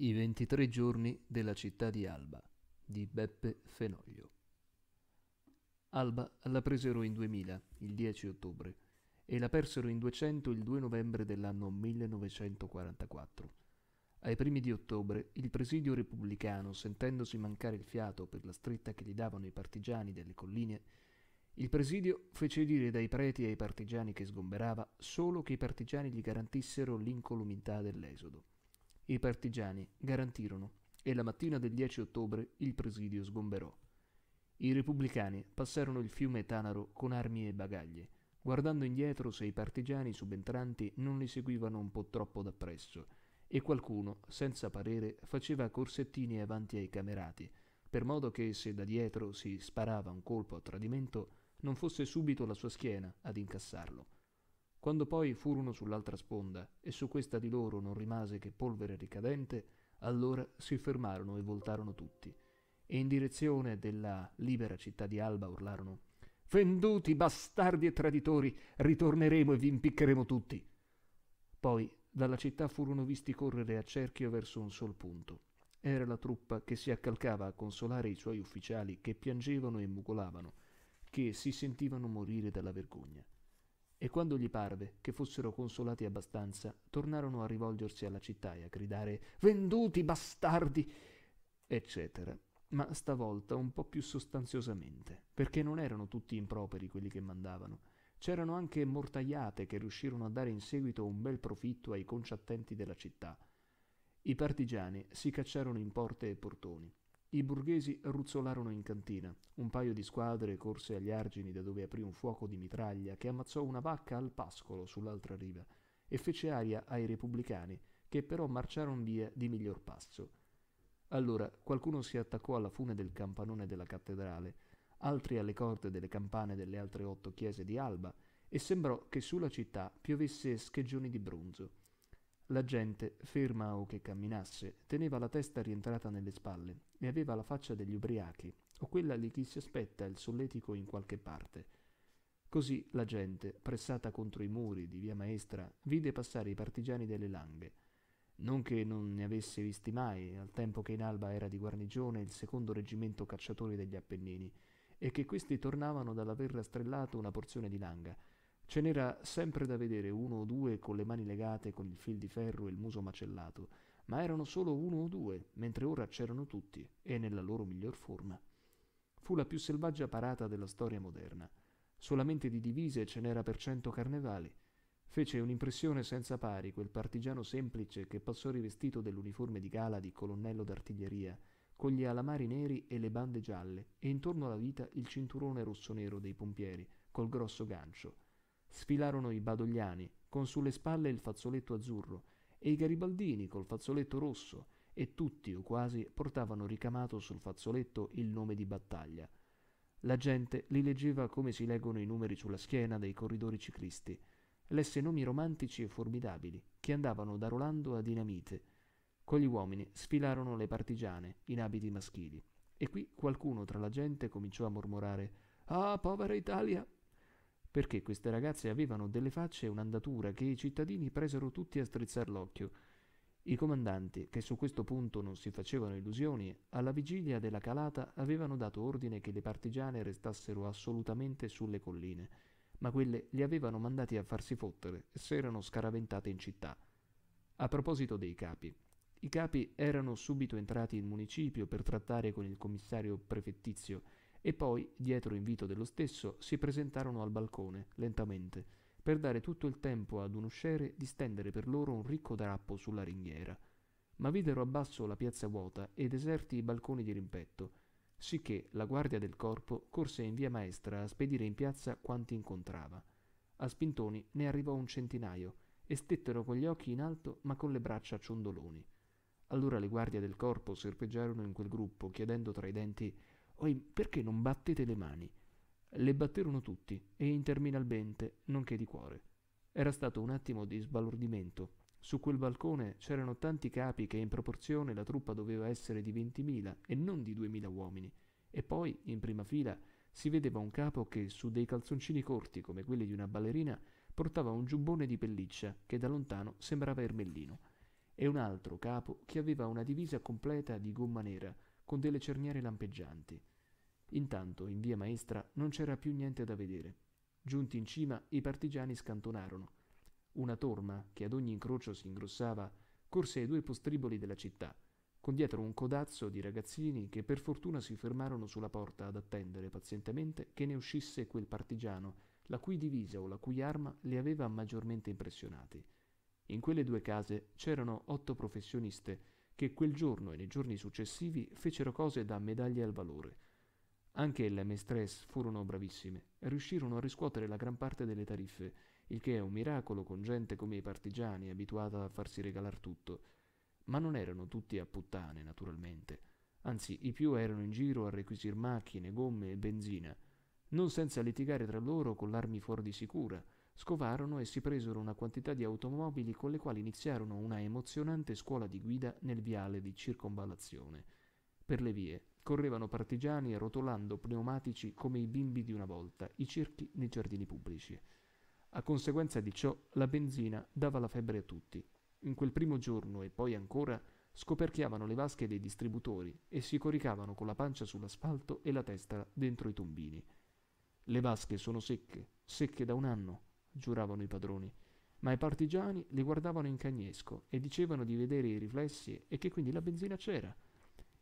I 23 giorni della città di Alba di Beppe Fenoglio. Alba la presero in 2000, il 10 ottobre, e la persero in 200 il 2 novembre dell'anno 1944. Ai primi di ottobre il presidio repubblicano, sentendosi mancare il fiato per la stretta che gli davano i partigiani delle colline, il presidio fece dire dai preti e ai partigiani che sgomberava solo che i partigiani gli garantissero l'incolumità dell'esodo. I partigiani garantirono e la mattina del 10 ottobre il presidio sgomberò. I repubblicani passarono il fiume Tanaro con armi e bagagli, guardando indietro se i partigiani subentranti non li seguivano un po' troppo dappresso, e qualcuno, senza parere, faceva corsettini avanti ai camerati, per modo che se da dietro si sparava un colpo a tradimento, non fosse subito la sua schiena ad incassarlo. Quando poi furono sull'altra sponda e su questa di loro non rimase che polvere ricadente, allora si fermarono e voltarono tutti. E in direzione della libera città di Alba urlarono Venduti, bastardi e traditori, ritorneremo e vi impiccheremo tutti. Poi dalla città furono visti correre a cerchio verso un sol punto. Era la truppa che si accalcava a consolare i suoi ufficiali che piangevano e mugolavano, che si sentivano morire dalla vergogna e quando gli parve che fossero consolati abbastanza, tornarono a rivolgersi alla città e a gridare Venduti bastardi! eccetera, ma stavolta un po' più sostanziosamente, perché non erano tutti improperi quelli che mandavano. C'erano anche mortaiate che riuscirono a dare in seguito un bel profitto ai conciattenti della città. I partigiani si cacciarono in porte e portoni. I borghesi ruzzolarono in cantina. Un paio di squadre corse agli argini da dove aprì un fuoco di mitraglia che ammazzò una vacca al pascolo sull'altra riva e fece aria ai repubblicani, che però marciarono via di miglior passo. Allora qualcuno si attaccò alla fune del campanone della cattedrale, altri alle corde delle campane delle altre otto chiese di Alba, e sembrò che sulla città piovesse scheggioni di bronzo. La gente, ferma o che camminasse, teneva la testa rientrata nelle spalle e aveva la faccia degli ubriachi o quella di chi si aspetta il solletico in qualche parte. Così la gente, pressata contro i muri di via Maestra, vide passare i partigiani delle Langhe. Non che non ne avesse visti mai, al tempo che in alba era di guarnigione il secondo reggimento cacciatori degli Appennini, e che questi tornavano dall'aver rastrellato una porzione di Langa, Ce n'era sempre da vedere uno o due con le mani legate con il fil di ferro e il muso macellato, ma erano solo uno o due, mentre ora c'erano tutti e nella loro miglior forma. Fu la più selvaggia parata della storia moderna. Solamente di divise ce n'era per cento carnevali. Fece un'impressione senza pari quel partigiano semplice che passò rivestito dell'uniforme di gala di colonnello d'artiglieria, con gli alamari neri e le bande gialle, e intorno alla vita il cinturone rosso-nero dei pompieri, col grosso gancio Sfilarono i Badogliani, con sulle spalle il fazzoletto azzurro, e i Garibaldini col fazzoletto rosso, e tutti o quasi portavano ricamato sul fazzoletto il nome di battaglia. La gente li leggeva come si leggono i numeri sulla schiena dei corridori ciclisti. Lesse nomi romantici e formidabili che andavano da Rolando a Dinamite. Con gli uomini sfilarono le partigiane in abiti maschili. E qui qualcuno tra la gente cominciò a mormorare: Ah, povera Italia, perché queste ragazze avevano delle facce e un'andatura che i cittadini presero tutti a strizzar l'occhio. I comandanti, che su questo punto non si facevano illusioni, alla vigilia della calata avevano dato ordine che le partigiane restassero assolutamente sulle colline, ma quelle li avevano mandati a farsi fottere e s'erano scaraventate in città. A proposito dei capi, i capi erano subito entrati in municipio per trattare con il commissario prefettizio e poi, dietro invito dello stesso, si presentarono al balcone, lentamente, per dare tutto il tempo ad un usciere di stendere per loro un ricco drappo sulla ringhiera. Ma videro abbasso la piazza vuota e deserti i balconi di rimpetto, sicché la guardia del corpo corse in via maestra a spedire in piazza quanti incontrava. A spintoni ne arrivò un centinaio e stettero con gli occhi in alto ma con le braccia ciondoloni. Allora le guardie del corpo serpeggiarono in quel gruppo chiedendo tra i denti Oi, perché non battete le mani? Le batterono tutti, e interminabilmente, nonché di cuore. Era stato un attimo di sbalordimento. Su quel balcone c'erano tanti capi che in proporzione la truppa doveva essere di 20.000 e non di 2.000 uomini. E poi, in prima fila, si vedeva un capo che, su dei calzoncini corti come quelli di una ballerina, portava un giubbone di pelliccia che da lontano sembrava ermellino, e un altro capo che aveva una divisa completa di gomma nera, con delle cerniere lampeggianti. Intanto, in via Maestra, non c'era più niente da vedere. Giunti in cima, i partigiani scantonarono. Una torma, che ad ogni incrocio si ingrossava, corse ai due postriboli della città, con dietro un codazzo di ragazzini che per fortuna si fermarono sulla porta ad attendere pazientemente che ne uscisse quel partigiano, la cui divisa o la cui arma li aveva maggiormente impressionati. In quelle due case c'erano otto professioniste che quel giorno e nei giorni successivi fecero cose da medaglie al valore. Anche le mistress furono bravissime riuscirono a riscuotere la gran parte delle tariffe, il che è un miracolo con gente come i partigiani abituata a farsi regalar tutto. Ma non erano tutti a puttane, naturalmente. Anzi, i più erano in giro a requisir macchine, gomme e benzina, non senza litigare tra loro con l'armi fuori di sicura, scovarono e si presero una quantità di automobili con le quali iniziarono una emozionante scuola di guida nel viale di circonvallazione. Per le vie correvano partigiani rotolando pneumatici come i bimbi di una volta, i cerchi nei giardini pubblici. A conseguenza di ciò la benzina dava la febbre a tutti. In quel primo giorno e poi ancora scoperchiavano le vasche dei distributori e si coricavano con la pancia sull'asfalto e la testa dentro i tombini. Le vasche sono secche, secche da un anno, giuravano i padroni, ma i partigiani li guardavano in cagnesco e dicevano di vedere i riflessi e che quindi la benzina c'era.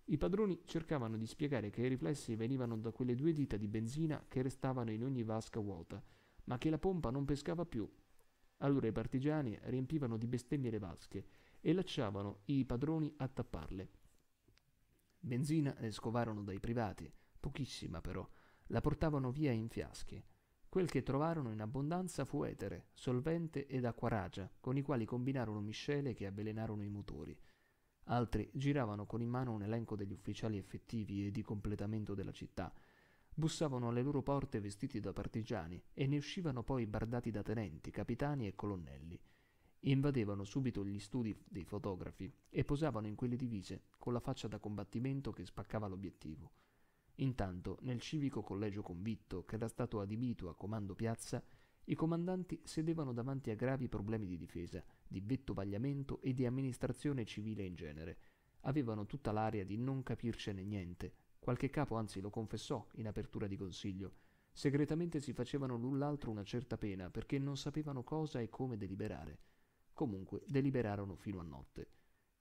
I padroni cercavano di spiegare che i riflessi venivano da quelle due dita di benzina che restavano in ogni vasca vuota, ma che la pompa non pescava più. Allora i partigiani riempivano di bestemmie le vasche e lasciavano i padroni a tapparle. Benzina ne scovarono dai privati, pochissima però, la portavano via in fiaschi, Quel che trovarono in abbondanza fu etere, solvente ed acqua acquaragia, con i quali combinarono miscele che avvelenarono i motori. Altri giravano con in mano un elenco degli ufficiali effettivi e di completamento della città. Bussavano alle loro porte vestiti da partigiani e ne uscivano poi bardati da tenenti, capitani e colonnelli. Invadevano subito gli studi dei fotografi e posavano in quelle divise, con la faccia da combattimento che spaccava l'obiettivo. Intanto, nel civico collegio convitto, che era stato adibito a comando piazza, i comandanti sedevano davanti a gravi problemi di difesa, di vettovagliamento e di amministrazione civile in genere. Avevano tutta l'aria di non capircene niente. Qualche capo anzi lo confessò in apertura di consiglio. Segretamente si facevano l'un l'altro una certa pena perché non sapevano cosa e come deliberare. Comunque deliberarono fino a notte.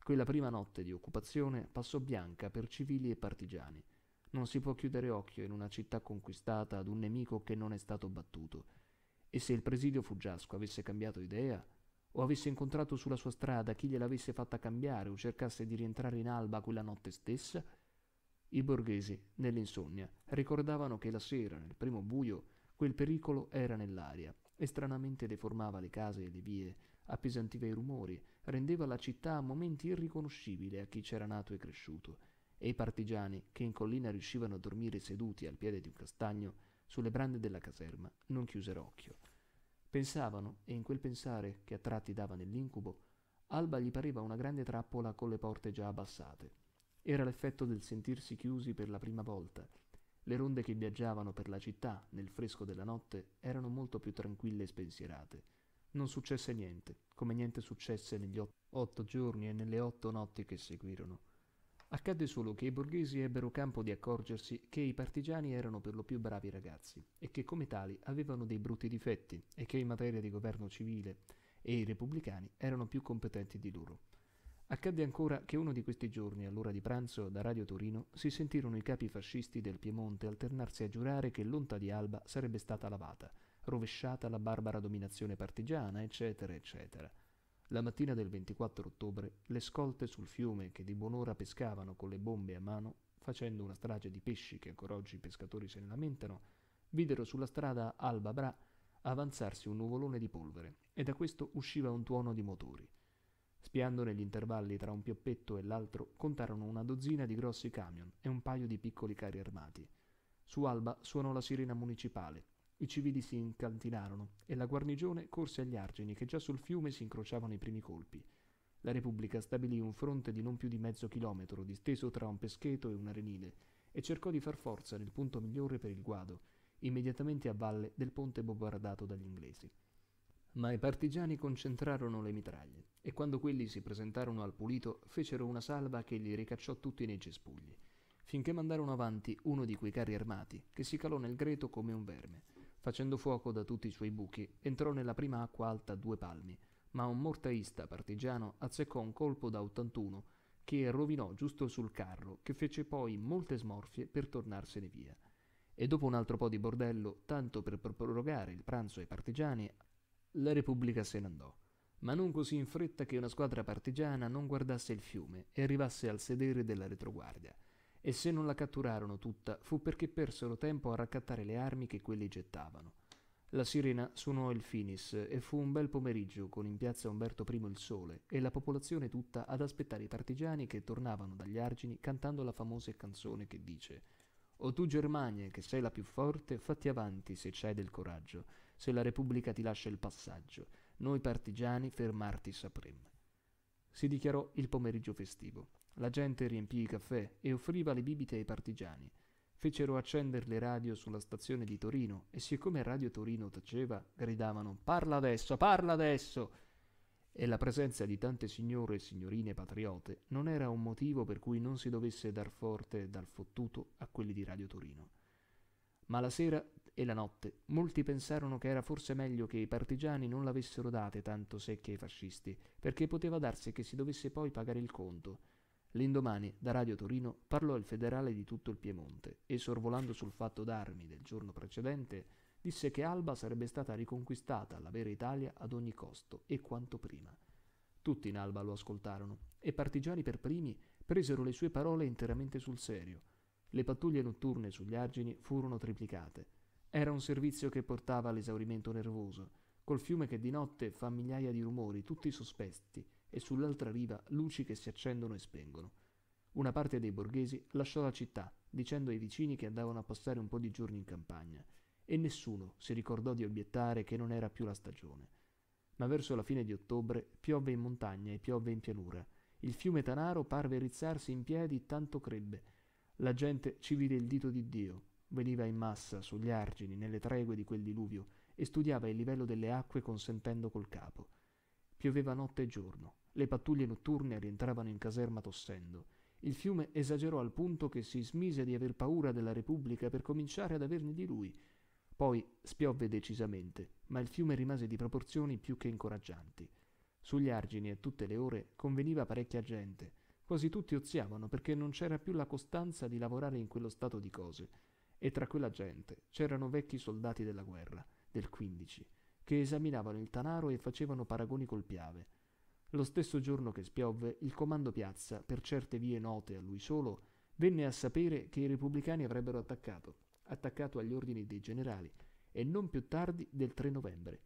Quella prima notte di occupazione passò bianca per civili e partigiani. Non si può chiudere occhio in una città conquistata ad un nemico che non è stato battuto. E se il presidio Fuggiasco avesse cambiato idea, o avesse incontrato sulla sua strada chi gliel'avesse fatta cambiare o cercasse di rientrare in alba quella notte stessa, i borghesi, nell'insonnia, ricordavano che la sera, nel primo buio, quel pericolo era nell'aria e stranamente deformava le case e le vie, appesantiva i rumori, rendeva la città a momenti irriconoscibile a chi c'era nato e cresciuto e i partigiani, che in collina riuscivano a dormire seduti al piede di un castagno, sulle brande della caserma, non chiusero occhio. Pensavano, e in quel pensare, che a tratti dava nell'incubo, Alba gli pareva una grande trappola con le porte già abbassate. Era l'effetto del sentirsi chiusi per la prima volta. Le ronde che viaggiavano per la città nel fresco della notte erano molto più tranquille e spensierate. Non successe niente, come niente successe negli otto giorni e nelle otto notti che seguirono. Accadde solo che i borghesi ebbero campo di accorgersi che i partigiani erano per lo più bravi ragazzi e che come tali avevano dei brutti difetti e che in materia di governo civile e i repubblicani erano più competenti di loro. Accadde ancora che uno di questi giorni, all'ora di pranzo, da Radio Torino, si sentirono i capi fascisti del Piemonte alternarsi a giurare che l'onta di Alba sarebbe stata lavata, rovesciata la barbara dominazione partigiana, eccetera, eccetera. La mattina del 24 ottobre le scolte sul fiume che di buon'ora pescavano con le bombe a mano, facendo una strage di pesci che ancora oggi i pescatori se ne lamentano, videro sulla strada Alba Bra avanzarsi un nuvolone di polvere e da questo usciva un tuono di motori. Spiando negli intervalli tra un pioppetto e l'altro, contarono una dozzina di grossi camion e un paio di piccoli carri armati. Su Alba suonò la sirena municipale i civili si incantinarono e la guarnigione corse agli argini che già sul fiume si incrociavano i primi colpi. La Repubblica stabilì un fronte di non più di mezzo chilometro, disteso tra un pescheto e un arenile, e cercò di far forza nel punto migliore per il guado, immediatamente a valle del ponte bombardato dagli inglesi. Ma i partigiani concentrarono le mitraglie e quando quelli si presentarono al pulito fecero una salva che li ricacciò tutti nei cespugli, finché mandarono avanti uno di quei carri armati che si calò nel greto come un verme Facendo fuoco da tutti i suoi buchi, entrò nella prima acqua alta due palmi, ma un mortaista partigiano azzeccò un colpo da 81 che rovinò giusto sul carro, che fece poi molte smorfie per tornarsene via. E dopo un altro po' di bordello, tanto per prorogare il pranzo ai partigiani, la Repubblica se ne andò. Ma non così in fretta che una squadra partigiana non guardasse il fiume e arrivasse al sedere della retroguardia e se non la catturarono tutta fu perché persero tempo a raccattare le armi che quelli gettavano. La sirena suonò il finis e fu un bel pomeriggio con in piazza Umberto I il sole e la popolazione tutta ad aspettare i partigiani che tornavano dagli argini cantando la famosa canzone che dice o tu Germania, che sei la più forte, fatti avanti se c'hai del coraggio, se la Repubblica ti lascia il passaggio. Noi partigiani fermarti sapremmo. Si dichiarò il pomeriggio festivo. La gente riempì i caffè e offriva le bibite ai partigiani. Fecero accendere le radio sulla stazione di Torino e siccome Radio Torino taceva, gridavano Parla adesso, parla adesso! E la presenza di tante signore e signorine patriote non era un motivo per cui non si dovesse dar forte dal fottuto a quelli di Radio Torino. Ma la sera e la notte molti pensarono che era forse meglio che i partigiani non l'avessero date tanto secche ai fascisti, perché poteva darsi che si dovesse poi pagare il conto L'indomani, da Radio Torino, parlò il federale di tutto il Piemonte e, sorvolando sul fatto d'armi del giorno precedente, disse che Alba sarebbe stata riconquistata la vera Italia ad ogni costo e quanto prima. Tutti in Alba lo ascoltarono e partigiani per primi presero le sue parole interamente sul serio. Le pattuglie notturne sugli argini furono triplicate. Era un servizio che portava all'esaurimento nervoso, col fiume che di notte fa migliaia di rumori, tutti sospetti, e sull'altra riva luci che si accendono e spengono. Una parte dei borghesi lasciò la città, dicendo ai vicini che andavano a passare un po' di giorni in campagna, e nessuno si ricordò di obiettare che non era più la stagione. Ma verso la fine di ottobre piovve in montagna e piovve in pianura. Il fiume Tanaro parve rizzarsi in piedi tanto crebbe. La gente ci vide il dito di Dio, veniva in massa sugli argini, nelle tregue di quel diluvio, e studiava il livello delle acque consentendo col capo. Pioveva notte e giorno, le pattuglie notturne rientravano in caserma tossendo. Il fiume esagerò al punto che si smise di aver paura della Repubblica per cominciare ad averne di lui. Poi spiovve decisamente, ma il fiume rimase di proporzioni più che incoraggianti. Sugli argini a tutte le ore conveniva parecchia gente. Quasi tutti oziavano perché non c'era più la costanza di lavorare in quello stato di cose. E tra quella gente c'erano vecchi soldati della guerra, del 15, che esaminavano il tanaro e facevano paragoni col piave. Lo stesso giorno che spiovve, il comando piazza, per certe vie note a lui solo, venne a sapere che i repubblicani avrebbero attaccato, attaccato agli ordini dei generali, e non più tardi del 3 novembre.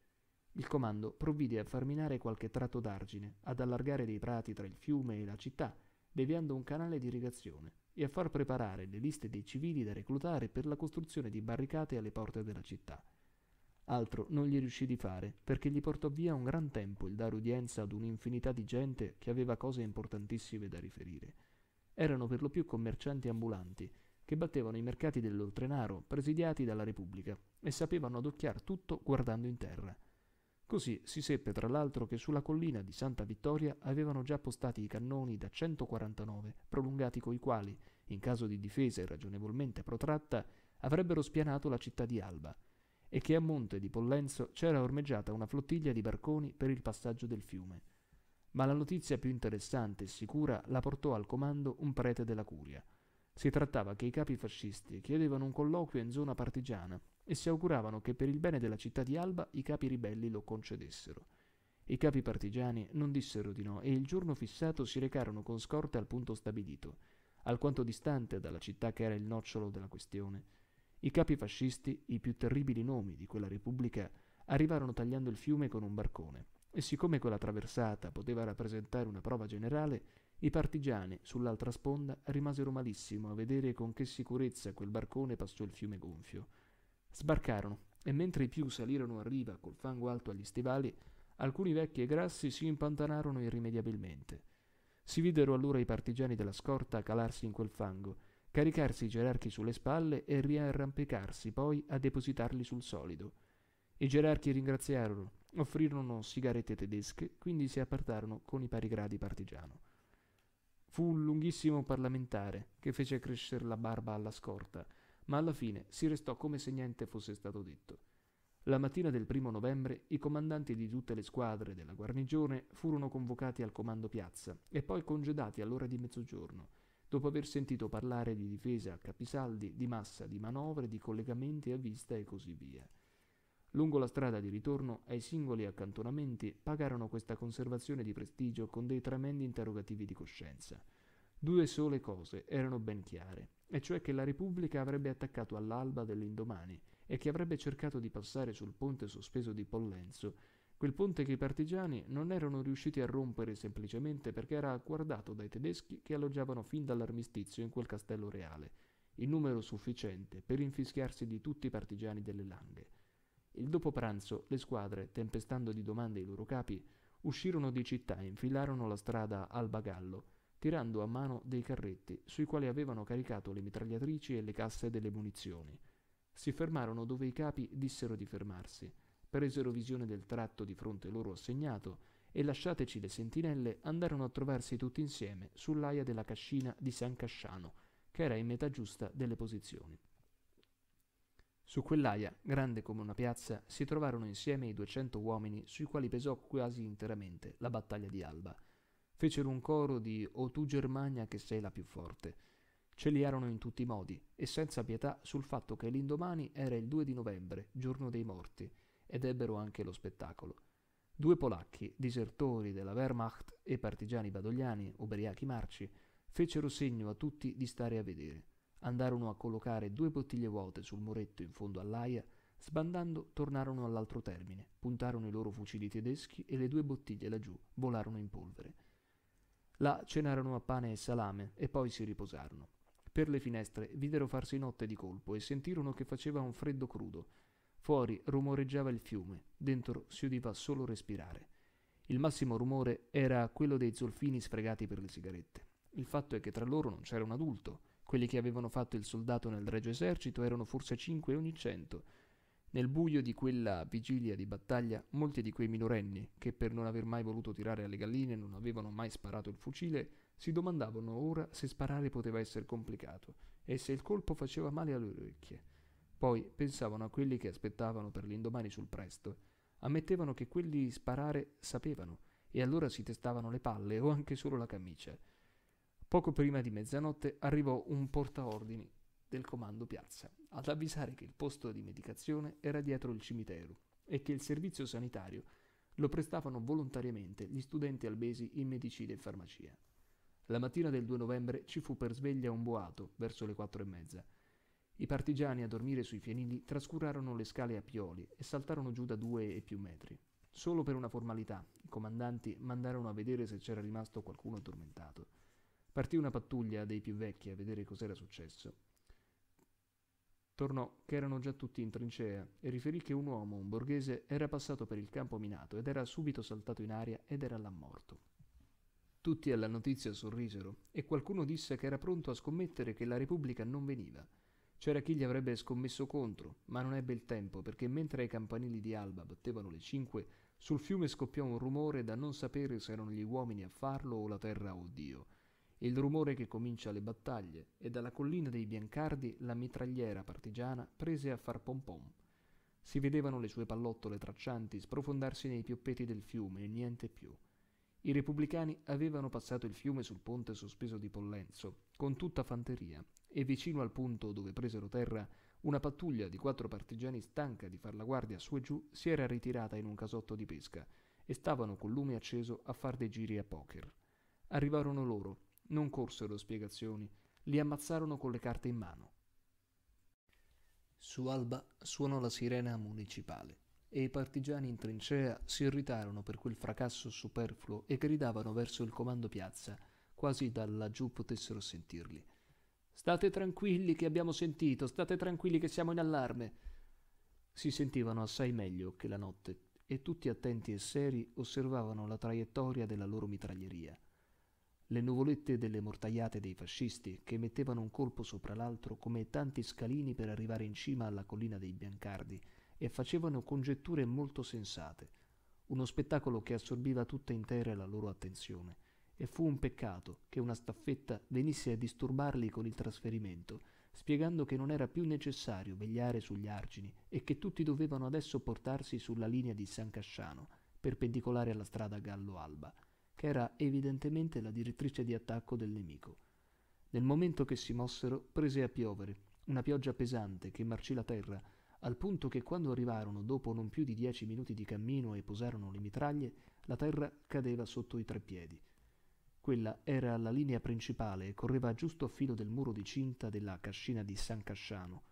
Il comando provvide a far minare qualche tratto d'argine, ad allargare dei prati tra il fiume e la città, deviando un canale di irrigazione, e a far preparare le liste dei civili da reclutare per la costruzione di barricate alle porte della città. Altro non gli riuscì di fare, perché gli portò via un gran tempo il dare udienza ad un'infinità di gente che aveva cose importantissime da riferire. Erano per lo più commercianti ambulanti, che battevano i mercati dell'oltrenaro, presidiati dalla Repubblica, e sapevano adocchiar tutto guardando in terra. Così si seppe tra l'altro che sulla collina di Santa Vittoria avevano già postati i cannoni da 149, prolungati coi quali, in caso di difesa ragionevolmente protratta, avrebbero spianato la città di Alba – e che a monte di Pollenzo c'era ormeggiata una flottiglia di barconi per il passaggio del fiume. Ma la notizia più interessante e sicura la portò al comando un prete della curia. Si trattava che i capi fascisti chiedevano un colloquio in zona partigiana e si auguravano che per il bene della città di Alba i capi ribelli lo concedessero. I capi partigiani non dissero di no e il giorno fissato si recarono con scorte al punto stabilito, alquanto distante dalla città che era il nocciolo della questione i capi fascisti, i più terribili nomi di quella repubblica, arrivarono tagliando il fiume con un barcone e siccome quella traversata poteva rappresentare una prova generale, i partigiani sull'altra sponda rimasero malissimo a vedere con che sicurezza quel barcone passò il fiume gonfio. Sbarcarono e mentre i più salirono a riva col fango alto agli stivali, alcuni vecchi e grassi si impantanarono irrimediabilmente. Si videro allora i partigiani della scorta calarsi in quel fango caricarsi i gerarchi sulle spalle e riarrampicarsi poi a depositarli sul solido. I gerarchi ringraziarono, offrirono sigarette tedesche, quindi si appartarono con i pari gradi partigiano. Fu un lunghissimo parlamentare che fece crescere la barba alla scorta, ma alla fine si restò come se niente fosse stato detto. La mattina del primo novembre i comandanti di tutte le squadre della guarnigione furono convocati al comando piazza e poi congedati all'ora di mezzogiorno dopo aver sentito parlare di difesa a capisaldi, di massa, di manovre, di collegamenti a vista e così via. Lungo la strada di ritorno ai singoli accantonamenti pagarono questa conservazione di prestigio con dei tremendi interrogativi di coscienza. Due sole cose erano ben chiare, e cioè che la Repubblica avrebbe attaccato all'alba dell'indomani e che avrebbe cercato di passare sul ponte sospeso di Pollenzo Quel ponte che i partigiani non erano riusciti a rompere semplicemente perché era guardato dai tedeschi che alloggiavano fin dall'armistizio in quel castello reale, in numero sufficiente per infischiarsi di tutti i partigiani delle Langhe. Il dopo pranzo le squadre, tempestando di domande i loro capi, uscirono di città e infilarono la strada al bagallo, tirando a mano dei carretti sui quali avevano caricato le mitragliatrici e le casse delle munizioni. Si fermarono dove i capi dissero di fermarsi presero visione del tratto di fronte loro assegnato e lasciateci le sentinelle andarono a trovarsi tutti insieme sull'aia della cascina di San Casciano, che era in metà giusta delle posizioni. Su quell'aia, grande come una piazza, si trovarono insieme i duecento uomini sui quali pesò quasi interamente la battaglia di Alba. Fecero un coro di O tu Germania che sei la più forte. Celiarono in tutti i modi e senza pietà sul fatto che l'indomani era il 2 di novembre, giorno dei morti, ed ebbero anche lo spettacolo. Due polacchi, disertori della Wehrmacht e partigiani badogliani, ubriachi marci, fecero segno a tutti di stare a vedere. Andarono a collocare due bottiglie vuote sul muretto in fondo all'aia, sbandando tornarono all'altro termine, puntarono i loro fucili tedeschi e le due bottiglie laggiù volarono in polvere. Là cenarono a pane e salame e poi si riposarono. Per le finestre videro farsi notte di colpo e sentirono che faceva un freddo crudo, Fuori rumoreggiava il fiume, dentro si udiva solo respirare. Il massimo rumore era quello dei zolfini sfregati per le sigarette. Il fatto è che tra loro non c'era un adulto. Quelli che avevano fatto il soldato nel Regio Esercito erano forse cinque ogni cento. Nel buio di quella vigilia di battaglia, molti di quei minorenni, che per non aver mai voluto tirare alle galline non avevano mai sparato il fucile, si domandavano ora se sparare poteva essere complicato e se il colpo faceva male alle orecchie. Poi pensavano a quelli che aspettavano per l'indomani sul presto. Ammettevano che quelli sparare sapevano e allora si testavano le palle o anche solo la camicia. Poco prima di mezzanotte arrivò un portaordini del comando piazza ad avvisare che il posto di medicazione era dietro il cimitero e che il servizio sanitario lo prestavano volontariamente gli studenti albesi in medicina e farmacia. La mattina del 2 novembre ci fu per sveglia un boato verso le quattro e mezza. I partigiani a dormire sui fienili trascurarono le scale a pioli e saltarono giù da due e più metri. Solo per una formalità, i comandanti mandarono a vedere se c'era rimasto qualcuno addormentato. Partì una pattuglia dei più vecchi a vedere cos'era successo. Tornò che erano già tutti in trincea e riferì che un uomo, un borghese, era passato per il campo minato ed era subito saltato in aria ed era là morto. Tutti alla notizia sorrisero e qualcuno disse che era pronto a scommettere che la Repubblica non veniva. C'era chi gli avrebbe scommesso contro, ma non ebbe il tempo perché mentre i campanili di alba battevano le cinque, sul fiume scoppiò un rumore da non sapere se erano gli uomini a farlo o la terra o oh Dio. Il rumore che comincia le battaglie e dalla collina dei Biancardi la mitragliera partigiana prese a far pom Si vedevano le sue pallottole traccianti sprofondarsi nei pioppeti del fiume e niente più. I repubblicani avevano passato il fiume sul ponte sospeso di Pollenzo, con tutta fanteria, e vicino al punto dove presero terra, una pattuglia di quattro partigiani stanca di far la guardia su e giù si era ritirata in un casotto di pesca e stavano col lume acceso a far dei giri a poker. Arrivarono loro, non corsero spiegazioni, li ammazzarono con le carte in mano. Su Alba suonò la sirena municipale e i partigiani in trincea si irritarono per quel fracasso superfluo e gridavano verso il comando piazza, quasi da laggiù potessero sentirli. State tranquilli che abbiamo sentito, state tranquilli che siamo in allarme. Si sentivano assai meglio che la notte e tutti attenti e seri osservavano la traiettoria della loro mitraglieria. Le nuvolette delle mortaiate dei fascisti che mettevano un colpo sopra l'altro come tanti scalini per arrivare in cima alla collina dei Biancardi e facevano congetture molto sensate, uno spettacolo che assorbiva tutta intera la loro attenzione, e fu un peccato che una staffetta venisse a disturbarli con il trasferimento, spiegando che non era più necessario vegliare sugli argini e che tutti dovevano adesso portarsi sulla linea di San Casciano, perpendicolare alla strada Gallo Alba, che era evidentemente la direttrice di attacco del nemico. Nel momento che si mossero, prese a piovere, una pioggia pesante che marcì la terra al punto che quando arrivarono dopo non più di dieci minuti di cammino e posarono le mitraglie, la terra cadeva sotto i tre piedi. Quella era la linea principale e correva giusto a filo del muro di cinta della cascina di San Casciano.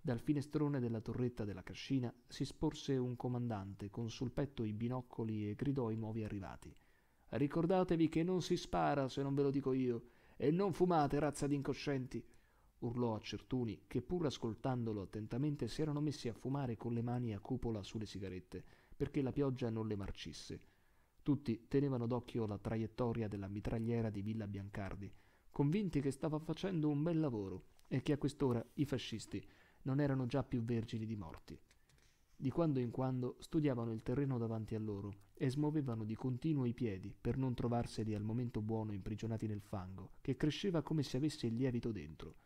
Dal finestrone della torretta della cascina si sporse un comandante con sul petto i binoccoli e gridò ai nuovi arrivati. Ricordatevi che non si spara se non ve lo dico io, e non fumate, razza di incoscienti urlò a Certuni, che pur ascoltandolo attentamente si erano messi a fumare con le mani a cupola sulle sigarette, perché la pioggia non le marcisse. Tutti tenevano d'occhio la traiettoria della mitragliera di Villa Biancardi, convinti che stava facendo un bel lavoro e che a quest'ora i fascisti non erano già più vergini di morti. Di quando in quando studiavano il terreno davanti a loro e smuovevano di continuo i piedi per non trovarseli al momento buono imprigionati nel fango, che cresceva come se avesse il lievito dentro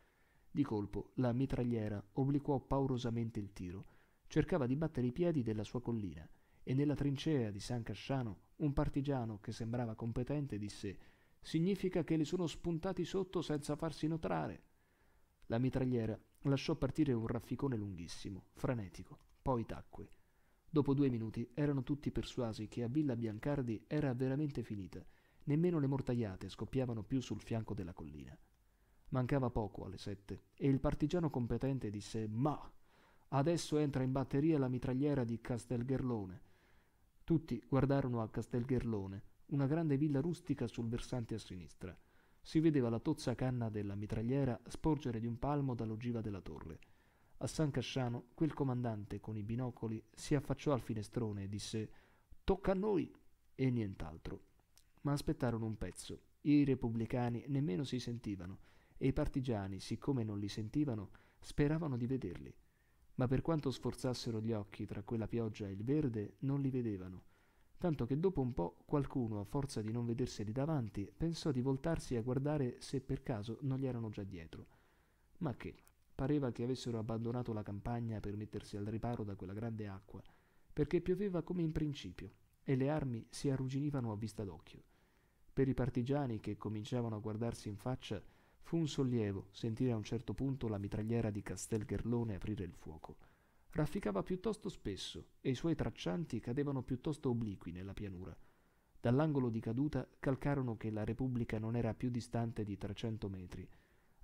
di colpo la mitragliera obliquò paurosamente il tiro. Cercava di battere i piedi della sua collina e nella trincea di San Casciano un partigiano che sembrava competente disse «Significa che li sono spuntati sotto senza farsi notare». La mitragliera lasciò partire un rafficone lunghissimo, frenetico, poi tacque. Dopo due minuti erano tutti persuasi che a Villa Biancardi era veramente finita. Nemmeno le mortaiate scoppiavano più sul fianco della collina. Mancava poco alle sette e il partigiano competente disse Ma! Adesso entra in batteria la mitragliera di Castelgherlone. Tutti guardarono a Castelgherlone, una grande villa rustica sul versante a sinistra. Si vedeva la tozza canna della mitragliera sporgere di un palmo dall'ogiva della torre. A San Casciano, quel comandante con i binocoli si affacciò al finestrone e disse Tocca a noi! e nient'altro. Ma aspettarono un pezzo. I repubblicani nemmeno si sentivano e i partigiani, siccome non li sentivano, speravano di vederli. Ma per quanto sforzassero gli occhi tra quella pioggia e il verde, non li vedevano, tanto che dopo un po' qualcuno, a forza di non vederseli davanti, pensò di voltarsi a guardare se per caso non gli erano già dietro. Ma che? Pareva che avessero abbandonato la campagna per mettersi al riparo da quella grande acqua, perché pioveva come in principio, e le armi si arrugginivano a vista d'occhio. Per i partigiani che cominciavano a guardarsi in faccia, Fu un sollievo sentire a un certo punto la mitragliera di Castel Gherlone aprire il fuoco. Rafficava piuttosto spesso e i suoi traccianti cadevano piuttosto obliqui nella pianura. Dall'angolo di caduta calcarono che la Repubblica non era più distante di 300 metri.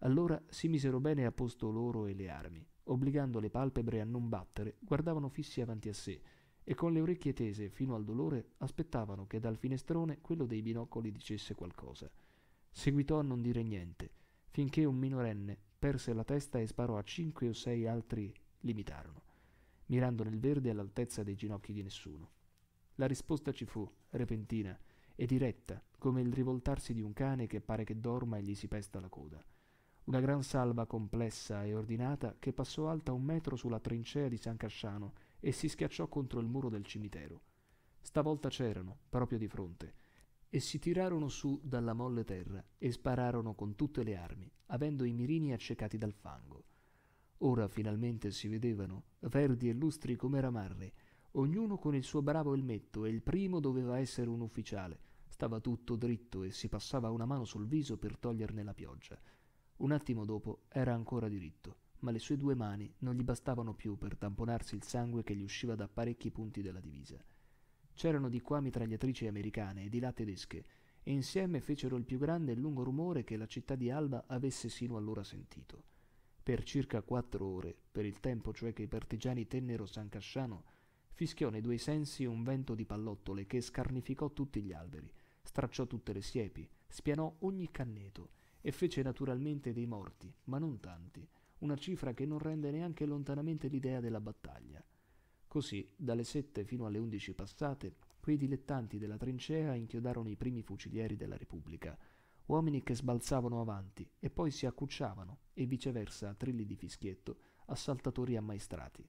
Allora si misero bene a posto loro e le armi. Obbligando le palpebre a non battere, guardavano fissi avanti a sé e con le orecchie tese fino al dolore aspettavano che dal finestrone quello dei binocoli dicesse qualcosa. Seguitò a non dire niente finché un minorenne perse la testa e sparò a cinque o sei altri limitarono, mirando nel verde all'altezza dei ginocchi di nessuno. La risposta ci fu, repentina e diretta, come il rivoltarsi di un cane che pare che dorma e gli si pesta la coda. Una gran salva complessa e ordinata che passò alta un metro sulla trincea di San Casciano e si schiacciò contro il muro del cimitero. Stavolta c'erano, proprio di fronte, e si tirarono su dalla molle terra e spararono con tutte le armi, avendo i mirini accecati dal fango. Ora finalmente si vedevano, verdi e lustri come ramarre, ognuno con il suo bravo elmetto e il primo doveva essere un ufficiale. Stava tutto dritto e si passava una mano sul viso per toglierne la pioggia. Un attimo dopo era ancora diritto, ma le sue due mani non gli bastavano più per tamponarsi il sangue che gli usciva da parecchi punti della divisa. C'erano di qua mitragliatrici americane e di là tedesche, e insieme fecero il più grande e lungo rumore che la città di Alba avesse sino allora sentito. Per circa quattro ore, per il tempo cioè che i partigiani tennero San Casciano, fischiò nei due sensi un vento di pallottole che scarnificò tutti gli alberi, stracciò tutte le siepi, spianò ogni canneto e fece naturalmente dei morti, ma non tanti, una cifra che non rende neanche lontanamente l'idea della battaglia. Così, dalle 7 fino alle 11 passate, quei dilettanti della trincea inchiodarono i primi fucilieri della Repubblica, uomini che sbalzavano avanti e poi si accucciavano e viceversa a trilli di fischietto, assaltatori ammaestrati.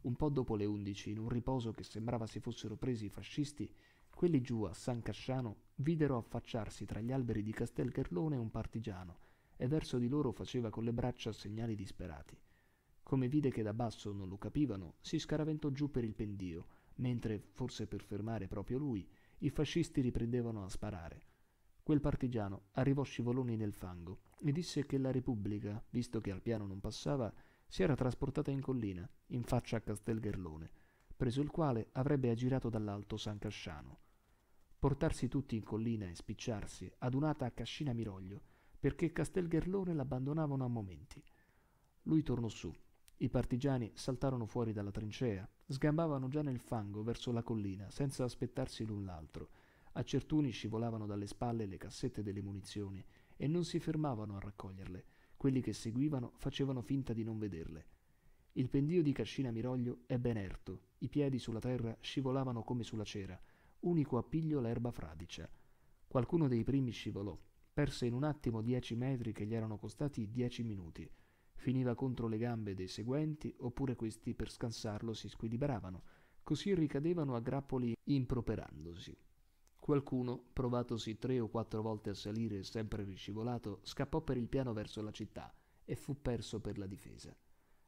Un po' dopo le 11, in un riposo che sembrava si fossero presi i fascisti, quelli giù a San Casciano videro affacciarsi tra gli alberi di Castel Cherlone un partigiano e verso di loro faceva con le braccia segnali disperati. Come vide che da basso non lo capivano, si scaraventò giù per il pendio, mentre, forse per fermare proprio lui, i fascisti riprendevano a sparare. Quel partigiano arrivò scivoloni nel fango e disse che la Repubblica, visto che al piano non passava, si era trasportata in collina, in faccia a Castel Castelgherlone, preso il quale avrebbe aggirato dall'alto San Casciano. Portarsi tutti in collina e spicciarsi, adunata a Cascina Miroglio, perché Castel Castelgherlone l'abbandonavano a momenti. Lui tornò su, i partigiani saltarono fuori dalla trincea, sgambavano già nel fango verso la collina, senza aspettarsi l'un l'altro. A certuni scivolavano dalle spalle le cassette delle munizioni e non si fermavano a raccoglierle. Quelli che seguivano facevano finta di non vederle. Il pendio di Cascina Miroglio è ben erto, i piedi sulla terra scivolavano come sulla cera, unico appiglio l'erba fradicia. Qualcuno dei primi scivolò, perse in un attimo dieci metri che gli erano costati dieci minuti finiva contro le gambe dei seguenti, oppure questi per scansarlo si squilibravano, così ricadevano a grappoli improperandosi. Qualcuno, provatosi tre o quattro volte a salire sempre riscivolato, scappò per il piano verso la città e fu perso per la difesa.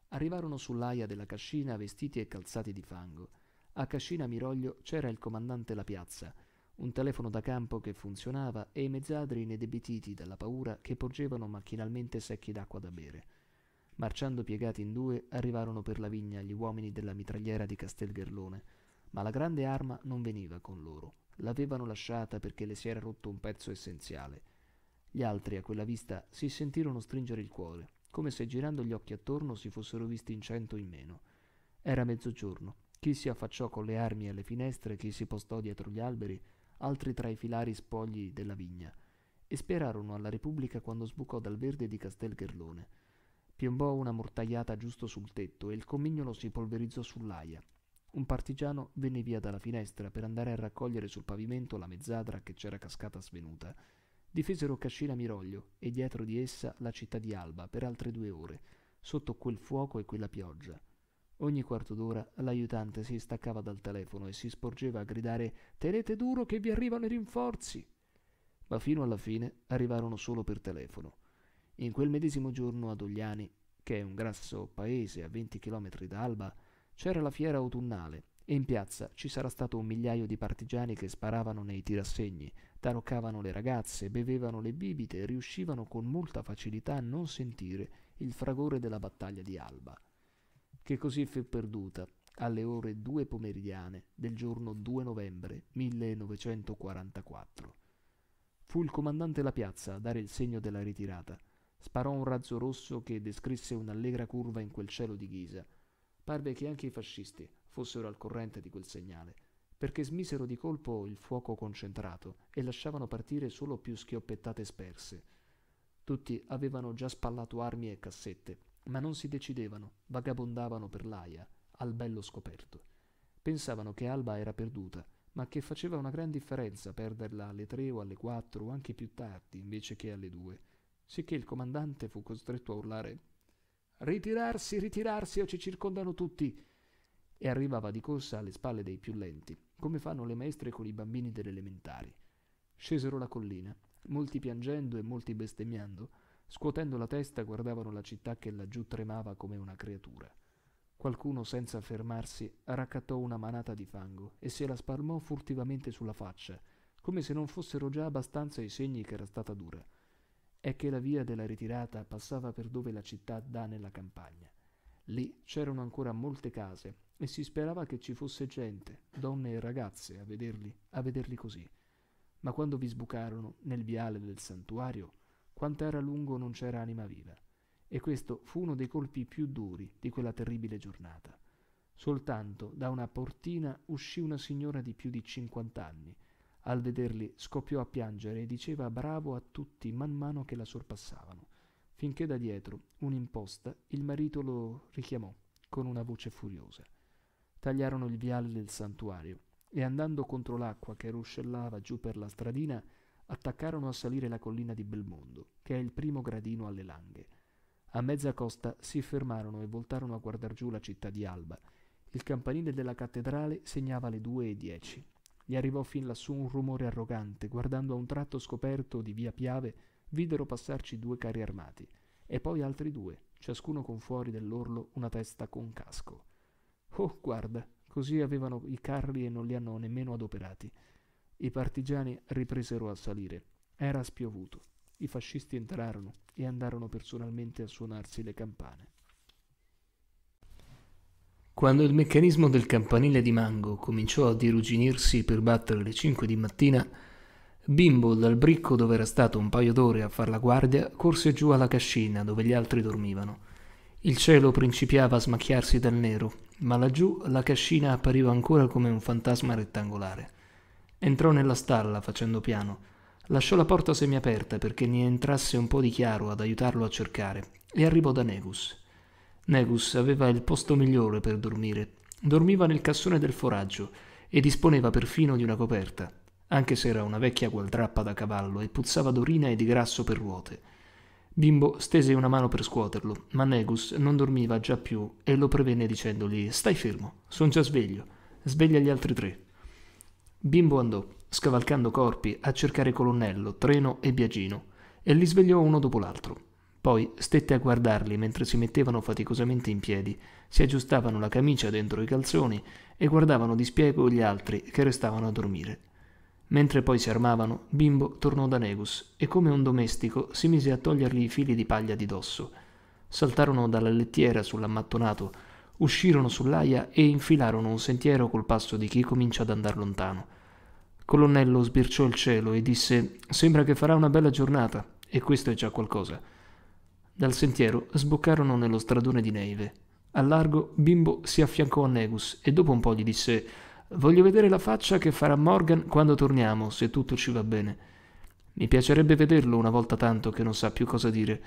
Arrivarono sull'aia della cascina vestiti e calzati di fango. A Cascina Miroglio c'era il comandante La Piazza, un telefono da campo che funzionava e i mezzadri inedebititi dalla paura che porgevano macchinalmente secchi d'acqua da bere. Marciando piegati in due, arrivarono per la vigna gli uomini della mitragliera di Castelgherlone, ma la grande arma non veniva con loro. L'avevano lasciata perché le si era rotto un pezzo essenziale. Gli altri, a quella vista, si sentirono stringere il cuore, come se girando gli occhi attorno si fossero visti in cento in meno. Era mezzogiorno. Chi si affacciò con le armi alle finestre, chi si postò dietro gli alberi, altri tra i filari spogli della vigna. E sperarono alla Repubblica quando sbucò dal verde di Castel Gherlone. Piombò una mortagliata giusto sul tetto e il comignolo si polverizzò sull'aia. Un partigiano venne via dalla finestra per andare a raccogliere sul pavimento la mezzadra che c'era cascata svenuta. Difesero Cascina Miroglio e dietro di essa la città di Alba per altre due ore, sotto quel fuoco e quella pioggia. Ogni quarto d'ora l'aiutante si staccava dal telefono e si sporgeva a gridare Tenete duro che vi arrivano i rinforzi! Ma fino alla fine arrivarono solo per telefono. In quel medesimo giorno ad Ogliani, che è un grasso paese a 20 km da Alba, c'era la fiera autunnale e in piazza ci sarà stato un migliaio di partigiani che sparavano nei tirassegni, taroccavano le ragazze, bevevano le bibite e riuscivano con molta facilità a non sentire il fragore della battaglia di Alba, che così fu perduta alle ore due pomeridiane del giorno 2 novembre 1944. Fu il comandante La Piazza a dare il segno della ritirata – Sparò un razzo rosso che descrisse un'allegra curva in quel cielo di ghisa. Parve che anche i fascisti fossero al corrente di quel segnale, perché smisero di colpo il fuoco concentrato e lasciavano partire solo più schioppettate sperse. Tutti avevano già spallato armi e cassette, ma non si decidevano, vagabondavano per l'aia, al bello scoperto. Pensavano che Alba era perduta, ma che faceva una gran differenza perderla alle tre o alle quattro o anche più tardi invece che alle due sicché il comandante fu costretto a urlare Ritirarsi, ritirarsi o ci circondano tutti! E arrivava di corsa alle spalle dei più lenti, come fanno le maestre con i bambini delle elementari. Scesero la collina, molti piangendo e molti bestemmiando, scuotendo la testa guardavano la città che laggiù tremava come una creatura. Qualcuno, senza fermarsi, raccattò una manata di fango e se la spalmò furtivamente sulla faccia, come se non fossero già abbastanza i segni che era stata dura è che la via della ritirata passava per dove la città dà nella campagna. Lì c'erano ancora molte case e si sperava che ci fosse gente, donne e ragazze, a vederli, a vederli così. Ma quando vi sbucarono nel viale del santuario, quant'era lungo non c'era anima viva. E questo fu uno dei colpi più duri di quella terribile giornata. Soltanto da una portina uscì una signora di più di cinquant'anni, al vederli scoppiò a piangere e diceva bravo a tutti man mano che la sorpassavano, finché da dietro, un'imposta, il marito lo richiamò con una voce furiosa. Tagliarono il viale del santuario e andando contro l'acqua che ruscellava giù per la stradina, attaccarono a salire la collina di Belmondo, che è il primo gradino alle Langhe. A mezza costa si fermarono e voltarono a guardar giù la città di Alba. Il campanile della cattedrale segnava le due e dieci. Gli arrivò fin lassù un rumore arrogante, guardando a un tratto scoperto di via Piave, videro passarci due carri armati, e poi altri due, ciascuno con fuori dell'orlo una testa con casco. Oh, guarda, così avevano i carri e non li hanno nemmeno adoperati. I partigiani ripresero a salire. Era spiovuto. I fascisti entrarono e andarono personalmente a suonarsi le campane. Quando il meccanismo del campanile di Mango cominciò a diruginirsi per battere le 5 di mattina, Bimbo, dal bricco dove era stato un paio d'ore a far la guardia, corse giù alla cascina dove gli altri dormivano. Il cielo principiava a smacchiarsi dal nero, ma laggiù la cascina appariva ancora come un fantasma rettangolare. Entrò nella stalla facendo piano. Lasciò la porta semiaperta perché ne entrasse un po' di chiaro ad aiutarlo a cercare e arrivò da Negus. Negus aveva il posto migliore per dormire. Dormiva nel cassone del foraggio e disponeva perfino di una coperta, anche se era una vecchia gualdrappa da cavallo e puzzava d'orina e di grasso per ruote. Bimbo stese una mano per scuoterlo, ma Negus non dormiva già più e lo prevenne dicendogli Stai fermo, son già sveglio, sveglia gli altri tre. Bimbo andò, scavalcando corpi, a cercare Colonnello, Treno e Biagino, e li svegliò uno dopo l'altro. Poi stette a guardarli mentre si mettevano faticosamente in piedi, si aggiustavano la camicia dentro i calzoni e guardavano di spiego gli altri che restavano a dormire. Mentre poi si armavano, Bimbo tornò da Negus e come un domestico si mise a togliergli i fili di paglia di dosso. Saltarono dalla lettiera sull'ammattonato, uscirono sull'aia e infilarono un sentiero col passo di chi comincia ad andar lontano. Colonnello sbirciò il cielo e disse Sembra che farà una bella giornata, e questo è già qualcosa. Dal sentiero sboccarono nello stradone di Neive. Al largo Bimbo si affiancò a Negus e dopo un po' gli disse Voglio vedere la faccia che farà Morgan quando torniamo, se tutto ci va bene. Mi piacerebbe vederlo una volta tanto che non sa più cosa dire.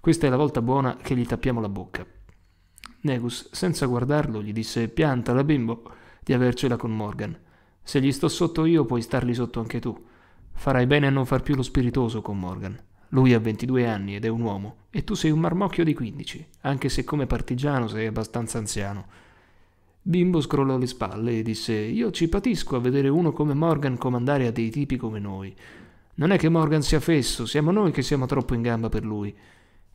Questa è la volta buona che gli tappiamo la bocca. Negus, senza guardarlo, gli disse Piantala, Bimbo, di avercela con Morgan. Se gli sto sotto io, puoi stargli sotto anche tu. Farai bene a non far più lo spiritoso con Morgan. Lui ha 22 anni ed è un uomo, e tu sei un marmocchio di 15, anche se come partigiano sei abbastanza anziano. Bimbo scrollò le spalle e disse: Io ci patisco a vedere uno come Morgan comandare a dei tipi come noi. Non è che Morgan sia fesso, siamo noi che siamo troppo in gamba per lui.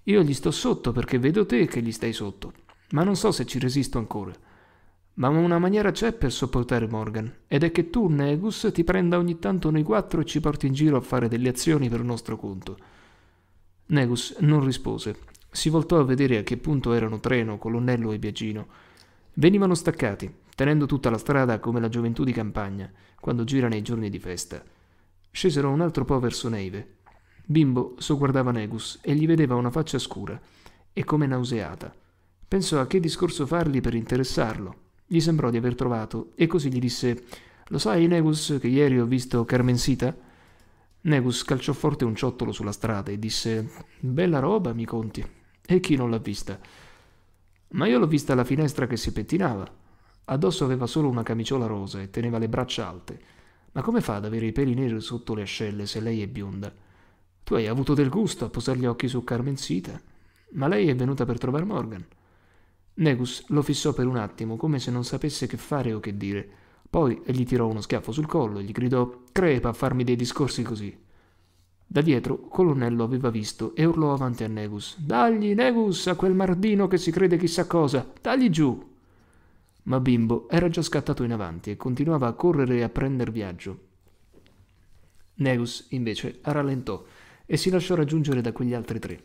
Io gli sto sotto perché vedo te che gli stai sotto, ma non so se ci resisto ancora. Ma una maniera c'è per sopportare Morgan, ed è che tu, Negus, ti prenda ogni tanto noi quattro e ci porti in giro a fare delle azioni per nostro conto. Negus non rispose. Si voltò a vedere a che punto erano Treno, Colonnello e Biagino. Venivano staccati, tenendo tutta la strada come la gioventù di campagna, quando gira nei giorni di festa. Scesero un altro po' verso Neive. Bimbo sogguardava Negus e gli vedeva una faccia scura e come nauseata. Pensò a che discorso fargli per interessarlo. Gli sembrò di aver trovato e così gli disse: Lo sai, Negus, che ieri ho visto Carmensita? Negus calciò forte un ciottolo sulla strada e disse Bella roba, mi conti. E chi non l'ha vista? Ma io l'ho vista alla finestra che si pettinava. Addosso aveva solo una camiciola rosa e teneva le braccia alte. Ma come fa ad avere i peli neri sotto le ascelle se lei è bionda? Tu hai avuto del gusto a posare gli occhi su Carmenzita, ma lei è venuta per trovare Morgan. Negus lo fissò per un attimo, come se non sapesse che fare o che dire. Poi gli tirò uno schiaffo sul collo e gli gridò Crepa a farmi dei discorsi così. Da dietro Colonnello aveva visto e urlò avanti a Negus Dagli, Negus, a quel mardino che si crede chissà cosa, dagli giù! Ma Bimbo era già scattato in avanti e continuava a correre e a prender viaggio. Negus, invece, rallentò e si lasciò raggiungere da quegli altri tre.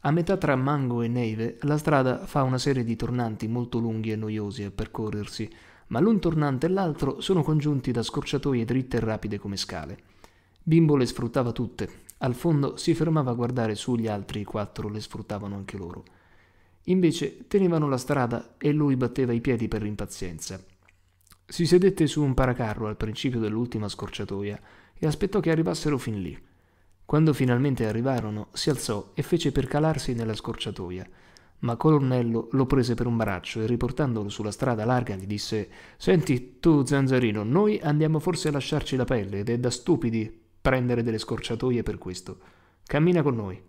A metà tra Mango e Neve la strada fa una serie di tornanti molto lunghi e noiosi a percorrersi, ma l'un tornante e l'altro sono congiunti da scorciatoie dritte e rapide come scale. Bimbo le sfruttava tutte, al fondo si fermava a guardare su gli altri quattro le sfruttavano anche loro. Invece tenevano la strada e lui batteva i piedi per impazienza. Si sedette su un paracarro al principio dell'ultima scorciatoia e aspettò che arrivassero fin lì. Quando finalmente arrivarono, si alzò e fece per calarsi nella scorciatoia, ma Colonnello lo prese per un braccio e riportandolo sulla strada larga gli disse Senti, tu zanzarino, noi andiamo forse a lasciarci la pelle ed è da stupidi prendere delle scorciatoie per questo. Cammina con noi.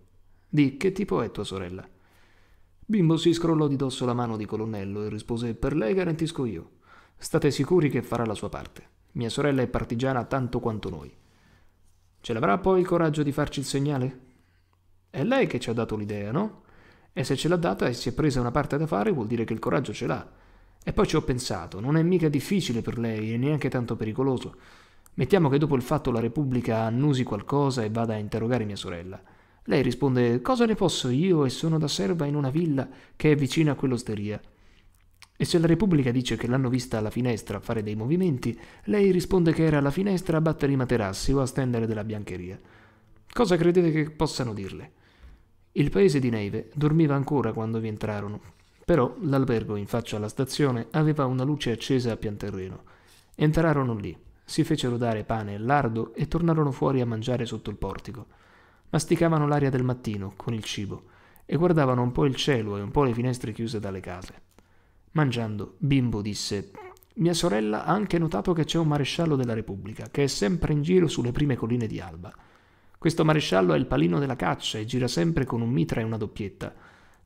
Di che tipo è tua sorella? Bimbo si scrollò di dosso la mano di Colonnello e rispose Per lei garantisco io. State sicuri che farà la sua parte. Mia sorella è partigiana tanto quanto noi. Ce l'avrà poi il coraggio di farci il segnale? È lei che ci ha dato l'idea, no? E se ce l'ha data e si è presa una parte da fare vuol dire che il coraggio ce l'ha. E poi ci ho pensato, non è mica difficile per lei e neanche tanto pericoloso. Mettiamo che dopo il fatto la Repubblica annusi qualcosa e vada a interrogare mia sorella. Lei risponde: Cosa ne posso io e sono da serva in una villa che è vicina a quell'osteria? E se la Repubblica dice che l'hanno vista alla finestra a fare dei movimenti, lei risponde che era alla finestra a battere i materassi o a stendere della biancheria. Cosa credete che possano dirle? Il paese di Neve dormiva ancora quando vi entrarono, però l'albergo in faccia alla stazione aveva una luce accesa a pian terreno. Entrarono lì, si fecero dare pane e lardo e tornarono fuori a mangiare sotto il portico. Masticavano l'aria del mattino con il cibo e guardavano un po' il cielo e un po' le finestre chiuse dalle case. Mangiando, Bimbo disse mia sorella ha anche notato che c'è un maresciallo della Repubblica che è sempre in giro sulle prime colline di Alba. Questo maresciallo è il palino della caccia e gira sempre con un mitra e una doppietta.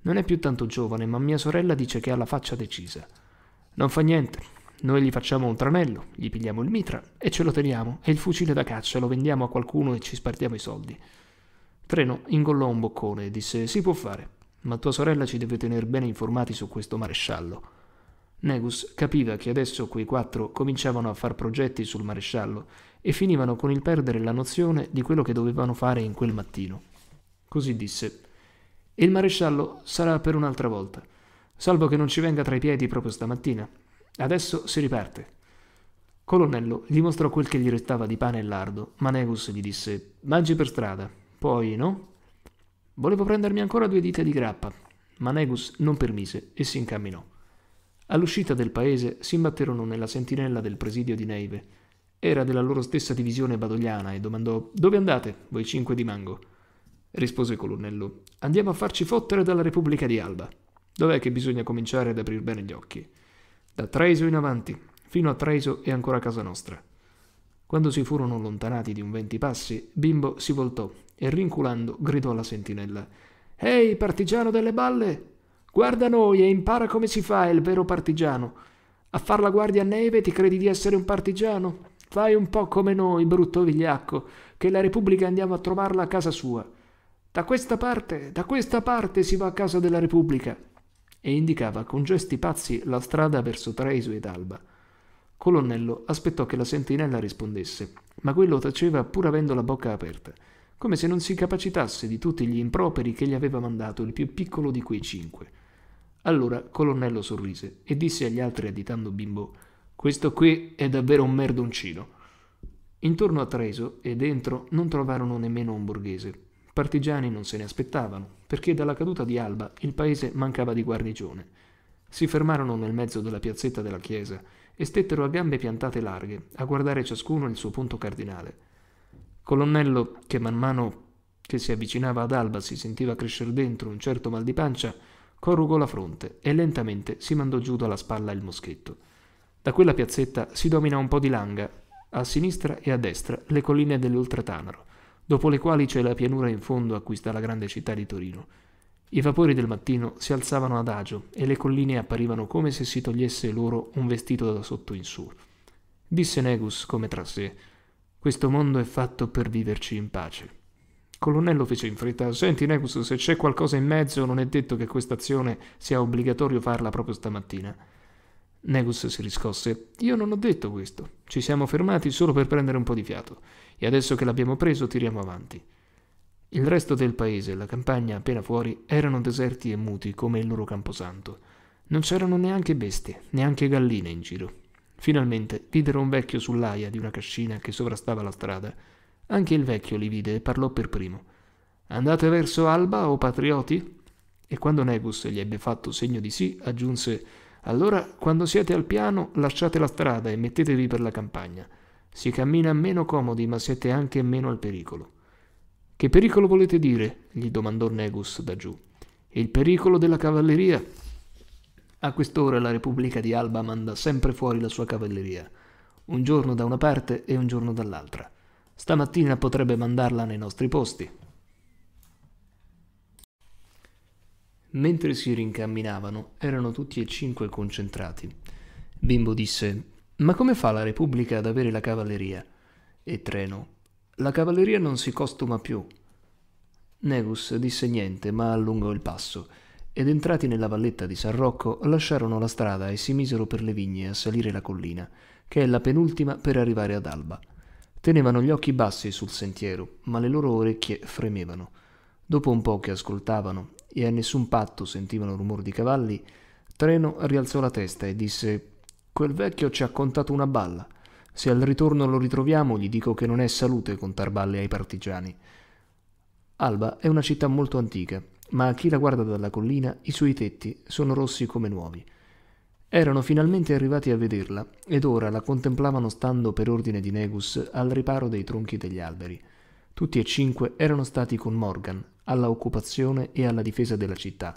Non è più tanto giovane, ma mia sorella dice che ha la faccia decisa. Non fa niente. Noi gli facciamo un tranello, gli pigliamo il mitra e ce lo teniamo, e il fucile da caccia lo vendiamo a qualcuno e ci spartiamo i soldi. Treno ingollò un boccone e disse: Si può fare, ma tua sorella ci deve tener bene informati su questo maresciallo. Negus capiva che adesso quei quattro cominciavano a far progetti sul maresciallo e finivano con il perdere la nozione di quello che dovevano fare in quel mattino. Così disse: E il maresciallo sarà per un'altra volta, salvo che non ci venga tra i piedi proprio stamattina. Adesso si riparte. Colonnello gli mostrò quel che gli restava di pane e lardo, ma Negus gli disse: Mangi per strada. Poi no? Volevo prendermi ancora due dita di grappa, ma Negus non permise e si incamminò. All'uscita del paese si imbatterono nella sentinella del presidio di Neive era della loro stessa divisione badogliana e domandò Dove andate, voi cinque di Mango? Rispose il colonnello Andiamo a farci fottere dalla Repubblica di Alba. Dov'è che bisogna cominciare ad aprir bene gli occhi? Da Treso in avanti, fino a Treso e ancora a casa nostra. Quando si furono allontanati di un venti passi, Bimbo si voltò e rinculando gridò alla sentinella Ehi, partigiano delle balle! Guarda noi e impara come si fa il vero partigiano. A far la guardia a neve ti credi di essere un partigiano? Fai un po' come noi, brutto vigliacco, che la Repubblica andiamo a trovarla a casa sua. Da questa parte, da questa parte si va a casa della Repubblica. E indicava con gesti pazzi la strada verso Treviso ed Alba. Colonnello aspettò che la sentinella rispondesse, ma quello taceva pur avendo la bocca aperta, come se non si capacitasse di tutti gli improperi che gli aveva mandato il più piccolo di quei cinque. Allora Colonnello sorrise e disse agli altri additando Bimbo questo qui è davvero un merdoncino. Intorno a Treso e dentro non trovarono nemmeno un borghese. Partigiani non se ne aspettavano, perché dalla caduta di Alba il paese mancava di guarnigione. Si fermarono nel mezzo della piazzetta della chiesa e stettero a gambe piantate larghe, a guardare ciascuno il suo punto cardinale. Colonnello, che man mano che si avvicinava ad Alba si sentiva crescere dentro un certo mal di pancia, corrugò la fronte e lentamente si mandò giù dalla spalla il moschetto. Da quella piazzetta si domina un po' di langa, a sinistra e a destra le colline dell'Oltratanaro, dopo le quali c'è la pianura in fondo a cui sta la grande città di Torino. I vapori del mattino si alzavano ad agio e le colline apparivano come se si togliesse loro un vestito da sotto in su. Disse Negus come tra sé: Questo mondo è fatto per viverci in pace. Colonnello fece in fretta: Senti, Negus, se c'è qualcosa in mezzo, non è detto che questa azione sia obbligatorio farla proprio stamattina. Negus si riscosse. Io non ho detto questo. Ci siamo fermati solo per prendere un po' di fiato. E adesso che l'abbiamo preso, tiriamo avanti. Il resto del paese e la campagna appena fuori erano deserti e muti come il loro camposanto. Non c'erano neanche bestie, neanche galline in giro. Finalmente videro un vecchio sull'aia di una cascina che sovrastava la strada. Anche il vecchio li vide e parlò per primo. Andate verso Alba, o patrioti? E quando Negus gli ebbe fatto segno di sì, aggiunse allora, quando siete al piano, lasciate la strada e mettetevi per la campagna. Si cammina meno comodi, ma siete anche meno al pericolo. Che pericolo volete dire? gli domandò Negus da giù. Il pericolo della cavalleria. A quest'ora la Repubblica di Alba manda sempre fuori la sua cavalleria, un giorno da una parte e un giorno dall'altra. Stamattina potrebbe mandarla nei nostri posti, Mentre si rincamminavano, erano tutti e cinque concentrati. Bimbo disse: Ma come fa la Repubblica ad avere la cavalleria? E Treno: La cavalleria non si costuma più. Negus disse niente, ma allungò il passo ed entrati nella valletta di San Rocco lasciarono la strada e si misero per le vigne a salire la collina, che è la penultima per arrivare ad alba. Tenevano gli occhi bassi sul sentiero, ma le loro orecchie fremevano. Dopo un po' che ascoltavano, e a nessun patto sentivano rumor di cavalli, Treno rialzò la testa e disse Quel vecchio ci ha contato una balla. Se al ritorno lo ritroviamo gli dico che non è salute contar balle ai partigiani. Alba è una città molto antica, ma a chi la guarda dalla collina i suoi tetti sono rossi come nuovi. Erano finalmente arrivati a vederla ed ora la contemplavano stando per ordine di Negus al riparo dei tronchi degli alberi. Tutti e cinque erano stati con Morgan alla occupazione e alla difesa della città,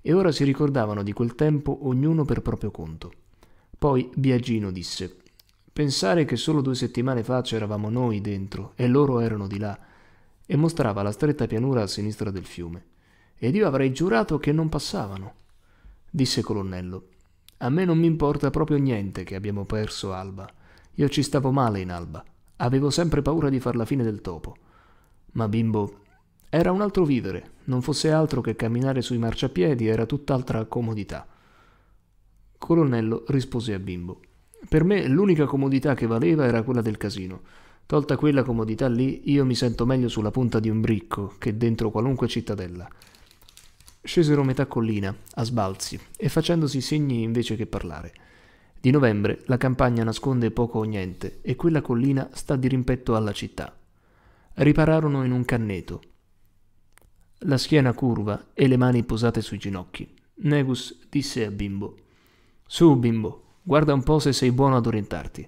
e ora si ricordavano di quel tempo ognuno per proprio conto. Poi Biagino disse Pensare che solo due settimane fa c'eravamo noi dentro e loro erano di là, e mostrava la stretta pianura a sinistra del fiume. Ed io avrei giurato che non passavano. Disse Colonnello, a me non mi importa proprio niente che abbiamo perso Alba. Io ci stavo male in Alba. Avevo sempre paura di far la fine del topo. Ma bimbo, era un altro vivere, non fosse altro che camminare sui marciapiedi era tutt'altra comodità. Colonnello rispose a Bimbo. Per me l'unica comodità che valeva era quella del casino. Tolta quella comodità lì, io mi sento meglio sulla punta di un bricco che dentro qualunque cittadella. Scesero metà collina, a sbalzi, e facendosi segni invece che parlare. Di novembre la campagna nasconde poco o niente e quella collina sta dirimpetto alla città. Ripararono in un canneto, la schiena curva e le mani posate sui ginocchi. Negus disse a Bimbo: Su, Bimbo, guarda un po' se sei buono ad orientarti.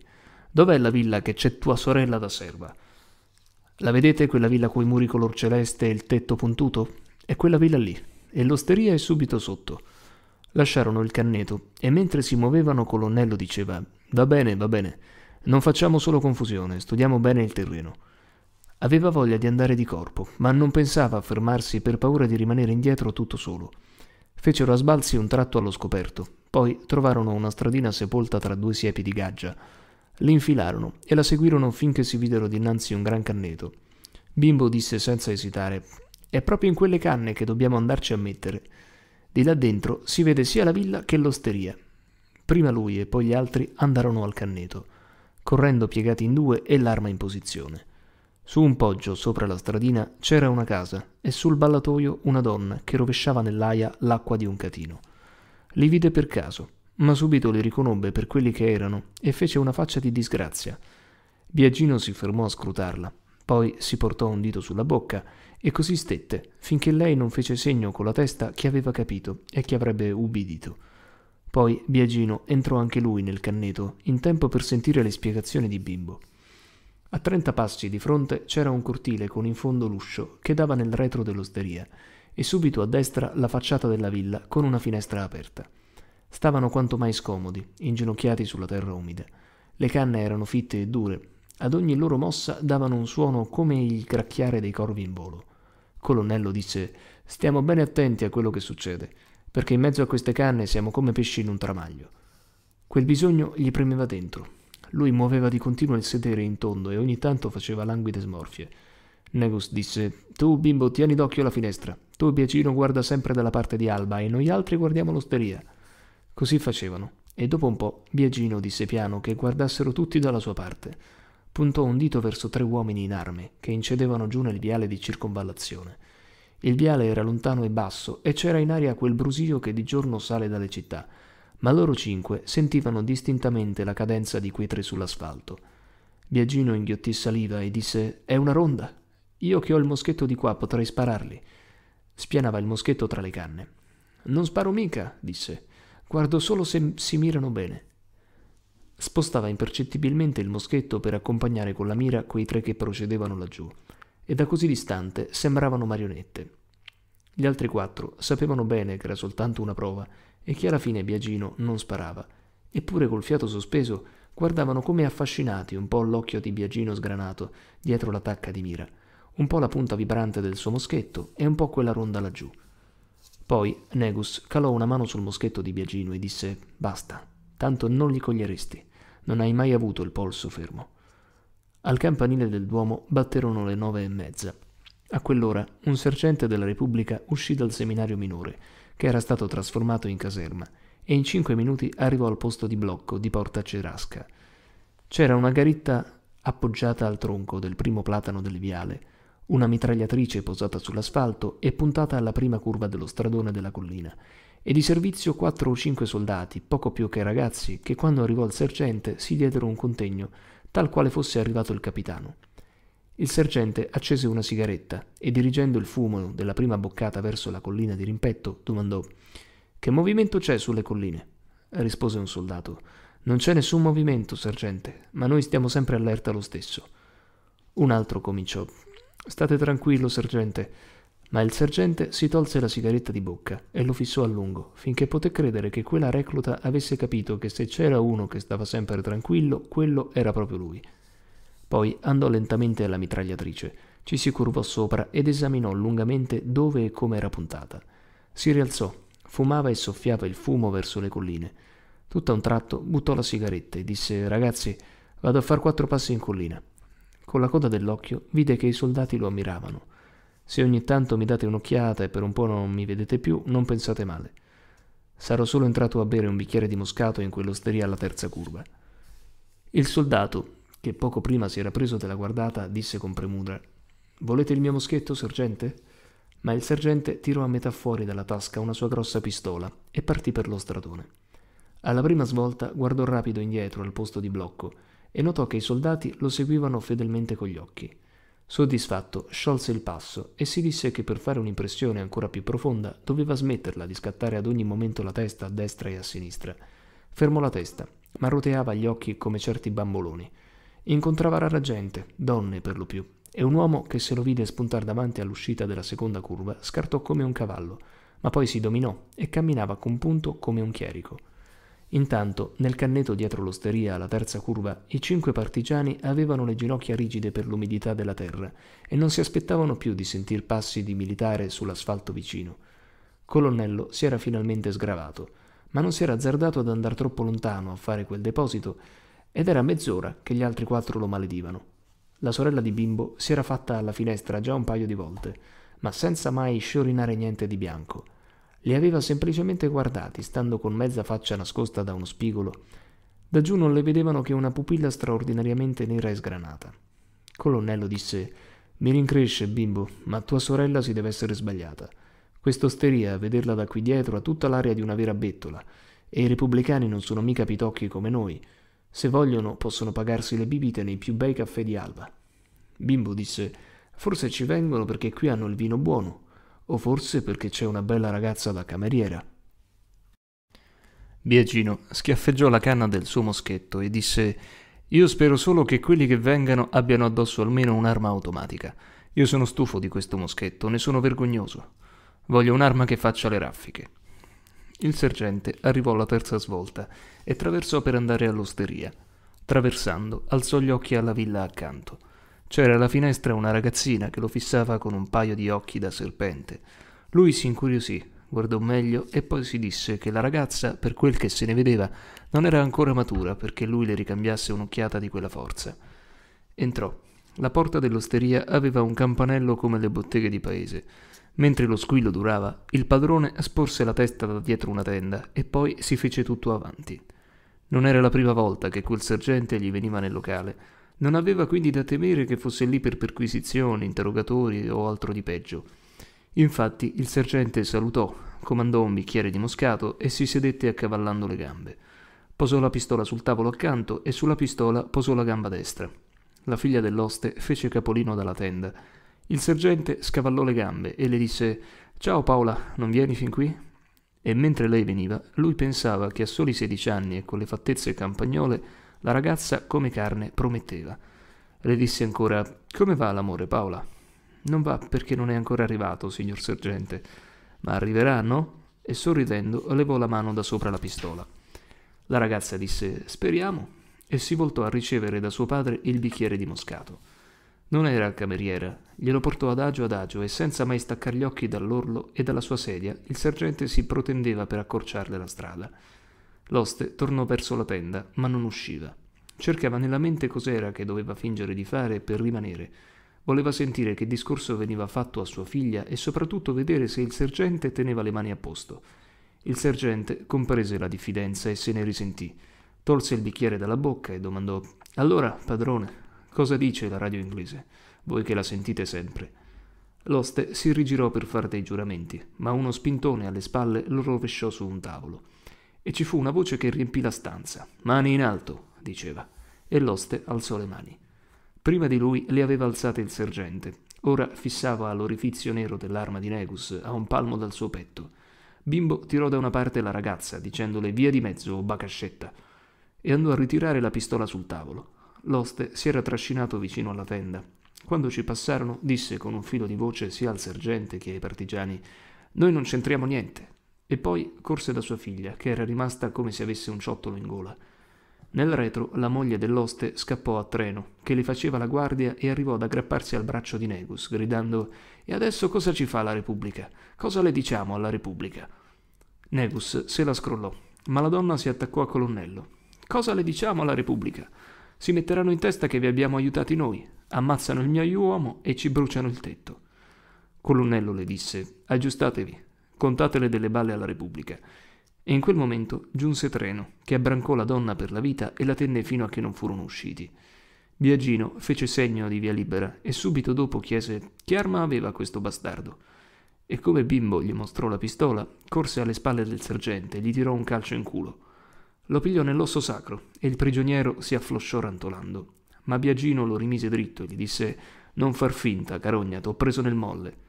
Dov'è la villa che c'è tua sorella da serva? La vedete quella villa coi muri color celeste e il tetto puntuto? È quella villa lì, e l'osteria è subito sotto. Lasciarono il canneto e mentre si muovevano Colonnello diceva: Va bene, va bene. Non facciamo solo confusione, studiamo bene il terreno. Aveva voglia di andare di corpo, ma non pensava a fermarsi per paura di rimanere indietro tutto solo. Fecero a sbalzi un tratto allo scoperto, poi trovarono una stradina sepolta tra due siepi di gaggia. L'infilarono e la seguirono finché si videro dinanzi un gran canneto. Bimbo disse senza esitare: È proprio in quelle canne che dobbiamo andarci a mettere. Di là dentro si vede sia la villa che l'osteria. Prima lui e poi gli altri andarono al canneto, correndo piegati in due e l'arma in posizione. Su un poggio sopra la stradina c'era una casa e sul ballatoio una donna che rovesciava nell'aia l'acqua di un catino. Li vide per caso, ma subito li riconobbe per quelli che erano e fece una faccia di disgrazia. Biagino si fermò a scrutarla, poi si portò un dito sulla bocca e così stette finché lei non fece segno con la testa che aveva capito e che avrebbe ubbidito. Poi Biagino entrò anche lui nel canneto in tempo per sentire le spiegazioni di Bimbo. A trenta passi di fronte c'era un cortile con in fondo l'uscio che dava nel retro dell'osteria e subito a destra la facciata della villa con una finestra aperta. Stavano quanto mai scomodi, inginocchiati sulla terra umida. Le canne erano fitte e dure, ad ogni loro mossa davano un suono come il cracchiare dei corvi in volo. Colonnello disse: Stiamo bene attenti a quello che succede, perché in mezzo a queste canne siamo come pesci in un tramaglio. Quel bisogno gli premeva dentro, lui muoveva di continuo il sedere in tondo e ogni tanto faceva languide smorfie. Negus disse: Tu, bimbo, tieni d'occhio la finestra. Tu, Biagino, guarda sempre dalla parte di Alba e noi altri guardiamo l'osteria. Così facevano, e dopo un po' Biagino disse piano che guardassero tutti dalla sua parte. Puntò un dito verso tre uomini in arme che incedevano giù nel viale di circonvallazione. Il viale era lontano e basso e c'era in aria quel brusio che di giorno sale dalle città ma loro cinque sentivano distintamente la cadenza di quei tre sull'asfalto. Biagino inghiottì saliva e disse: È una ronda. Io che ho il moschetto di qua potrei spararli. Spianava il moschetto tra le canne. Non sparo mica, disse. Guardo solo se si mirano bene. Spostava impercettibilmente il moschetto per accompagnare con la mira quei tre che procedevano laggiù, e da così distante sembravano marionette. Gli altri quattro sapevano bene che era soltanto una prova e che alla fine Biagino non sparava. Eppure col fiato sospeso guardavano come affascinati un po' l'occhio di Biagino sgranato dietro la tacca di mira, un po' la punta vibrante del suo moschetto e un po' quella ronda laggiù. Poi Negus calò una mano sul moschetto di Biagino e disse Basta, tanto non li coglieresti, non hai mai avuto il polso fermo. Al campanile del Duomo batterono le nove e mezza. A quell'ora un sergente della Repubblica uscì dal seminario minore, che era stato trasformato in caserma, e in cinque minuti arrivò al posto di blocco di Porta Cerasca. C'era una garitta appoggiata al tronco del primo platano del viale, una mitragliatrice posata sull'asfalto e puntata alla prima curva dello stradone della collina, e di servizio quattro o cinque soldati, poco più che ragazzi, che quando arrivò il sergente si diedero un contegno, tal quale fosse arrivato il capitano. Il sergente accese una sigaretta e dirigendo il fumo della prima boccata verso la collina di rimpetto domandò Che movimento c'è sulle colline? rispose un soldato. Non c'è nessun movimento, sergente, ma noi stiamo sempre allerta lo stesso. Un altro cominciò. State tranquillo, sergente. Ma il sergente si tolse la sigaretta di bocca e lo fissò a lungo, finché poté credere che quella recluta avesse capito che se c'era uno che stava sempre tranquillo, quello era proprio lui. Poi andò lentamente alla mitragliatrice, ci si curvò sopra ed esaminò lungamente dove e come era puntata. Si rialzò, fumava e soffiava il fumo verso le colline. Tutto a un tratto buttò la sigaretta e disse Ragazzi, vado a far quattro passi in collina. Con la coda dell'occhio vide che i soldati lo ammiravano. Se ogni tanto mi date un'occhiata e per un po' non mi vedete più, non pensate male. Sarò solo entrato a bere un bicchiere di moscato in quell'osteria alla terza curva. Il soldato, che poco prima si era preso della guardata, disse con premura Volete il mio moschetto, sergente? Ma il sergente tirò a metà fuori dalla tasca una sua grossa pistola e partì per lo stradone. Alla prima svolta guardò rapido indietro al posto di blocco e notò che i soldati lo seguivano fedelmente con gli occhi. Soddisfatto, sciolse il passo e si disse che per fare un'impressione ancora più profonda doveva smetterla di scattare ad ogni momento la testa a destra e a sinistra. Fermò la testa, ma roteava gli occhi come certi bamboloni. Incontrava rara gente, donne per lo più, e un uomo che se lo vide spuntar davanti all'uscita della seconda curva scartò come un cavallo, ma poi si dominò e camminava con punto come un chierico. Intanto, nel canneto dietro l'osteria alla terza curva, i cinque partigiani avevano le ginocchia rigide per l'umidità della terra e non si aspettavano più di sentir passi di militare sull'asfalto vicino. Colonnello si era finalmente sgravato, ma non si era azzardato ad andar troppo lontano a fare quel deposito ed era mezz'ora che gli altri quattro lo maledivano. La sorella di Bimbo si era fatta alla finestra già un paio di volte, ma senza mai sciorinare niente di bianco. Li aveva semplicemente guardati, stando con mezza faccia nascosta da uno spigolo. Da giù non le vedevano che una pupilla straordinariamente nera e sgranata. Colonnello disse: Mi rincresce, Bimbo, ma tua sorella si deve essere sbagliata. Quest'osteria, a vederla da qui dietro, ha tutta l'aria di una vera bettola, e i repubblicani non sono mica pitocchi come noi. Se vogliono possono pagarsi le bibite nei più bei caffè di Alba. Bimbo disse Forse ci vengono perché qui hanno il vino buono, o forse perché c'è una bella ragazza da cameriera. Biagino schiaffeggiò la canna del suo moschetto e disse Io spero solo che quelli che vengano abbiano addosso almeno un'arma automatica. Io sono stufo di questo moschetto, ne sono vergognoso. Voglio un'arma che faccia le raffiche. Il sergente arrivò alla terza svolta e traversò per andare all'osteria. Traversando, alzò gli occhi alla villa accanto. C'era alla finestra una ragazzina che lo fissava con un paio di occhi da serpente. Lui si incuriosì, guardò meglio e poi si disse che la ragazza, per quel che se ne vedeva, non era ancora matura perché lui le ricambiasse un'occhiata di quella forza. Entrò. La porta dell'osteria aveva un campanello come le botteghe di paese. Mentre lo squillo durava, il padrone sporse la testa da dietro una tenda e poi si fece tutto avanti. Non era la prima volta che quel sergente gli veniva nel locale. Non aveva quindi da temere che fosse lì per perquisizioni, interrogatori o altro di peggio. Infatti il sergente salutò, comandò un bicchiere di moscato e si sedette accavallando le gambe. Posò la pistola sul tavolo accanto e sulla pistola posò la gamba destra. La figlia dell'oste fece capolino dalla tenda il sergente scavallò le gambe e le disse Ciao Paola, non vieni fin qui? E mentre lei veniva, lui pensava che a soli 16 anni e con le fattezze campagnole, la ragazza come carne prometteva. Le disse ancora Come va l'amore, Paola? Non va perché non è ancora arrivato, signor sergente. Ma arriverà, no? E sorridendo levò la mano da sopra la pistola. La ragazza disse Speriamo e si voltò a ricevere da suo padre il bicchiere di moscato. Non era cameriera. Glielo portò adagio adagio e senza mai staccar gli occhi dall'orlo e dalla sua sedia, il sergente si protendeva per accorciarle la strada. L'oste tornò verso la tenda, ma non usciva. Cercava nella mente cos'era che doveva fingere di fare per rimanere. Voleva sentire che discorso veniva fatto a sua figlia e soprattutto vedere se il sergente teneva le mani a posto. Il sergente comprese la diffidenza e se ne risentì. Tolse il bicchiere dalla bocca e domandò: Allora, padrone, Cosa dice la radio inglese? Voi che la sentite sempre. L'oste si rigirò per far dei giuramenti, ma uno spintone alle spalle lo rovesciò su un tavolo. E ci fu una voce che riempì la stanza. Mani in alto, diceva. E l'oste alzò le mani. Prima di lui le aveva alzate il sergente. Ora fissava l'orifizio nero dell'arma di Negus a un palmo dal suo petto. Bimbo tirò da una parte la ragazza, dicendole via di mezzo o bacascetta, e andò a ritirare la pistola sul tavolo. L'oste si era trascinato vicino alla tenda. Quando ci passarono, disse con un filo di voce sia al sergente che ai partigiani: Noi non c'entriamo niente. E poi corse da sua figlia, che era rimasta come se avesse un ciottolo in gola. Nel retro la moglie dell'oste scappò a treno, che le faceva la guardia e arrivò ad aggrapparsi al braccio di Negus, gridando E adesso cosa ci fa la Repubblica? Cosa le diciamo alla Repubblica? Negus se la scrollò, ma la donna si attaccò a Colonnello. Cosa le diciamo alla Repubblica? Si metteranno in testa che vi abbiamo aiutati noi, ammazzano il mio uomo e ci bruciano il tetto. Colonnello le disse, aggiustatevi, contatele delle balle alla Repubblica. E in quel momento giunse Treno, che abbrancò la donna per la vita e la tenne fino a che non furono usciti. Biagino fece segno di via libera e subito dopo chiese che arma aveva questo bastardo. E come Bimbo gli mostrò la pistola, corse alle spalle del sergente e gli tirò un calcio in culo. Lo pigliò nell'osso sacro e il prigioniero si afflosciò rantolando. Ma Biagino lo rimise dritto e gli disse: Non far finta, carogna, t'ho preso nel molle.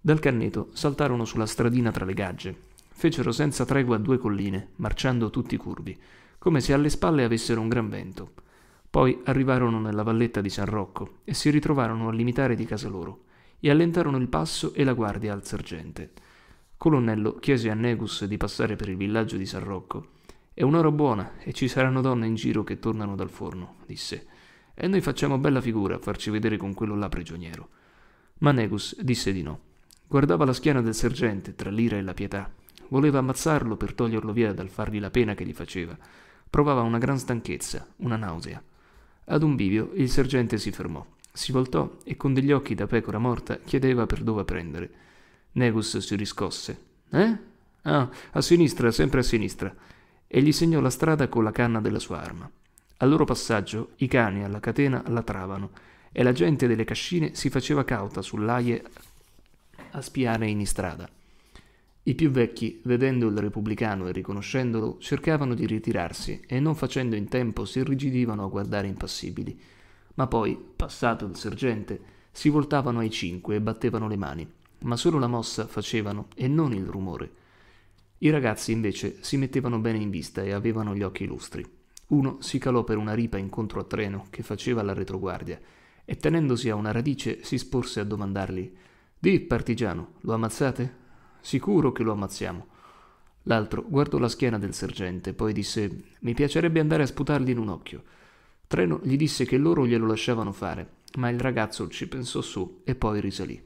Dal canneto saltarono sulla stradina tra le gagge. Fecero senza tregua due colline, marciando tutti curvi, come se alle spalle avessero un gran vento. Poi arrivarono nella valletta di San Rocco e si ritrovarono al limitare di casa loro e allentarono il passo e la guardia al sergente. Colonnello chiese a Negus di passare per il villaggio di San Rocco è un'ora buona e ci saranno donne in giro che tornano dal forno, disse. E noi facciamo bella figura a farci vedere con quello là prigioniero. Ma Negus disse di no. Guardava la schiena del sergente tra l'ira e la pietà. Voleva ammazzarlo per toglierlo via dal fargli la pena che gli faceva. Provava una gran stanchezza, una nausea. Ad un bivio il sergente si fermò, si voltò e con degli occhi da pecora morta chiedeva per dove prendere. Negus si riscosse. Eh? Ah, a sinistra, sempre a sinistra e gli segnò la strada con la canna della sua arma. Al loro passaggio i cani alla catena latravano e la gente delle cascine si faceva cauta sull'aie a spiare in istrada. I più vecchi, vedendo il repubblicano e riconoscendolo, cercavano di ritirarsi e non facendo in tempo si irrigidivano a guardare impassibili. Ma poi, passato il sergente, si voltavano ai cinque e battevano le mani, ma solo la mossa facevano e non il rumore i ragazzi invece si mettevano bene in vista e avevano gli occhi lustri. Uno si calò per una ripa incontro a Treno che faceva la retroguardia e tenendosi a una radice si sporse a domandargli Di partigiano, lo ammazzate? Sicuro che lo ammazziamo. L'altro guardò la schiena del sergente, poi disse Mi piacerebbe andare a sputargli in un occhio. Treno gli disse che loro glielo lasciavano fare, ma il ragazzo ci pensò su e poi risalì.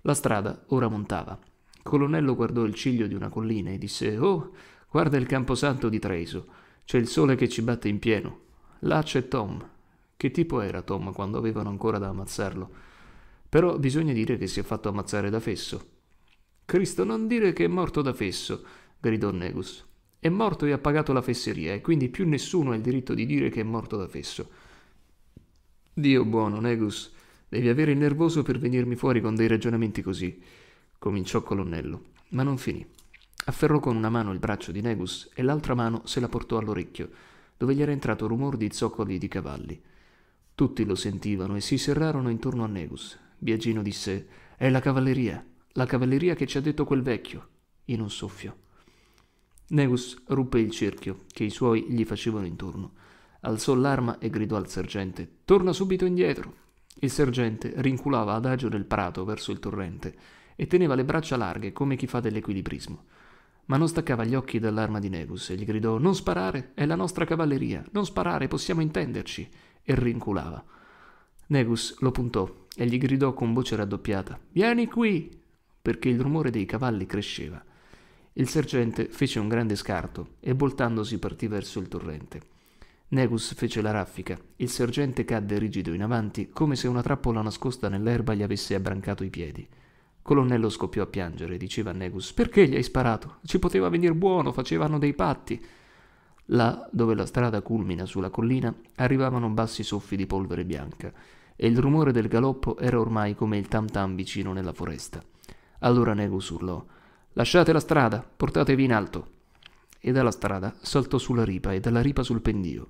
La strada ora montava. Il colonnello guardò il ciglio di una collina e disse: Oh, guarda il camposanto di Treso. C'è il sole che ci batte in pieno. Là c'è Tom. Che tipo era Tom quando avevano ancora da ammazzarlo? Però bisogna dire che si è fatto ammazzare da Fesso. Cristo, non dire che è morto da Fesso, gridò Negus. È morto e ha pagato la fesseria, e quindi più nessuno ha il diritto di dire che è morto da fesso. Dio buono, Negus, devi avere il nervoso per venirmi fuori con dei ragionamenti così cominciò Colonnello, ma non finì. Afferrò con una mano il braccio di Negus e l'altra mano se la portò all'orecchio, dove gli era entrato rumor di zoccoli di cavalli. Tutti lo sentivano e si serrarono intorno a Negus. Biagino disse: È la cavalleria, la cavalleria che ci ha detto quel vecchio, in un soffio. Negus ruppe il cerchio che i suoi gli facevano intorno, alzò l'arma e gridò al sergente: Torna subito indietro! Il sergente rinculava adagio nel prato verso il torrente e teneva le braccia larghe come chi fa dell'equilibrismo. Ma non staccava gli occhi dall'arma di Negus e gli gridò Non sparare, è la nostra cavalleria, non sparare, possiamo intenderci, e rinculava. Negus lo puntò e gli gridò con voce raddoppiata Vieni qui, perché il rumore dei cavalli cresceva. Il sergente fece un grande scarto e voltandosi partì verso il torrente. Negus fece la raffica. Il sergente cadde rigido in avanti, come se una trappola nascosta nell'erba gli avesse abbrancato i piedi. Colonnello scoppiò a piangere, e diceva a Negus: Perché gli hai sparato? Ci poteva venire buono, facevano dei patti. Là, dove la strada culmina sulla collina, arrivavano bassi soffi di polvere bianca, e il rumore del galoppo era ormai come il tam tam vicino nella foresta. Allora Negus urlò: Lasciate la strada, portatevi in alto. E dalla strada saltò sulla ripa e dalla ripa sul pendio.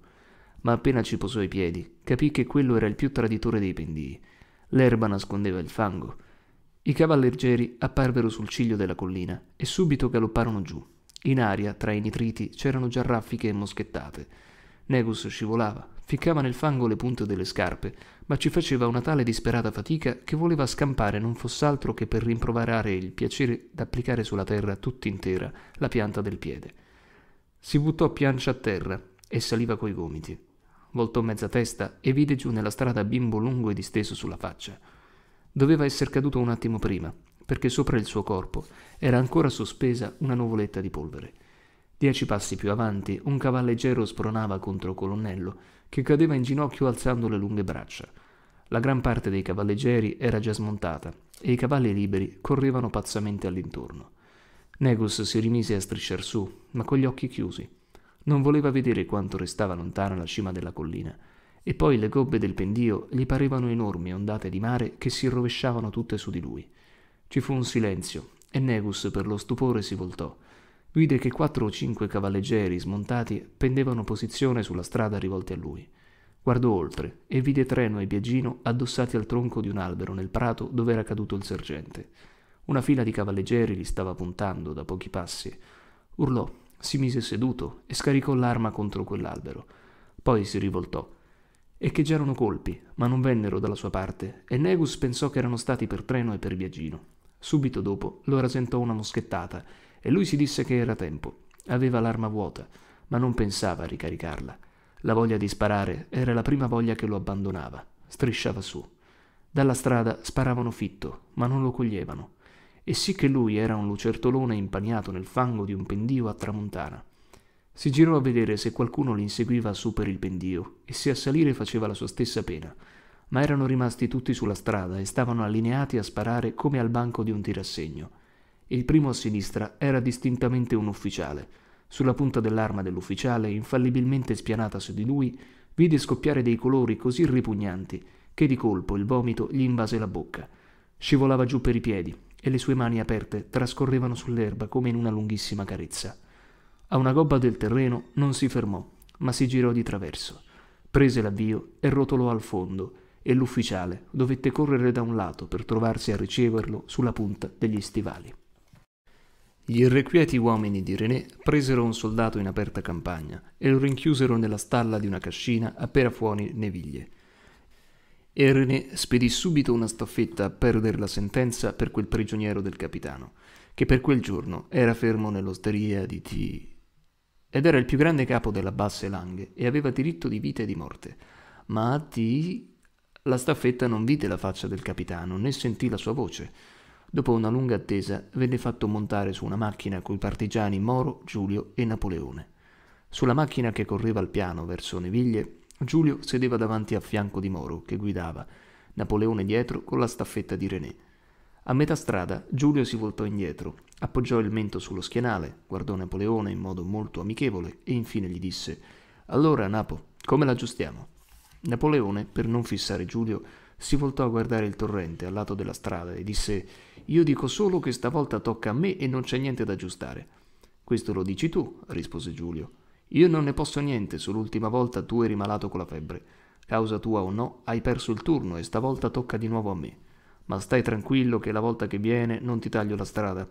Ma appena ci posò i piedi, capì che quello era il più traditore dei pendii. L'erba nascondeva il fango i cavalleggeri apparvero sul ciglio della collina e subito galopparono giù. In aria, tra i nitriti, c'erano già raffiche e moschettate. Negus scivolava, ficcava nel fango le punte delle scarpe, ma ci faceva una tale disperata fatica che voleva scampare non foss'altro che per rimproverare il piacere d'applicare sulla terra tutta intera la pianta del piede. Si buttò piancia a terra e saliva coi gomiti. Voltò mezza testa e vide giù nella strada bimbo lungo e disteso sulla faccia. Doveva essere caduto un attimo prima, perché sopra il suo corpo era ancora sospesa una nuvoletta di polvere. Dieci passi più avanti, un cavalleggero spronava contro Colonnello, che cadeva in ginocchio alzando le lunghe braccia. La gran parte dei cavalleggeri era già smontata e i cavalli liberi correvano pazzamente all'intorno. Negus si rimise a strisciar su, ma con gli occhi chiusi. Non voleva vedere quanto restava lontana la cima della collina e poi le gobbe del pendio gli parevano enormi ondate di mare che si rovesciavano tutte su di lui. Ci fu un silenzio, e Negus per lo stupore si voltò. Vide che quattro o cinque cavalleggeri smontati pendevano posizione sulla strada rivolti a lui. Guardò oltre e vide Treno e Biagino addossati al tronco di un albero nel prato dove era caduto il sergente. Una fila di cavalleggeri li stava puntando da pochi passi. Urlò, si mise seduto e scaricò l'arma contro quell'albero. Poi si rivoltò e che c'erano colpi, ma non vennero dalla sua parte, e Negus pensò che erano stati per treno e per viaggino. Subito dopo lo rasentò una moschettata, e lui si disse che era tempo. Aveva l'arma vuota, ma non pensava a ricaricarla. La voglia di sparare era la prima voglia che lo abbandonava. Strisciava su. Dalla strada sparavano fitto, ma non lo coglievano. E sì che lui era un lucertolone impaniato nel fango di un pendio a tramontana. Si girò a vedere se qualcuno li inseguiva su per il pendio e se a salire faceva la sua stessa pena, ma erano rimasti tutti sulla strada e stavano allineati a sparare come al banco di un tirassegno. Il primo a sinistra era distintamente un ufficiale. Sulla punta dell'arma dell'ufficiale, infallibilmente spianata su di lui, vide scoppiare dei colori così ripugnanti che di colpo il vomito gli invase la bocca. Scivolava giù per i piedi e le sue mani aperte trascorrevano sull'erba come in una lunghissima carezza. A una gobba del terreno non si fermò, ma si girò di traverso. Prese l'avvio e rotolò al fondo, e l'ufficiale dovette correre da un lato per trovarsi a riceverlo sulla punta degli stivali. Gli irrequieti uomini di René presero un soldato in aperta campagna e lo rinchiusero nella stalla di una cascina appena fuori Neviglie. E René spedì subito una staffetta a perdere la sentenza per quel prigioniero del capitano, che per quel giorno era fermo nell'osteria di T ed era il più grande capo della Basse Langhe e aveva diritto di vita e di morte. Ma a D la staffetta non vide la faccia del capitano né sentì la sua voce. Dopo una lunga attesa venne fatto montare su una macchina coi partigiani Moro, Giulio e Napoleone. Sulla macchina che correva al piano verso Neviglie, Giulio sedeva davanti a fianco di Moro, che guidava, Napoleone dietro con la staffetta di René. A metà strada Giulio si voltò indietro, appoggiò il mento sullo schienale, guardò Napoleone in modo molto amichevole e infine gli disse Allora, Napo, come l'aggiustiamo? Napoleone, per non fissare Giulio, si voltò a guardare il torrente al lato della strada e disse Io dico solo che stavolta tocca a me e non c'è niente da aggiustare. Questo lo dici tu, rispose Giulio. Io non ne posso niente, sull'ultima volta tu eri malato con la febbre. Causa tua o no, hai perso il turno e stavolta tocca di nuovo a me ma stai tranquillo che la volta che viene non ti taglio la strada.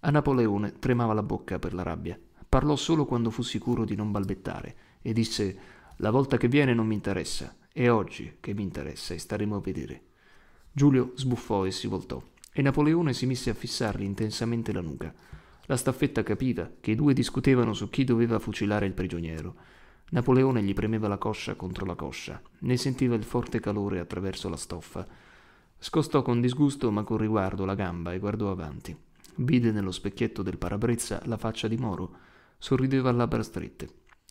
A Napoleone tremava la bocca per la rabbia. Parlò solo quando fu sicuro di non balbettare e disse la volta che viene non mi interessa, è oggi che mi interessa e staremo a vedere. Giulio sbuffò e si voltò, e Napoleone si mise a fissargli intensamente la nuca. La staffetta capiva che i due discutevano su chi doveva fucilare il prigioniero. Napoleone gli premeva la coscia contro la coscia, ne sentiva il forte calore attraverso la stoffa Scostò con disgusto ma con riguardo la gamba e guardò avanti. Vide nello specchietto del parabrezza la faccia di Moro. Sorrideva a labbra strette.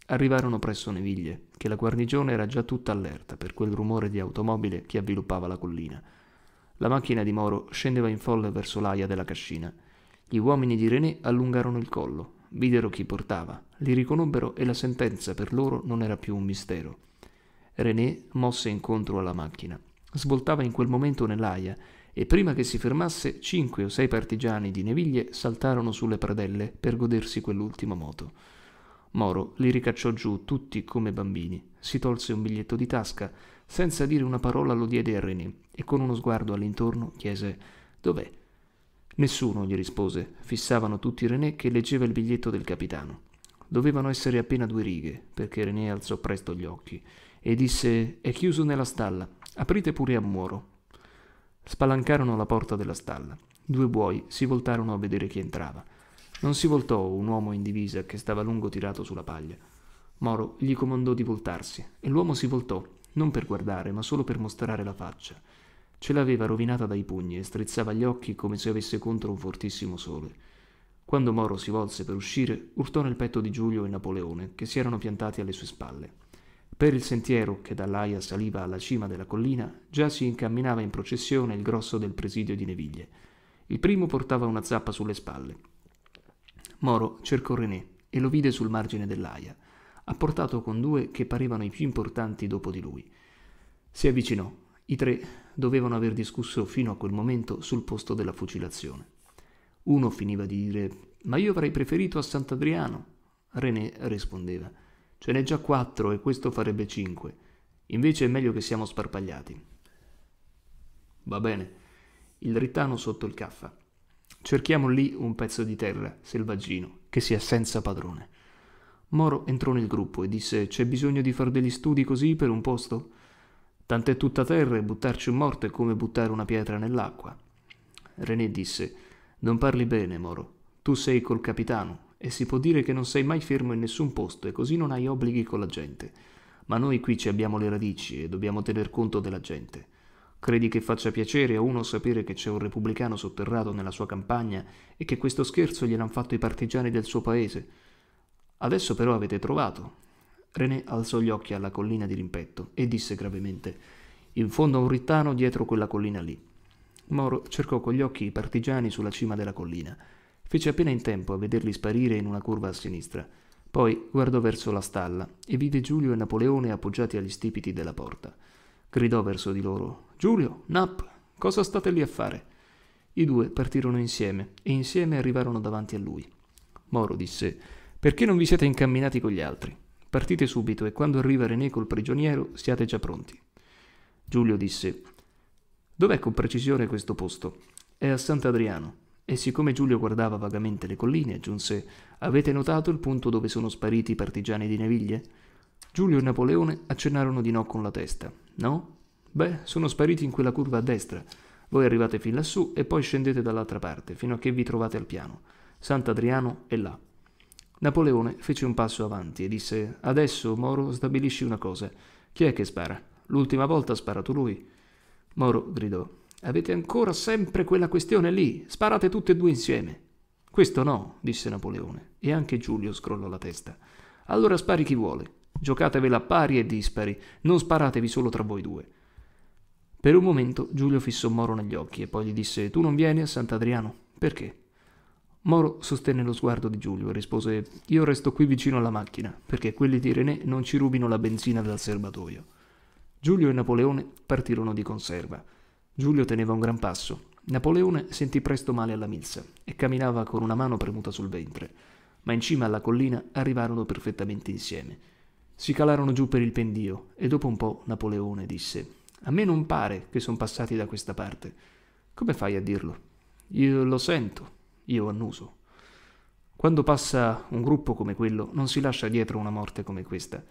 Arrivarono presso Neviglie, che la guarnigione era già tutta allerta per quel rumore di automobile che avviluppava la collina. La macchina di Moro scendeva in folle verso l'aia della cascina. Gli uomini di René allungarono il collo, videro chi portava, li riconobbero e la sentenza per loro non era più un mistero. René mosse incontro alla macchina svoltava in quel momento nell'aia e prima che si fermasse cinque o sei partigiani di Neviglie saltarono sulle pradelle per godersi quell'ultima moto. Moro li ricacciò giù tutti come bambini, si tolse un biglietto di tasca, senza dire una parola lo diede a René e con uno sguardo all'intorno chiese Dov'è? Nessuno gli rispose, fissavano tutti René che leggeva il biglietto del capitano. Dovevano essere appena due righe, perché René alzò presto gli occhi e disse È chiuso nella stalla. Aprite pure a Moro. Spalancarono la porta della stalla. Due buoi si voltarono a vedere chi entrava. Non si voltò un uomo in divisa che stava a lungo tirato sulla paglia. Moro gli comandò di voltarsi e l'uomo si voltò, non per guardare, ma solo per mostrare la faccia. Ce l'aveva rovinata dai pugni e strizzava gli occhi come se avesse contro un fortissimo sole. Quando Moro si volse per uscire, urtò nel petto di Giulio e Napoleone, che si erano piantati alle sue spalle. Per il sentiero che dall'aia saliva alla cima della collina, già si incamminava in processione il grosso del presidio di Neviglie. Il primo portava una zappa sulle spalle. Moro cercò René e lo vide sul margine dell'aia, apportato con due che parevano i più importanti dopo di lui. Si avvicinò. I tre dovevano aver discusso fino a quel momento sul posto della fucilazione. Uno finiva di dire Ma io avrei preferito a Sant'Adriano. René rispondeva «Ma Ce n'è già quattro e questo farebbe cinque. Invece è meglio che siamo sparpagliati. Va bene. Il rittano sotto il caffa. Cerchiamo lì un pezzo di terra, selvaggino, che sia senza padrone. Moro entrò nel gruppo e disse C'è bisogno di far degli studi così per un posto? Tant'è tutta terra e buttarci un morto è come buttare una pietra nell'acqua. René disse Non parli bene, Moro. Tu sei col capitano e si può dire che non sei mai fermo in nessun posto e così non hai obblighi con la gente. Ma noi qui ci abbiamo le radici e dobbiamo tener conto della gente. Credi che faccia piacere a uno sapere che c'è un repubblicano sotterrato nella sua campagna e che questo scherzo gliel'hanno fatto i partigiani del suo paese? Adesso però avete trovato. René alzò gli occhi alla collina di rimpetto e disse gravemente: In fondo a un rittano dietro quella collina lì. Moro cercò con gli occhi i partigiani sulla cima della collina. Fece appena in tempo a vederli sparire in una curva a sinistra. Poi guardò verso la stalla e vide Giulio e Napoleone appoggiati agli stipiti della porta. Gridò verso di loro: Giulio, Nap, cosa state lì a fare? I due partirono insieme e insieme arrivarono davanti a lui. Moro disse: Perché non vi siete incamminati con gli altri? Partite subito e quando arriva René col prigioniero siate già pronti. Giulio disse: Dov'è con precisione questo posto? È a Sant'Adriano. E siccome Giulio guardava vagamente le colline, aggiunse Avete notato il punto dove sono spariti i partigiani di Neviglie? Giulio e Napoleone accennarono di no con la testa. No? Beh, sono spariti in quella curva a destra. Voi arrivate fin lassù e poi scendete dall'altra parte, fino a che vi trovate al piano. Sant'Adriano è là. Napoleone fece un passo avanti e disse Adesso, Moro, stabilisci una cosa. Chi è che spara? L'ultima volta ha sparato lui. Moro gridò Avete ancora sempre quella questione lì. Sparate tutte e due insieme. Questo no, disse Napoleone, e anche Giulio scrollò la testa. Allora spari chi vuole. Giocatevela a pari e dispari, non sparatevi solo tra voi due. Per un momento Giulio fissò Moro negli occhi e poi gli disse: Tu non vieni a Sant'Adriano? Perché? Moro sostenne lo sguardo di Giulio e rispose: Io resto qui vicino alla macchina, perché quelli di René non ci rubino la benzina dal serbatoio. Giulio e Napoleone partirono di conserva. Giulio teneva un gran passo. Napoleone sentì presto male alla milza e camminava con una mano premuta sul ventre, ma in cima alla collina arrivarono perfettamente insieme. Si calarono giù per il pendio e dopo un po' Napoleone disse a me non pare che son passati da questa parte. Come fai a dirlo? Io lo sento, io annuso. Quando passa un gruppo come quello, non si lascia dietro una morte come questa.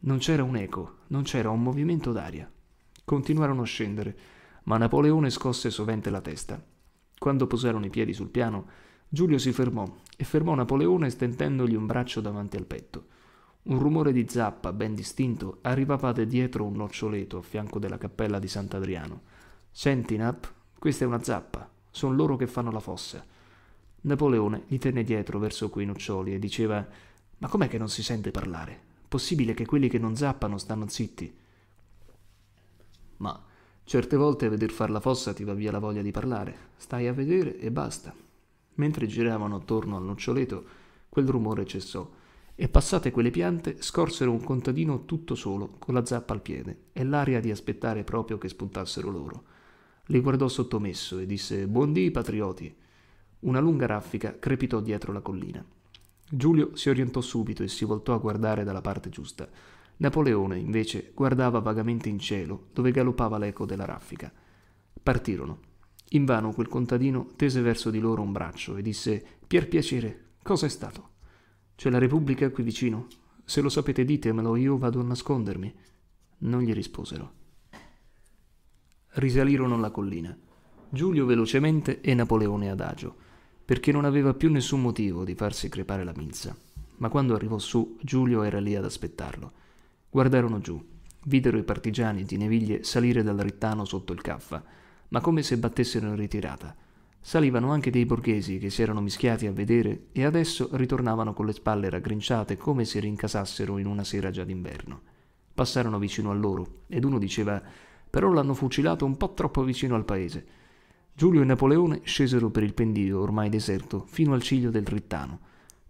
Non c'era un eco, non c'era un movimento d'aria. Continuarono a scendere, ma Napoleone scosse sovente la testa. Quando posarono i piedi sul piano, Giulio si fermò e fermò Napoleone stendendogli un braccio davanti al petto. Un rumore di zappa ben distinto arrivava da dietro un noccioleto a fianco della cappella di Sant'Adriano. Senti, Nap, questa è una zappa, sono loro che fanno la fossa. Napoleone gli tenne dietro verso quei noccioli e diceva: Ma com'è che non si sente parlare? Possibile che quelli che non zappano stanno zitti? Ma Certe volte a veder far la fossa ti va via la voglia di parlare, stai a vedere e basta. Mentre giravano attorno al noccioleto, quel rumore cessò e passate quelle piante scorsero un contadino tutto solo, con la zappa al piede e l'aria di aspettare proprio che spuntassero loro. Li guardò sottomesso e disse «Buon dì, patrioti!» Una lunga raffica crepitò dietro la collina. Giulio si orientò subito e si voltò a guardare dalla parte giusta. Napoleone, invece, guardava vagamente in cielo, dove galoppava l'eco della raffica. Partirono. Invano quel contadino tese verso di loro un braccio e disse: Pier piacere, cosa è stato? C'è la Repubblica qui vicino. Se lo sapete ditemelo, io vado a nascondermi. Non gli risposero. Risalirono la collina. Giulio velocemente e Napoleone adagio, perché non aveva più nessun motivo di farsi crepare la minza. Ma quando arrivò su, Giulio era lì ad aspettarlo. Guardarono giù. Videro i partigiani di Neviglie salire dal rittano sotto il caffa, ma come se battessero in ritirata. Salivano anche dei borghesi che si erano mischiati a vedere e adesso ritornavano con le spalle raggrinciate come se rincasassero in una sera già d'inverno. Passarono vicino a loro ed uno diceva però l'hanno fucilato un po' troppo vicino al paese. Giulio e Napoleone scesero per il pendio ormai deserto fino al ciglio del Rittano.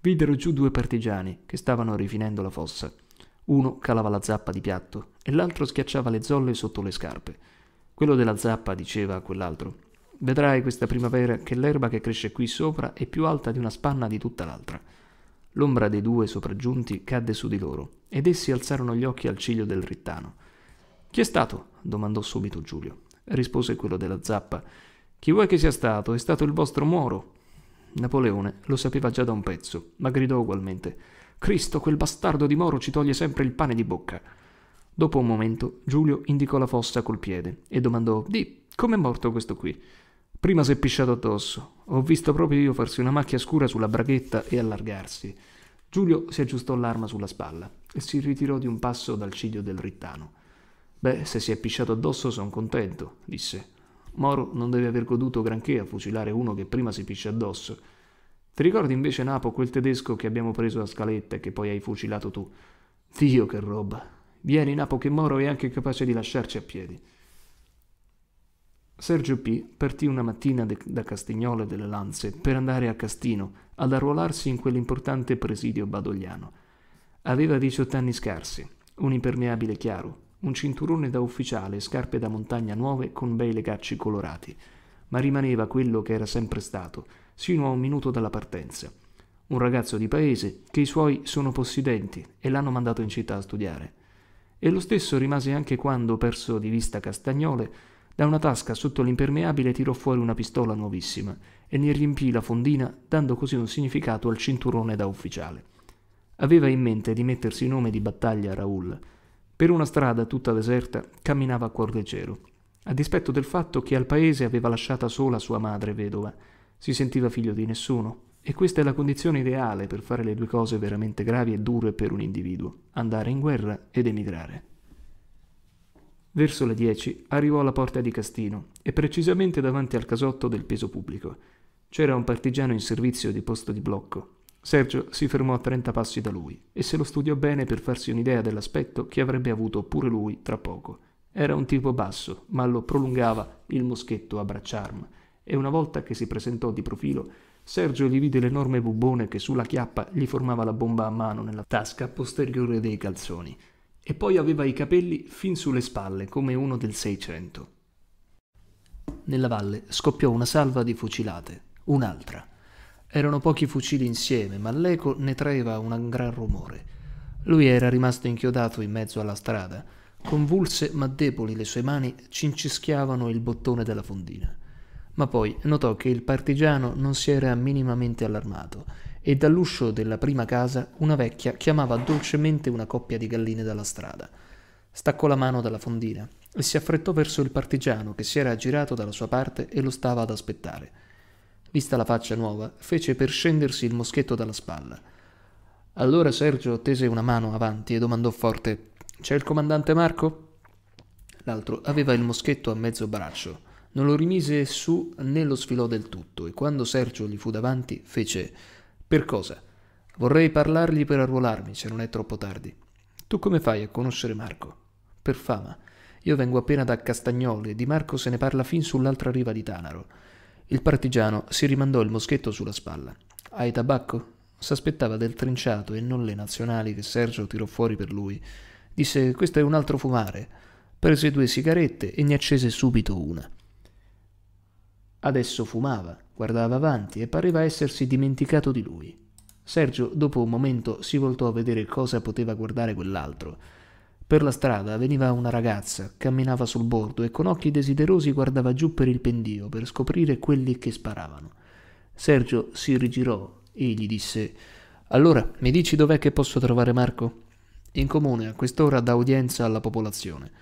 Videro giù due partigiani che stavano rifinendo la fossa. Uno calava la zappa di piatto e l'altro schiacciava le zolle sotto le scarpe. Quello della zappa diceva a quell'altro: Vedrai questa primavera che l'erba che cresce qui sopra è più alta di una spanna di tutta l'altra. L'ombra dei due sopraggiunti cadde su di loro ed essi alzarono gli occhi al ciglio del rittano. Chi è stato? domandò subito Giulio. Rispose quello della zappa. Chi vuoi che sia stato? È stato il vostro Moro. Napoleone lo sapeva già da un pezzo, ma gridò ugualmente. Cristo, quel bastardo di Moro ci toglie sempre il pane di bocca. Dopo un momento, Giulio indicò la fossa col piede e domandò: Di, com'è morto questo qui? Prima si è pisciato addosso. Ho visto proprio io farsi una macchia scura sulla braghetta e allargarsi. Giulio si aggiustò l'arma sulla spalla e si ritirò di un passo dal ciglio del rittano. Beh, se si è pisciato addosso son contento, disse. Moro non deve aver goduto granché a fucilare uno che prima si piscia addosso. Ti ricordi invece, Napo, quel tedesco che abbiamo preso a scaletta e che poi hai fucilato tu? Dio che roba! Vieni, Napo, che Moro è anche capace di lasciarci a piedi. Sergio P. partì una mattina da Castignole delle Lanze per andare a Castino ad arruolarsi in quell'importante presidio badogliano. Aveva 18 anni scarsi, un impermeabile chiaro, un cinturone da ufficiale e scarpe da montagna nuove con bei legacci colorati, ma rimaneva quello che era sempre stato – sino a un minuto dalla partenza. Un ragazzo di paese che i suoi sono possidenti e l'hanno mandato in città a studiare. E lo stesso rimase anche quando, perso di vista Castagnole, da una tasca sotto l'impermeabile tirò fuori una pistola nuovissima e ne riempì la fondina, dando così un significato al cinturone da ufficiale. Aveva in mente di mettersi in nome di battaglia a Raul. Per una strada tutta deserta camminava a cuor leggero, a dispetto del fatto che al paese aveva lasciata sola sua madre vedova si sentiva figlio di nessuno e questa è la condizione ideale per fare le due cose veramente gravi e dure per un individuo, andare in guerra ed emigrare. Verso le 10 arrivò alla porta di Castino e precisamente davanti al casotto del peso pubblico. C'era un partigiano in servizio di posto di blocco. Sergio si fermò a 30 passi da lui e se lo studiò bene per farsi un'idea dell'aspetto che avrebbe avuto pure lui tra poco. Era un tipo basso, ma lo prolungava il moschetto a bracciarmi e una volta che si presentò di profilo, Sergio gli vide l'enorme bubone che sulla chiappa gli formava la bomba a mano nella tasca posteriore dei calzoni, e poi aveva i capelli fin sulle spalle come uno del Seicento. Nella valle scoppiò una salva di fucilate, un'altra. Erano pochi fucili insieme, ma l'eco ne traeva un gran rumore. Lui era rimasto inchiodato in mezzo alla strada. Convulse ma deboli le sue mani cincischiavano il bottone della fondina ma poi notò che il partigiano non si era minimamente allarmato e dall'uscio della prima casa una vecchia chiamava dolcemente una coppia di galline dalla strada. Staccò la mano dalla fondina e si affrettò verso il partigiano che si era aggirato dalla sua parte e lo stava ad aspettare. Vista la faccia nuova, fece per scendersi il moschetto dalla spalla. Allora Sergio tese una mano avanti e domandò forte: C'è il comandante Marco? L'altro aveva il moschetto a mezzo braccio non lo rimise su né lo sfilò del tutto e quando Sergio gli fu davanti fece Per cosa? Vorrei parlargli per arruolarmi, se non è troppo tardi. Tu come fai a conoscere Marco? Per fama. Io vengo appena da Castagnoli e di Marco se ne parla fin sull'altra riva di Tanaro. Il partigiano si rimandò il moschetto sulla spalla. Hai tabacco? S'aspettava del trinciato e non le nazionali che Sergio tirò fuori per lui. Disse: Questo è un altro fumare. Prese due sigarette e ne accese subito una. Adesso fumava, guardava avanti e pareva essersi dimenticato di lui. Sergio, dopo un momento, si voltò a vedere cosa poteva guardare quell'altro. Per la strada veniva una ragazza, camminava sul bordo e con occhi desiderosi guardava giù per il pendio per scoprire quelli che sparavano. Sergio si rigirò e gli disse Allora, mi dici dov'è che posso trovare Marco? In comune, a quest'ora dà udienza alla popolazione.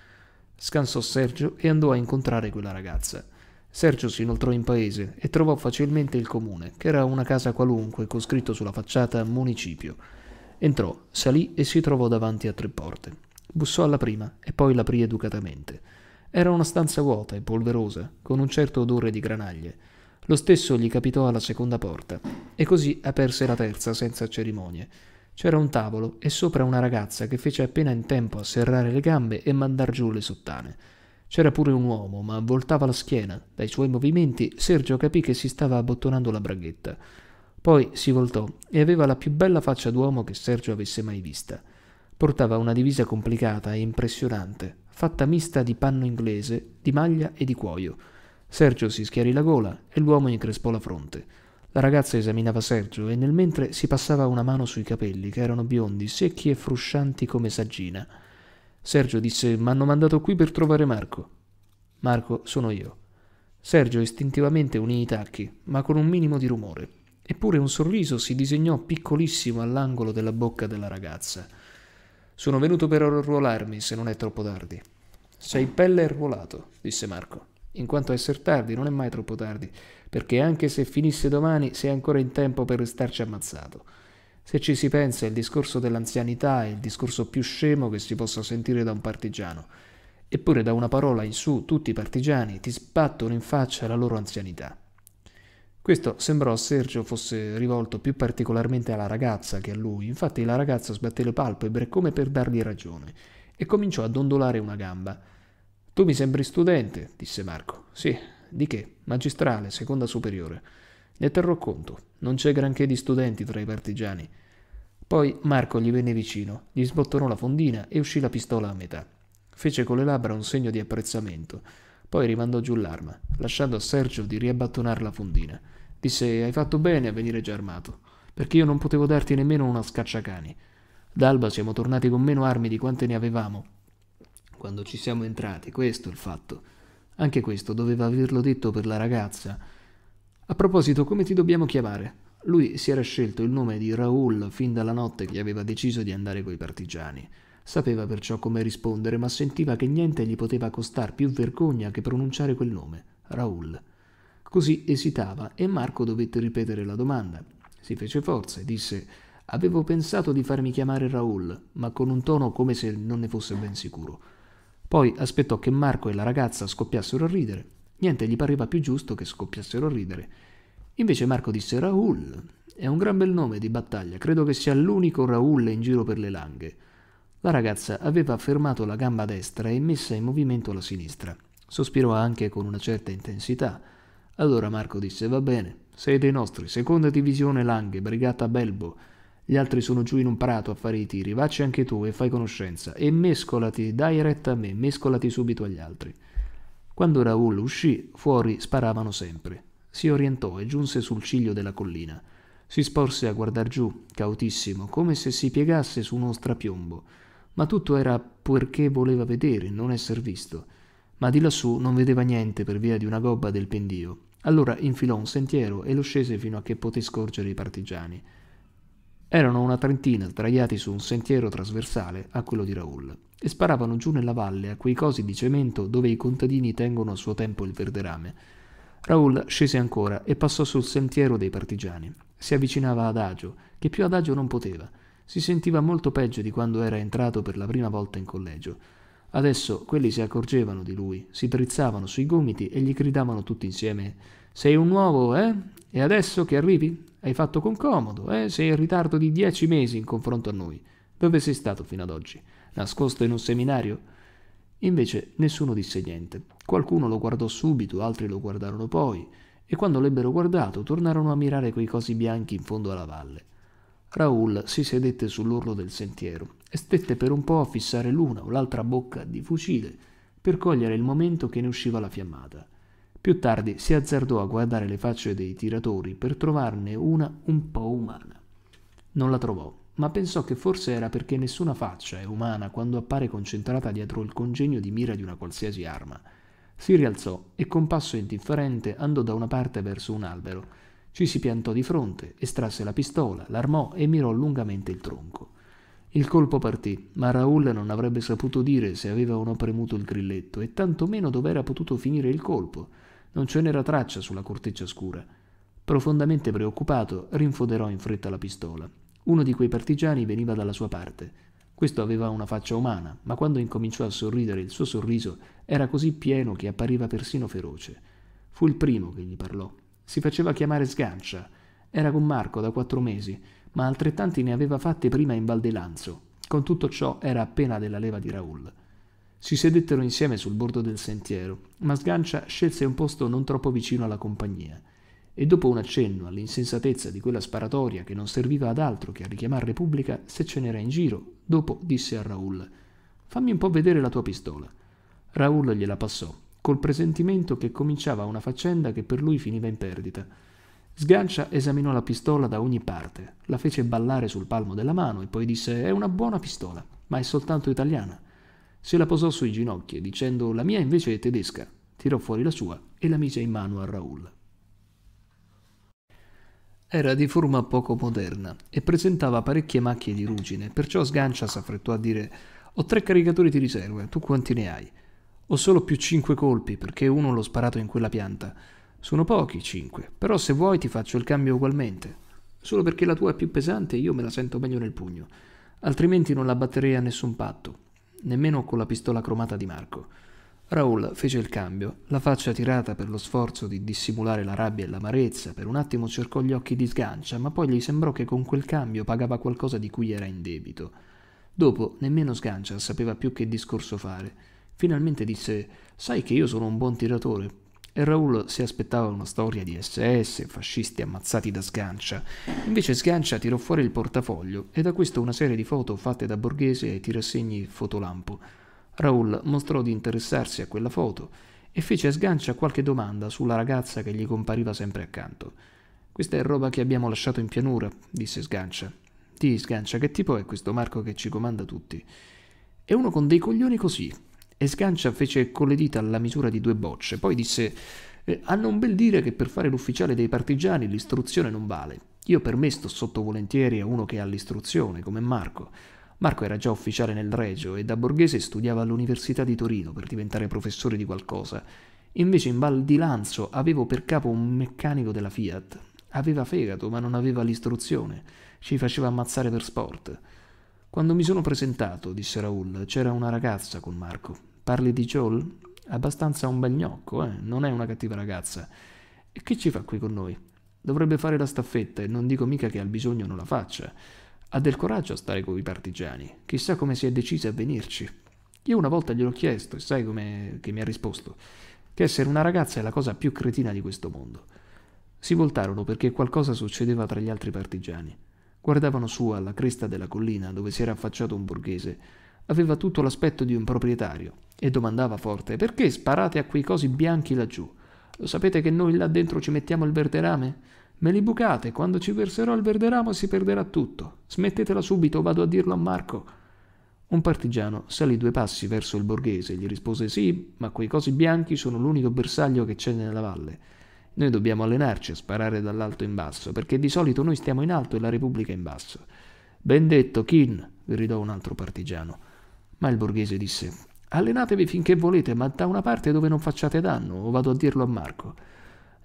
Scansò Sergio e andò a incontrare quella ragazza. Sergio si inoltrò in paese e trovò facilmente il comune, che era una casa qualunque con scritto sulla facciata municipio. Entrò, salì e si trovò davanti a tre porte. Bussò alla prima e poi l'aprì educatamente. Era una stanza vuota e polverosa, con un certo odore di granaglie. Lo stesso gli capitò alla seconda porta, e così aperse la terza senza cerimonie. C'era un tavolo e sopra una ragazza che fece appena in tempo a serrare le gambe e mandar giù le sottane. C'era pure un uomo, ma voltava la schiena. Dai suoi movimenti Sergio capì che si stava abbottonando la braghetta. Poi si voltò e aveva la più bella faccia d'uomo che Sergio avesse mai vista. Portava una divisa complicata e impressionante, fatta mista di panno inglese, di maglia e di cuoio. Sergio si schiarì la gola e l'uomo increspò la fronte. La ragazza esaminava Sergio e nel mentre si passava una mano sui capelli, che erano biondi, secchi e fruscianti come saggina. Sergio disse: M'hanno mandato qui per trovare Marco. Marco sono io. Sergio istintivamente unì i tacchi, ma con un minimo di rumore. Eppure un sorriso si disegnò piccolissimo all'angolo della bocca della ragazza. Sono venuto per arruolarmi, se non è troppo tardi. Sei pelle arruolato, disse Marco. In quanto a esser tardi, non è mai troppo tardi, perché anche se finisse domani sei ancora in tempo per restarci ammazzato. Se ci si pensa, il discorso dell'anzianità è il discorso più scemo che si possa sentire da un partigiano. Eppure da una parola in su tutti i partigiani ti sbattono in faccia la loro anzianità. Questo sembrò a Sergio fosse rivolto più particolarmente alla ragazza che a lui, infatti la ragazza sbatté le palpebre come per dargli ragione e cominciò a dondolare una gamba. Tu mi sembri studente, disse Marco. Sì, di che? Magistrale, seconda superiore. Ne terrò conto. Non c'è granché di studenti tra i partigiani. Poi Marco gli venne vicino, gli sbottonò la fondina e uscì la pistola a metà. Fece con le labbra un segno di apprezzamento, poi rimandò giù l'arma, lasciando a Sergio di riabbattonare la fondina. Disse: Hai fatto bene a venire già armato, perché io non potevo darti nemmeno una scacciacani. D'alba siamo tornati con meno armi di quante ne avevamo. Quando ci siamo entrati, questo è il fatto. Anche questo doveva averlo detto per la ragazza a proposito, come ti dobbiamo chiamare? Lui si era scelto il nome di Raoul fin dalla notte che aveva deciso di andare coi partigiani. Sapeva perciò come rispondere, ma sentiva che niente gli poteva costar più vergogna che pronunciare quel nome, Raoul. Così esitava e Marco dovette ripetere la domanda. Si fece forza e disse: Avevo pensato di farmi chiamare Raoul, ma con un tono come se non ne fosse ben sicuro. Poi aspettò che Marco e la ragazza scoppiassero a ridere Niente gli pareva più giusto che scoppiassero a ridere. Invece Marco disse Raul. È un gran bel nome di battaglia, credo che sia l'unico Raul in giro per le langhe. La ragazza aveva fermato la gamba destra e messa in movimento la sinistra. Sospirò anche con una certa intensità. Allora Marco disse va bene, sei dei nostri, seconda divisione Langhe, brigata Belbo. Gli altri sono giù in un prato a fare i tiri, vacci anche tu e fai conoscenza. E mescolati, dai retta a me, mescolati subito agli altri. Quando Raul uscì, fuori sparavano sempre. Si orientò e giunse sul ciglio della collina. Si sporse a guardar giù, cautissimo, come se si piegasse su uno strapiombo. Ma tutto era perché voleva vedere, non esser visto. Ma di lassù non vedeva niente per via di una gobba del pendio. Allora infilò un sentiero e lo scese fino a che poté scorgere i partigiani. Erano una trentina sdraiati su un sentiero trasversale a quello di Raoul e sparavano giù nella valle a quei cosi di cemento dove i contadini tengono a suo tempo il verderame. Raoul scese ancora e passò sul sentiero dei partigiani. Si avvicinava ad agio, che più ad agio non poteva. Si sentiva molto peggio di quando era entrato per la prima volta in collegio. Adesso quelli si accorgevano di lui, si drizzavano sui gomiti e gli gridavano tutti insieme Sei un nuovo, eh? E adesso che arrivi? Hai fatto con comodo, eh? Sei in ritardo di dieci mesi in confronto a noi. Dove sei stato fino ad oggi? Nascosto in un seminario? Invece nessuno disse niente. Qualcuno lo guardò subito, altri lo guardarono poi, e quando l'ebbero guardato tornarono a mirare quei cosi bianchi in fondo alla valle. Raul si sedette sull'orlo del sentiero e stette per un po' a fissare l'una o l'altra bocca di fucile per cogliere il momento che ne usciva la fiammata. Più tardi si azzardò a guardare le facce dei tiratori per trovarne una un po' umana. Non la trovò, ma pensò che forse era perché nessuna faccia è umana quando appare concentrata dietro il congegno di mira di una qualsiasi arma. Si rialzò e con passo indifferente andò da una parte verso un albero. Ci si piantò di fronte, estrasse la pistola, l'armò e mirò lungamente il tronco. Il colpo partì, ma Raul non avrebbe saputo dire se aveva o no premuto il grilletto, e tantomeno dov'era potuto finire il colpo non ce n'era traccia sulla corteccia scura. Profondamente preoccupato, rinfoderò in fretta la pistola. Uno di quei partigiani veniva dalla sua parte. Questo aveva una faccia umana, ma quando incominciò a sorridere il suo sorriso era così pieno che appariva persino feroce. Fu il primo che gli parlò. Si faceva chiamare Sgancia. Era con Marco da quattro mesi, ma altrettanti ne aveva fatte prima in Val di Lanzo. Con tutto ciò era appena della leva di Raoul. Si sedettero insieme sul bordo del sentiero, ma Sgancia scelse un posto non troppo vicino alla compagnia e dopo un accenno all'insensatezza di quella sparatoria che non serviva ad altro che a richiamare Repubblica se ce n'era in giro, dopo disse a Raoul: Fammi un po' vedere la tua pistola. Raoul gliela passò, col presentimento che cominciava una faccenda che per lui finiva in perdita. Sgancia esaminò la pistola da ogni parte, la fece ballare sul palmo della mano e poi disse È una buona pistola, ma è soltanto italiana. Se la posò sui ginocchi dicendo la mia invece è tedesca, tirò fuori la sua e la mise in mano a Raoul. Era di forma poco moderna e presentava parecchie macchie di ruggine, perciò Sgancia s'affrettò a dire «Ho tre caricatori di riserve, tu quanti ne hai?» «Ho solo più cinque colpi, perché uno l'ho sparato in quella pianta. Sono pochi, cinque, però se vuoi ti faccio il cambio ugualmente. Solo perché la tua è più pesante io me la sento meglio nel pugno, altrimenti non la batterei a nessun patto nemmeno con la pistola cromata di Marco. Raul fece il cambio, la faccia tirata per lo sforzo di dissimulare la rabbia e l'amarezza, per un attimo cercò gli occhi di sgancia, ma poi gli sembrò che con quel cambio pagava qualcosa di cui era in debito. Dopo, nemmeno sgancia sapeva più che discorso fare. Finalmente disse: Sai che io sono un buon tiratore, e Raoul si aspettava una storia di SS, fascisti ammazzati da Sgancia. Invece Sgancia tirò fuori il portafoglio ed acquistò una serie di foto fatte da Borghese ai tirassegni Fotolampo. Raoul mostrò di interessarsi a quella foto e fece a Sgancia qualche domanda sulla ragazza che gli compariva sempre accanto. Questa è roba che abbiamo lasciato in pianura, disse Sgancia. Ti, Sgancia, che tipo è questo Marco che ci comanda tutti? È uno con dei coglioni così, e Sgancia fece con le dita la misura di due bocce, poi disse eh, «Hanno un bel dire che per fare l'ufficiale dei partigiani l'istruzione non vale. Io per me sto sotto volentieri a uno che ha l'istruzione, come Marco». Marco era già ufficiale nel Regio e da borghese studiava all'Università di Torino per diventare professore di qualcosa. Invece in Val di Lanzo avevo per capo un meccanico della Fiat. Aveva fegato ma non aveva l'istruzione. Ci faceva ammazzare per sport. Quando mi sono presentato, disse Raul, c'era una ragazza con Marco. Parli di Joel? Abbastanza un bel gnocco, eh? Non è una cattiva ragazza. E che ci fa qui con noi? Dovrebbe fare la staffetta e non dico mica che al bisogno non la faccia. Ha del coraggio a stare con i partigiani. Chissà come si è decisa a venirci. Io una volta gliel'ho chiesto e sai come mi ha risposto? Che essere una ragazza è la cosa più cretina di questo mondo. Si voltarono perché qualcosa succedeva tra gli altri partigiani. Guardavano su alla cresta della collina dove si era affacciato un borghese. Aveva tutto l'aspetto di un proprietario e domandava forte: Perché sparate a quei cosi bianchi laggiù? Lo sapete che noi là dentro ci mettiamo il verderame? Me li bucate, quando ci verserò il verderamo si perderà tutto. Smettetela subito, vado a dirlo a Marco. Un partigiano salì due passi verso il borghese e gli rispose: Sì, ma quei cosi bianchi sono l'unico bersaglio che c'è nella valle. Noi dobbiamo allenarci a sparare dall'alto in basso, perché di solito noi stiamo in alto e la Repubblica in basso. Ben detto, Kin, gridò un altro partigiano. Ma il borghese disse: Allenatevi finché volete, ma da una parte dove non facciate danno, o vado a dirlo a Marco.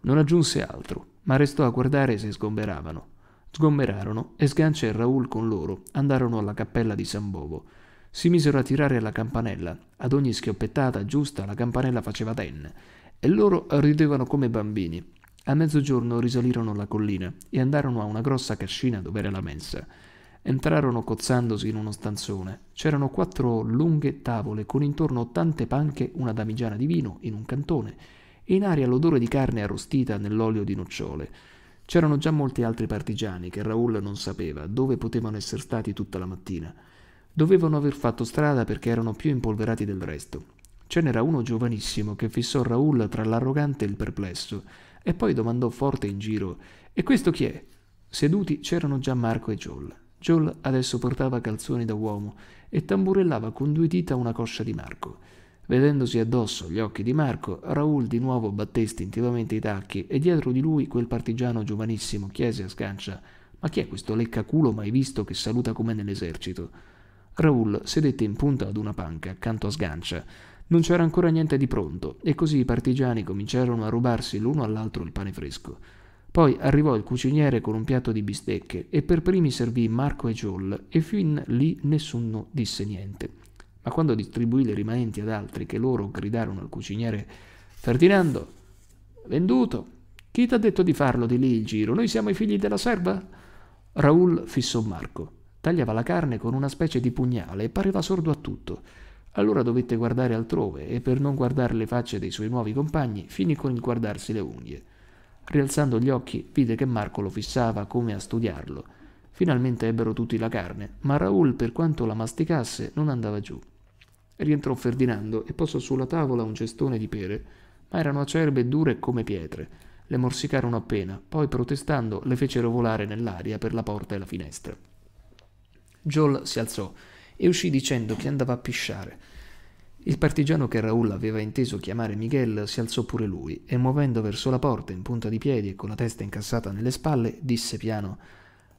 Non aggiunse altro, ma restò a guardare se sgomberavano. Sgomberarono e Sgancia e Raul con loro andarono alla cappella di San Bovo. Si misero a tirare alla campanella. Ad ogni schioppettata giusta la campanella faceva tenne e loro ridevano come bambini. A mezzogiorno risalirono la collina e andarono a una grossa cascina dove era la mensa. Entrarono cozzandosi in uno stanzone. C'erano quattro lunghe tavole con intorno tante panche, una damigiana di vino in un cantone, e in aria l'odore di carne arrostita nell'olio di nocciole. C'erano già molti altri partigiani che Raul non sapeva dove potevano essere stati tutta la mattina. Dovevano aver fatto strada perché erano più impolverati del resto. Ce n'era uno giovanissimo che fissò Raul tra l'arrogante e il perplesso, e poi domandò forte in giro: E questo chi è? Seduti c'erano già Marco e Joel. Joel adesso portava calzoni da uomo e tamburellava con due dita una coscia di Marco. Vedendosi addosso gli occhi di Marco, Raul di nuovo batté istintivamente i tacchi e dietro di lui quel partigiano giovanissimo chiese a scancia «Ma chi è questo leccaculo mai visto che saluta come nell'esercito?» Raul sedette in punta ad una panca accanto a sgancia. Non c'era ancora niente di pronto, e così i partigiani cominciarono a rubarsi l'uno all'altro il pane fresco. Poi arrivò il cuciniere con un piatto di bistecche e per primi servì Marco e Joel e fin lì nessuno disse niente. Ma quando distribuì le rimanenti ad altri che loro gridarono al cuciniere Ferdinando, venduto, chi ti ha detto di farlo di lì il giro? Noi siamo i figli della serva? Raul fissò Marco. Tagliava la carne con una specie di pugnale e pareva sordo a tutto. Allora dovette guardare altrove e per non guardare le facce dei suoi nuovi compagni finì con il guardarsi le unghie. Rialzando gli occhi vide che Marco lo fissava come a studiarlo. Finalmente ebbero tutti la carne, ma Raul, per quanto la masticasse, non andava giù. Rientrò Ferdinando e posò sulla tavola un cestone di pere, ma erano acerbe e dure come pietre. Le morsicarono appena, poi protestando le fecero volare nell'aria per la porta e la finestra. Joel si alzò e uscì dicendo che andava a pisciare. Il partigiano che Raul aveva inteso chiamare Miguel si alzò pure lui e muovendo verso la porta in punta di piedi e con la testa incassata nelle spalle disse piano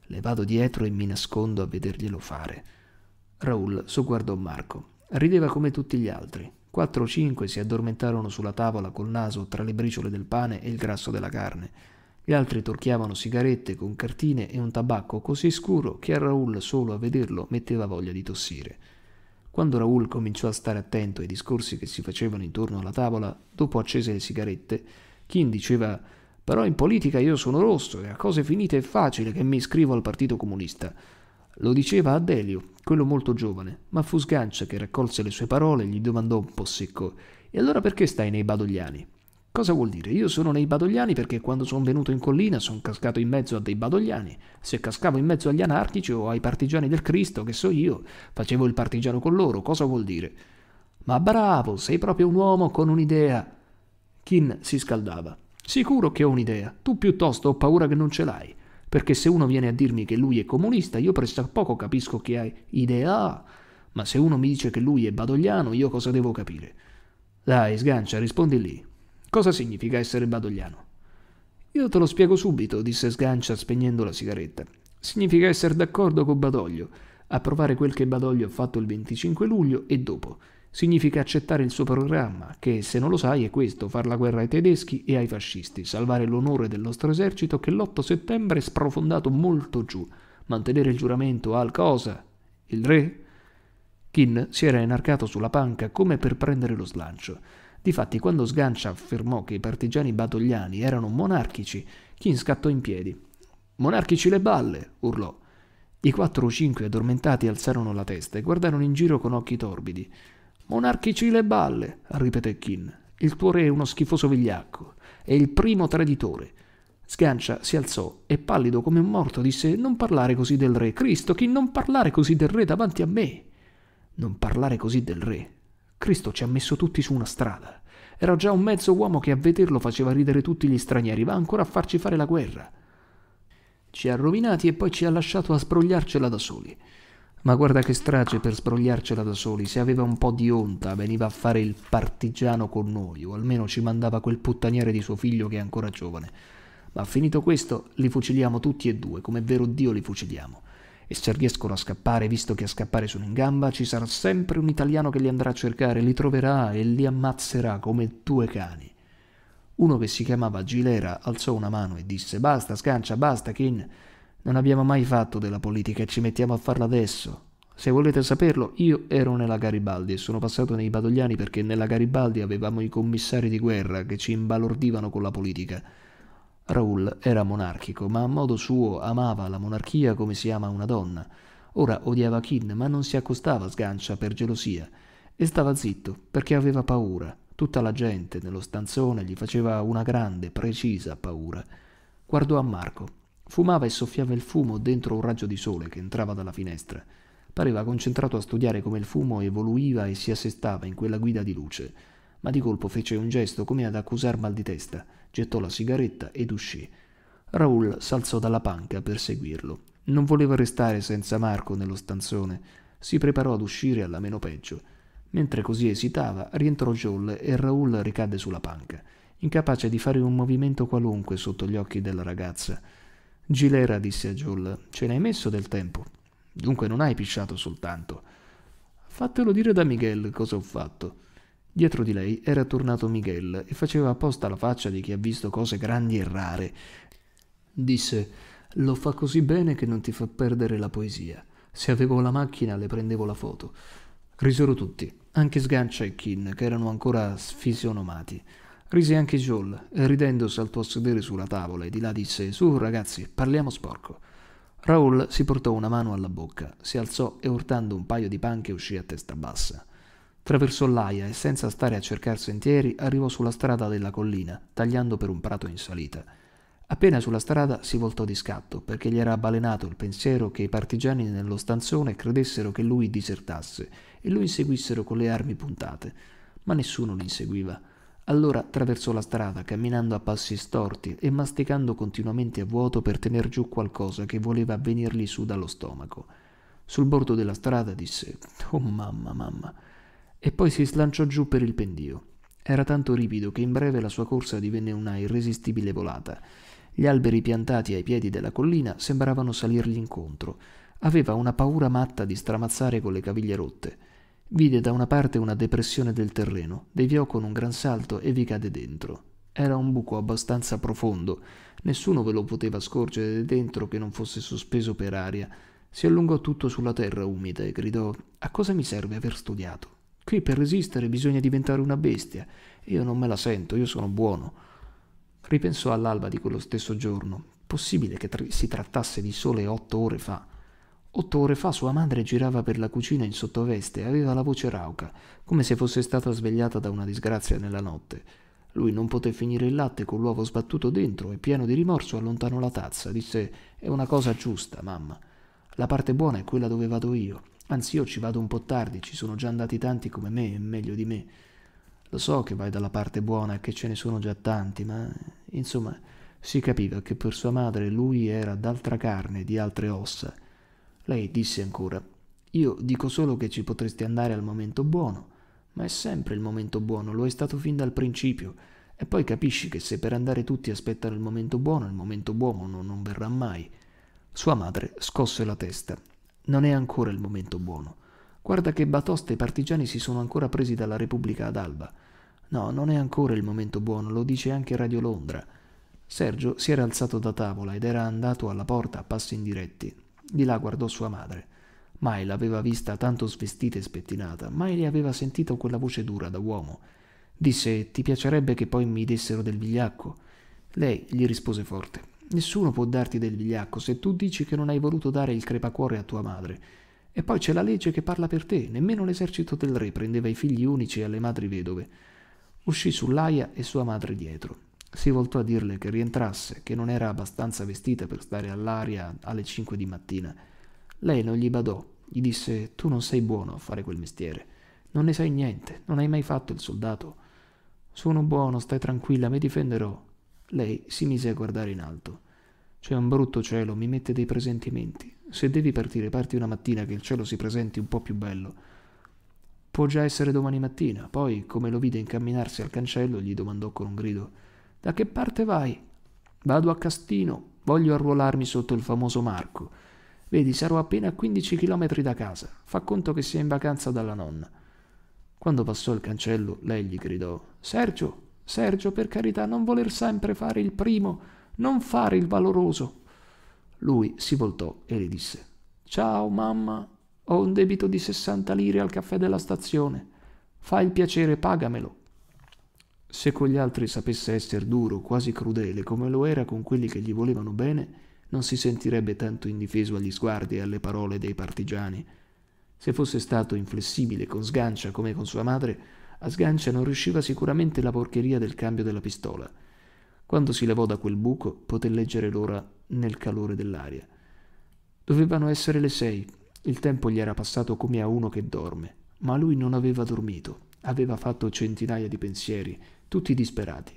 Le vado dietro e mi nascondo a vederglielo fare. Raul sogguardò Marco. Rideva come tutti gli altri. Quattro o cinque si addormentarono sulla tavola col naso tra le briciole del pane e il grasso della carne. Gli altri torchiavano sigarette con cartine e un tabacco così scuro che a Raoul solo a vederlo metteva voglia di tossire. Quando Raoul cominciò a stare attento ai discorsi che si facevano intorno alla tavola, dopo accese le sigarette, Kim diceva «Però in politica io sono rosso e a cose finite è facile che mi iscrivo al Partito Comunista». Lo diceva a Delio, quello molto giovane, ma fu Sgancia che raccolse le sue parole e gli domandò un po' secco «E allora perché stai nei Badogliani?» Cosa vuol dire? Io sono nei Badogliani perché quando sono venuto in collina sono cascato in mezzo a dei Badogliani. Se cascavo in mezzo agli anarchici o ai partigiani del Cristo, che so io, facevo il partigiano con loro, cosa vuol dire? Ma bravo, sei proprio un uomo con un'idea. Kin si scaldava. Sicuro che ho un'idea. Tu piuttosto ho paura che non ce l'hai. Perché se uno viene a dirmi che lui è comunista, io poco capisco che hai idea. Ma se uno mi dice che lui è badogliano, io cosa devo capire? Dai, sgancia, rispondi lì. Cosa significa essere badogliano? Io te lo spiego subito, disse Sgancia spegnendo la sigaretta. Significa essere d'accordo con Badoglio, approvare quel che Badoglio ha fatto il 25 luglio e dopo. Significa accettare il suo programma, che se non lo sai è questo, far la guerra ai tedeschi e ai fascisti, salvare l'onore del nostro esercito che l'8 settembre è sprofondato molto giù, mantenere il giuramento al cosa? Il re? Kin si era inarcato sulla panca come per prendere lo slancio. Difatti, quando Sgancia affermò che i partigiani batogliani erano monarchici, Kin scattò in piedi. Monarchici le balle! urlò. I quattro o cinque addormentati alzarono la testa e guardarono in giro con occhi torbidi. Monarchici le balle! ripeté Kin. Il tuo re è uno schifoso vigliacco. È il primo traditore. Sgancia si alzò e pallido come un morto disse Non parlare così del re, Cristo, chi non parlare così del re davanti a me. Non parlare così del re, Cristo ci ha messo tutti su una strada. Era già un mezzo uomo che a vederlo faceva ridere tutti gli stranieri, va ancora a farci fare la guerra. Ci ha rovinati e poi ci ha lasciato a sbrogliarcela da soli. Ma guarda che strage per sbrogliarcela da soli, se aveva un po' di onta veniva a fare il partigiano con noi, o almeno ci mandava quel puttaniere di suo figlio che è ancora giovane. Ma finito questo, li fuciliamo tutti e due, come vero Dio li fuciliamo. E se riescono a scappare, visto che a scappare sono in gamba, ci sarà sempre un italiano che li andrà a cercare, li troverà e li ammazzerà come due cani. Uno che si chiamava Gilera alzò una mano e disse «Basta, scancia, basta, Kin. Non abbiamo mai fatto della politica e ci mettiamo a farla adesso». Se volete saperlo, io ero nella Garibaldi e sono passato nei Badogliani perché nella Garibaldi avevamo i commissari di guerra che ci imbalordivano con la politica. Raoul era monarchico, ma a modo suo amava la monarchia come si ama una donna. Ora odiava Kin, ma non si accostava a sgancia per gelosia e stava zitto perché aveva paura. Tutta la gente nello stanzone gli faceva una grande, precisa paura. Guardò a Marco. Fumava e soffiava il fumo dentro un raggio di sole che entrava dalla finestra. Pareva concentrato a studiare come il fumo evoluiva e si assestava in quella guida di luce, ma di colpo fece un gesto come ad accusar mal di testa gettò la sigaretta ed uscì. Raul s'alzò dalla panca per seguirlo. Non voleva restare senza Marco nello stanzone. Si preparò ad uscire alla meno peggio. Mentre così esitava, rientrò Joel e Raul ricadde sulla panca, incapace di fare un movimento qualunque sotto gli occhi della ragazza. Gilera disse a Joel: Ce n'hai messo del tempo. Dunque non hai pisciato soltanto. Fatelo dire da Miguel cosa ho fatto. Dietro di lei era tornato Miguel e faceva apposta la faccia di chi ha visto cose grandi e rare. Disse: Lo fa così bene che non ti fa perdere la poesia. Se avevo la macchina le prendevo la foto. Risero tutti, anche Sgancia e Kin, che erano ancora sfisionomati. Rise anche Joel, e ridendo saltò a sedere sulla tavola e di là disse: Su, ragazzi, parliamo sporco. Raoul si portò una mano alla bocca, si alzò e urtando un paio di panche uscì a testa bassa. Traversò l'aia e senza stare a cercar sentieri arrivò sulla strada della collina, tagliando per un prato in salita. Appena sulla strada si voltò di scatto perché gli era balenato il pensiero che i partigiani nello stanzone credessero che lui disertasse e lo inseguissero con le armi puntate. Ma nessuno li inseguiva. Allora traversò la strada camminando a passi storti e masticando continuamente a vuoto per tener giù qualcosa che voleva venirgli su dallo stomaco. Sul bordo della strada disse: Oh mamma, mamma e poi si slanciò giù per il pendio. Era tanto ripido che in breve la sua corsa divenne una irresistibile volata. Gli alberi piantati ai piedi della collina sembravano salirgli incontro. Aveva una paura matta di stramazzare con le caviglie rotte. Vide da una parte una depressione del terreno, deviò con un gran salto e vi cade dentro. Era un buco abbastanza profondo, nessuno ve lo poteva scorgere dentro che non fosse sospeso per aria. Si allungò tutto sulla terra umida e gridò: A cosa mi serve aver studiato? Qui per resistere bisogna diventare una bestia. Io non me la sento, io sono buono. Ripensò all'alba di quello stesso giorno. Possibile che tr si trattasse di sole otto ore fa. Otto ore fa sua madre girava per la cucina in sottoveste e aveva la voce rauca, come se fosse stata svegliata da una disgrazia nella notte. Lui non poté finire il latte con l'uovo sbattuto dentro e pieno di rimorso allontanò la tazza. Disse: È una cosa giusta, mamma. La parte buona è quella dove vado io. Anzi, io ci vado un po' tardi, ci sono già andati tanti come me e meglio di me. Lo so che vai dalla parte buona e che ce ne sono già tanti, ma insomma, si capiva che per sua madre lui era d'altra carne, di altre ossa. Lei disse ancora: Io dico solo che ci potresti andare al momento buono, ma è sempre il momento buono, lo è stato fin dal principio. E poi capisci che se per andare tutti aspettano il momento buono, il momento buono non, non verrà mai. Sua madre scosse la testa non è ancora il momento buono. Guarda che batoste i partigiani si sono ancora presi dalla Repubblica ad Alba. No, non è ancora il momento buono, lo dice anche Radio Londra. Sergio si era alzato da tavola ed era andato alla porta a passi indiretti. Di là guardò sua madre. Mai l'aveva vista tanto svestita e spettinata, mai le aveva sentito quella voce dura da uomo. Disse: Ti piacerebbe che poi mi dessero del vigliacco? Lei gli rispose forte: Nessuno può darti del vigliacco se tu dici che non hai voluto dare il crepacuore a tua madre. E poi c'è la legge che parla per te, nemmeno l'esercito del re prendeva i figli unici alle madri vedove. Uscì sull'aia e sua madre dietro. Si voltò a dirle che rientrasse, che non era abbastanza vestita per stare all'aria alle cinque di mattina. Lei non gli badò, gli disse tu non sei buono a fare quel mestiere, non ne sai niente, non hai mai fatto il soldato. Sono buono, stai tranquilla, mi difenderò, lei si mise a guardare in alto. C'è un brutto cielo, mi mette dei presentimenti. Se devi partire, parti una mattina che il cielo si presenti un po' più bello. Può già essere domani mattina. Poi, come lo vide incamminarsi al cancello, gli domandò con un grido: Da che parte vai? Vado a Castino, voglio arruolarmi sotto il famoso Marco. Vedi, sarò appena a 15 chilometri da casa. Fa conto che sia in vacanza dalla nonna. Quando passò il cancello, lei gli gridò: Sergio, Sergio, per carità, non voler sempre fare il primo, non fare il valoroso. Lui si voltò e le disse: Ciao mamma, ho un debito di 60 lire al caffè della stazione. Fai il piacere, pagamelo. Se con gli altri sapesse essere duro, quasi crudele, come lo era con quelli che gli volevano bene, non si sentirebbe tanto indifeso agli sguardi e alle parole dei partigiani. Se fosse stato inflessibile con sgancia come con sua madre, a sgancia non riusciva sicuramente la porcheria del cambio della pistola. Quando si levò da quel buco, poté leggere l'ora nel calore dell'aria. Dovevano essere le sei. Il tempo gli era passato come a uno che dorme, ma lui non aveva dormito. Aveva fatto centinaia di pensieri, tutti disperati,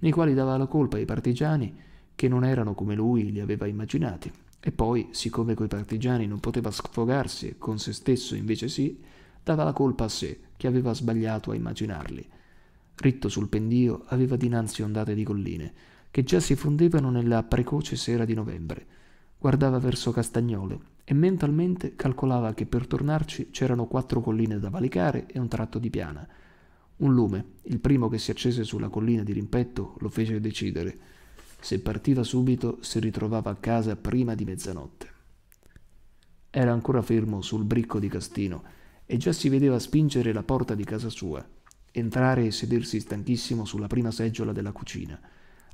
nei quali dava la colpa ai partigiani che non erano come lui li aveva immaginati. E poi, siccome coi partigiani non poteva sfogarsi con se stesso invece sì, dava la colpa a sé, che aveva sbagliato a immaginarli. Ritto sul pendio aveva dinanzi ondate di colline, che già si fondevano nella precoce sera di novembre. Guardava verso Castagnole e mentalmente calcolava che per tornarci c'erano quattro colline da valicare e un tratto di piana. Un lume, il primo che si accese sulla collina di rimpetto, lo fece decidere. Se partiva subito si ritrovava a casa prima di mezzanotte. Era ancora fermo sul bricco di Castino e già si vedeva spingere la porta di casa sua, entrare e sedersi stanchissimo sulla prima seggiola della cucina.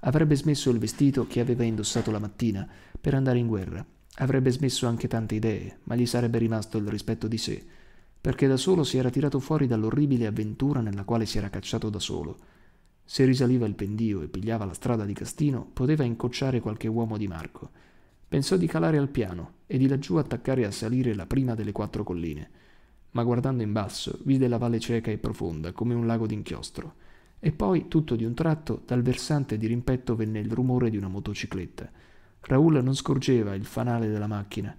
Avrebbe smesso il vestito che aveva indossato la mattina per andare in guerra. Avrebbe smesso anche tante idee, ma gli sarebbe rimasto il rispetto di sé, perché da solo si era tirato fuori dall'orribile avventura nella quale si era cacciato da solo. Se risaliva il pendio e pigliava la strada di Castino, poteva incocciare qualche uomo di Marco. Pensò di calare al piano e di laggiù attaccare a salire la prima delle quattro colline ma guardando in basso vide la valle cieca e profonda come un lago d'inchiostro. E poi, tutto di un tratto, dal versante di rimpetto venne il rumore di una motocicletta. Raul non scorgeva il fanale della macchina,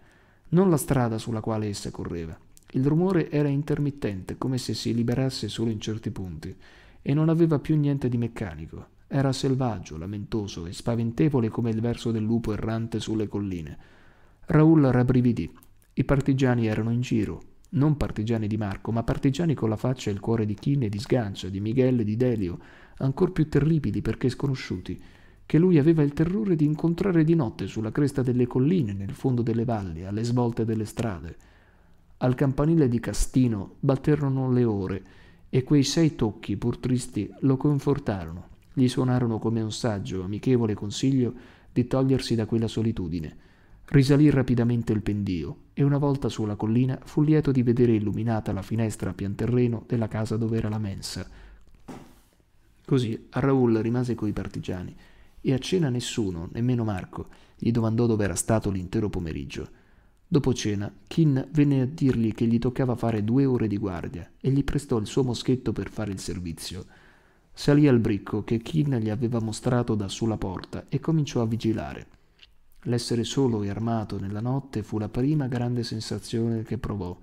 non la strada sulla quale essa correva. Il rumore era intermittente, come se si liberasse solo in certi punti, e non aveva più niente di meccanico. Era selvaggio, lamentoso e spaventevole come il verso del lupo errante sulle colline. Raul rabbrividì. I partigiani erano in giro, non partigiani di Marco, ma partigiani con la faccia e il cuore di e di Sgancia, di Miguel e di Delio, ancor più terribili perché sconosciuti, che lui aveva il terrore di incontrare di notte sulla cresta delle colline, nel fondo delle valli, alle svolte delle strade. Al campanile di Castino batterono le ore e quei sei tocchi, pur tristi, lo confortarono, gli suonarono come un saggio, amichevole consiglio di togliersi da quella solitudine. Risalì rapidamente il pendio, e una volta sulla collina fu lieto di vedere illuminata la finestra a pianterreno della casa dove era la mensa. Così a Raul rimase coi partigiani e a cena nessuno, nemmeno Marco, gli domandò dove era stato l'intero pomeriggio. Dopo cena, Kin venne a dirgli che gli toccava fare due ore di guardia e gli prestò il suo moschetto per fare il servizio. Salì al bricco che Kin gli aveva mostrato da sulla porta e cominciò a vigilare. L'essere solo e armato nella notte fu la prima grande sensazione che provò,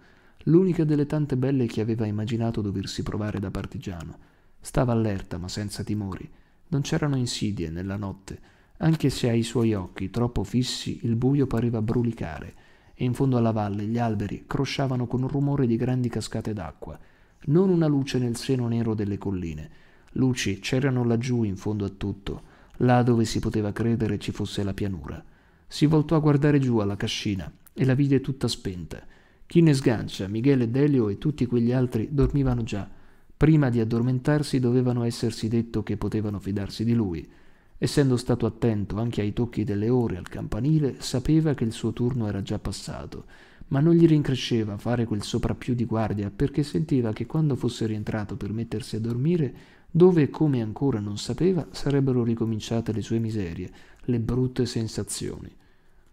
l'unica delle tante belle che aveva immaginato doversi provare da partigiano. Stava allerta ma senza timori. Non c'erano insidie nella notte, anche se ai suoi occhi, troppo fissi, il buio pareva brulicare, e in fondo alla valle gli alberi crosciavano con un rumore di grandi cascate d'acqua, non una luce nel seno nero delle colline. Luci c'erano laggiù in fondo a tutto, là dove si poteva credere ci fosse la pianura. Si voltò a guardare giù alla cascina e la vide tutta spenta. Chine ne sgancia, Michele Delio e tutti quegli altri dormivano già. Prima di addormentarsi dovevano essersi detto che potevano fidarsi di lui. Essendo stato attento anche ai tocchi delle ore al campanile, sapeva che il suo turno era già passato, ma non gli rincresceva fare quel soprappiù di guardia perché sentiva che quando fosse rientrato per mettersi a dormire, dove e come ancora non sapeva, sarebbero ricominciate le sue miserie, le brutte sensazioni.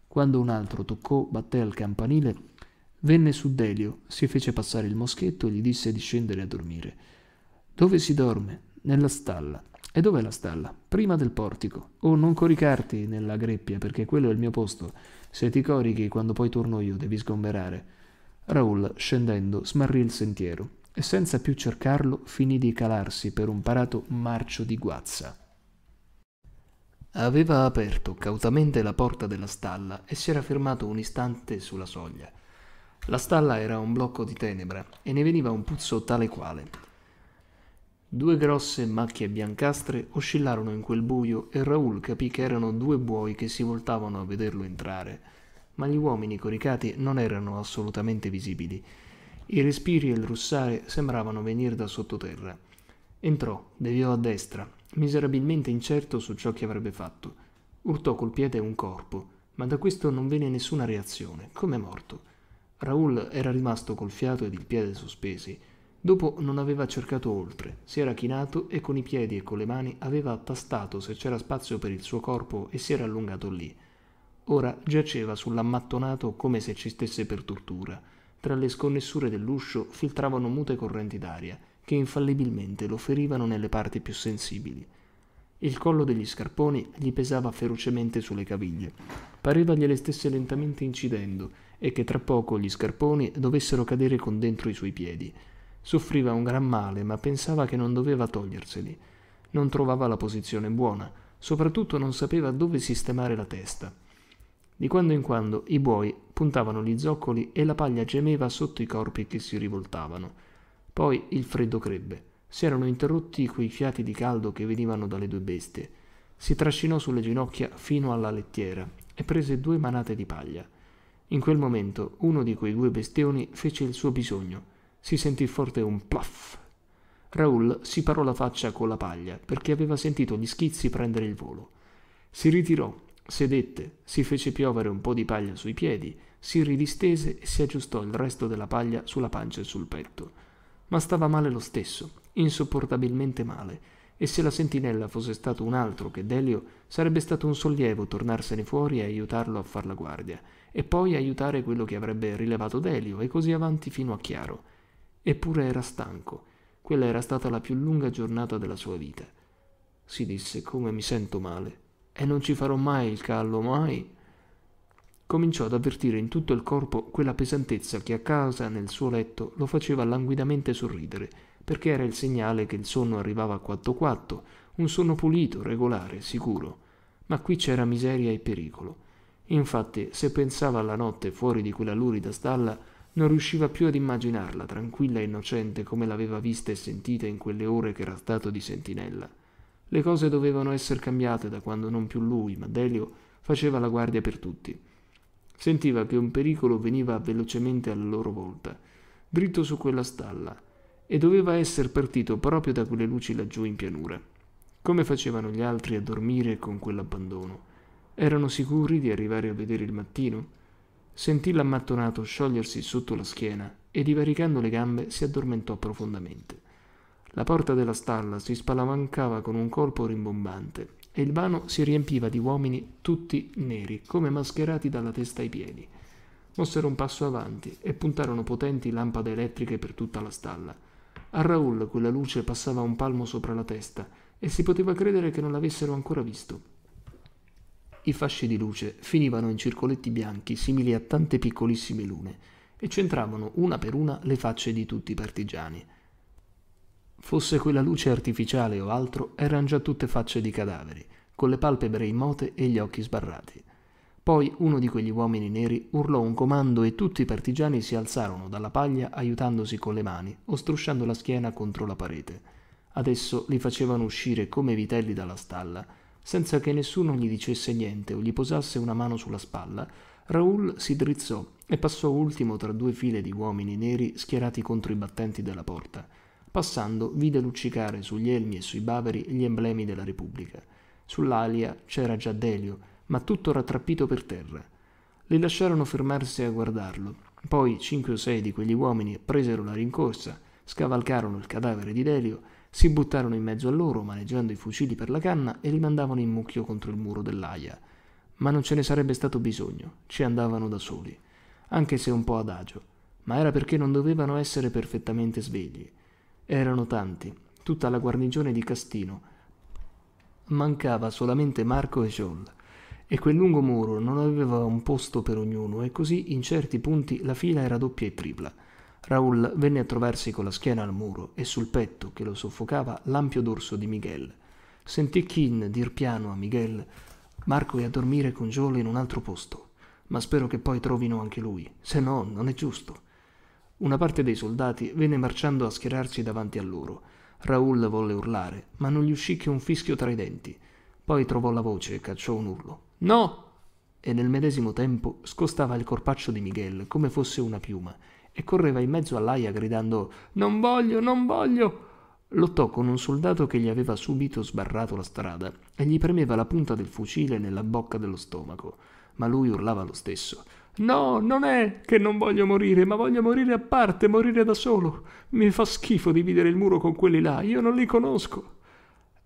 Quando un altro toccò, batté al campanile, venne su Delio, si fece passare il moschetto e gli disse di scendere a dormire. Dove si dorme? Nella stalla. E dov'è la stalla? Prima del portico. Oh, non coricarti nella greppia, perché quello è il mio posto. Se ti corichi, quando poi torno io, devi sgomberare. Raul, scendendo, smarrì il sentiero e senza più cercarlo finì di calarsi per un parato marcio di guazza. Aveva aperto cautamente la porta della stalla e si era fermato un istante sulla soglia. La stalla era un blocco di tenebra e ne veniva un puzzo tale quale. Due grosse macchie biancastre oscillarono in quel buio e Raul capì che erano due buoi che si voltavano a vederlo entrare, ma gli uomini coricati non erano assolutamente visibili. I respiri e il russare sembravano venire da sottoterra. Entrò, deviò a destra miserabilmente incerto su ciò che avrebbe fatto. Urtò col piede un corpo, ma da questo non venne nessuna reazione, come morto. Raoul era rimasto col fiato ed il piede sospesi. Dopo non aveva cercato oltre, si era chinato e con i piedi e con le mani aveva tastato se c'era spazio per il suo corpo e si era allungato lì. Ora giaceva sull'ammattonato come se ci stesse per tortura. Tra le sconnessure dell'uscio filtravano mute correnti d'aria che infallibilmente lo ferivano nelle parti più sensibili. Il collo degli scarponi gli pesava ferocemente sulle caviglie. Pareva gliele stesse lentamente incidendo e che tra poco gli scarponi dovessero cadere con dentro i suoi piedi. Soffriva un gran male, ma pensava che non doveva toglierseli. Non trovava la posizione buona, soprattutto non sapeva dove sistemare la testa. Di quando in quando i buoi puntavano gli zoccoli e la paglia gemeva sotto i corpi che si rivoltavano. Poi il freddo crebbe. Si erano interrotti quei fiati di caldo che venivano dalle due bestie. Si trascinò sulle ginocchia fino alla lettiera e prese due manate di paglia. In quel momento uno di quei due bestioni fece il suo bisogno. Si sentì forte un plaff. Raul si parò la faccia con la paglia perché aveva sentito gli schizzi prendere il volo. Si ritirò, sedette, si fece piovere un po' di paglia sui piedi, si ridistese e si aggiustò il resto della paglia sulla pancia e sul petto ma stava male lo stesso, insopportabilmente male, e se la sentinella fosse stato un altro che Delio, sarebbe stato un sollievo tornarsene fuori e aiutarlo a far la guardia, e poi aiutare quello che avrebbe rilevato Delio, e così avanti fino a chiaro. Eppure era stanco. Quella era stata la più lunga giornata della sua vita. Si disse come mi sento male. E non ci farò mai il callo, mai cominciò ad avvertire in tutto il corpo quella pesantezza che a casa nel suo letto lo faceva languidamente sorridere, perché era il segnale che il sonno arrivava a quatto quatto, un sonno pulito, regolare, sicuro. Ma qui c'era miseria e pericolo. Infatti, se pensava alla notte fuori di quella lurida stalla, non riusciva più ad immaginarla tranquilla e innocente come l'aveva vista e sentita in quelle ore che era stato di sentinella. Le cose dovevano essere cambiate da quando non più lui, ma Delio, faceva la guardia per tutti. Sentiva che un pericolo veniva velocemente alla loro volta, dritto su quella stalla, e doveva essere partito proprio da quelle luci laggiù in pianura. Come facevano gli altri a dormire con quell'abbandono? Erano sicuri di arrivare a vedere il mattino? Sentì l'ammattonato sciogliersi sotto la schiena e divaricando le gambe si addormentò profondamente. La porta della stalla si spalancava con un colpo rimbombante e il vano si riempiva di uomini tutti neri, come mascherati dalla testa ai piedi. Mossero un passo avanti e puntarono potenti lampade elettriche per tutta la stalla. A Raul quella luce passava un palmo sopra la testa e si poteva credere che non l'avessero ancora visto. I fasci di luce finivano in circoletti bianchi simili a tante piccolissime lune e centravano una per una le facce di tutti i partigiani. Fosse quella luce artificiale o altro, eran già tutte facce di cadaveri, con le palpebre immote e gli occhi sbarrati. Poi uno di quegli uomini neri urlò un comando e tutti i partigiani si alzarono dalla paglia aiutandosi con le mani o strusciando la schiena contro la parete. Adesso li facevano uscire come vitelli dalla stalla, senza che nessuno gli dicesse niente o gli posasse una mano sulla spalla, Raoul si drizzò e passò ultimo tra due file di uomini neri schierati contro i battenti della porta. Passando vide luccicare sugli elmi e sui baveri gli emblemi della Repubblica. Sull'alia c'era già Delio, ma tutto rattrappito per terra. Li lasciarono fermarsi a guardarlo. Poi cinque o sei di quegli uomini presero la rincorsa, scavalcarono il cadavere di Delio, si buttarono in mezzo a loro, maneggiando i fucili per la canna e li mandavano in mucchio contro il muro dell'aia. Ma non ce ne sarebbe stato bisogno, ci andavano da soli, anche se un po' adagio, ma era perché non dovevano essere perfettamente svegli. Erano tanti, tutta la guarnigione di Castino. Mancava solamente Marco e Jol. E quel lungo muro non aveva un posto per ognuno e così in certi punti la fila era doppia e tripla. Raul venne a trovarsi con la schiena al muro e sul petto che lo soffocava l'ampio dorso di Miguel. Sentì Kin dir piano a Miguel Marco è a dormire con Jol in un altro posto, ma spero che poi trovino anche lui, se no non è giusto. Una parte dei soldati venne marciando a schierarsi davanti a loro. Raoul volle urlare, ma non gli uscì che un fischio tra i denti. Poi trovò la voce e cacciò un urlo. No! E nel medesimo tempo scostava il corpaccio di Miguel come fosse una piuma e correva in mezzo all'aia gridando Non voglio, non voglio! Lottò con un soldato che gli aveva subito sbarrato la strada e gli premeva la punta del fucile nella bocca dello stomaco, ma lui urlava lo stesso. No, non è che non voglio morire, ma voglio morire a parte, morire da solo. Mi fa schifo dividere il muro con quelli là, io non li conosco.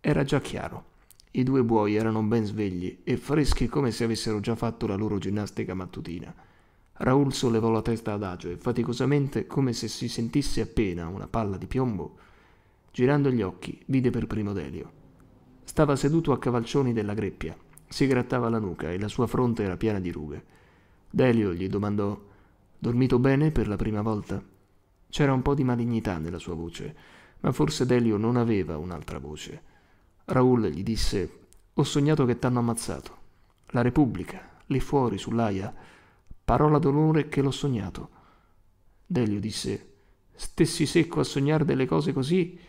Era già chiaro. I due buoi erano ben svegli e freschi come se avessero già fatto la loro ginnastica mattutina. Raul sollevò la testa adagio e faticosamente, come se si sentisse appena una palla di piombo, girando gli occhi, vide per primo Delio. Stava seduto a cavalcioni della greppia, si grattava la nuca e la sua fronte era piena di rughe. Delio gli domandò: Dormito bene per la prima volta? C'era un po' di malignità nella sua voce, ma forse Delio non aveva un'altra voce. Raul gli disse: Ho sognato che t'hanno ammazzato. La Repubblica, lì fuori, sull'aia. Parola d'onore che l'ho sognato. Delio disse: Stessi secco a sognare delle cose così?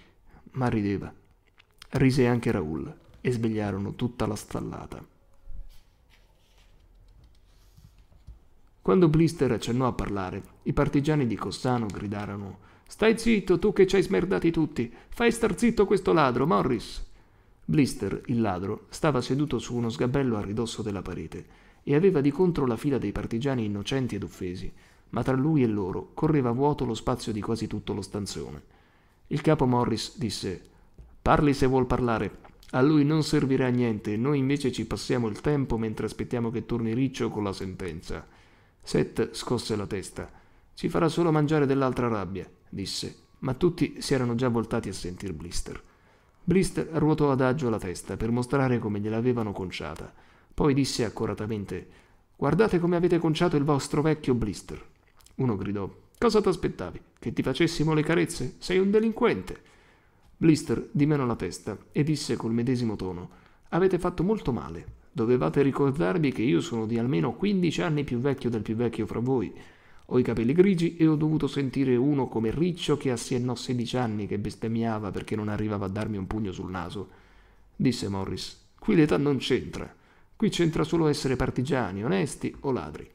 Ma rideva. Rise anche Raul e svegliarono tutta la stallata. Quando Blister accennò a parlare, i partigiani di Cossano gridarono Stai zitto, tu che ci hai smerdati tutti. Fai star zitto questo ladro, Morris. Blister, il ladro, stava seduto su uno sgabello a ridosso della parete e aveva di contro la fila dei partigiani innocenti ed offesi, ma tra lui e loro correva vuoto lo spazio di quasi tutto lo stanzone. Il capo Morris disse Parli se vuol parlare. A lui non servirà niente, noi invece ci passiamo il tempo mentre aspettiamo che torni riccio con la sentenza. Seth scosse la testa. Ci farà solo mangiare dell'altra rabbia, disse, ma tutti si erano già voltati a sentir Blister. Blister ruotò adagio la testa per mostrare come gliel'avevano conciata. Poi disse accuratamente: Guardate come avete conciato il vostro vecchio Blister. Uno gridò: Cosa ti aspettavi? Che ti facessimo le carezze? Sei un delinquente. Blister dimenò la testa e disse col medesimo tono: Avete fatto molto male dovevate ricordarvi che io sono di almeno 15 anni più vecchio del più vecchio fra voi. Ho i capelli grigi e ho dovuto sentire uno come Riccio che assiennò 16 anni che bestemmiava perché non arrivava a darmi un pugno sul naso. Disse Morris, qui l'età non c'entra. Qui c'entra solo essere partigiani, onesti o ladri.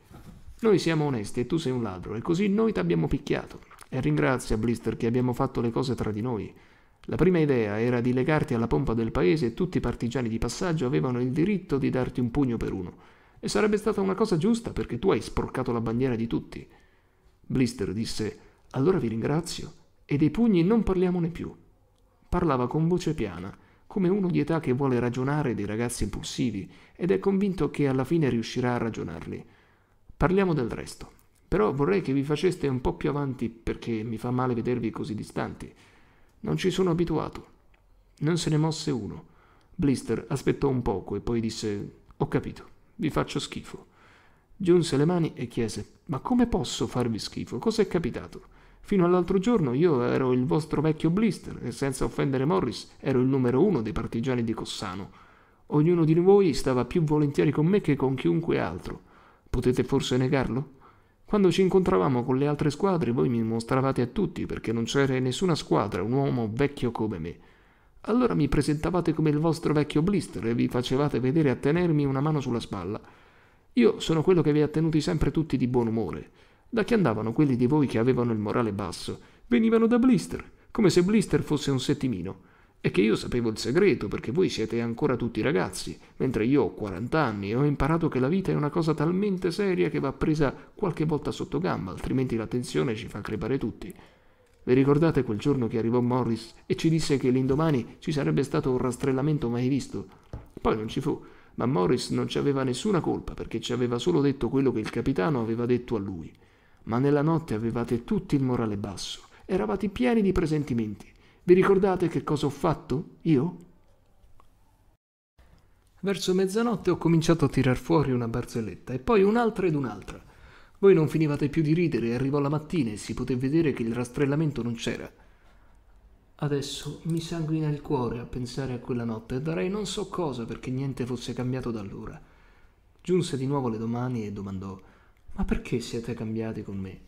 Noi siamo onesti e tu sei un ladro e così noi t'abbiamo picchiato. E ringrazia Blister che abbiamo fatto le cose tra di noi. La prima idea era di legarti alla pompa del paese e tutti i partigiani di passaggio avevano il diritto di darti un pugno per uno. E sarebbe stata una cosa giusta perché tu hai sporcato la bandiera di tutti. Blister disse: Allora vi ringrazio. E dei pugni non parliamone più. Parlava con voce piana, come uno di età che vuole ragionare dei ragazzi impulsivi ed è convinto che alla fine riuscirà a ragionarli. Parliamo del resto. Però vorrei che vi faceste un po' più avanti perché mi fa male vedervi così distanti. Non ci sono abituato. Non se ne mosse uno. Blister aspettò un poco e poi disse: Ho capito, vi faccio schifo. Giunse le mani e chiese: Ma come posso farvi schifo? Cos'è capitato? Fino all'altro giorno io ero il vostro vecchio blister e senza offendere Morris ero il numero uno dei partigiani di Cossano. Ognuno di voi stava più volentieri con me che con chiunque altro. Potete forse negarlo? Quando ci incontravamo con le altre squadre voi mi mostravate a tutti perché non c'era in nessuna squadra un uomo vecchio come me. Allora mi presentavate come il vostro vecchio blister e vi facevate vedere a tenermi una mano sulla spalla. Io sono quello che vi ha tenuti sempre tutti di buon umore. Da chi andavano quelli di voi che avevano il morale basso? Venivano da blister, come se blister fosse un settimino e che io sapevo il segreto perché voi siete ancora tutti ragazzi, mentre io ho 40 anni e ho imparato che la vita è una cosa talmente seria che va presa qualche volta sotto gamba, altrimenti la tensione ci fa crepare tutti. Vi ricordate quel giorno che arrivò Morris e ci disse che l'indomani ci sarebbe stato un rastrellamento mai visto? Poi non ci fu, ma Morris non ci aveva nessuna colpa perché ci aveva solo detto quello che il capitano aveva detto a lui. Ma nella notte avevate tutti il morale basso, eravate pieni di presentimenti vi ricordate che cosa ho fatto io? Verso mezzanotte ho cominciato a tirar fuori una barzelletta e poi un'altra ed un'altra. Voi non finivate più di ridere e arrivò la mattina e si poté vedere che il rastrellamento non c'era. Adesso mi sanguina il cuore a pensare a quella notte e darei non so cosa perché niente fosse cambiato da allora. Giunse di nuovo le domani e domandò: Ma perché siete cambiati con me?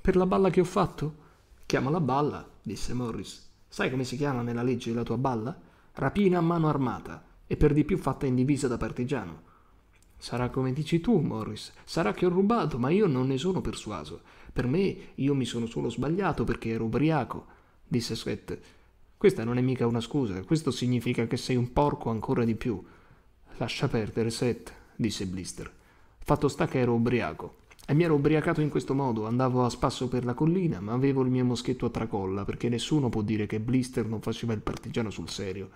Per la balla che ho fatto? Chiama la balla, disse Morris. Sai come si chiama nella legge la tua balla? Rapina a mano armata, e per di più fatta in divisa da partigiano. Sarà come dici tu, Morris, sarà che ho rubato, ma io non ne sono persuaso. Per me io mi sono solo sbagliato perché ero ubriaco, disse Sweat. Questa non è mica una scusa, questo significa che sei un porco ancora di più. Lascia perdere, Seth, disse Blister. Fatto sta che ero ubriaco. E mi ero ubriacato in questo modo, andavo a spasso per la collina, ma avevo il mio moschetto a tracolla, perché nessuno può dire che Blister non faceva il partigiano sul serio.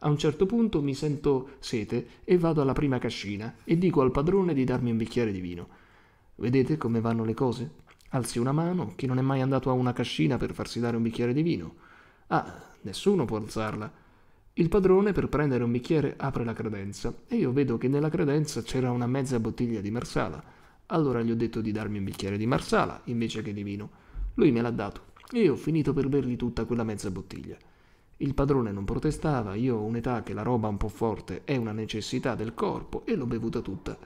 A un certo punto mi sento sete e vado alla prima cascina e dico al padrone di darmi un bicchiere di vino. Vedete come vanno le cose? Alzi una mano, chi non è mai andato a una cascina per farsi dare un bicchiere di vino? Ah, nessuno può alzarla. Il padrone per prendere un bicchiere apre la credenza e io vedo che nella credenza c'era una mezza bottiglia di marsala. Allora gli ho detto di darmi un bicchiere di marsala invece che di vino. Lui me l'ha dato e ho finito per bergli tutta quella mezza bottiglia. Il padrone non protestava, io ho un'età che la roba un po' forte è una necessità del corpo e l'ho bevuta tutta.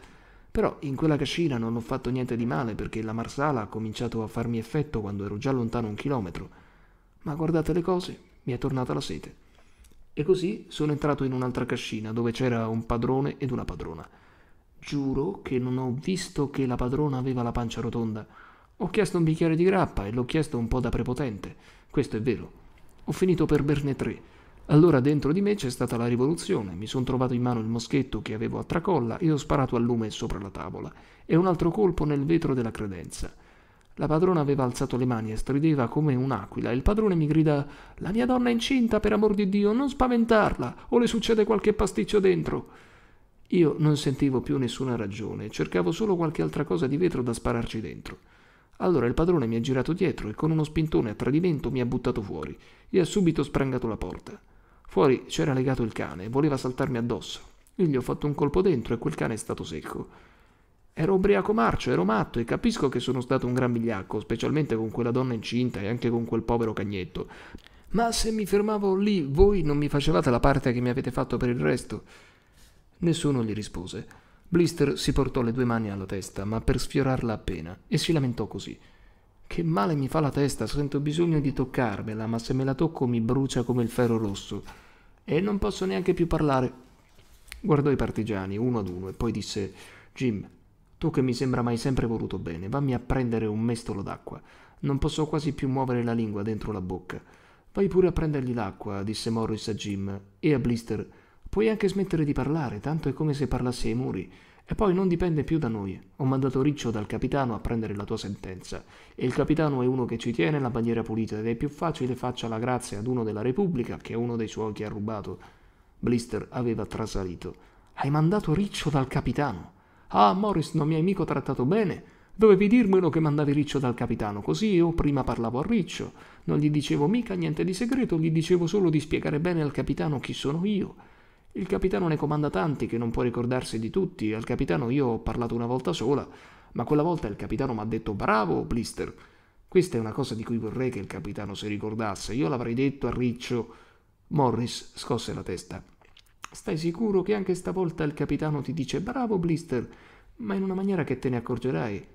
Però in quella cascina non ho fatto niente di male perché la marsala ha cominciato a farmi effetto quando ero già lontano un chilometro. Ma guardate le cose, mi è tornata la sete. E così sono entrato in un'altra cascina dove c'era un padrone ed una padrona. Giuro che non ho visto che la padrona aveva la pancia rotonda. Ho chiesto un bicchiere di grappa e l'ho chiesto un po' da prepotente. Questo è vero. Ho finito per berne tre. Allora dentro di me c'è stata la rivoluzione, mi sono trovato in mano il moschetto che avevo a tracolla e ho sparato al lume sopra la tavola, e un altro colpo nel vetro della credenza. La padrona aveva alzato le mani e strideva come un'aquila, e il padrone mi grida La mia donna è incinta, per amor di Dio, non spaventarla, o le succede qualche pasticcio dentro. Io non sentivo più nessuna ragione, cercavo solo qualche altra cosa di vetro da spararci dentro. Allora il padrone mi ha girato dietro e con uno spintone a tradimento mi ha buttato fuori e ha subito sprangato la porta. Fuori c'era legato il cane, e voleva saltarmi addosso. Io gli ho fatto un colpo dentro e quel cane è stato secco. Ero ubriaco marcio, ero matto e capisco che sono stato un gran vigliacco, specialmente con quella donna incinta e anche con quel povero cagnetto. Ma se mi fermavo lì, voi non mi facevate la parte che mi avete fatto per il resto. Nessuno gli rispose. Blister si portò le due mani alla testa, ma per sfiorarla appena, e si lamentò così. Che male mi fa la testa, sento bisogno di toccarmela, ma se me la tocco mi brucia come il ferro rosso. E non posso neanche più parlare. Guardò i partigiani uno ad uno e poi disse: Jim, tu che mi sembra mai sempre voluto bene, vammi a prendere un mestolo d'acqua. Non posso quasi più muovere la lingua dentro la bocca. Vai pure a prendergli l'acqua, disse Morris a Jim e a Blister Puoi anche smettere di parlare, tanto è come se parlassi ai muri. E poi non dipende più da noi. Ho mandato Riccio dal capitano a prendere la tua sentenza. E il capitano è uno che ci tiene la bandiera pulita ed è più facile faccia la grazia ad uno della Repubblica che a uno dei suoi che ha rubato. Blister aveva trasalito. Hai mandato Riccio dal capitano? Ah, Morris, non mi hai mico trattato bene. Dovevi dirmelo che mandavi Riccio dal capitano, così io prima parlavo a Riccio. Non gli dicevo mica niente di segreto, gli dicevo solo di spiegare bene al capitano chi sono io. Il capitano ne comanda tanti che non può ricordarsi di tutti. Al capitano io ho parlato una volta sola, ma quella volta il capitano mi ha detto bravo, Blister. Questa è una cosa di cui vorrei che il capitano si ricordasse. Io l'avrei detto a Riccio. Morris scosse la testa. Stai sicuro che anche stavolta il capitano ti dice bravo, Blister, ma in una maniera che te ne accorgerai.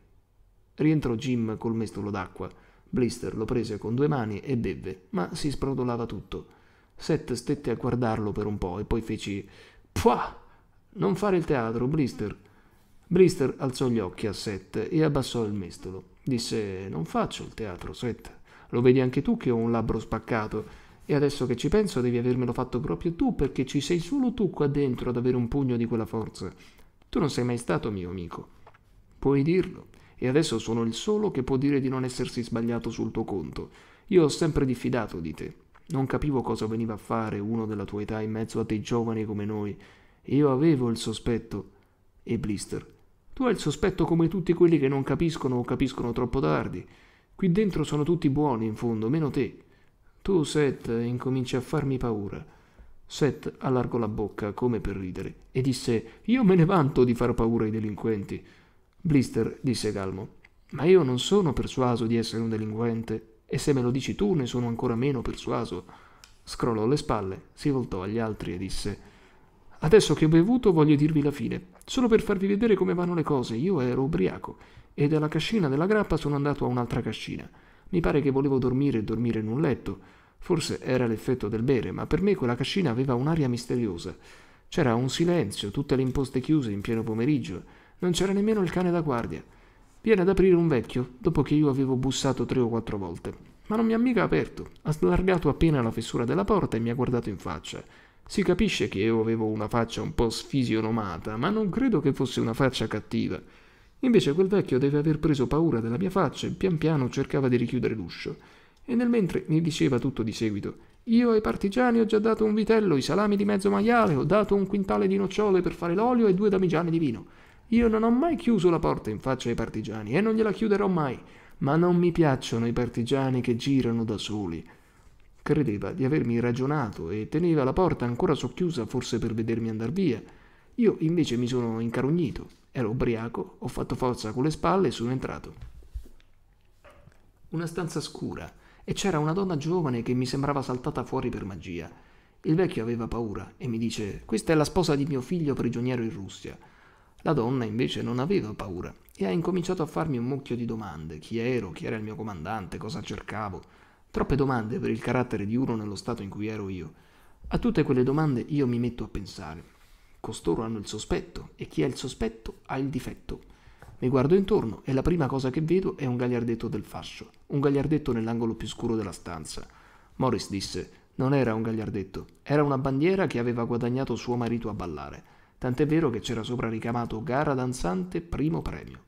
Rientrò Jim col mestolo d'acqua. Blister lo prese con due mani e bevve, ma si sprodolava tutto. Seth stette a guardarlo per un po' e poi feci Pua! Non fare il teatro, Brister. Brister alzò gli occhi a Seth e abbassò il mestolo. Disse Non faccio il teatro, Seth. Lo vedi anche tu che ho un labbro spaccato. E adesso che ci penso devi avermelo fatto proprio tu perché ci sei solo tu qua dentro ad avere un pugno di quella forza. Tu non sei mai stato mio amico. Puoi dirlo. E adesso sono il solo che può dire di non essersi sbagliato sul tuo conto. Io ho sempre diffidato di te. Non capivo cosa veniva a fare uno della tua età in mezzo a dei giovani come noi. Io avevo il sospetto. E Blister. Tu hai il sospetto come tutti quelli che non capiscono o capiscono troppo tardi. Qui dentro sono tutti buoni, in fondo, meno te. Tu, Seth, incominci a farmi paura. Seth allargò la bocca come per ridere e disse: Io me ne vanto di far paura ai delinquenti. Blister disse calmo: Ma io non sono persuaso di essere un delinquente. E se me lo dici tu ne sono ancora meno persuaso. Scrollò le spalle, si voltò agli altri e disse Adesso che ho bevuto voglio dirvi la fine, solo per farvi vedere come vanno le cose. Io ero ubriaco e dalla cascina della grappa sono andato a un'altra cascina. Mi pare che volevo dormire e dormire in un letto. Forse era l'effetto del bere, ma per me quella cascina aveva un'aria misteriosa. C'era un silenzio, tutte le imposte chiuse in pieno pomeriggio. Non c'era nemmeno il cane da guardia. Viene ad aprire un vecchio, dopo che io avevo bussato tre o quattro volte. Ma non mi ha mica aperto. Ha slargato appena la fessura della porta e mi ha guardato in faccia. Si capisce che io avevo una faccia un po' sfisionomata, ma non credo che fosse una faccia cattiva. Invece quel vecchio deve aver preso paura della mia faccia e pian piano cercava di richiudere l'uscio. E nel mentre mi diceva tutto di seguito. Io ai partigiani ho già dato un vitello, i salami di mezzo maiale, ho dato un quintale di nocciole per fare l'olio e due damigiane di vino. Io non ho mai chiuso la porta in faccia ai partigiani e non gliela chiuderò mai, ma non mi piacciono i partigiani che girano da soli. Credeva di avermi ragionato e teneva la porta ancora socchiusa forse per vedermi andar via. Io invece mi sono incarognito, ero ubriaco, ho fatto forza con le spalle e sono entrato. Una stanza scura e c'era una donna giovane che mi sembrava saltata fuori per magia. Il vecchio aveva paura e mi dice: Questa è la sposa di mio figlio prigioniero in Russia. La donna invece non aveva paura e ha incominciato a farmi un mucchio di domande. Chi ero, chi era il mio comandante, cosa cercavo. Troppe domande per il carattere di uno nello stato in cui ero io. A tutte quelle domande io mi metto a pensare. Costoro hanno il sospetto e chi ha il sospetto ha il difetto. Mi guardo intorno e la prima cosa che vedo è un gagliardetto del fascio, un gagliardetto nell'angolo più scuro della stanza. Morris disse, non era un gagliardetto, era una bandiera che aveva guadagnato suo marito a ballare tant'è vero che c'era sopra ricamato gara danzante primo premio.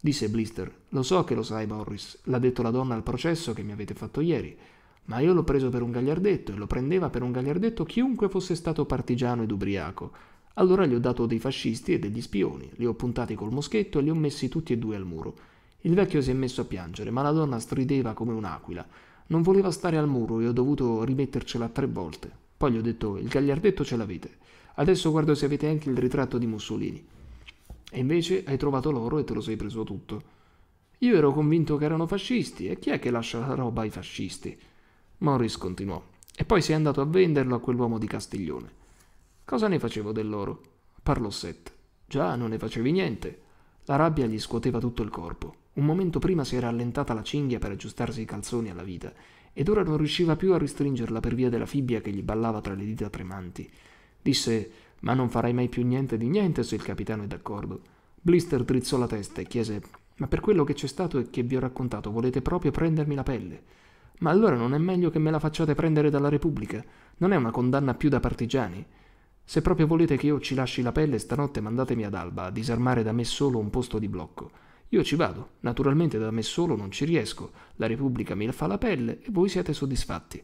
Disse Blister, lo so che lo sai Morris, l'ha detto la donna al processo che mi avete fatto ieri, ma io l'ho preso per un gagliardetto e lo prendeva per un gagliardetto chiunque fosse stato partigiano ed ubriaco. Allora gli ho dato dei fascisti e degli spioni, li ho puntati col moschetto e li ho messi tutti e due al muro. Il vecchio si è messo a piangere, ma la donna strideva come un'aquila. Non voleva stare al muro e ho dovuto rimettercela tre volte. Poi gli ho detto, il gagliardetto ce l'avete. Adesso guardo se avete anche il ritratto di Mussolini. E invece hai trovato l'oro e te lo sei preso tutto. Io ero convinto che erano fascisti, e chi è che lascia la roba ai fascisti? Morris continuò. E poi sei andato a venderlo a quell'uomo di Castiglione. Cosa ne facevo dell'oro? Parlò Seth. Già, non ne facevi niente. La rabbia gli scuoteva tutto il corpo. Un momento prima si era allentata la cinghia per aggiustarsi i calzoni alla vita, ed ora non riusciva più a ristringerla per via della fibbia che gli ballava tra le dita tremanti. Disse: Ma non farai mai più niente di niente se il capitano è d'accordo. Blister drizzò la testa e chiese: Ma per quello che c'è stato e che vi ho raccontato, volete proprio prendermi la pelle? Ma allora non è meglio che me la facciate prendere dalla Repubblica? Non è una condanna più da partigiani? Se proprio volete che io ci lasci la pelle, stanotte mandatemi ad Alba a disarmare da me solo un posto di blocco. Io ci vado, naturalmente da me solo non ci riesco, la Repubblica mi fa la pelle e voi siete soddisfatti.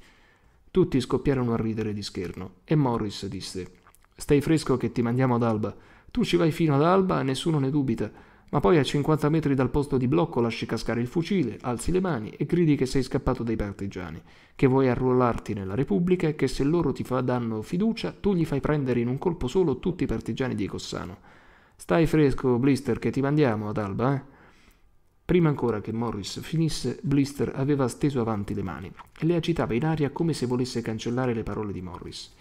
Tutti scoppiarono a ridere di scherno e Morris disse: Stai fresco che ti mandiamo ad alba. Tu ci vai fino ad alba, e nessuno ne dubita. Ma poi a 50 metri dal posto di blocco lasci cascare il fucile, alzi le mani e gridi che sei scappato dai partigiani, che vuoi arruolarti nella Repubblica e che se loro ti danno fiducia tu gli fai prendere in un colpo solo tutti i partigiani di Cossano. Stai fresco, Blister, che ti mandiamo ad alba, eh? Prima ancora che Morris finisse, Blister aveva steso avanti le mani e le agitava in aria come se volesse cancellare le parole di Morris.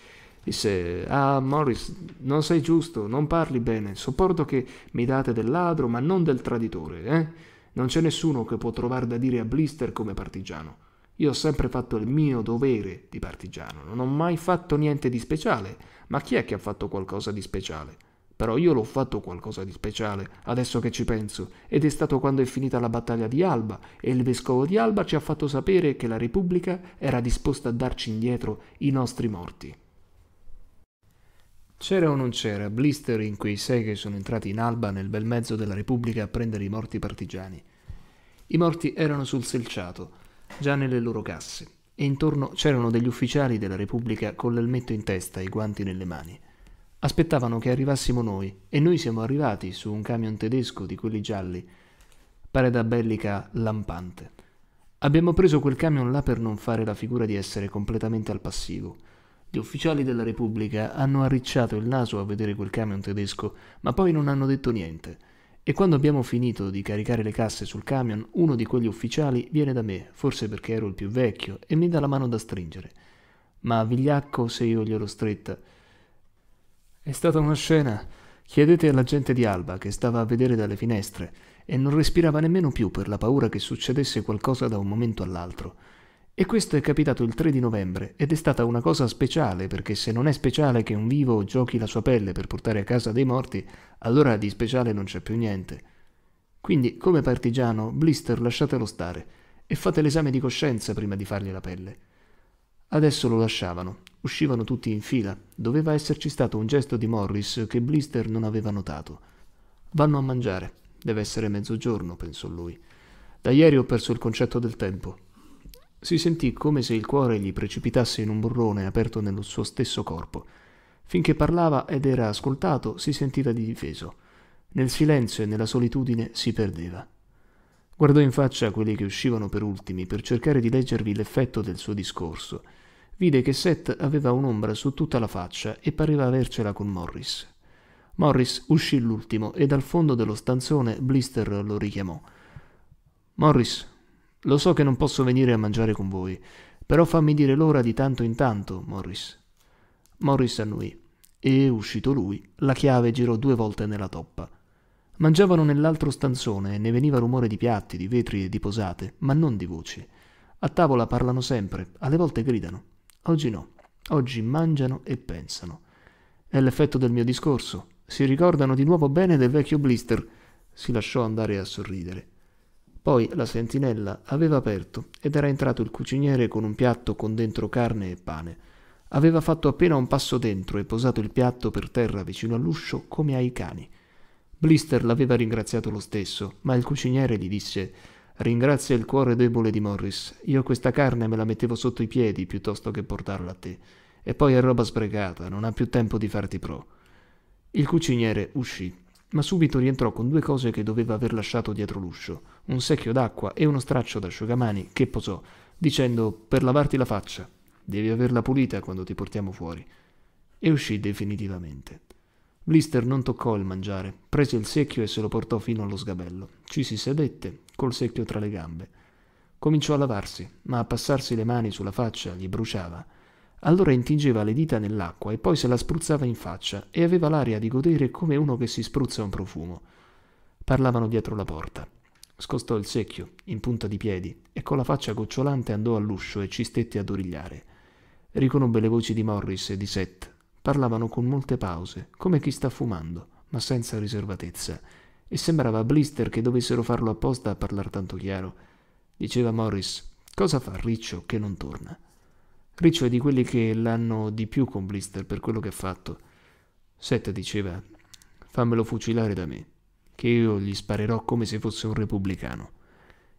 Disse, ah Morris, non sei giusto, non parli bene, sopporto che mi date del ladro, ma non del traditore, eh? Non c'è nessuno che può trovar da dire a Blister come partigiano. Io ho sempre fatto il mio dovere di partigiano, non ho mai fatto niente di speciale, ma chi è che ha fatto qualcosa di speciale? Però io l'ho fatto qualcosa di speciale, adesso che ci penso, ed è stato quando è finita la battaglia di Alba e il vescovo di Alba ci ha fatto sapere che la Repubblica era disposta a darci indietro i nostri morti. C'era o non c'era blister in quei sei che sono entrati in Alba nel bel mezzo della Repubblica a prendere i morti partigiani. I morti erano sul selciato, già nelle loro casse, e intorno c'erano degli ufficiali della Repubblica con l'elmetto in testa e i guanti nelle mani. Aspettavano che arrivassimo noi e noi siamo arrivati su un camion tedesco di quelli gialli, pare da bellica lampante. Abbiamo preso quel camion là per non fare la figura di essere completamente al passivo. Gli ufficiali della Repubblica hanno arricciato il naso a vedere quel camion tedesco, ma poi non hanno detto niente. E quando abbiamo finito di caricare le casse sul camion, uno di quegli ufficiali viene da me, forse perché ero il più vecchio, e mi dà la mano da stringere. Ma vigliacco se io glielo stretta è stata una scena. Chiedete alla gente di Alba, che stava a vedere dalle finestre, e non respirava nemmeno più per la paura che succedesse qualcosa da un momento all'altro. E questo è capitato il 3 di novembre ed è stata una cosa speciale perché se non è speciale che un vivo giochi la sua pelle per portare a casa dei morti, allora di speciale non c'è più niente. Quindi, come partigiano, Blister lasciatelo stare e fate l'esame di coscienza prima di fargli la pelle. Adesso lo lasciavano. Uscivano tutti in fila. Doveva esserci stato un gesto di Morris che Blister non aveva notato. Vanno a mangiare. Deve essere mezzogiorno, pensò lui. Da ieri ho perso il concetto del tempo. Si sentì come se il cuore gli precipitasse in un burrone aperto nello suo stesso corpo. Finché parlava ed era ascoltato, si sentiva di difeso. Nel silenzio e nella solitudine si perdeva. Guardò in faccia quelli che uscivano per ultimi per cercare di leggervi l'effetto del suo discorso vide che Seth aveva un'ombra su tutta la faccia e pareva avercela con Morris. Morris uscì l'ultimo e dal fondo dello stanzone Blister lo richiamò. Morris, lo so che non posso venire a mangiare con voi, però fammi dire l'ora di tanto in tanto, Morris. Morris annui e, uscito lui, la chiave girò due volte nella toppa. Mangiavano nell'altro stanzone e ne veniva rumore di piatti, di vetri e di posate, ma non di voci. A tavola parlano sempre, alle volte gridano. Oggi no. Oggi mangiano e pensano. È l'effetto del mio discorso. Si ricordano di nuovo bene del vecchio blister. Si lasciò andare a sorridere. Poi la sentinella aveva aperto ed era entrato il cuciniere con un piatto con dentro carne e pane. Aveva fatto appena un passo dentro e posato il piatto per terra vicino all'uscio come ai cani. Blister l'aveva ringraziato lo stesso, ma il cuciniere gli disse Ringrazia il cuore debole di Morris. Io questa carne me la mettevo sotto i piedi piuttosto che portarla a te. E poi è roba sprecata, non ha più tempo di farti pro. Il cuciniere uscì, ma subito rientrò con due cose che doveva aver lasciato dietro l'uscio: un secchio d'acqua e uno straccio d'asciugamani che posò, dicendo per lavarti la faccia. Devi averla pulita quando ti portiamo fuori. E uscì definitivamente. Blister non toccò il mangiare, prese il secchio e se lo portò fino allo sgabello. Ci si sedette, col secchio tra le gambe. Cominciò a lavarsi, ma a passarsi le mani sulla faccia gli bruciava. Allora intingeva le dita nell'acqua e poi se la spruzzava in faccia e aveva l'aria di godere come uno che si spruzza un profumo. Parlavano dietro la porta. Scostò il secchio, in punta di piedi, e con la faccia gocciolante andò all'uscio e ci stette ad origliare. Riconobbe le voci di Morris e di Seth, Parlavano con molte pause, come chi sta fumando, ma senza riservatezza, e sembrava a Blister che dovessero farlo apposta a parlare tanto chiaro. Diceva Morris, cosa fa Riccio che non torna? Riccio è di quelli che l'hanno di più con Blister per quello che ha fatto. Setta diceva, fammelo fucilare da me, che io gli sparerò come se fosse un repubblicano.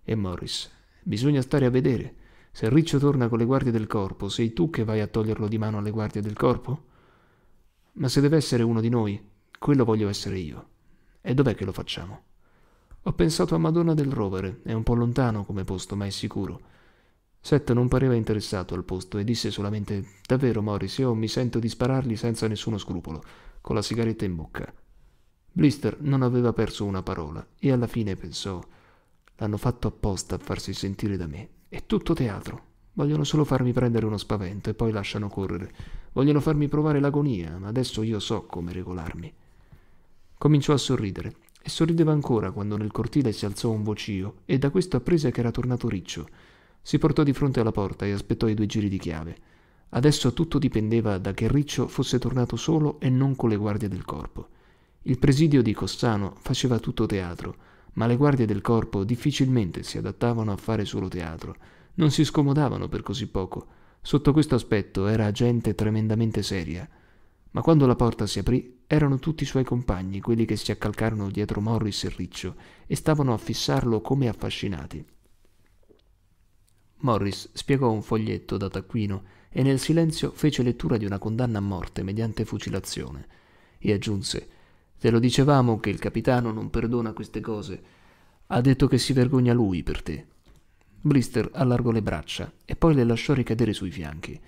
E Morris, bisogna stare a vedere. Se Riccio torna con le guardie del corpo, sei tu che vai a toglierlo di mano alle guardie del corpo? Ma se deve essere uno di noi, quello voglio essere io. E dov'è che lo facciamo? Ho pensato a Madonna del Rovere, è un po' lontano come posto, ma è sicuro. Seth non pareva interessato al posto e disse solamente Davvero, Morris, io mi sento di sparargli senza nessuno scrupolo, con la sigaretta in bocca. Blister non aveva perso una parola e alla fine pensò L'hanno fatto apposta a farsi sentire da me. È tutto teatro. Vogliono solo farmi prendere uno spavento e poi lasciano correre. Vogliono farmi provare l'agonia, ma adesso io so come regolarmi. Cominciò a sorridere e sorrideva ancora quando nel cortile si alzò un vocio e da questo apprese che era tornato riccio. Si portò di fronte alla porta e aspettò i due giri di chiave. Adesso tutto dipendeva da che Riccio fosse tornato solo e non con le guardie del corpo. Il presidio di Cossano faceva tutto teatro, ma le guardie del corpo difficilmente si adattavano a fare solo teatro non si scomodavano per così poco. Sotto questo aspetto era gente tremendamente seria. Ma quando la porta si aprì, erano tutti i suoi compagni, quelli che si accalcarono dietro Morris e Riccio, e stavano a fissarlo come affascinati. Morris spiegò un foglietto da taccuino e nel silenzio fece lettura di una condanna a morte mediante fucilazione e aggiunse Te lo dicevamo che il capitano non perdona queste cose. Ha detto che si vergogna lui per te. Blister allargò le braccia e poi le lasciò ricadere sui fianchi.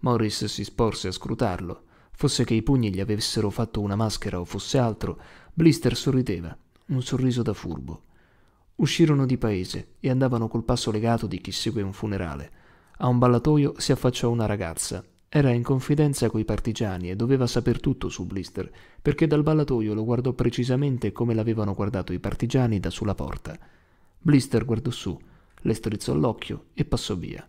Morris si sporse a scrutarlo. Fosse che i pugni gli avessero fatto una maschera o fosse altro, Blister sorrideva, un sorriso da furbo. Uscirono di paese e andavano col passo legato di chi segue un funerale. A un ballatoio si affacciò una ragazza. Era in confidenza coi partigiani e doveva saper tutto su Blister, perché dal ballatoio lo guardò precisamente come l'avevano guardato i partigiani da sulla porta. Blister guardò su le strizzò l'occhio e passò via.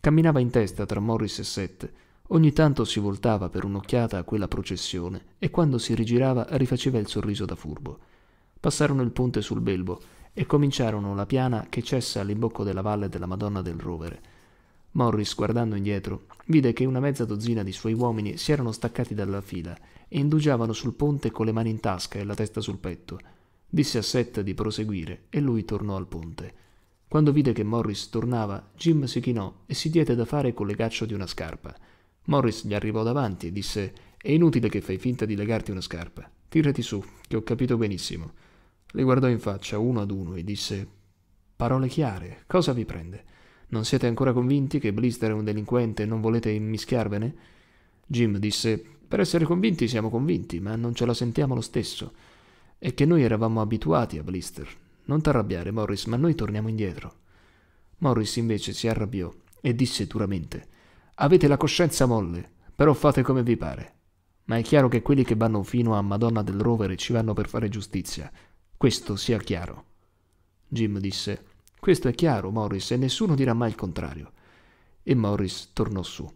Camminava in testa tra Morris e Seth. Ogni tanto si voltava per un'occhiata a quella processione e quando si rigirava rifaceva il sorriso da furbo. Passarono il ponte sul Belbo e cominciarono la piana che cessa all'imbocco della valle della Madonna del Rovere. Morris, guardando indietro, vide che una mezza dozzina di suoi uomini si erano staccati dalla fila e indugiavano sul ponte con le mani in tasca e la testa sul petto. Disse a Seth di proseguire e lui tornò al ponte. Quando vide che Morris tornava, Jim si chinò e si diede da fare con legaccio di una scarpa. Morris gli arrivò davanti e disse: È inutile che fai finta di legarti una scarpa. Tirati su, che ho capito benissimo. Li guardò in faccia uno ad uno e disse: Parole chiare, cosa vi prende? Non siete ancora convinti che Blister è un delinquente e non volete immischiarvene? Jim disse: Per essere convinti siamo convinti, ma non ce la sentiamo lo stesso. È che noi eravamo abituati a Blister, non t'arrabbiare, Morris, ma noi torniamo indietro. Morris invece si arrabbiò e disse duramente: Avete la coscienza molle, però fate come vi pare. Ma è chiaro che quelli che vanno fino a Madonna del Rovere ci vanno per fare giustizia. Questo sia chiaro. Jim disse: Questo è chiaro, Morris, e nessuno dirà mai il contrario. E Morris tornò su.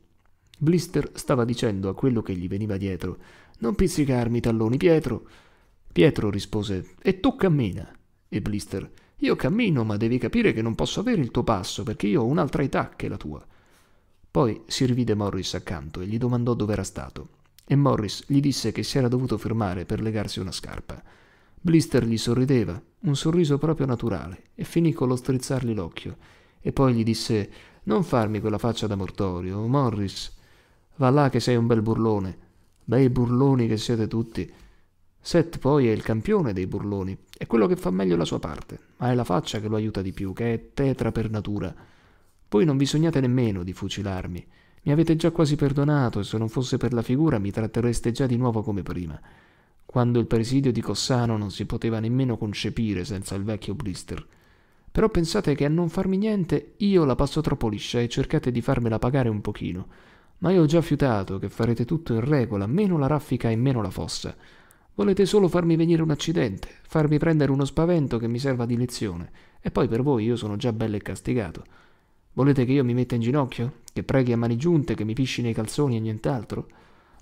Blister stava dicendo a quello che gli veniva dietro: Non pizzicarmi i talloni, Pietro. Pietro rispose: E tu cammina. E Blister, io cammino, ma devi capire che non posso avere il tuo passo, perché io ho un'altra età che la tua. Poi si rivide Morris accanto e gli domandò dove era stato. E Morris gli disse che si era dovuto fermare per legarsi una scarpa. Blister gli sorrideva, un sorriso proprio naturale, e finì con lo strizzargli l'occhio. E poi gli disse: Non farmi quella faccia da mortorio, Morris. Va là che sei un bel burlone. Bei burloni che siete tutti. Seth poi è il campione dei burloni, è quello che fa meglio la sua parte, ma è la faccia che lo aiuta di più, che è tetra per natura. Voi non vi sognate nemmeno di fucilarmi. Mi avete già quasi perdonato e se non fosse per la figura mi trattereste già di nuovo come prima. Quando il presidio di Cossano non si poteva nemmeno concepire senza il vecchio blister. Però pensate che a non farmi niente io la passo troppo liscia e cercate di farmela pagare un pochino. Ma io ho già fiutato che farete tutto in regola, meno la raffica e meno la fossa. Volete solo farmi venire un accidente, farmi prendere uno spavento che mi serva di lezione, e poi per voi io sono già bello e castigato. Volete che io mi metta in ginocchio? Che preghi a mani giunte, che mi pisci nei calzoni e nient'altro?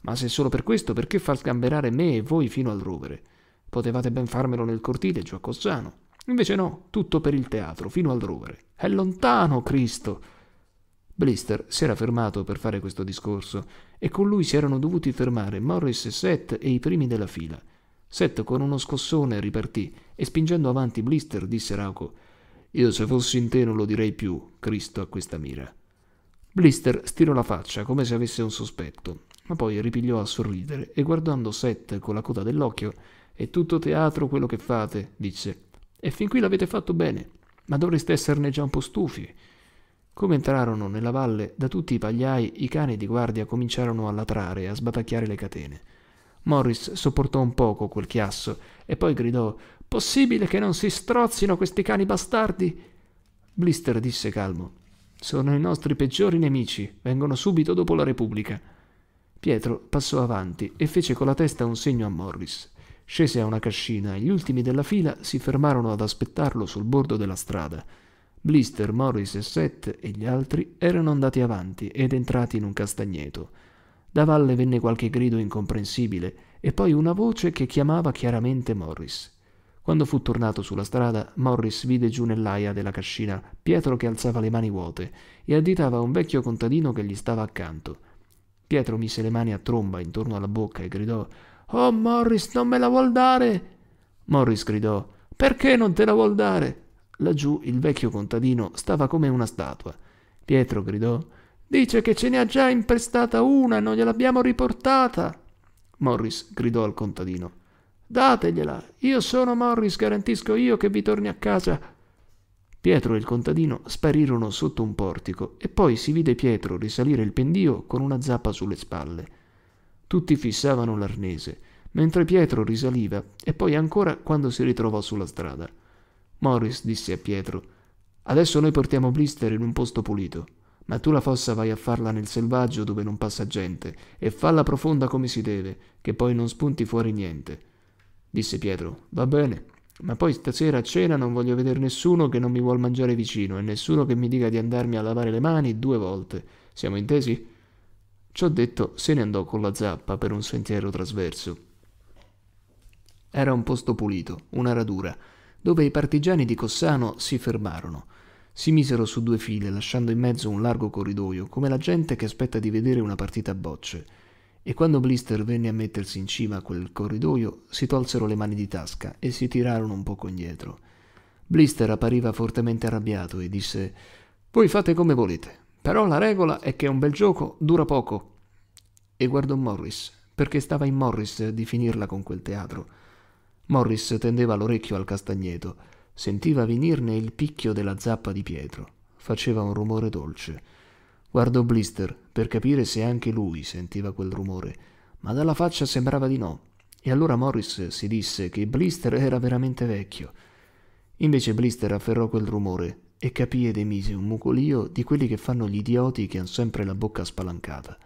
Ma se solo per questo, perché far sgamberare me e voi fino al rovere? Potevate ben farmelo nel cortile giù a Cozzano. Invece no, tutto per il teatro, fino al rovere. È lontano, Cristo! Blister si era fermato per fare questo discorso e con lui si erano dovuti fermare Morris e Seth e i primi della fila. Seth con uno scossone ripartì e spingendo avanti Blister disse rauco Io se fossi in te non lo direi più, Cristo a questa mira. Blister stirò la faccia come se avesse un sospetto, ma poi ripigliò a sorridere e guardando Seth con la coda dell'occhio È tutto teatro quello che fate, disse. E fin qui l'avete fatto bene, ma dovreste esserne già un po' stufi. Come entrarono nella valle, da tutti i pagliai i cani di guardia cominciarono a latrare e a sbatacchiare le catene. Morris sopportò un poco quel chiasso e poi gridò Possibile che non si strozzino questi cani bastardi? Blister disse calmo Sono i nostri peggiori nemici, vengono subito dopo la Repubblica. Pietro passò avanti e fece con la testa un segno a Morris. Scese a una cascina e gli ultimi della fila si fermarono ad aspettarlo sul bordo della strada. Blister, Morris e Seth e gli altri erano andati avanti ed entrati in un castagneto. Da valle venne qualche grido incomprensibile e poi una voce che chiamava chiaramente Morris. Quando fu tornato sulla strada, Morris vide giù nell'aia della cascina Pietro che alzava le mani vuote e additava un vecchio contadino che gli stava accanto. Pietro mise le mani a tromba intorno alla bocca e gridò Oh Morris, non me la vuol dare! Morris gridò Perché non te la vuol dare? Laggiù il vecchio contadino stava come una statua. Pietro gridò Dice che ce ne ha già imprestata una e non gliel'abbiamo riportata. Morris gridò al contadino Dategliela, io sono Morris, garantisco io che vi torni a casa. Pietro e il contadino sparirono sotto un portico e poi si vide Pietro risalire il pendio con una zappa sulle spalle. Tutti fissavano l'arnese, mentre Pietro risaliva e poi ancora quando si ritrovò sulla strada. Morris disse a Pietro, adesso noi portiamo Blister in un posto pulito, ma tu la fossa vai a farla nel selvaggio dove non passa gente, e falla profonda come si deve, che poi non spunti fuori niente. Disse Pietro, va bene, ma poi stasera a cena non voglio vedere nessuno che non mi vuol mangiare vicino e nessuno che mi dica di andarmi a lavare le mani due volte. Siamo intesi? Ciò detto, se ne andò con la zappa per un sentiero trasverso. Era un posto pulito, una radura, dove i partigiani di Cossano si fermarono. Si misero su due file, lasciando in mezzo un largo corridoio, come la gente che aspetta di vedere una partita a bocce. E quando Blister venne a mettersi in cima a quel corridoio, si tolsero le mani di tasca e si tirarono un poco indietro. Blister appariva fortemente arrabbiato e disse: Voi fate come volete, però la regola è che un bel gioco dura poco. E guardò Morris, perché stava in Morris di finirla con quel teatro. Morris tendeva l'orecchio al castagneto. Sentiva venirne il picchio della zappa di Pietro. Faceva un rumore dolce. Guardò Blister per capire se anche lui sentiva quel rumore, ma dalla faccia sembrava di no. E allora Morris si disse che Blister era veramente vecchio. Invece Blister afferrò quel rumore e capì ed emise un mucolio di quelli che fanno gli idioti che hanno sempre la bocca spalancata.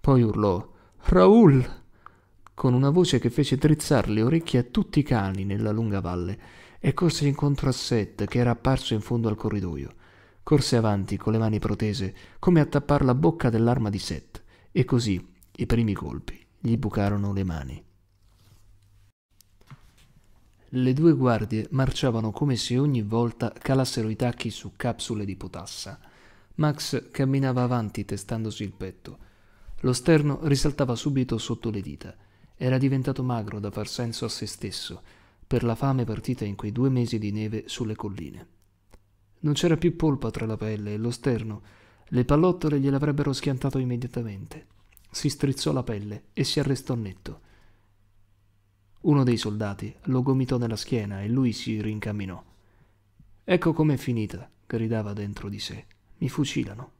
Poi urlò Raul! con una voce che fece drizzar le orecchie a tutti i cani nella lunga valle, e corse incontro a Seth, che era apparso in fondo al corridoio. Corse avanti con le mani protese, come a tappar la bocca dell'arma di Seth, e così i primi colpi gli bucarono le mani. Le due guardie marciavano come se ogni volta calassero i tacchi su capsule di potassa. Max camminava avanti testandosi il petto. Lo sterno risaltava subito sotto le dita. Era diventato magro da far senso a se stesso, per la fame partita in quei due mesi di neve sulle colline. Non c'era più polpa tra la pelle e lo sterno, le pallottole gliel'avrebbero schiantato immediatamente. Si strizzò la pelle e si arrestò netto. Uno dei soldati lo gomitò nella schiena e lui si rincamminò. Ecco com'è finita, gridava dentro di sé. Mi fucilano.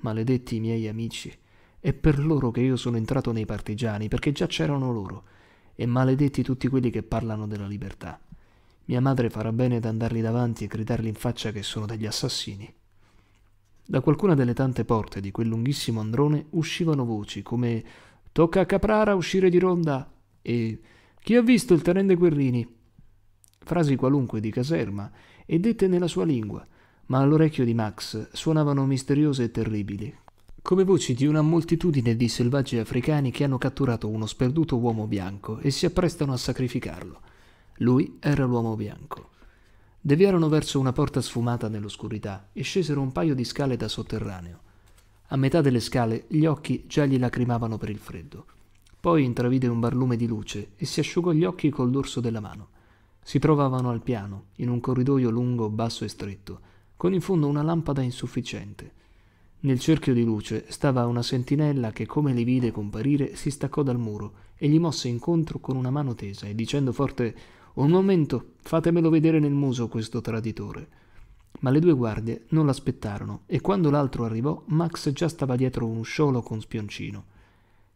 Maledetti i miei amici. È per loro che io sono entrato nei partigiani, perché già c'erano loro, e maledetti tutti quelli che parlano della libertà. Mia madre farà bene ad andarli davanti e gridargli in faccia che sono degli assassini. Da qualcuna delle tante porte di quel lunghissimo androne uscivano voci come Tocca a Caprara uscire di ronda e Chi ha visto il tenente Guerrini? Frasi qualunque di caserma e dette nella sua lingua, ma all'orecchio di Max suonavano misteriose e terribili, come voci di una moltitudine di selvaggi africani che hanno catturato uno sperduto uomo bianco e si apprestano a sacrificarlo. Lui era l'uomo bianco. Deviarono verso una porta sfumata nell'oscurità e scesero un paio di scale da sotterraneo. A metà delle scale gli occhi già gli lacrimavano per il freddo. Poi intravide un barlume di luce e si asciugò gli occhi col dorso della mano. Si trovavano al piano, in un corridoio lungo, basso e stretto, con in fondo una lampada insufficiente. Nel cerchio di luce stava una sentinella che, come li vide comparire, si staccò dal muro e gli mosse incontro con una mano tesa e dicendo forte Un momento, fatemelo vedere nel muso questo traditore. Ma le due guardie non l'aspettarono e quando l'altro arrivò, Max già stava dietro un usciolo con spioncino.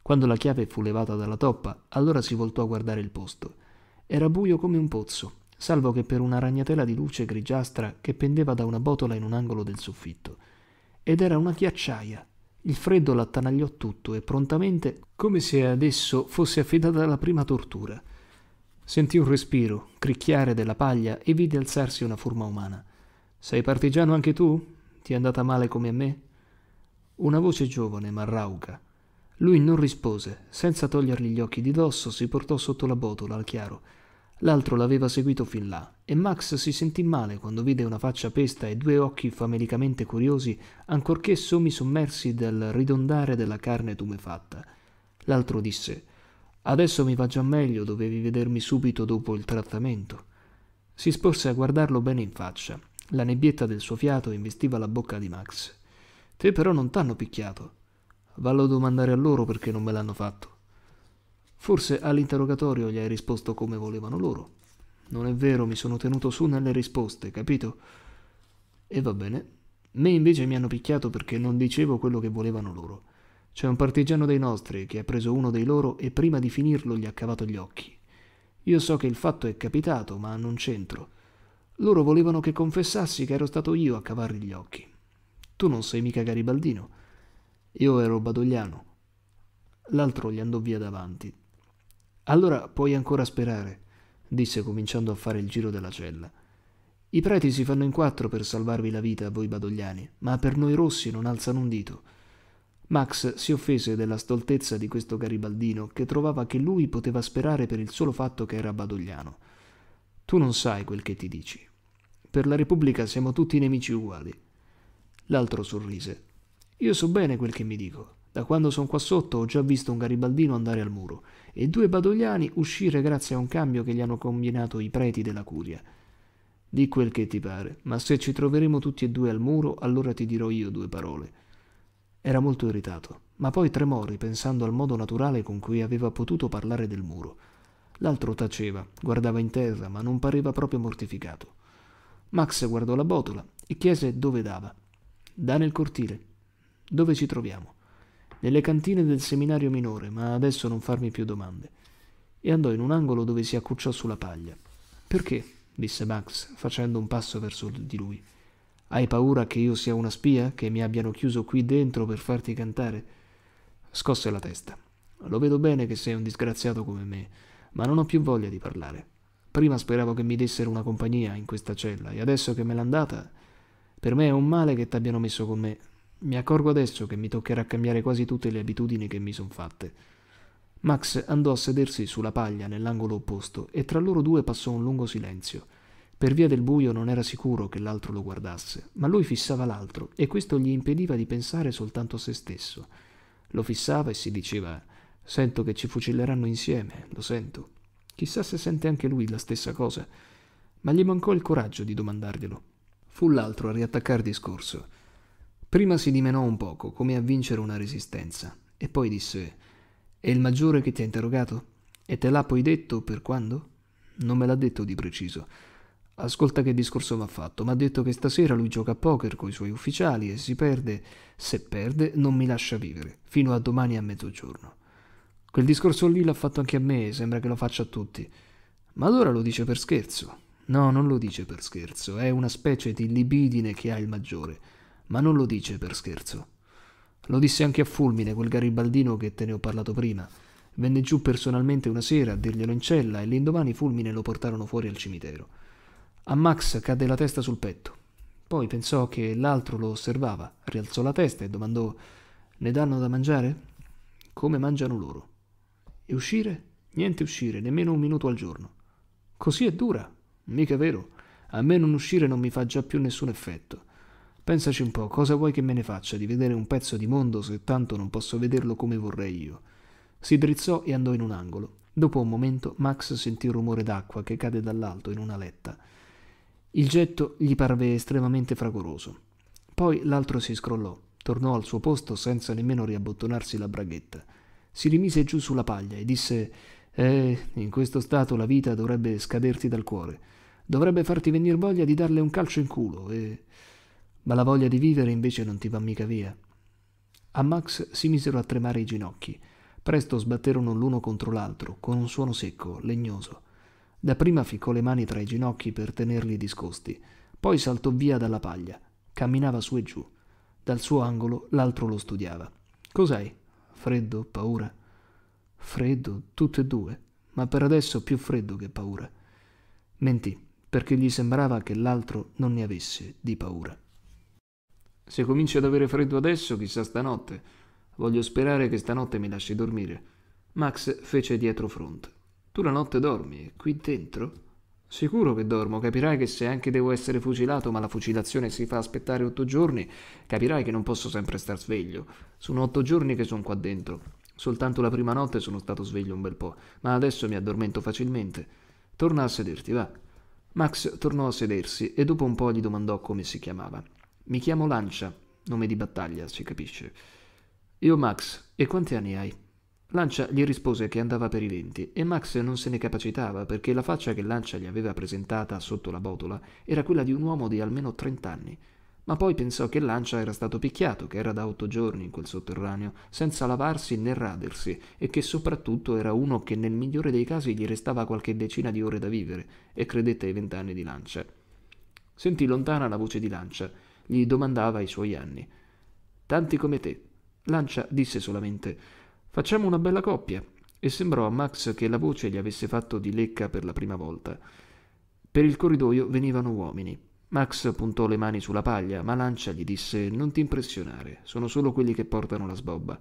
Quando la chiave fu levata dalla toppa, allora si voltò a guardare il posto. Era buio come un pozzo, salvo che per una ragnatela di luce grigiastra che pendeva da una botola in un angolo del soffitto ed era una ghiacciaia. Il freddo l'attanagliò tutto e prontamente, come se ad esso fosse affidata la prima tortura. Sentì un respiro, cricchiare della paglia e vide alzarsi una forma umana. Sei partigiano anche tu? Ti è andata male come a me? Una voce giovane, ma rauca. Lui non rispose, senza togliergli gli occhi di dosso, si portò sotto la botola al chiaro L'altro l'aveva seguito fin là e Max si sentì male quando vide una faccia pesta e due occhi famelicamente curiosi, ancorché sommi sommersi dal ridondare della carne tumefatta. L'altro disse: Adesso mi va già meglio, dovevi vedermi subito dopo il trattamento. Si sporse a guardarlo bene in faccia. La nebbietta del suo fiato investiva la bocca di Max. Te però non t'hanno picchiato. Vallo a domandare a loro perché non me l'hanno fatto. Forse all'interrogatorio gli hai risposto come volevano loro. Non è vero, mi sono tenuto su nelle risposte, capito? E va bene. Me invece mi hanno picchiato perché non dicevo quello che volevano loro. C'è un partigiano dei nostri che ha preso uno dei loro e prima di finirlo gli ha cavato gli occhi. Io so che il fatto è capitato, ma non c'entro. Loro volevano che confessassi che ero stato io a cavargli gli occhi. Tu non sei mica garibaldino. Io ero badogliano. L'altro gli andò via davanti, allora puoi ancora sperare, disse cominciando a fare il giro della cella. I preti si fanno in quattro per salvarvi la vita, a voi badogliani, ma per noi rossi non alzano un dito. Max si offese della stoltezza di questo garibaldino che trovava che lui poteva sperare per il solo fatto che era badogliano. Tu non sai quel che ti dici. Per la Repubblica siamo tutti nemici uguali. L'altro sorrise. Io so bene quel che mi dico. Da quando sono qua sotto ho già visto un garibaldino andare al muro e due badogliani uscire grazie a un cambio che gli hanno combinato i preti della curia. Di quel che ti pare, ma se ci troveremo tutti e due al muro, allora ti dirò io due parole. Era molto irritato, ma poi tremò ripensando al modo naturale con cui aveva potuto parlare del muro. L'altro taceva, guardava in terra, ma non pareva proprio mortificato. Max guardò la botola e chiese dove dava. Da nel cortile. Dove ci troviamo? nelle cantine del seminario minore, ma adesso non farmi più domande. E andò in un angolo dove si accucciò sulla paglia. Perché? disse Max, facendo un passo verso di lui. Hai paura che io sia una spia? Che mi abbiano chiuso qui dentro per farti cantare? Scosse la testa. Lo vedo bene che sei un disgraziato come me, ma non ho più voglia di parlare. Prima speravo che mi dessero una compagnia in questa cella, e adesso che me l'hanno data, per me è un male che t'abbiano messo con me. Mi accorgo adesso che mi toccherà cambiare quasi tutte le abitudini che mi son fatte. Max andò a sedersi sulla paglia nell'angolo opposto e tra loro due passò un lungo silenzio. Per via del buio non era sicuro che l'altro lo guardasse, ma lui fissava l'altro e questo gli impediva di pensare soltanto a se stesso. Lo fissava e si diceva Sento che ci fucilleranno insieme, lo sento. Chissà se sente anche lui la stessa cosa. Ma gli mancò il coraggio di domandarglielo. Fu l'altro a riattaccare discorso. Prima si dimenò un poco, come a vincere una resistenza, e poi disse: È il maggiore che ti ha interrogato? E te l'ha poi detto per quando? Non me l'ha detto di preciso. Ascolta che discorso m'ha fatto. ha detto che stasera lui gioca a poker con i suoi ufficiali e si perde. Se perde, non mi lascia vivere, fino a domani a mezzogiorno. Quel discorso lì l'ha fatto anche a me, e sembra che lo faccia a tutti. Ma allora lo dice per scherzo. No, non lo dice per scherzo, è una specie di libidine che ha il maggiore ma non lo dice per scherzo. Lo disse anche a Fulmine, quel garibaldino che te ne ho parlato prima. Venne giù personalmente una sera a dirglielo in cella e l'indomani Fulmine lo portarono fuori al cimitero. A Max cadde la testa sul petto. Poi pensò che l'altro lo osservava, rialzò la testa e domandò «Ne danno da mangiare?» «Come mangiano loro?» «E uscire?» «Niente uscire, nemmeno un minuto al giorno». «Così è dura?» «Mica vero. A me non uscire non mi fa già più nessun effetto». Pensaci un po', cosa vuoi che me ne faccia di vedere un pezzo di mondo se tanto non posso vederlo come vorrei io? Si drizzò e andò in un angolo. Dopo un momento Max sentì un rumore d'acqua che cade dall'alto in una letta. Il getto gli parve estremamente fragoroso. Poi l'altro si scrollò, tornò al suo posto senza nemmeno riabbottonarsi la braghetta. Si rimise giù sulla paglia e disse Eh, in questo stato la vita dovrebbe scaderti dal cuore. Dovrebbe farti venir voglia di darle un calcio in culo e ma la voglia di vivere invece non ti va mica via. A Max si misero a tremare i ginocchi. Presto sbatterono l'uno contro l'altro, con un suono secco, legnoso. Dapprima ficcò le mani tra i ginocchi per tenerli discosti, poi saltò via dalla paglia, camminava su e giù. Dal suo angolo l'altro lo studiava. Cos'hai? Freddo? Paura? Freddo, tutte e due, ma per adesso più freddo che paura. Mentì, perché gli sembrava che l'altro non ne avesse di paura. Se cominci ad avere freddo adesso, chissà stanotte. Voglio sperare che stanotte mi lasci dormire. Max fece dietro fronte. Tu la notte dormi, qui dentro? Sicuro che dormo, capirai che se anche devo essere fucilato, ma la fucilazione si fa aspettare otto giorni, capirai che non posso sempre star sveglio. Sono otto giorni che sono qua dentro. Soltanto la prima notte sono stato sveglio un bel po', ma adesso mi addormento facilmente. Torna a sederti, va. Max tornò a sedersi e dopo un po' gli domandò come si chiamava. Mi chiamo Lancia, nome di battaglia, si capisce. Io Max, e quanti anni hai? Lancia gli rispose che andava per i venti e Max non se ne capacitava perché la faccia che Lancia gli aveva presentata sotto la botola era quella di un uomo di almeno trent'anni. Ma poi pensò che Lancia era stato picchiato, che era da otto giorni in quel sotterraneo, senza lavarsi né radersi, e che soprattutto era uno che nel migliore dei casi gli restava qualche decina di ore da vivere, e credette ai vent'anni di Lancia. Sentì lontana la voce di Lancia gli domandava i suoi anni. Tanti come te. Lancia disse solamente Facciamo una bella coppia. E sembrò a Max che la voce gli avesse fatto di lecca per la prima volta. Per il corridoio venivano uomini. Max puntò le mani sulla paglia, ma Lancia gli disse Non ti impressionare, sono solo quelli che portano la sbobba.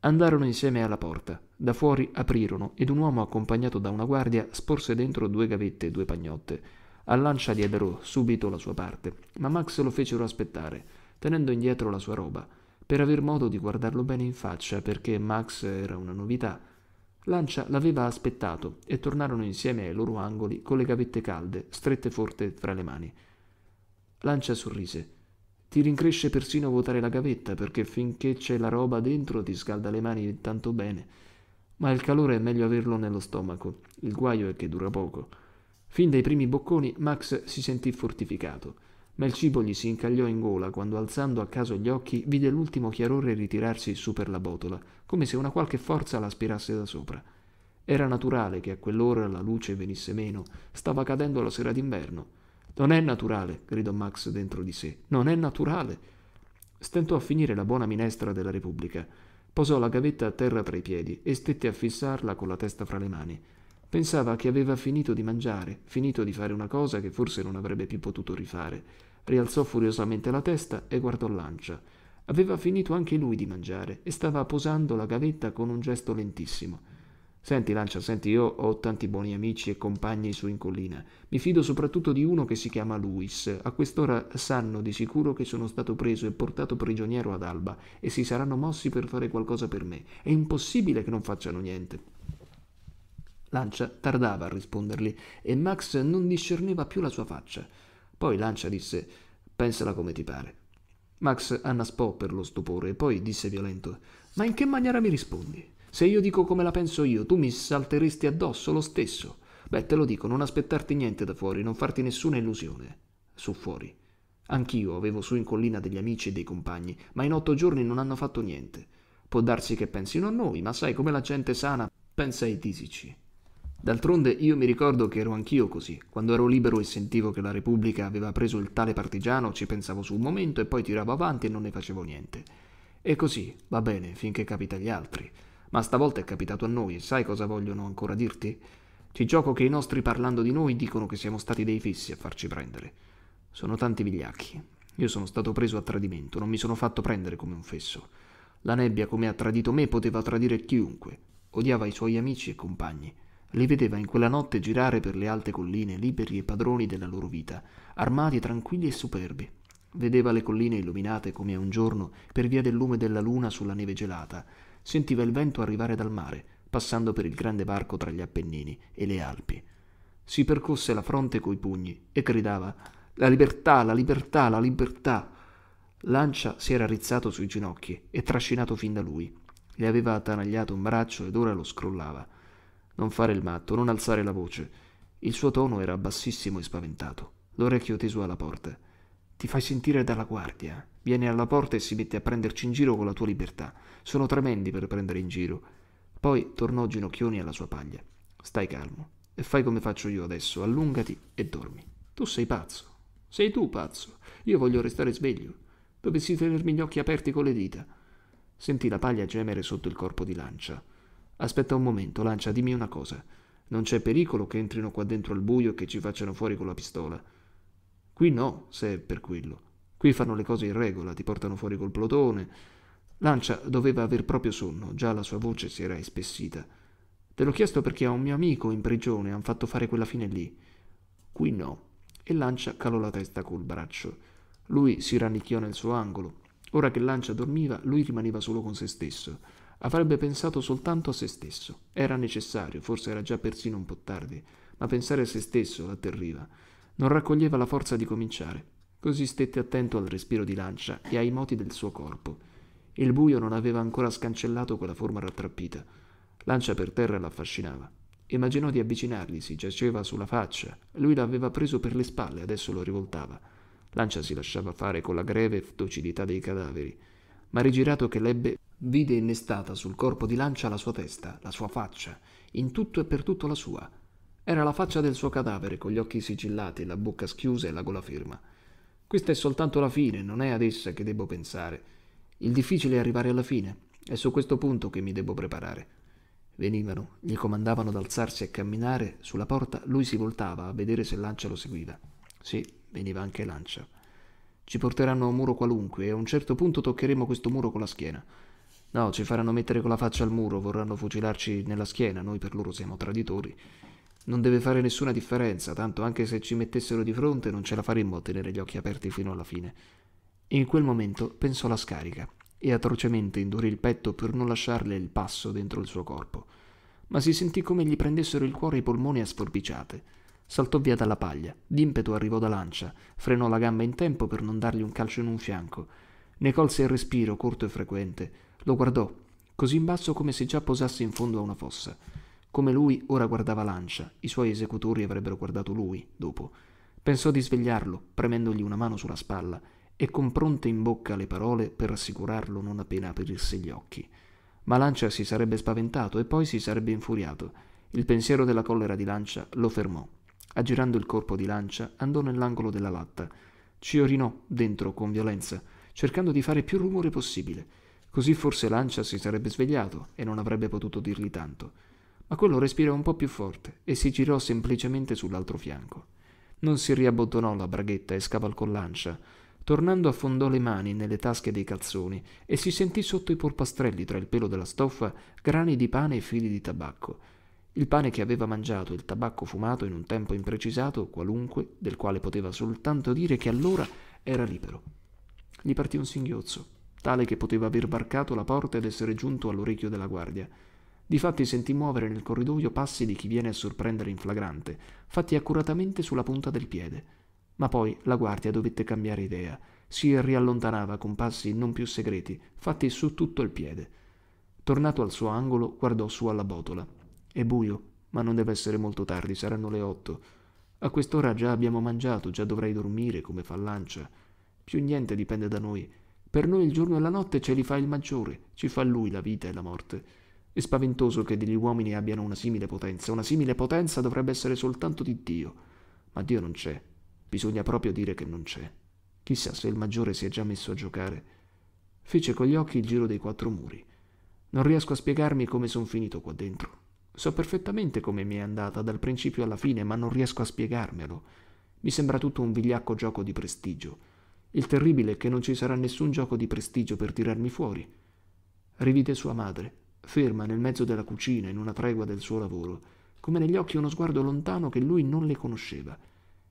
Andarono insieme alla porta. Da fuori aprirono ed un uomo accompagnato da una guardia sporse dentro due gavette e due pagnotte. All'ancia diedero subito la sua parte, ma Max lo fecero aspettare, tenendo indietro la sua roba, per aver modo di guardarlo bene in faccia, perché Max era una novità. Lancia l'aveva aspettato e tornarono insieme ai loro angoli con le gavette calde, strette forte fra le mani. Lancia sorrise. Ti rincresce persino vuotare la gavetta, perché finché c'è la roba dentro ti scalda le mani tanto bene. Ma il calore è meglio averlo nello stomaco. Il guaio è che dura poco. Fin dai primi bocconi Max si sentì fortificato, ma il cibo gli si incagliò in gola quando alzando a caso gli occhi vide l'ultimo chiarore ritirarsi su per la botola, come se una qualche forza l'aspirasse da sopra. Era naturale che a quell'ora la luce venisse meno, stava cadendo la sera d'inverno. Non è naturale, gridò Max dentro di sé, non è naturale. Stentò a finire la buona minestra della Repubblica, posò la gavetta a terra tra i piedi e stette a fissarla con la testa fra le mani. Pensava che aveva finito di mangiare, finito di fare una cosa che forse non avrebbe più potuto rifare. Rialzò furiosamente la testa e guardò Lancia. Aveva finito anche lui di mangiare e stava posando la gavetta con un gesto lentissimo. Senti Lancia, senti, io ho tanti buoni amici e compagni su in collina. Mi fido soprattutto di uno che si chiama Luis. A quest'ora sanno di sicuro che sono stato preso e portato prigioniero ad Alba e si saranno mossi per fare qualcosa per me. È impossibile che non facciano niente. Lancia tardava a rispondergli e Max non discerneva più la sua faccia. Poi Lancia disse: Pensala come ti pare. Max annaspò per lo stupore e poi disse violento: Ma in che maniera mi rispondi? Se io dico come la penso io, tu mi salteresti addosso lo stesso. Beh, te lo dico, non aspettarti niente da fuori, non farti nessuna illusione. Su fuori. Anch'io avevo su in collina degli amici e dei compagni, ma in otto giorni non hanno fatto niente. Può darsi che pensino a noi, ma sai come la gente sana pensa ai tisici. D'altronde io mi ricordo che ero anch'io così. Quando ero libero e sentivo che la Repubblica aveva preso il tale partigiano, ci pensavo su un momento e poi tiravo avanti e non ne facevo niente. E così, va bene, finché capita agli altri. Ma stavolta è capitato a noi e sai cosa vogliono ancora dirti? Ci gioco che i nostri parlando di noi dicono che siamo stati dei fissi a farci prendere. Sono tanti vigliacchi. Io sono stato preso a tradimento, non mi sono fatto prendere come un fesso. La nebbia, come ha tradito me, poteva tradire chiunque. Odiava i suoi amici e compagni. Li vedeva in quella notte girare per le alte colline, liberi e padroni della loro vita, armati tranquilli e superbi. Vedeva le colline illuminate come un giorno per via del lume della luna sulla neve gelata. Sentiva il vento arrivare dal mare, passando per il grande varco tra gli Appennini e le Alpi. Si percosse la fronte coi pugni e gridava La libertà, la libertà, la libertà. Lancia si era rizzato sui ginocchi e trascinato fin da lui. Le aveva attanagliato un braccio ed ora lo scrollava. Non fare il matto, non alzare la voce. Il suo tono era bassissimo e spaventato. L'orecchio teso alla porta. Ti fai sentire dalla guardia. Viene alla porta e si mette a prenderci in giro con la tua libertà. Sono tremendi per prendere in giro. Poi tornò ginocchioni alla sua paglia. Stai calmo e fai come faccio io adesso. Allungati e dormi. Tu sei pazzo. Sei tu pazzo. Io voglio restare sveglio. Dovessi tenermi gli occhi aperti con le dita. Sentì la paglia gemere sotto il corpo di lancia. Aspetta un momento, Lancia, dimmi una cosa. Non c'è pericolo che entrino qua dentro al buio e che ci facciano fuori con la pistola. Qui no, se è per quello. Qui fanno le cose in regola, ti portano fuori col plotone. Lancia doveva aver proprio sonno, già la sua voce si era ispessita. Te l'ho chiesto perché a un mio amico in prigione han fatto fare quella fine lì. Qui no. E Lancia calò la testa col braccio. Lui si rannicchiò nel suo angolo. Ora che Lancia dormiva, lui rimaneva solo con se stesso. Avrebbe pensato soltanto a se stesso. Era necessario, forse era già persino un po' tardi, ma pensare a se stesso l'atterriva. Non raccoglieva la forza di cominciare. Così stette attento al respiro di Lancia e ai moti del suo corpo. Il buio non aveva ancora scancellato quella forma rattrappita. Lancia per terra l'affascinava. Immaginò di avvicinarglisi, giaceva sulla faccia. Lui l'aveva preso per le spalle, adesso lo rivoltava. Lancia si lasciava fare con la greve docilità dei cadaveri, ma rigirato che l'ebbe, vide innestata sul corpo di Lancia la sua testa, la sua faccia, in tutto e per tutto la sua. Era la faccia del suo cadavere, con gli occhi sigillati, la bocca schiusa e la gola ferma. Questa è soltanto la fine, non è ad essa che devo pensare. Il difficile è arrivare alla fine. È su questo punto che mi devo preparare. Venivano, gli comandavano d'alzarsi e camminare, sulla porta lui si voltava a vedere se Lancia lo seguiva. Sì, veniva anche Lancia. Ci porteranno a un muro qualunque e a un certo punto toccheremo questo muro con la schiena. No, ci faranno mettere con la faccia al muro, vorranno fucilarci nella schiena, noi per loro siamo traditori. Non deve fare nessuna differenza, tanto anche se ci mettessero di fronte non ce la faremmo a tenere gli occhi aperti fino alla fine. In quel momento pensò alla scarica e atrocemente indurì il petto per non lasciarle il passo dentro il suo corpo. Ma si sentì come gli prendessero il cuore e i polmoni a sforbiciate. Saltò via dalla paglia, d'impeto arrivò da lancia, frenò la gamba in tempo per non dargli un calcio in un fianco. Ne colse il respiro corto e frequente lo guardò, così in basso come se già posasse in fondo a una fossa. Come lui ora guardava Lancia, i suoi esecutori avrebbero guardato lui, dopo. Pensò di svegliarlo, premendogli una mano sulla spalla, e con pronte in bocca le parole per rassicurarlo non appena aprisse gli occhi. Ma Lancia si sarebbe spaventato e poi si sarebbe infuriato. Il pensiero della collera di Lancia lo fermò. Aggirando il corpo di Lancia, andò nell'angolo della latta. Ci orinò dentro con violenza, cercando di fare più rumore possibile. Così forse Lancia si sarebbe svegliato e non avrebbe potuto dirgli tanto. Ma quello respirò un po' più forte e si girò semplicemente sull'altro fianco. Non si riabbottonò la braghetta e scavalcò Lancia. Tornando affondò le mani nelle tasche dei calzoni e si sentì sotto i polpastrelli tra il pelo della stoffa grani di pane e fili di tabacco. Il pane che aveva mangiato e il tabacco fumato in un tempo imprecisato, qualunque, del quale poteva soltanto dire che allora era libero. Gli partì un singhiozzo tale che poteva aver barcato la porta ed essere giunto all'orecchio della guardia. Difatti sentì muovere nel corridoio passi di chi viene a sorprendere in flagrante, fatti accuratamente sulla punta del piede. Ma poi la guardia dovette cambiare idea. Si riallontanava con passi non più segreti, fatti su tutto il piede. Tornato al suo angolo, guardò su alla botola. È buio, ma non deve essere molto tardi, saranno le otto. A quest'ora già abbiamo mangiato, già dovrei dormire come fa l'ancia. Più niente dipende da noi. Per noi il giorno e la notte ce li fa il maggiore, ci fa lui la vita e la morte. È spaventoso che degli uomini abbiano una simile potenza. Una simile potenza dovrebbe essere soltanto di Dio. Ma Dio non c'è. Bisogna proprio dire che non c'è. Chissà se il maggiore si è già messo a giocare. Fece con gli occhi il giro dei quattro muri. Non riesco a spiegarmi come sono finito qua dentro. So perfettamente come mi è andata dal principio alla fine, ma non riesco a spiegarmelo. Mi sembra tutto un vigliacco gioco di prestigio. Il terribile è che non ci sarà nessun gioco di prestigio per tirarmi fuori. Rivide sua madre, ferma nel mezzo della cucina in una tregua del suo lavoro, come negli occhi uno sguardo lontano che lui non le conosceva,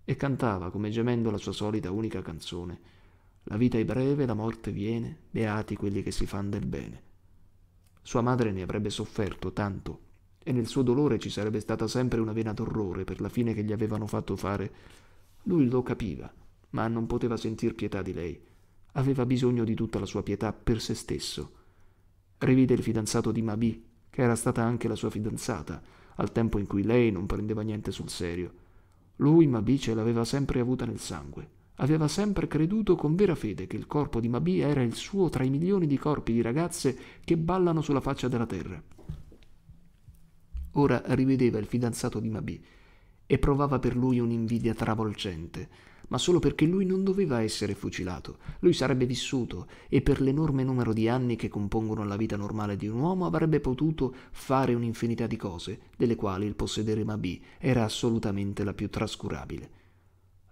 e cantava come gemendo la sua solita unica canzone. La vita è breve, la morte viene, beati quelli che si fanno del bene. Sua madre ne avrebbe sofferto tanto, e nel suo dolore ci sarebbe stata sempre una vena d'orrore per la fine che gli avevano fatto fare. Lui lo capiva ma non poteva sentir pietà di lei. Aveva bisogno di tutta la sua pietà per se stesso. Rivide il fidanzato di Mabì, che era stata anche la sua fidanzata, al tempo in cui lei non prendeva niente sul serio. Lui Mabì ce l'aveva sempre avuta nel sangue. Aveva sempre creduto con vera fede che il corpo di Mabì era il suo tra i milioni di corpi di ragazze che ballano sulla faccia della terra. Ora rivedeva il fidanzato di Mabì e provava per lui un'invidia travolgente ma solo perché lui non doveva essere fucilato. Lui sarebbe vissuto e per l'enorme numero di anni che compongono la vita normale di un uomo avrebbe potuto fare un'infinità di cose, delle quali il possedere Mabì era assolutamente la più trascurabile.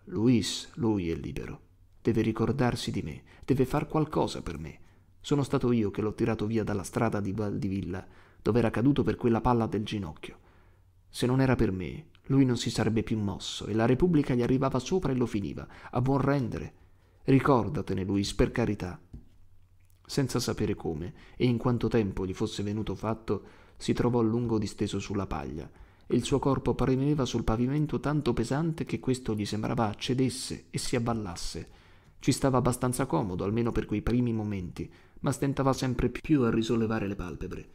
Luis, lui è libero. Deve ricordarsi di me, deve far qualcosa per me. Sono stato io che l'ho tirato via dalla strada di Valdivilla, dove era caduto per quella palla del ginocchio. Se non era per me, lui non si sarebbe più mosso e la Repubblica gli arrivava sopra e lo finiva, a buon rendere. Ricordatene, Luis, per carità. Senza sapere come e in quanto tempo gli fosse venuto fatto, si trovò a lungo disteso sulla paglia e il suo corpo premeva sul pavimento tanto pesante che questo gli sembrava cedesse e si avvallasse. Ci stava abbastanza comodo, almeno per quei primi momenti, ma stentava sempre più a risollevare le palpebre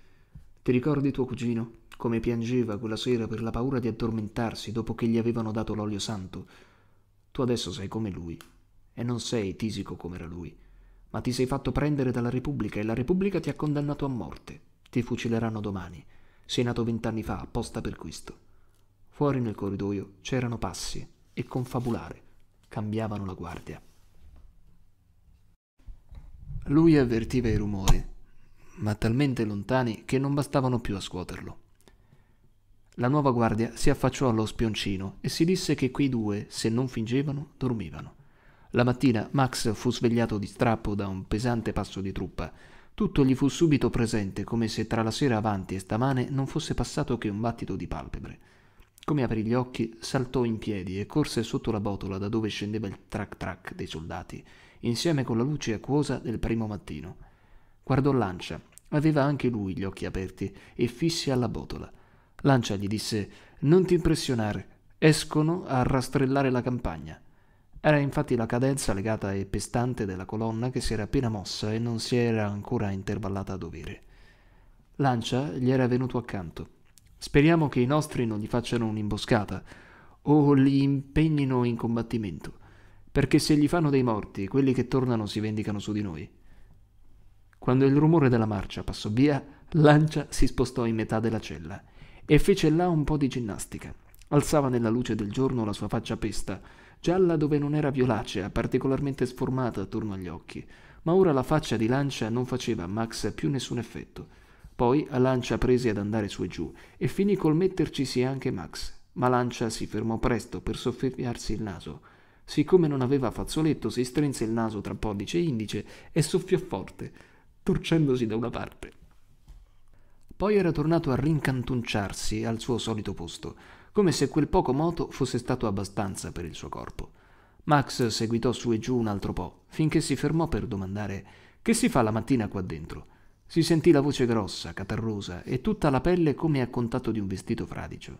ti ricordi tuo cugino? Come piangeva quella sera per la paura di addormentarsi dopo che gli avevano dato l'olio santo. Tu adesso sei come lui. E non sei tisico come era lui. Ma ti sei fatto prendere dalla Repubblica e la Repubblica ti ha condannato a morte. Ti fucileranno domani. Sei nato vent'anni fa apposta per questo. Fuori nel corridoio c'erano passi e confabulare. Cambiavano la guardia. Lui avvertiva i rumori ma talmente lontani che non bastavano più a scuoterlo. La nuova guardia si affacciò allo spioncino e si disse che quei due, se non fingevano, dormivano. La mattina Max fu svegliato di strappo da un pesante passo di truppa. Tutto gli fu subito presente, come se tra la sera avanti e stamane non fosse passato che un battito di palpebre. Come aprì gli occhi, saltò in piedi e corse sotto la botola da dove scendeva il trac trac dei soldati, insieme con la luce acquosa del primo mattino. Guardò Lancia. Aveva anche lui gli occhi aperti e fissi alla botola. Lancia gli disse: Non ti impressionare, escono a rastrellare la campagna. Era infatti la cadenza legata e pestante della colonna che si era appena mossa e non si era ancora intervallata a dovere. Lancia gli era venuto accanto. Speriamo che i nostri non gli facciano un'imboscata o li impegnino in combattimento, perché se gli fanno dei morti, quelli che tornano si vendicano su di noi. Quando il rumore della marcia passò via, Lancia si spostò in metà della cella e fece là un po' di ginnastica. Alzava nella luce del giorno la sua faccia pesta, gialla dove non era violacea, particolarmente sformata attorno agli occhi, ma ora la faccia di Lancia non faceva a Max più nessun effetto. Poi a Lancia prese ad andare su e giù e finì col mettercisi anche Max, ma Lancia si fermò presto per soffiarsi il naso. Siccome non aveva fazzoletto, si strinse il naso tra pollice e indice e soffiò forte torcendosi da una parte. Poi era tornato a rincantunciarsi al suo solito posto, come se quel poco moto fosse stato abbastanza per il suo corpo. Max seguitò su e giù un altro po', finché si fermò per domandare che si fa la mattina qua dentro. Si sentì la voce grossa, catarrosa e tutta la pelle come a contatto di un vestito fradicio.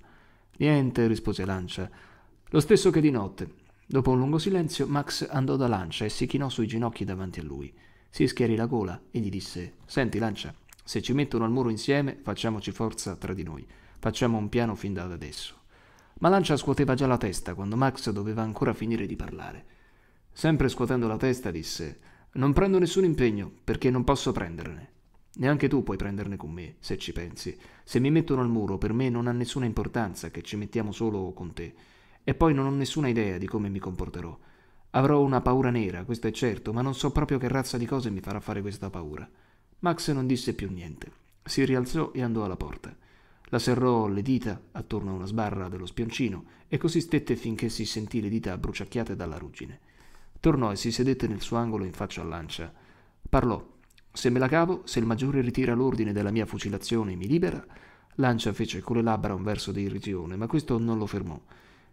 Niente, rispose Lancia. Lo stesso che di notte. Dopo un lungo silenzio, Max andò da Lancia e si chinò sui ginocchi davanti a lui si schiarì la gola e gli disse: Senti, Lancia, se ci mettono al muro insieme, facciamoci forza tra di noi. Facciamo un piano fin da adesso. Ma Lancia scuoteva già la testa quando Max doveva ancora finire di parlare. Sempre scuotendo la testa, disse: Non prendo nessun impegno, perché non posso prenderne. Neanche tu puoi prenderne con me, se ci pensi. Se mi mettono al muro, per me non ha nessuna importanza che ci mettiamo solo con te. E poi non ho nessuna idea di come mi comporterò. Avrò una paura nera, questo è certo, ma non so proprio che razza di cose mi farà fare questa paura. Max non disse più niente. Si rialzò e andò alla porta. La serrò le dita attorno a una sbarra dello spioncino e così stette finché si sentì le dita bruciacchiate dalla ruggine. Tornò e si sedette nel suo angolo in faccia all'ancia. Parlò. Se me la cavo, se il maggiore ritira l'ordine della mia fucilazione e mi libera, Lancia fece con le labbra un verso di irrisione, ma questo non lo fermò.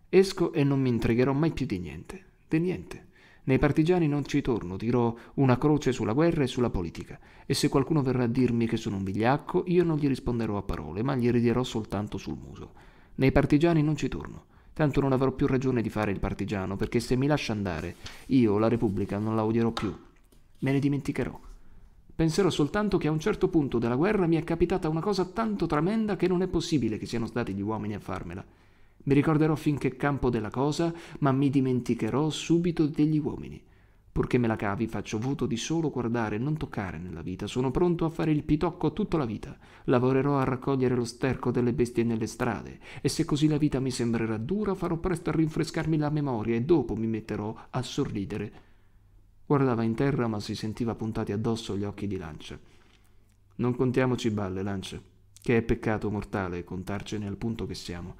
Esco e non mi intrigherò mai più di niente. De niente. Nei partigiani non ci torno, dirò una croce sulla guerra e sulla politica, e se qualcuno verrà a dirmi che sono un vigliacco, io non gli risponderò a parole, ma gli riderò soltanto sul muso. Nei partigiani non ci torno, tanto non avrò più ragione di fare il partigiano, perché se mi lascia andare, io la Repubblica non la odierò più. Me ne dimenticherò. Penserò soltanto che a un certo punto della guerra mi è capitata una cosa tanto tremenda che non è possibile che siano stati gli uomini a farmela. Mi ricorderò finché campo della cosa, ma mi dimenticherò subito degli uomini. Purché me la cavi, faccio voto di solo guardare e non toccare nella vita. Sono pronto a fare il pitocco tutta la vita. Lavorerò a raccogliere lo sterco delle bestie nelle strade. E se così la vita mi sembrerà dura, farò presto a rinfrescarmi la memoria e dopo mi metterò a sorridere. Guardava in terra, ma si sentiva puntati addosso gli occhi di Lancia. Non contiamoci balle, Lancia, che è peccato mortale contarcene al punto che siamo.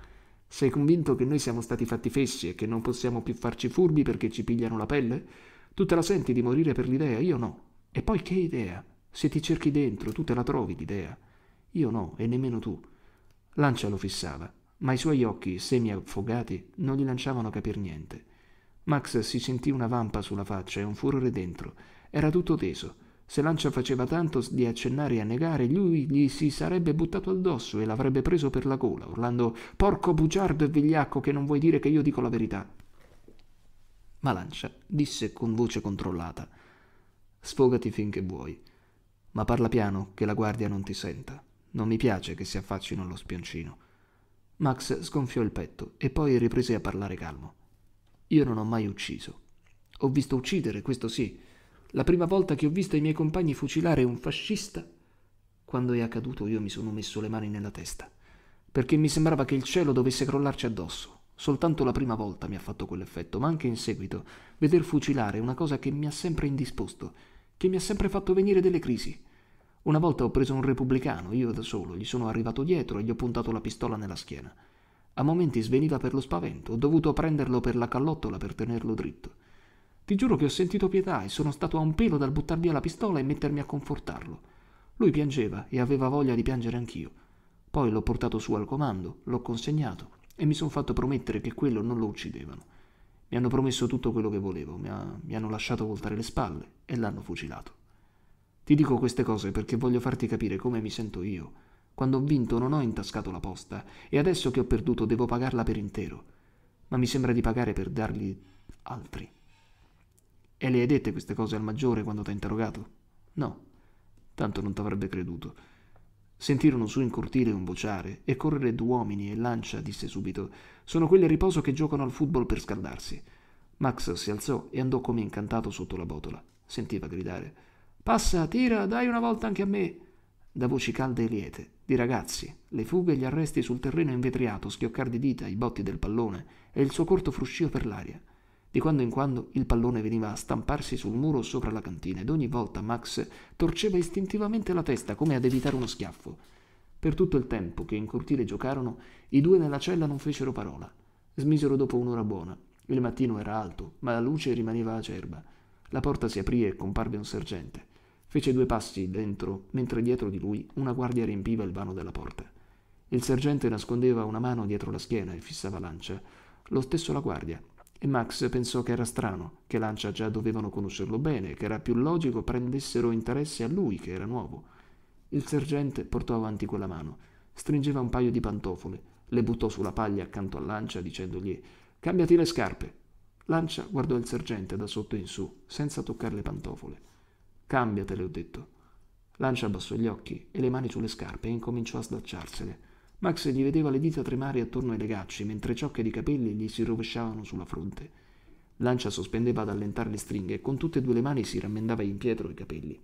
Sei convinto che noi siamo stati fatti fessi e che non possiamo più farci furbi perché ci pigliano la pelle? Tu te la senti di morire per l'idea, io no. E poi che idea? Se ti cerchi dentro, tu te la trovi l'idea. Io no, e nemmeno tu. Lancia lo fissava, ma i suoi occhi, semiaffogati, non gli lanciavano capir niente. Max si sentì una vampa sulla faccia e un furore dentro. Era tutto teso. Se Lancia faceva tanto di accennare e a negare, lui gli si sarebbe buttato addosso e l'avrebbe preso per la gola, urlando Porco bugiardo e vigliacco che non vuoi dire che io dico la verità. Ma Lancia disse con voce controllata Sfogati finché vuoi, ma parla piano che la guardia non ti senta. Non mi piace che si affaccino allo spioncino. Max sgonfiò il petto e poi riprese a parlare calmo. Io non ho mai ucciso. Ho visto uccidere, questo sì, la prima volta che ho visto i miei compagni fucilare un fascista, quando è accaduto io mi sono messo le mani nella testa, perché mi sembrava che il cielo dovesse crollarci addosso. Soltanto la prima volta mi ha fatto quell'effetto, ma anche in seguito veder fucilare è una cosa che mi ha sempre indisposto, che mi ha sempre fatto venire delle crisi. Una volta ho preso un repubblicano, io da solo, gli sono arrivato dietro e gli ho puntato la pistola nella schiena. A momenti sveniva per lo spavento, ho dovuto prenderlo per la callottola per tenerlo dritto. Ti giuro che ho sentito pietà e sono stato a un pelo dal buttar via la pistola e mettermi a confortarlo. Lui piangeva e aveva voglia di piangere anch'io. Poi l'ho portato su al comando, l'ho consegnato e mi sono fatto promettere che quello non lo uccidevano. Mi hanno promesso tutto quello che volevo, mi, ha, mi hanno lasciato voltare le spalle e l'hanno fucilato. Ti dico queste cose perché voglio farti capire come mi sento io. Quando ho vinto non ho intascato la posta e adesso che ho perduto devo pagarla per intero. Ma mi sembra di pagare per dargli altri. E le hai dette queste cose al maggiore quando t'ha interrogato? No, tanto non t'avrebbe creduto. Sentirono su in cortile un vociare e correre due uomini e Lancia disse subito: Sono quelli a riposo che giocano al football per scaldarsi. Max si alzò e andò come incantato sotto la botola. Sentiva gridare: Passa, tira, dai una volta anche a me! Da voci calde e liete, di ragazzi, le fughe e gli arresti sul terreno invetriato, schioccar di dita, i botti del pallone e il suo corto fruscio per l'aria. Di quando in quando il pallone veniva a stamparsi sul muro sopra la cantina ed ogni volta Max torceva istintivamente la testa come ad evitare uno schiaffo. Per tutto il tempo che in cortile giocarono, i due nella cella non fecero parola. Smisero dopo un'ora buona. Il mattino era alto, ma la luce rimaneva acerba. La porta si aprì e comparve un sergente. Fece due passi dentro, mentre dietro di lui una guardia riempiva il vano della porta. Il sergente nascondeva una mano dietro la schiena e fissava Lancia, lo stesso la guardia, e Max pensò che era strano, che Lancia già dovevano conoscerlo bene, che era più logico prendessero interesse a lui, che era nuovo. Il sergente portò avanti quella mano, stringeva un paio di pantofole, le buttò sulla paglia accanto a Lancia dicendogli «Cambiati le scarpe!» Lancia guardò il sergente da sotto in su, senza toccare le pantofole. «Cambiatele», ho detto. Lancia abbassò gli occhi e le mani sulle scarpe e incominciò a slacciarsele. Max gli vedeva le dita tremare attorno ai legacci mentre ciocche di capelli gli si rovesciavano sulla fronte. Lancia sospendeva ad allentare le stringhe e con tutte e due le mani si rammendava indietro i capelli.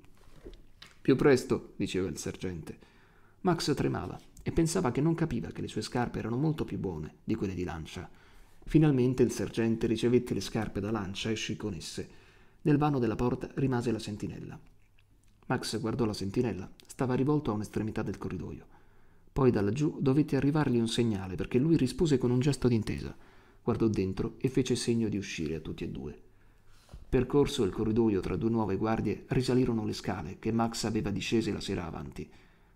Più presto, diceva il sergente. Max tremava e pensava che non capiva che le sue scarpe erano molto più buone di quelle di Lancia. Finalmente il sergente ricevette le scarpe da Lancia e uscì con esse. Nel vano della porta rimase la sentinella. Max guardò la sentinella, stava rivolto a un'estremità del corridoio. Poi da laggiù dovette arrivargli un segnale perché lui rispose con un gesto d'intesa. Guardò dentro e fece segno di uscire a tutti e due. Percorso il corridoio tra due nuove guardie, risalirono le scale che Max aveva discese la sera avanti.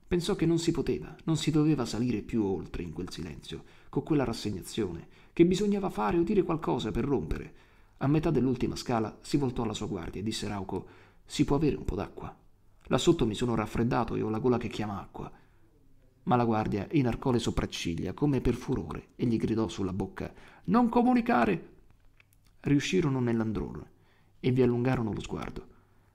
Pensò che non si poteva, non si doveva salire più oltre in quel silenzio, con quella rassegnazione, che bisognava fare o dire qualcosa per rompere. A metà dell'ultima scala si voltò alla sua guardia e disse Rauco: Si può avere un po' d'acqua? Là sotto mi sono raffreddato e ho la gola che chiama acqua. Ma la guardia inarcò le sopracciglia come per furore e gli gridò sulla bocca Non comunicare! Riuscirono nell'androne e vi allungarono lo sguardo.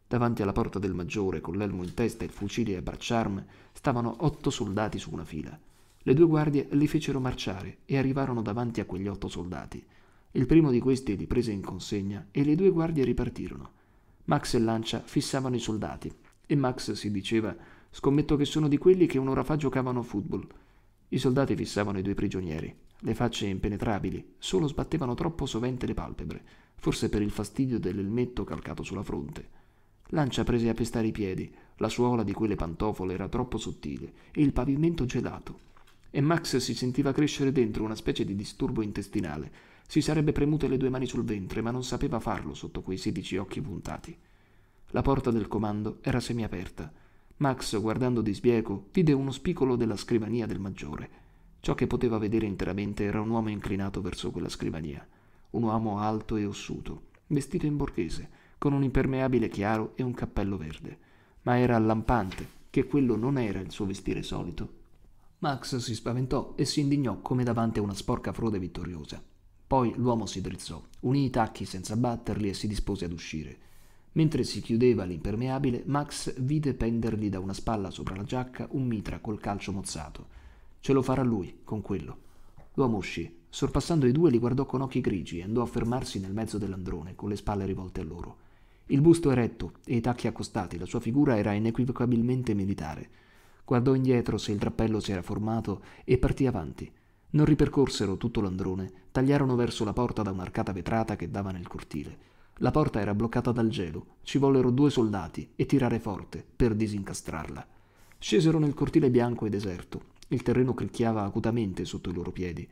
Davanti alla porta del maggiore, con l'elmo in testa e il fucile a bracciarme, stavano otto soldati su una fila. Le due guardie li fecero marciare e arrivarono davanti a quegli otto soldati. Il primo di questi li prese in consegna e le due guardie ripartirono. Max e Lancia fissavano i soldati e Max si diceva Scommetto che sono di quelli che un'ora fa giocavano a football. I soldati fissavano i due prigionieri, le facce impenetrabili, solo sbattevano troppo sovente le palpebre, forse per il fastidio dell'elmetto calcato sulla fronte. Lancia prese a pestare i piedi, la suola di quelle pantofole era troppo sottile e il pavimento gelato. E Max si sentiva crescere dentro una specie di disturbo intestinale. Si sarebbe premute le due mani sul ventre, ma non sapeva farlo sotto quei sedici occhi puntati. La porta del comando era semiaperta Max, guardando di sbieco, vide uno spicolo della scrivania del maggiore. Ciò che poteva vedere interamente era un uomo inclinato verso quella scrivania, un uomo alto e ossuto, vestito in borghese, con un impermeabile chiaro e un cappello verde. Ma era allampante che quello non era il suo vestire solito. Max si spaventò e si indignò come davanti a una sporca frode vittoriosa. Poi l'uomo si drizzò, unì i tacchi senza batterli e si dispose ad uscire. Mentre si chiudeva l'impermeabile, Max vide pendergli da una spalla sopra la giacca un mitra col calcio mozzato. Ce lo farà lui, con quello. L'uomo uscì. Sorpassando i due li guardò con occhi grigi e andò a fermarsi nel mezzo dell'androne, con le spalle rivolte a loro. Il busto eretto e i tacchi accostati, la sua figura era inequivocabilmente militare. Guardò indietro se il drappello si era formato e partì avanti. Non ripercorsero tutto l'androne, tagliarono verso la porta da un'arcata vetrata che dava nel cortile. La porta era bloccata dal gelo, ci vollero due soldati e tirare forte per disincastrarla. Scesero nel cortile bianco e deserto. Il terreno cricchiava acutamente sotto i loro piedi.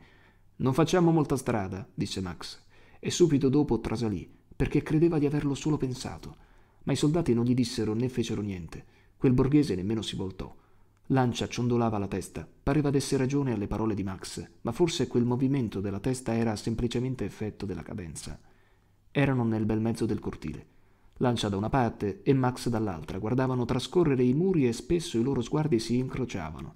Non facciamo molta strada, disse Max, e subito dopo trasalì, perché credeva di averlo solo pensato. Ma i soldati non gli dissero né fecero niente. Quel borghese nemmeno si voltò. Lancia ciondolava la testa, pareva desse ragione alle parole di Max, ma forse quel movimento della testa era semplicemente effetto della cadenza. Erano nel bel mezzo del cortile. Lancia da una parte e Max dall'altra guardavano trascorrere i muri e spesso i loro sguardi si incrociavano,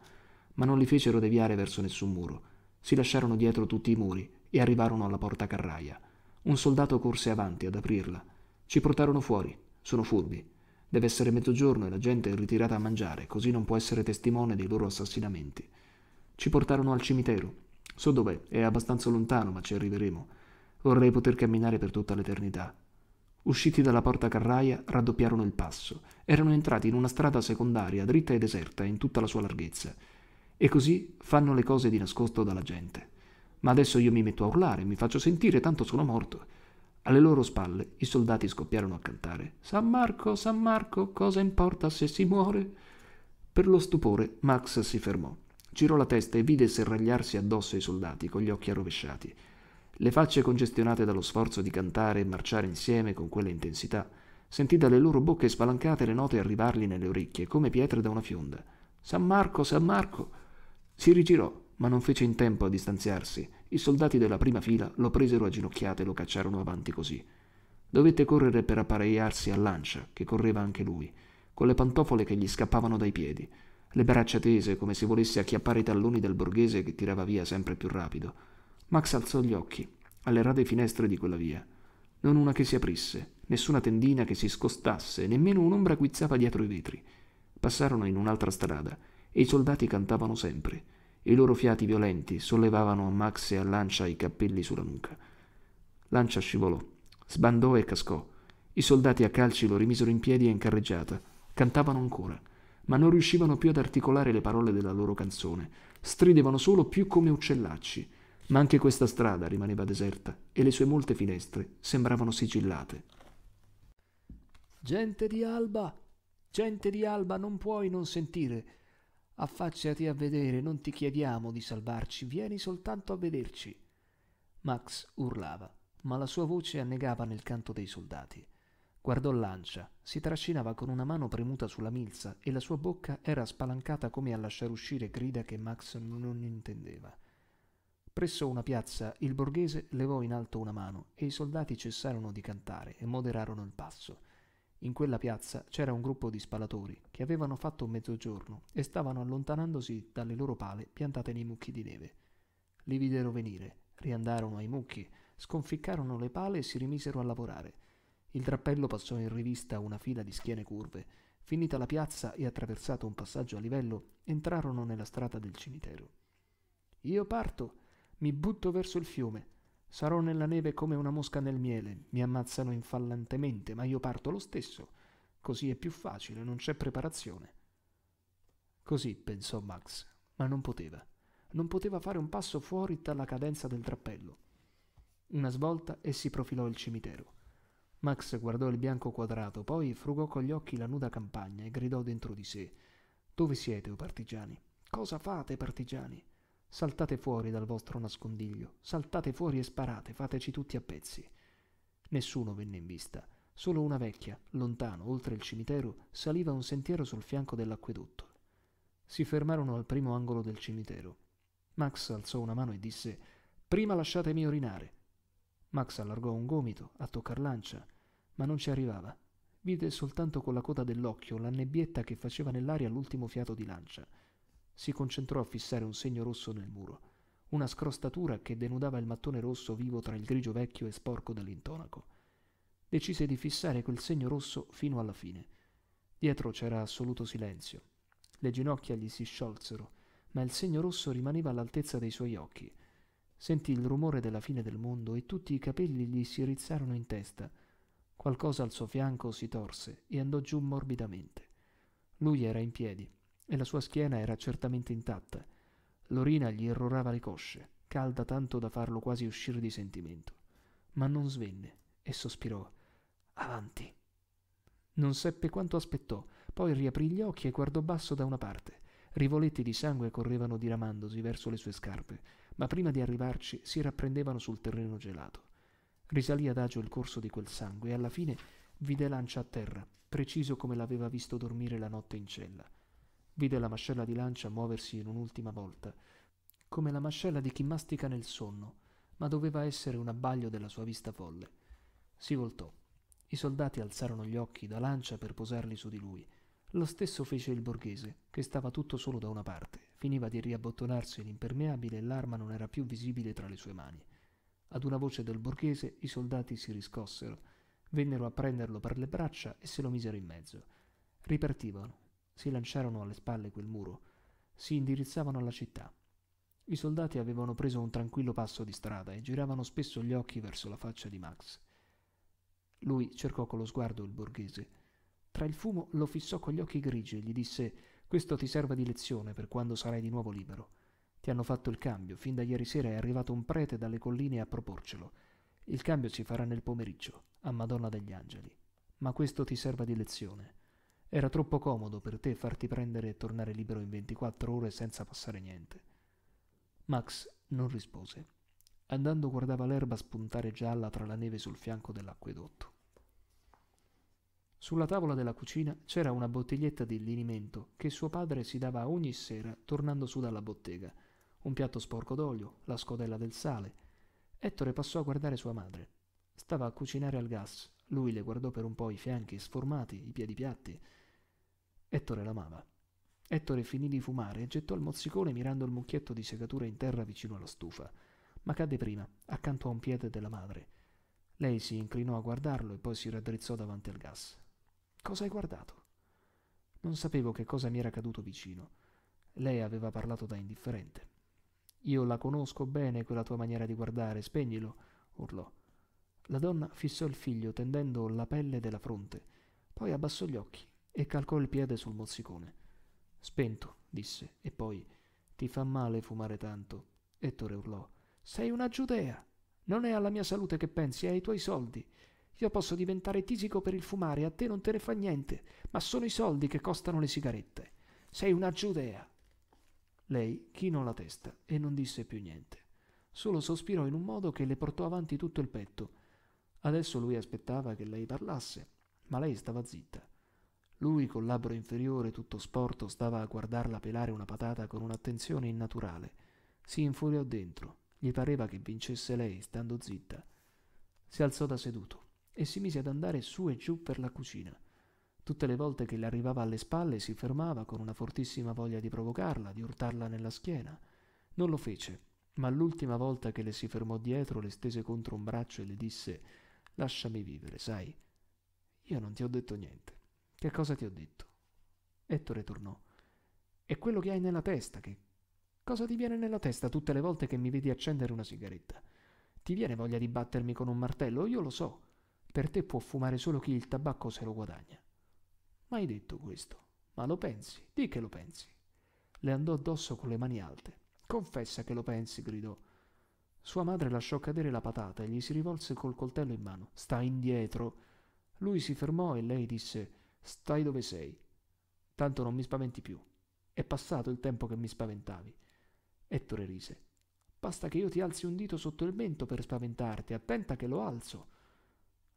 ma non li fecero deviare verso nessun muro. Si lasciarono dietro tutti i muri e arrivarono alla porta carraia. Un soldato corse avanti ad aprirla. Ci portarono fuori. Sono furbi. Deve essere mezzogiorno e la gente è ritirata a mangiare, così non può essere testimone dei loro assassinamenti. Ci portarono al cimitero. So dov'è, è abbastanza lontano, ma ci arriveremo. Vorrei poter camminare per tutta l'eternità. Usciti dalla porta carraia, raddoppiarono il passo. Erano entrati in una strada secondaria, dritta e deserta, in tutta la sua larghezza. E così fanno le cose di nascosto dalla gente. Ma adesso io mi metto a urlare, mi faccio sentire, tanto sono morto. Alle loro spalle i soldati scoppiarono a cantare San Marco, San Marco, cosa importa se si muore? Per lo stupore, Max si fermò. Girò la testa e vide serragliarsi addosso i soldati con gli occhi arrovesciati le facce congestionate dallo sforzo di cantare e marciare insieme con quella intensità, sentì dalle loro bocche spalancate le note arrivargli nelle orecchie come pietre da una fionda. San Marco, San Marco! Si rigirò, ma non fece in tempo a distanziarsi. I soldati della prima fila lo presero a ginocchiate e lo cacciarono avanti così. Dovette correre per appareiarsi a lancia, che correva anche lui, con le pantofole che gli scappavano dai piedi, le braccia tese come se volesse acchiappare i talloni del borghese che tirava via sempre più rapido Max alzò gli occhi alle rade finestre di quella via. Non una che si aprisse, nessuna tendina che si scostasse, nemmeno un'ombra guizzava dietro i vetri. Passarono in un'altra strada e i soldati cantavano sempre. I loro fiati violenti sollevavano a Max e a Lancia i cappelli sulla nuca. Lancia scivolò, sbandò e cascò. I soldati a calci lo rimisero in piedi e in carreggiata. Cantavano ancora, ma non riuscivano più ad articolare le parole della loro canzone. Stridevano solo più come uccellacci ma anche questa strada rimaneva deserta e le sue molte finestre sembravano sigillate. Gente di Alba, gente di Alba, non puoi non sentire. Affacciati a vedere, non ti chiediamo di salvarci, vieni soltanto a vederci. Max urlava, ma la sua voce annegava nel canto dei soldati. Guardò Lancia, si trascinava con una mano premuta sulla milza e la sua bocca era spalancata come a lasciare uscire grida che Max non intendeva. Presso una piazza il borghese levò in alto una mano e i soldati cessarono di cantare e moderarono il passo. In quella piazza c'era un gruppo di spalatori che avevano fatto mezzogiorno e stavano allontanandosi dalle loro pale piantate nei mucchi di neve. Li videro venire, riandarono ai mucchi, sconficcarono le pale e si rimisero a lavorare. Il drappello passò in rivista una fila di schiene curve. Finita la piazza e attraversato un passaggio a livello, entrarono nella strada del cimitero. Io parto, mi butto verso il fiume. Sarò nella neve come una mosca nel miele. Mi ammazzano infallantemente, ma io parto lo stesso. Così è più facile, non c'è preparazione. Così pensò Max, ma non poteva. Non poteva fare un passo fuori dalla cadenza del trappello. Una svolta e si profilò il cimitero. Max guardò il bianco quadrato, poi frugò con gli occhi la nuda campagna e gridò dentro di sé: Dove siete, o partigiani? Cosa fate, partigiani? Saltate fuori dal vostro nascondiglio, saltate fuori e sparate, fateci tutti a pezzi. Nessuno venne in vista, solo una vecchia, lontano, oltre il cimitero, saliva un sentiero sul fianco dell'acquedotto. Si fermarono al primo angolo del cimitero. Max alzò una mano e disse Prima lasciatemi urinare. Max allargò un gomito a toccar lancia, ma non ci arrivava. Vide soltanto con la coda dell'occhio la nebbietta che faceva nell'aria l'ultimo fiato di lancia si concentrò a fissare un segno rosso nel muro, una scrostatura che denudava il mattone rosso vivo tra il grigio vecchio e sporco dell'intonaco. Decise di fissare quel segno rosso fino alla fine. Dietro c'era assoluto silenzio. Le ginocchia gli si sciolsero, ma il segno rosso rimaneva all'altezza dei suoi occhi. Sentì il rumore della fine del mondo e tutti i capelli gli si rizzarono in testa. Qualcosa al suo fianco si torse e andò giù morbidamente. Lui era in piedi e la sua schiena era certamente intatta. Lorina gli irrorava le cosce, calda tanto da farlo quasi uscire di sentimento. Ma non svenne e sospirò. Avanti. Non seppe quanto aspettò, poi riaprì gli occhi e guardò basso da una parte. Rivoletti di sangue correvano diramandosi verso le sue scarpe, ma prima di arrivarci si rapprendevano sul terreno gelato. Risalì adagio il corso di quel sangue e alla fine vide Lancia a terra, preciso come l'aveva visto dormire la notte in cella vide la mascella di lancia muoversi in un'ultima volta, come la mascella di chi mastica nel sonno, ma doveva essere un abbaglio della sua vista folle. Si voltò. I soldati alzarono gli occhi da lancia per posarli su di lui. Lo stesso fece il borghese, che stava tutto solo da una parte, finiva di riabbottonarsi l'impermeabile e l'arma non era più visibile tra le sue mani. Ad una voce del borghese i soldati si riscossero, vennero a prenderlo per le braccia e se lo misero in mezzo. Ripartivano, si lanciarono alle spalle quel muro, si indirizzavano alla città. I soldati avevano preso un tranquillo passo di strada e giravano spesso gli occhi verso la faccia di Max. Lui cercò con lo sguardo il borghese. Tra il fumo lo fissò con gli occhi grigi e gli disse Questo ti serve di lezione per quando sarai di nuovo libero. Ti hanno fatto il cambio, fin da ieri sera è arrivato un prete dalle colline a proporcelo. Il cambio si farà nel pomeriggio, a Madonna degli Angeli. Ma questo ti serva di lezione. Era troppo comodo per te farti prendere e tornare libero in 24 ore senza passare niente. Max non rispose. Andando guardava l'erba spuntare gialla tra la neve sul fianco dell'acquedotto. Sulla tavola della cucina c'era una bottiglietta di linimento che suo padre si dava ogni sera tornando su dalla bottega, un piatto sporco d'olio, la scodella del sale. Ettore passò a guardare sua madre. Stava a cucinare al gas, lui le guardò per un po' i fianchi sformati, i piedi piatti, Ettore l'amava. Ettore finì di fumare e gettò il mozzicone mirando il mucchietto di segatura in terra vicino alla stufa, ma cadde prima, accanto a un piede della madre. Lei si inclinò a guardarlo e poi si raddrizzò davanti al gas. Cosa hai guardato? Non sapevo che cosa mi era caduto vicino. Lei aveva parlato da indifferente. Io la conosco bene quella tua maniera di guardare, spegnilo, urlò. La donna fissò il figlio tendendo la pelle della fronte, poi abbassò gli occhi e calcò il piede sul mozzicone. Spento, disse, e poi ti fa male fumare tanto. Ettore urlò. Sei una giudea. Non è alla mia salute che pensi, è ai tuoi soldi. Io posso diventare tisico per il fumare, a te non te ne fa niente, ma sono i soldi che costano le sigarette. Sei una giudea. Lei chinò la testa e non disse più niente. Solo sospirò in un modo che le portò avanti tutto il petto. Adesso lui aspettava che lei parlasse, ma lei stava zitta. Lui, col labbro inferiore tutto sporto, stava a guardarla pelare una patata con un'attenzione innaturale. Si infuriò dentro. Gli pareva che vincesse lei, stando zitta. Si alzò da seduto e si mise ad andare su e giù per la cucina. Tutte le volte che le arrivava alle spalle si fermava con una fortissima voglia di provocarla, di urtarla nella schiena. Non lo fece, ma l'ultima volta che le si fermò dietro le stese contro un braccio e le disse Lasciami vivere, sai. Io non ti ho detto niente. Che cosa ti ho detto? Ettore tornò. È quello che hai nella testa che... Cosa ti viene nella testa tutte le volte che mi vedi accendere una sigaretta? Ti viene voglia di battermi con un martello? Io lo so. Per te può fumare solo chi il tabacco se lo guadagna. Ma hai detto questo. Ma lo pensi? Di che lo pensi? Le andò addosso con le mani alte. Confessa che lo pensi, gridò. Sua madre lasciò cadere la patata e gli si rivolse col coltello in mano. Sta indietro. Lui si fermò e lei disse Stai dove sei. Tanto non mi spaventi più. È passato il tempo che mi spaventavi. Ettore rise. Basta che io ti alzi un dito sotto il mento per spaventarti. Attenta che lo alzo.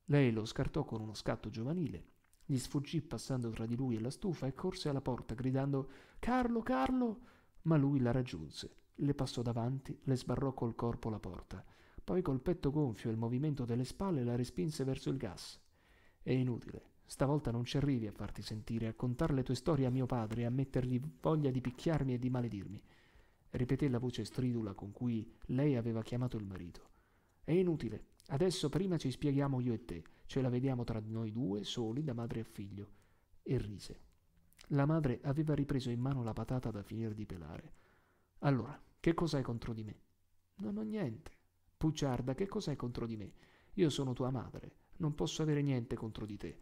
Lei lo scartò con uno scatto giovanile. Gli sfuggì passando tra di lui e la stufa e corse alla porta gridando Carlo, Carlo! Ma lui la raggiunse, le passò davanti, le sbarrò col corpo la porta. Poi col petto gonfio e il movimento delle spalle la respinse verso il gas. È inutile. Stavolta non ci arrivi a farti sentire, a contare le tue storie a mio padre, a mettergli voglia di picchiarmi e di maledirmi. Ripeté la voce stridula con cui lei aveva chiamato il marito. È inutile. Adesso prima ci spieghiamo io e te, ce la vediamo tra noi due, soli, da madre a figlio. E rise. La madre aveva ripreso in mano la patata da finir di pelare. Allora, che cos'hai contro di me? Non ho niente. Pucciarda, che cos'hai contro di me? Io sono tua madre, non posso avere niente contro di te.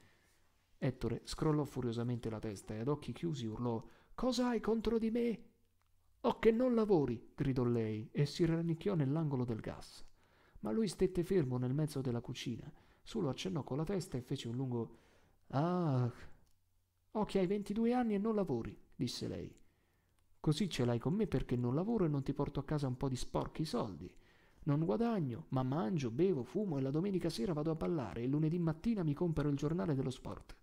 Ettore scrollò furiosamente la testa e ad occhi chiusi urlò Cosa hai contro di me? Oh che non lavori! gridò lei e si rannicchiò nell'angolo del gas. Ma lui stette fermo nel mezzo della cucina, solo accennò con la testa e fece un lungo Ah. Oh che hai 22 anni e non lavori, disse lei. Così ce l'hai con me perché non lavoro e non ti porto a casa un po' di sporchi soldi. Non guadagno, ma mangio, bevo, fumo e la domenica sera vado a ballare e lunedì mattina mi compro il giornale dello sport.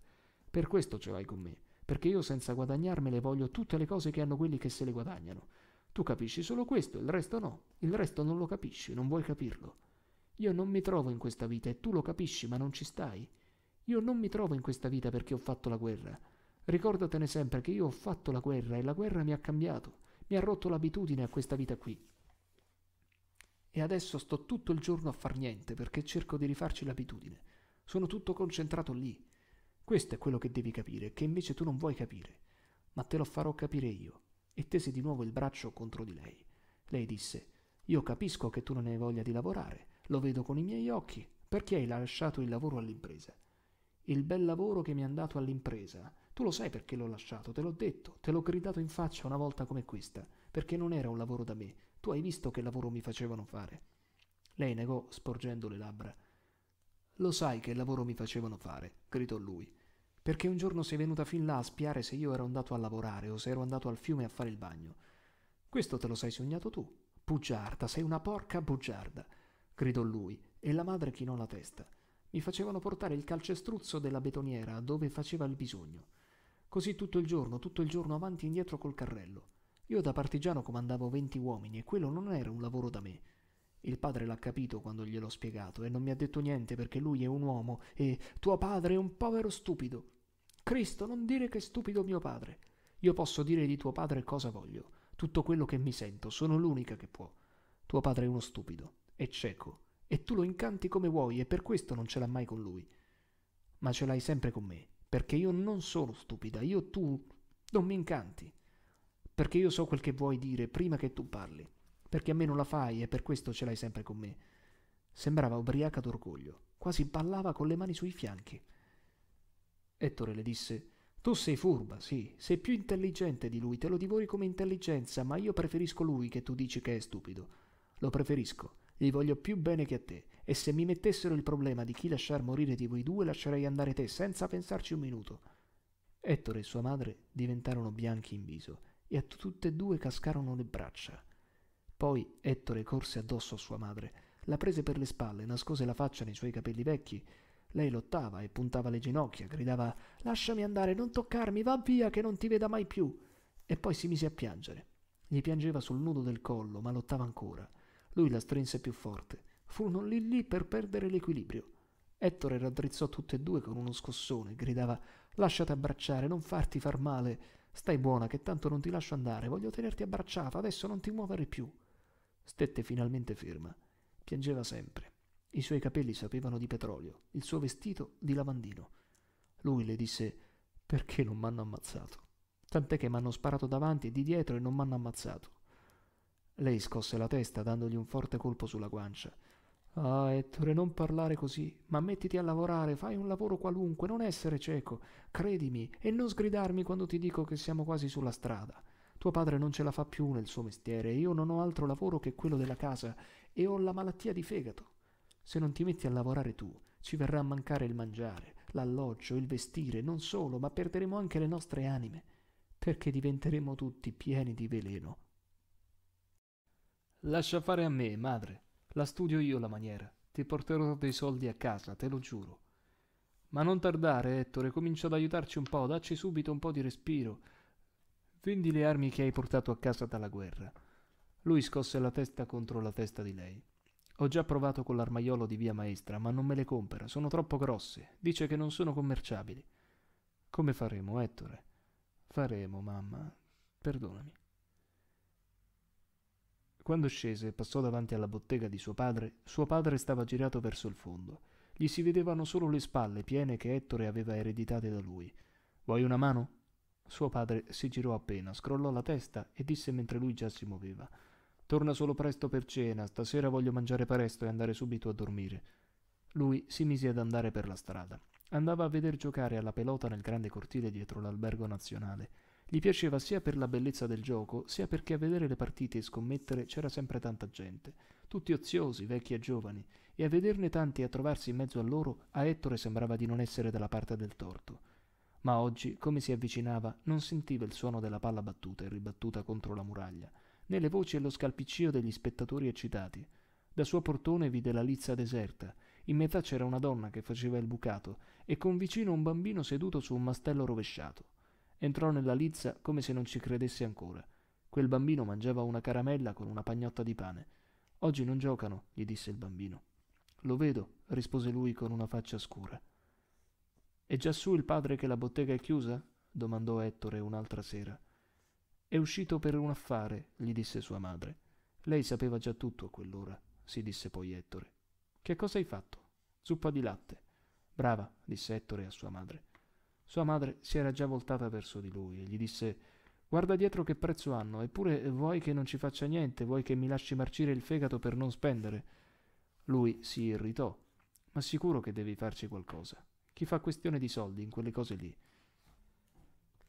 Per questo ce l'hai con me, perché io senza guadagnarmele voglio tutte le cose che hanno quelli che se le guadagnano. Tu capisci solo questo, il resto no. Il resto non lo capisci, non vuoi capirlo. Io non mi trovo in questa vita e tu lo capisci, ma non ci stai. Io non mi trovo in questa vita perché ho fatto la guerra. Ricordatene sempre che io ho fatto la guerra e la guerra mi ha cambiato, mi ha rotto l'abitudine a questa vita qui. E adesso sto tutto il giorno a far niente perché cerco di rifarci l'abitudine. Sono tutto concentrato lì. Questo è quello che devi capire, che invece tu non vuoi capire, ma te lo farò capire io. E tese di nuovo il braccio contro di lei. Lei disse, io capisco che tu non hai voglia di lavorare, lo vedo con i miei occhi, perché hai lasciato il lavoro all'impresa? Il bel lavoro che mi han dato all'impresa, tu lo sai perché l'ho lasciato, te l'ho detto, te l'ho gridato in faccia una volta come questa, perché non era un lavoro da me, tu hai visto che lavoro mi facevano fare. Lei negò, sporgendo le labbra. Lo sai che lavoro mi facevano fare, gridò lui perché un giorno sei venuta fin là a spiare se io ero andato a lavorare o se ero andato al fiume a fare il bagno. Questo te lo sei sognato tu. Bugiarda, sei una porca bugiarda, gridò lui, e la madre chinò la testa. Mi facevano portare il calcestruzzo della betoniera dove faceva il bisogno. Così tutto il giorno, tutto il giorno avanti e indietro col carrello. Io da partigiano comandavo venti uomini e quello non era un lavoro da me. Il padre l'ha capito quando gliel'ho spiegato e non mi ha detto niente perché lui è un uomo e tuo padre è un povero stupido. Cristo, non dire che è stupido mio padre. Io posso dire di tuo padre cosa voglio, tutto quello che mi sento, sono l'unica che può. Tuo padre è uno stupido, è cieco, e tu lo incanti come vuoi e per questo non ce l'ha mai con lui. Ma ce l'hai sempre con me, perché io non sono stupida, io tu non mi incanti, perché io so quel che vuoi dire prima che tu parli, perché a me non la fai e per questo ce l'hai sempre con me. Sembrava ubriaca d'orgoglio, quasi ballava con le mani sui fianchi. Ettore le disse Tu sei furba, sì, sei più intelligente di lui, te lo divori come intelligenza, ma io preferisco lui che tu dici che è stupido. Lo preferisco, gli voglio più bene che a te, e se mi mettessero il problema di chi lasciar morire di voi due, lascerei andare te senza pensarci un minuto. Ettore e sua madre diventarono bianchi in viso e a tutte e due cascarono le braccia. Poi Ettore corse addosso a sua madre, la prese per le spalle, nascose la faccia nei suoi capelli vecchi lei lottava e puntava le ginocchia, gridava Lasciami andare, non toccarmi, va via, che non ti veda mai più. E poi si mise a piangere. Gli piangeva sul nudo del collo, ma lottava ancora. Lui la strinse più forte. Furono lì lì per perdere l'equilibrio. Ettore raddrizzò tutte e due con uno scossone, gridava Lasciate abbracciare, non farti far male. Stai buona, che tanto non ti lascio andare, voglio tenerti abbracciata, adesso non ti muovere più. Stette finalmente ferma. Piangeva sempre. I suoi capelli sapevano di petrolio, il suo vestito di lavandino. Lui le disse perché non m'hanno ammazzato. Tant'è che m'hanno sparato davanti e di dietro e non m'hanno ammazzato. Lei scosse la testa dandogli un forte colpo sulla guancia. Ah, Ettore, non parlare così, ma mettiti a lavorare, fai un lavoro qualunque, non essere cieco, credimi, e non sgridarmi quando ti dico che siamo quasi sulla strada. Tuo padre non ce la fa più nel suo mestiere, io non ho altro lavoro che quello della casa e ho la malattia di fegato. Se non ti metti a lavorare tu, ci verrà a mancare il mangiare, l'alloggio, il vestire, non solo, ma perderemo anche le nostre anime, perché diventeremo tutti pieni di veleno. Lascia fare a me, madre. La studio io la maniera. Ti porterò dei soldi a casa, te lo giuro. Ma non tardare, Ettore, comincia ad aiutarci un po', dacci subito un po' di respiro. Vendi le armi che hai portato a casa dalla guerra. Lui scosse la testa contro la testa di lei. Ho già provato con l'armaiolo di via maestra, ma non me le compra, sono troppo grosse. Dice che non sono commerciabili. Come faremo, Ettore? Faremo, mamma. Perdonami. Quando scese passò davanti alla bottega di suo padre, suo padre stava girato verso il fondo. Gli si vedevano solo le spalle piene che Ettore aveva ereditate da lui. Vuoi una mano? Suo padre si girò appena, scrollò la testa e disse mentre lui già si muoveva. Torna solo presto per cena, stasera voglio mangiare presto e andare subito a dormire. Lui si mise ad andare per la strada. Andava a veder giocare alla pelota nel grande cortile dietro l'albergo nazionale. Gli piaceva sia per la bellezza del gioco, sia perché a vedere le partite e scommettere c'era sempre tanta gente, tutti oziosi, vecchi e giovani, e a vederne tanti e a trovarsi in mezzo a loro a Ettore sembrava di non essere dalla parte del torto. Ma oggi, come si avvicinava, non sentiva il suono della palla battuta e ribattuta contro la muraglia né le voci e lo scalpiccio degli spettatori eccitati. Da suo portone vide la lizza deserta, in metà c'era una donna che faceva il bucato e con vicino un bambino seduto su un mastello rovesciato. Entrò nella lizza come se non ci credesse ancora. Quel bambino mangiava una caramella con una pagnotta di pane. Oggi non giocano, gli disse il bambino. Lo vedo, rispose lui con una faccia scura. È già su il padre che la bottega è chiusa? domandò Ettore un'altra sera. È uscito per un affare, gli disse sua madre. Lei sapeva già tutto a quell'ora, si disse poi Ettore. Che cosa hai fatto? Zuppa di latte. Brava, disse Ettore a sua madre. Sua madre si era già voltata verso di lui e gli disse Guarda dietro che prezzo hanno, eppure vuoi che non ci faccia niente, vuoi che mi lasci marcire il fegato per non spendere. Lui si irritò. Ma sicuro che devi farci qualcosa. Chi fa questione di soldi in quelle cose lì?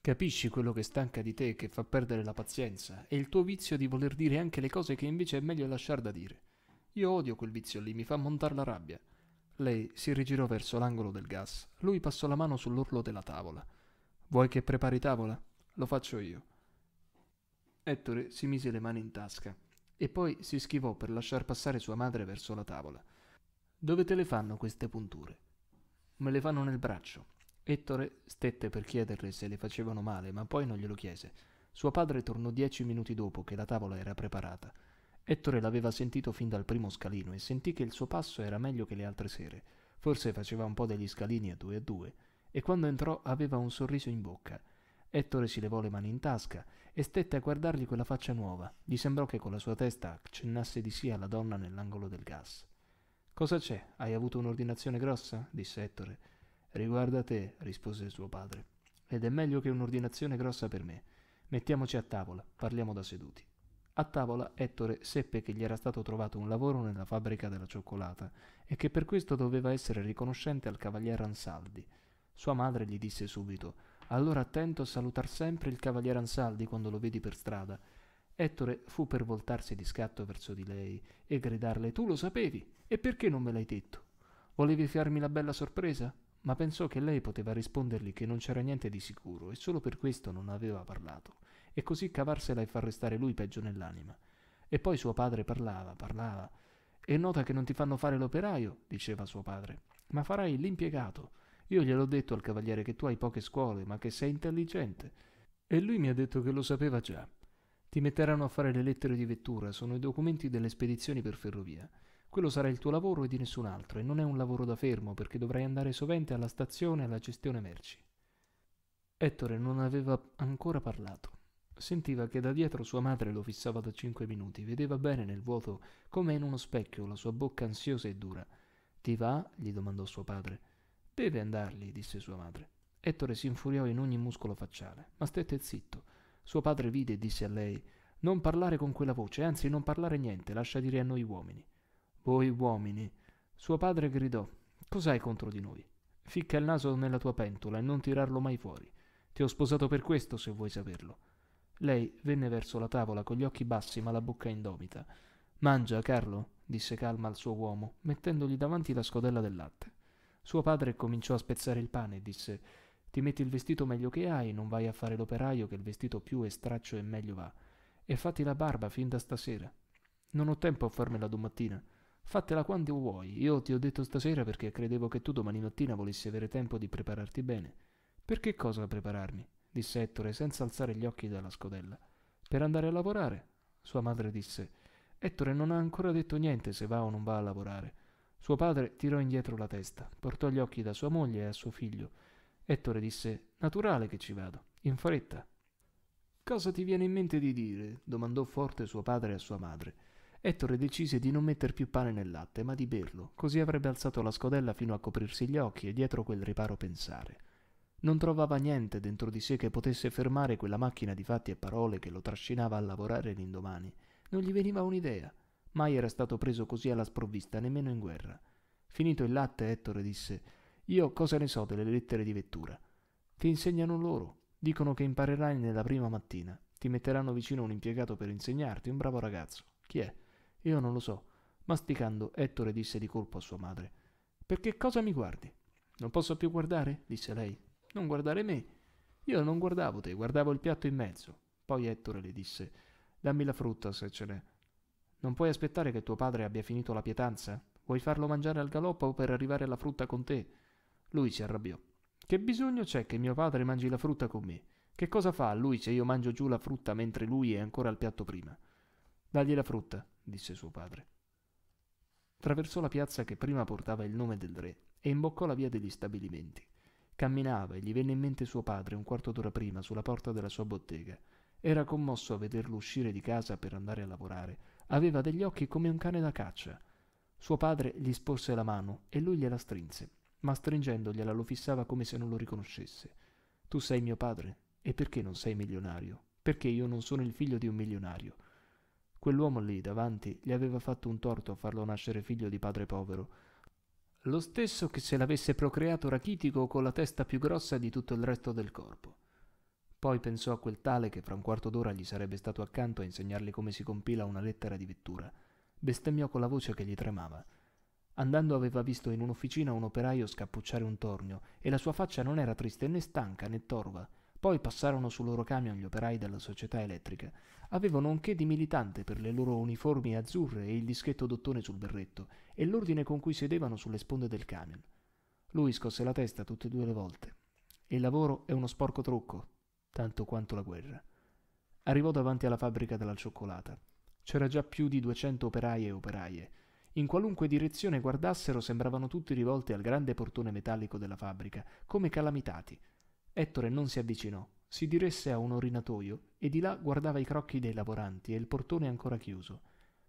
Capisci quello che stanca di te, che fa perdere la pazienza, e il tuo vizio di voler dire anche le cose che invece è meglio lasciar da dire. Io odio quel vizio lì, mi fa montare la rabbia. Lei si rigirò verso l'angolo del gas. Lui passò la mano sull'orlo della tavola. Vuoi che prepari tavola? Lo faccio io. Ettore si mise le mani in tasca e poi si schivò per lasciar passare sua madre verso la tavola. Dove te le fanno queste punture? Me le fanno nel braccio, Ettore stette per chiederle se le facevano male, ma poi non glielo chiese. Suo padre tornò dieci minuti dopo che la tavola era preparata. Ettore l'aveva sentito fin dal primo scalino e sentì che il suo passo era meglio che le altre sere. Forse faceva un po' degli scalini a due a due. E quando entrò aveva un sorriso in bocca. Ettore si levò le mani in tasca e stette a guardargli quella faccia nuova. Gli sembrò che con la sua testa accennasse di sì alla donna nell'angolo del gas. Cosa c'è? Hai avuto un'ordinazione grossa? disse Ettore. Riguarda te, rispose suo padre, ed è meglio che un'ordinazione grossa per me. Mettiamoci a tavola, parliamo da seduti. A tavola Ettore seppe che gli era stato trovato un lavoro nella fabbrica della cioccolata e che per questo doveva essere riconoscente al cavalier Ansaldi. Sua madre gli disse subito Allora attento a salutar sempre il cavalier Ansaldi quando lo vedi per strada. Ettore fu per voltarsi di scatto verso di lei e gridarle Tu lo sapevi? E perché non me l'hai detto? Volevi farmi la bella sorpresa? ma pensò che lei poteva rispondergli che non c'era niente di sicuro e solo per questo non aveva parlato, e così cavarsela e far restare lui peggio nell'anima. E poi suo padre parlava, parlava. E nota che non ti fanno fare l'operaio, diceva suo padre, ma farai l'impiegato. Io gliel'ho detto al cavaliere che tu hai poche scuole, ma che sei intelligente. E lui mi ha detto che lo sapeva già. Ti metteranno a fare le lettere di vettura, sono i documenti delle spedizioni per ferrovia. Quello sarà il tuo lavoro e di nessun altro, e non è un lavoro da fermo, perché dovrai andare sovente alla stazione e alla gestione merci. Ettore non aveva ancora parlato. Sentiva che da dietro sua madre lo fissava da cinque minuti, vedeva bene nel vuoto, come in uno specchio, la sua bocca ansiosa e dura. Ti va? gli domandò suo padre. Deve andargli, disse sua madre. Ettore si infuriò in ogni muscolo facciale, ma stette zitto. Suo padre vide e disse a lei: Non parlare con quella voce, anzi non parlare niente, lascia dire a noi uomini voi uomini. Suo padre gridò, cos'hai contro di noi? Ficca il naso nella tua pentola e non tirarlo mai fuori. Ti ho sposato per questo, se vuoi saperlo. Lei venne verso la tavola con gli occhi bassi ma la bocca indomita. Mangia, Carlo, disse calma al suo uomo, mettendogli davanti la scodella del latte. Suo padre cominciò a spezzare il pane e disse Ti metti il vestito meglio che hai, non vai a fare l'operaio che il vestito più è straccio e meglio va. E fatti la barba fin da stasera. Non ho tempo a farmela domattina. Fattela quando vuoi. Io ti ho detto stasera perché credevo che tu domani mattina volessi avere tempo di prepararti bene. Per che cosa prepararmi? disse Ettore senza alzare gli occhi dalla scodella. Per andare a lavorare. Sua madre disse: Ettore non ha ancora detto niente se va o non va a lavorare. Suo padre tirò indietro la testa, portò gli occhi da sua moglie e a suo figlio. Ettore disse: Naturale che ci vado, in fretta. Cosa ti viene in mente di dire? domandò forte suo padre a sua madre. Ettore decise di non metter più pane nel latte, ma di berlo, così avrebbe alzato la scodella fino a coprirsi gli occhi e dietro quel riparo pensare. Non trovava niente dentro di sé che potesse fermare quella macchina di fatti e parole che lo trascinava a lavorare l'indomani. Non gli veniva un'idea. Mai era stato preso così alla sprovvista, nemmeno in guerra. Finito il latte, Ettore disse: Io cosa ne so delle lettere di vettura? Ti insegnano loro. Dicono che imparerai nella prima mattina. Ti metteranno vicino un impiegato per insegnarti, un bravo ragazzo. Chi è? Io non lo so. Masticando, Ettore disse di colpo a sua madre. Per che cosa mi guardi? Non posso più guardare? disse lei. Non guardare me. Io non guardavo te, guardavo il piatto in mezzo. Poi Ettore le disse: Dammi la frutta se ce n'è. Non puoi aspettare che tuo padre abbia finito la pietanza? Vuoi farlo mangiare al galoppo per arrivare alla frutta con te? Lui si arrabbiò. Che bisogno c'è che mio padre mangi la frutta con me? Che cosa fa a lui se io mangio giù la frutta mentre lui è ancora al piatto prima? Dagli la frutta, disse suo padre. Traversò la piazza che prima portava il nome del re e imboccò la via degli stabilimenti. Camminava e gli venne in mente suo padre un quarto d'ora prima sulla porta della sua bottega. Era commosso a vederlo uscire di casa per andare a lavorare. Aveva degli occhi come un cane da caccia. Suo padre gli sporse la mano e lui gliela strinse, ma stringendogliela lo fissava come se non lo riconoscesse. Tu sei mio padre e perché non sei milionario? Perché io non sono il figlio di un milionario. Quell'uomo lì davanti gli aveva fatto un torto a farlo nascere figlio di padre povero. Lo stesso che se l'avesse procreato rachitico con la testa più grossa di tutto il resto del corpo. Poi pensò a quel tale che fra un quarto d'ora gli sarebbe stato accanto a insegnargli come si compila una lettera di vettura. Bestemmiò con la voce che gli tremava. Andando aveva visto in un'officina un operaio scappucciare un tornio e la sua faccia non era triste né stanca né torva poi passarono sul loro camion gli operai della società elettrica. Avevano un che di militante per le loro uniformi azzurre e il dischetto d'ottone sul berretto e l'ordine con cui sedevano sulle sponde del camion. Lui scosse la testa tutte e due le volte. Il lavoro è uno sporco trucco, tanto quanto la guerra. Arrivò davanti alla fabbrica della cioccolata. C'era già più di 200 operai e operaie. In qualunque direzione guardassero sembravano tutti rivolti al grande portone metallico della fabbrica, come calamitati. Ettore non si avvicinò, si diresse a un orinatoio e di là guardava i crocchi dei lavoranti e il portone ancora chiuso.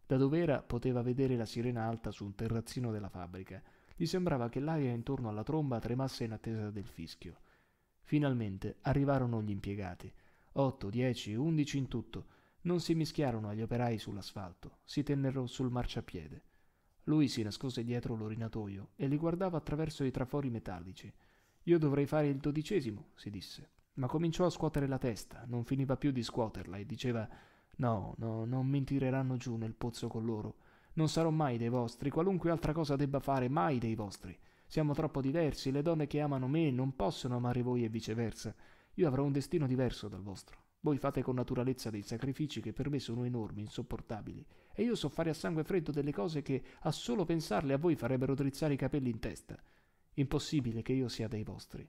Da dov'era poteva vedere la sirena alta su un terrazzino della fabbrica. Gli sembrava che l'aria intorno alla tromba tremasse in attesa del fischio. Finalmente arrivarono gli impiegati. Otto, dieci, undici in tutto. Non si mischiarono agli operai sull'asfalto, si tennero sul marciapiede. Lui si nascose dietro l'orinatoio e li guardava attraverso i trafori metallici. Io dovrei fare il dodicesimo, si disse. Ma cominciò a scuotere la testa, non finiva più di scuoterla e diceva No, no, non mi tireranno giù nel pozzo con loro. Non sarò mai dei vostri, qualunque altra cosa debba fare, mai dei vostri. Siamo troppo diversi, le donne che amano me non possono amare voi e viceversa. Io avrò un destino diverso dal vostro. Voi fate con naturalezza dei sacrifici che per me sono enormi, insopportabili, e io so fare a sangue freddo delle cose che a solo pensarle a voi farebbero drizzare i capelli in testa. Impossibile che io sia dei vostri.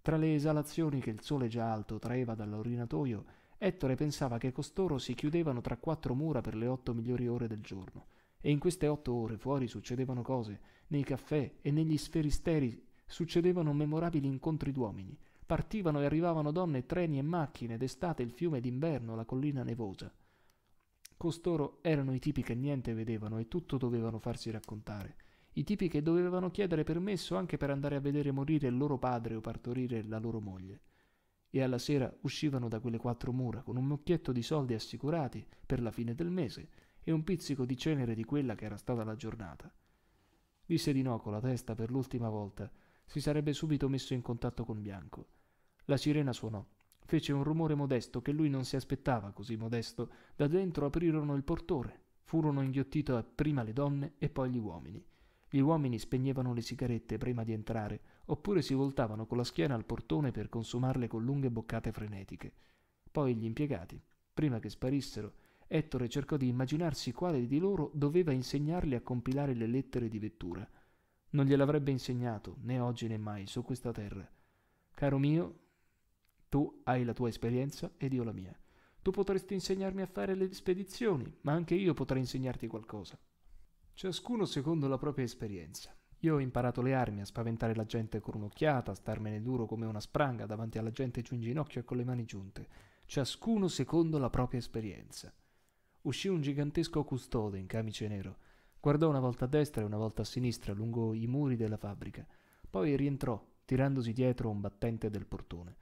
Tra le esalazioni che il sole già alto traeva dall'orinatoio, Ettore pensava che costoro si chiudevano tra quattro mura per le otto migliori ore del giorno, e in queste otto ore fuori succedevano cose, nei caffè e negli sferisteri succedevano memorabili incontri d'uomini, partivano e arrivavano donne, treni e macchine, d'estate il fiume d'inverno, la collina nevosa. Costoro erano i tipi che niente vedevano e tutto dovevano farsi raccontare i tipi che dovevano chiedere permesso anche per andare a vedere morire il loro padre o partorire la loro moglie. E alla sera uscivano da quelle quattro mura con un mucchietto di soldi assicurati per la fine del mese e un pizzico di cenere di quella che era stata la giornata. Disse di no con la testa per l'ultima volta, si sarebbe subito messo in contatto con Bianco. La sirena suonò. Fece un rumore modesto che lui non si aspettava così modesto. Da dentro aprirono il portone. Furono inghiottite prima le donne e poi gli uomini. Gli uomini spegnevano le sigarette prima di entrare, oppure si voltavano con la schiena al portone per consumarle con lunghe boccate frenetiche. Poi gli impiegati, prima che sparissero, Ettore cercò di immaginarsi quale di loro doveva insegnargli a compilare le lettere di vettura. Non gliel'avrebbe insegnato, né oggi né mai, su questa terra. Caro mio, tu hai la tua esperienza ed io la mia. Tu potresti insegnarmi a fare le spedizioni, ma anche io potrei insegnarti qualcosa. Ciascuno secondo la propria esperienza. Io ho imparato le armi, a spaventare la gente con un'occhiata, a starmene duro come una spranga davanti alla gente giù in ginocchio e con le mani giunte. Ciascuno secondo la propria esperienza. Uscì un gigantesco custode in camice nero. Guardò una volta a destra e una volta a sinistra lungo i muri della fabbrica. Poi rientrò, tirandosi dietro un battente del portone.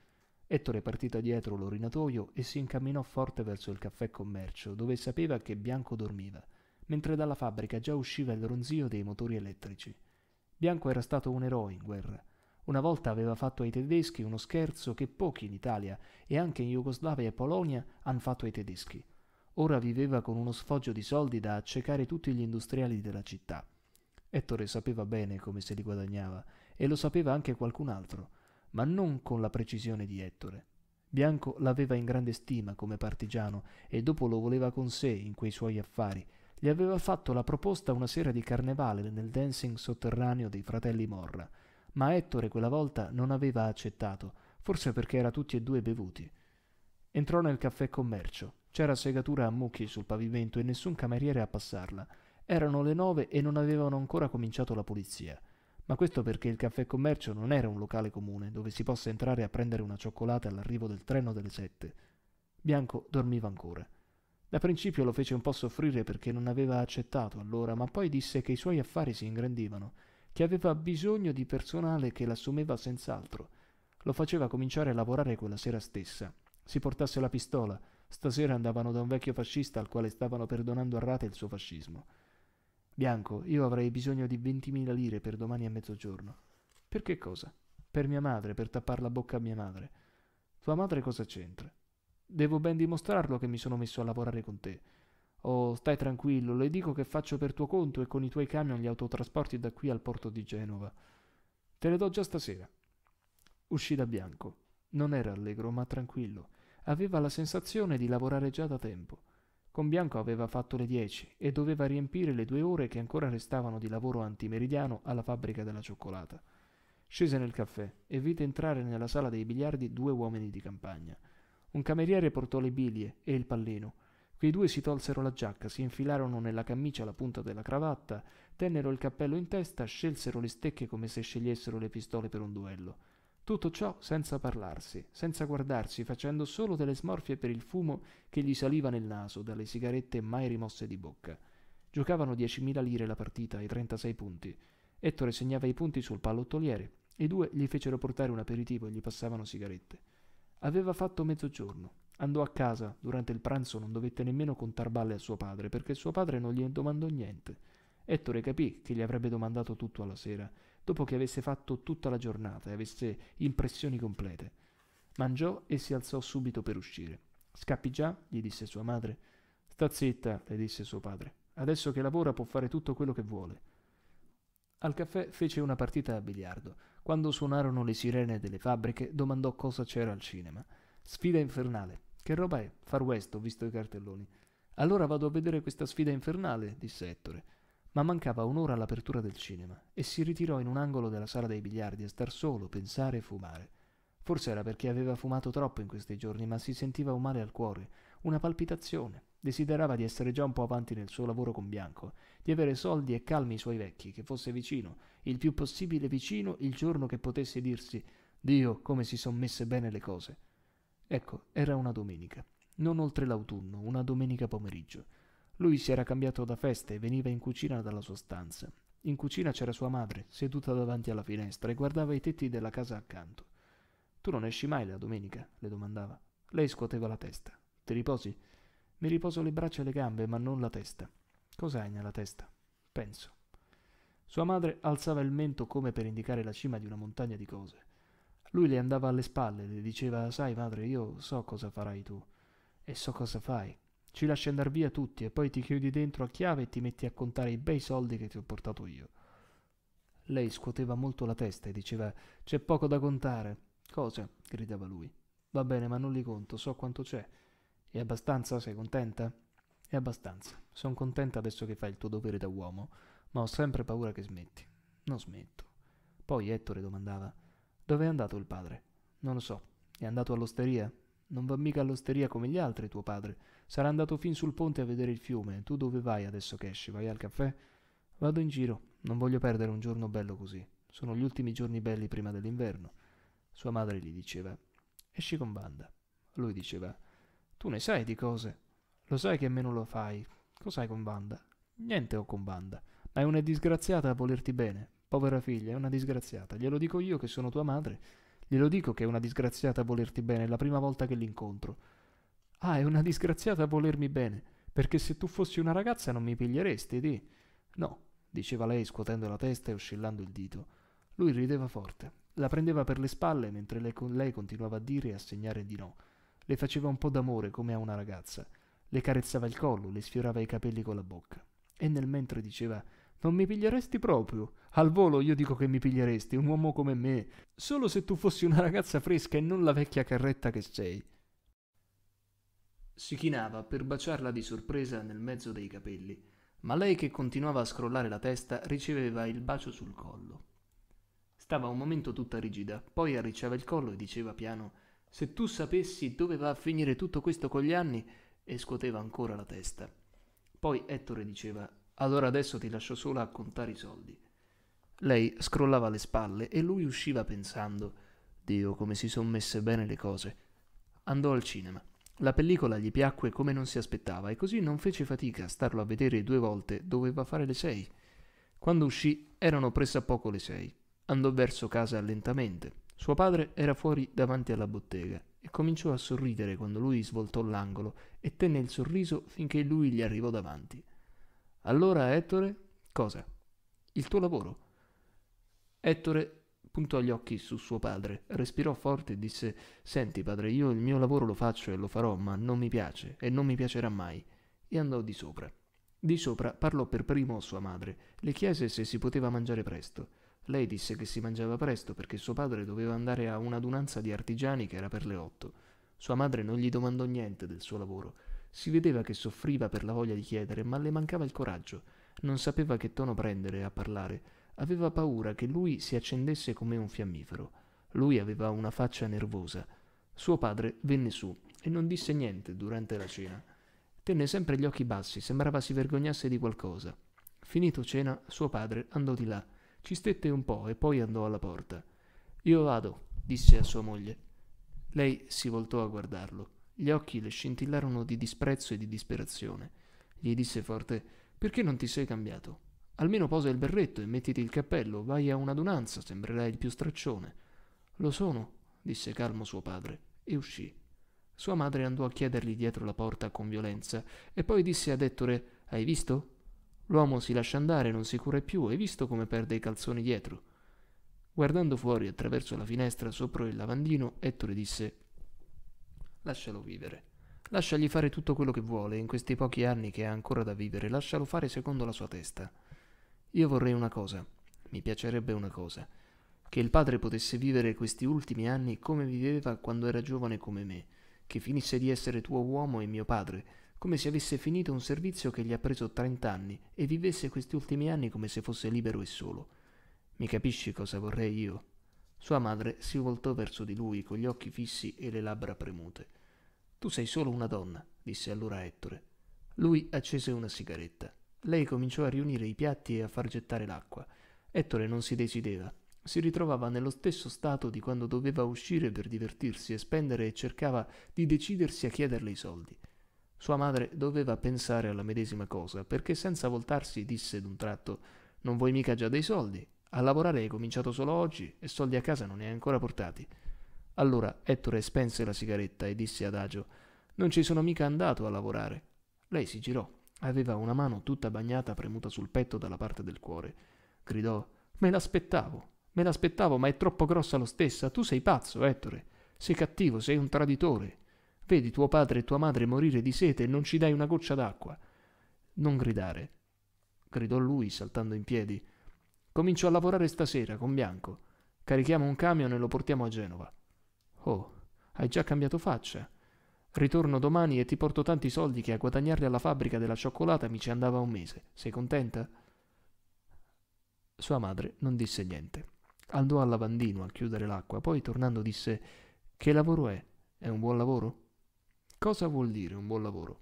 Ettore partì da dietro l'orinatoio e si incamminò forte verso il caffè commercio, dove sapeva che Bianco dormiva mentre dalla fabbrica già usciva il ronzio dei motori elettrici. Bianco era stato un eroe in guerra. Una volta aveva fatto ai tedeschi uno scherzo che pochi in Italia e anche in Jugoslavia e Polonia hanno fatto ai tedeschi. Ora viveva con uno sfoggio di soldi da accecare tutti gli industriali della città. Ettore sapeva bene come se li guadagnava e lo sapeva anche qualcun altro, ma non con la precisione di Ettore. Bianco l'aveva in grande stima come partigiano e dopo lo voleva con sé in quei suoi affari gli aveva fatto la proposta una sera di carnevale nel dancing sotterraneo dei fratelli Morra, ma Ettore quella volta non aveva accettato, forse perché era tutti e due bevuti. Entrò nel caffè commercio, c'era segatura a mucchi sul pavimento e nessun cameriere a passarla. Erano le nove e non avevano ancora cominciato la pulizia. Ma questo perché il caffè commercio non era un locale comune dove si possa entrare a prendere una cioccolata all'arrivo del treno delle sette. Bianco dormiva ancora. Da principio lo fece un po' soffrire perché non aveva accettato allora, ma poi disse che i suoi affari si ingrandivano, che aveva bisogno di personale che l'assumeva senz'altro. Lo faceva cominciare a lavorare quella sera stessa. Si portasse la pistola. Stasera andavano da un vecchio fascista al quale stavano perdonando a rate il suo fascismo. Bianco, io avrei bisogno di 20.000 lire per domani a mezzogiorno. Per che cosa? Per mia madre, per tappar la bocca a mia madre. Tua madre cosa c'entra? Devo ben dimostrarlo che mi sono messo a lavorare con te. Oh, stai tranquillo, le dico che faccio per tuo conto e con i tuoi camion gli autotrasporti da qui al porto di Genova. Te le do già stasera. Uscì da Bianco. Non era allegro, ma tranquillo. Aveva la sensazione di lavorare già da tempo. Con Bianco aveva fatto le dieci e doveva riempire le due ore che ancora restavano di lavoro antimeridiano alla fabbrica della cioccolata. Scese nel caffè e vide entrare nella sala dei biliardi due uomini di campagna un cameriere portò le bilie e il pallino. Quei due si tolsero la giacca, si infilarono nella camicia la punta della cravatta, tennero il cappello in testa, scelsero le stecche come se scegliessero le pistole per un duello. Tutto ciò senza parlarsi, senza guardarsi, facendo solo delle smorfie per il fumo che gli saliva nel naso dalle sigarette mai rimosse di bocca. Giocavano 10.000 lire la partita ai 36 punti. Ettore segnava i punti sul pallottoliere. I due gli fecero portare un aperitivo e gli passavano sigarette. Aveva fatto mezzogiorno. Andò a casa, durante il pranzo non dovette nemmeno contar balle a suo padre, perché suo padre non gli domandò niente. Ettore capì che gli avrebbe domandato tutto alla sera, dopo che avesse fatto tutta la giornata e avesse impressioni complete. Mangiò e si alzò subito per uscire. Scappi già? gli disse sua madre. Sta zitta, le disse suo padre. Adesso che lavora può fare tutto quello che vuole. Al caffè fece una partita a biliardo. Quando suonarono le sirene delle fabbriche, domandò cosa c'era al cinema. Sfida infernale. Che roba è? Far West, ho visto i cartelloni. Allora vado a vedere questa sfida infernale, disse Ettore. Ma mancava un'ora all'apertura del cinema e si ritirò in un angolo della sala dei biliardi a star solo, pensare e fumare. Forse era perché aveva fumato troppo in questi giorni, ma si sentiva un male al cuore, una palpitazione, Desiderava di essere già un po' avanti nel suo lavoro con Bianco, di avere soldi e calmi i suoi vecchi, che fosse vicino, il più possibile vicino, il giorno che potesse dirsi Dio, come si son messe bene le cose. Ecco, era una domenica, non oltre l'autunno, una domenica pomeriggio. Lui si era cambiato da festa e veniva in cucina dalla sua stanza. In cucina c'era sua madre, seduta davanti alla finestra e guardava i tetti della casa accanto. Tu non esci mai la domenica? le domandava. Lei scuoteva la testa. Ti riposi? Mi riposo le braccia e le gambe, ma non la testa. Cos'hai nella testa? Penso. Sua madre alzava il mento come per indicare la cima di una montagna di cose. Lui le andava alle spalle, le diceva: Sai, madre, io so cosa farai tu. E so cosa fai. Ci lasci andar via tutti e poi ti chiudi dentro a chiave e ti metti a contare i bei soldi che ti ho portato io. Lei scuoteva molto la testa e diceva: C'è poco da contare. Cosa? gridava lui. Va bene, ma non li conto, so quanto c'è. E abbastanza? Sei contenta? E abbastanza. Sono contenta adesso che fai il tuo dovere da uomo, ma ho sempre paura che smetti. Non smetto. Poi Ettore domandava: Dove è andato il padre? Non lo so. È andato all'osteria? Non va mica all'osteria come gli altri, tuo padre. Sarà andato fin sul ponte a vedere il fiume. Tu dove vai adesso che esci? Vai al caffè? Vado in giro. Non voglio perdere un giorno bello così. Sono gli ultimi giorni belli prima dell'inverno. Sua madre gli diceva: Esci con Banda. Lui diceva: tu ne sai di cose. Lo sai che meno lo fai. Cos'hai con Banda? Niente ho con Banda. Ma è una disgraziata a volerti bene. Povera figlia, è una disgraziata. Glielo dico io che sono tua madre. Glielo dico che è una disgraziata a volerti bene, è la prima volta che l'incontro. Ah, è una disgraziata a volermi bene, perché se tu fossi una ragazza non mi piglieresti, di? No, diceva lei scuotendo la testa e oscillando il dito. Lui rideva forte, la prendeva per le spalle mentre lei, lei continuava a dire e a segnare di no. Le faceva un po' d'amore come a una ragazza. Le carezzava il collo, le sfiorava i capelli con la bocca. E nel mentre diceva non mi piglieresti proprio. Al volo io dico che mi piglieresti, un uomo come me, solo se tu fossi una ragazza fresca e non la vecchia carretta che sei. Si chinava per baciarla di sorpresa nel mezzo dei capelli, ma lei che continuava a scrollare la testa riceveva il bacio sul collo. Stava un momento tutta rigida, poi arricciava il collo e diceva piano se tu sapessi dove va a finire tutto questo con gli anni, e scuoteva ancora la testa. Poi Ettore diceva, allora adesso ti lascio sola a contare i soldi. Lei scrollava le spalle e lui usciva pensando, Dio, come si son messe bene le cose. Andò al cinema. La pellicola gli piacque come non si aspettava e così non fece fatica a starlo a vedere due volte, doveva fare le sei. Quando uscì erano pressappoco le sei. Andò verso casa lentamente. Suo padre era fuori davanti alla bottega e cominciò a sorridere quando lui svoltò l'angolo e tenne il sorriso finché lui gli arrivò davanti. Allora, Ettore, cosa? Il tuo lavoro. Ettore puntò gli occhi su suo padre, respirò forte e disse Senti padre, io il mio lavoro lo faccio e lo farò, ma non mi piace e non mi piacerà mai. E andò di sopra. Di sopra parlò per primo a sua madre, le chiese se si poteva mangiare presto. Lei disse che si mangiava presto perché suo padre doveva andare a un'adunanza di artigiani che era per le otto. Sua madre non gli domandò niente del suo lavoro. Si vedeva che soffriva per la voglia di chiedere, ma le mancava il coraggio. Non sapeva che tono prendere a parlare. Aveva paura che lui si accendesse come un fiammifero. Lui aveva una faccia nervosa. Suo padre venne su e non disse niente durante la cena. Tenne sempre gli occhi bassi, sembrava si vergognasse di qualcosa. Finito cena, suo padre andò di là ci stette un po' e poi andò alla porta. Io vado, disse a sua moglie. Lei si voltò a guardarlo. Gli occhi le scintillarono di disprezzo e di disperazione. Gli disse forte: Perché non ti sei cambiato? Almeno posa il berretto e mettiti il cappello, vai a un'adunanza, sembrerai il più straccione. Lo sono, disse calmo suo padre, e uscì. Sua madre andò a chiedergli dietro la porta con violenza e poi disse ad Ettore: Hai visto? L'uomo si lascia andare, non si cura più, e visto come perde i calzoni dietro. Guardando fuori attraverso la finestra sopra il lavandino, Ettore disse Lascialo vivere. Lasciagli fare tutto quello che vuole, in questi pochi anni che ha ancora da vivere, lascialo fare secondo la sua testa. Io vorrei una cosa, mi piacerebbe una cosa, che il padre potesse vivere questi ultimi anni come viveva quando era giovane come me, che finisse di essere tuo uomo e mio padre, come se avesse finito un servizio che gli ha preso trent'anni e vivesse questi ultimi anni come se fosse libero e solo. Mi capisci cosa vorrei io? Sua madre si voltò verso di lui con gli occhi fissi e le labbra premute. Tu sei solo una donna, disse allora Ettore. Lui accese una sigaretta. Lei cominciò a riunire i piatti e a far gettare l'acqua. Ettore non si decideva. Si ritrovava nello stesso stato di quando doveva uscire per divertirsi e spendere e cercava di decidersi a chiederle i soldi. Sua madre doveva pensare alla medesima cosa, perché senza voltarsi disse d'un tratto Non vuoi mica già dei soldi? A lavorare hai cominciato solo oggi e soldi a casa non ne hai ancora portati. Allora Ettore spense la sigaretta e disse ad Agio Non ci sono mica andato a lavorare. Lei si girò. Aveva una mano tutta bagnata premuta sul petto dalla parte del cuore. Gridò Me l'aspettavo, me l'aspettavo, ma è troppo grossa lo stessa. Tu sei pazzo, Ettore. Sei cattivo, sei un traditore. Vedi tuo padre e tua madre morire di sete e non ci dai una goccia d'acqua. Non gridare, gridò lui saltando in piedi. Comincio a lavorare stasera con Bianco. Carichiamo un camion e lo portiamo a Genova. Oh, hai già cambiato faccia. Ritorno domani e ti porto tanti soldi che a guadagnarli alla fabbrica della cioccolata mi ci andava un mese. Sei contenta? Sua madre non disse niente. Andò al lavandino a chiudere l'acqua, poi tornando disse Che lavoro è? È un buon lavoro? Cosa vuol dire un buon lavoro?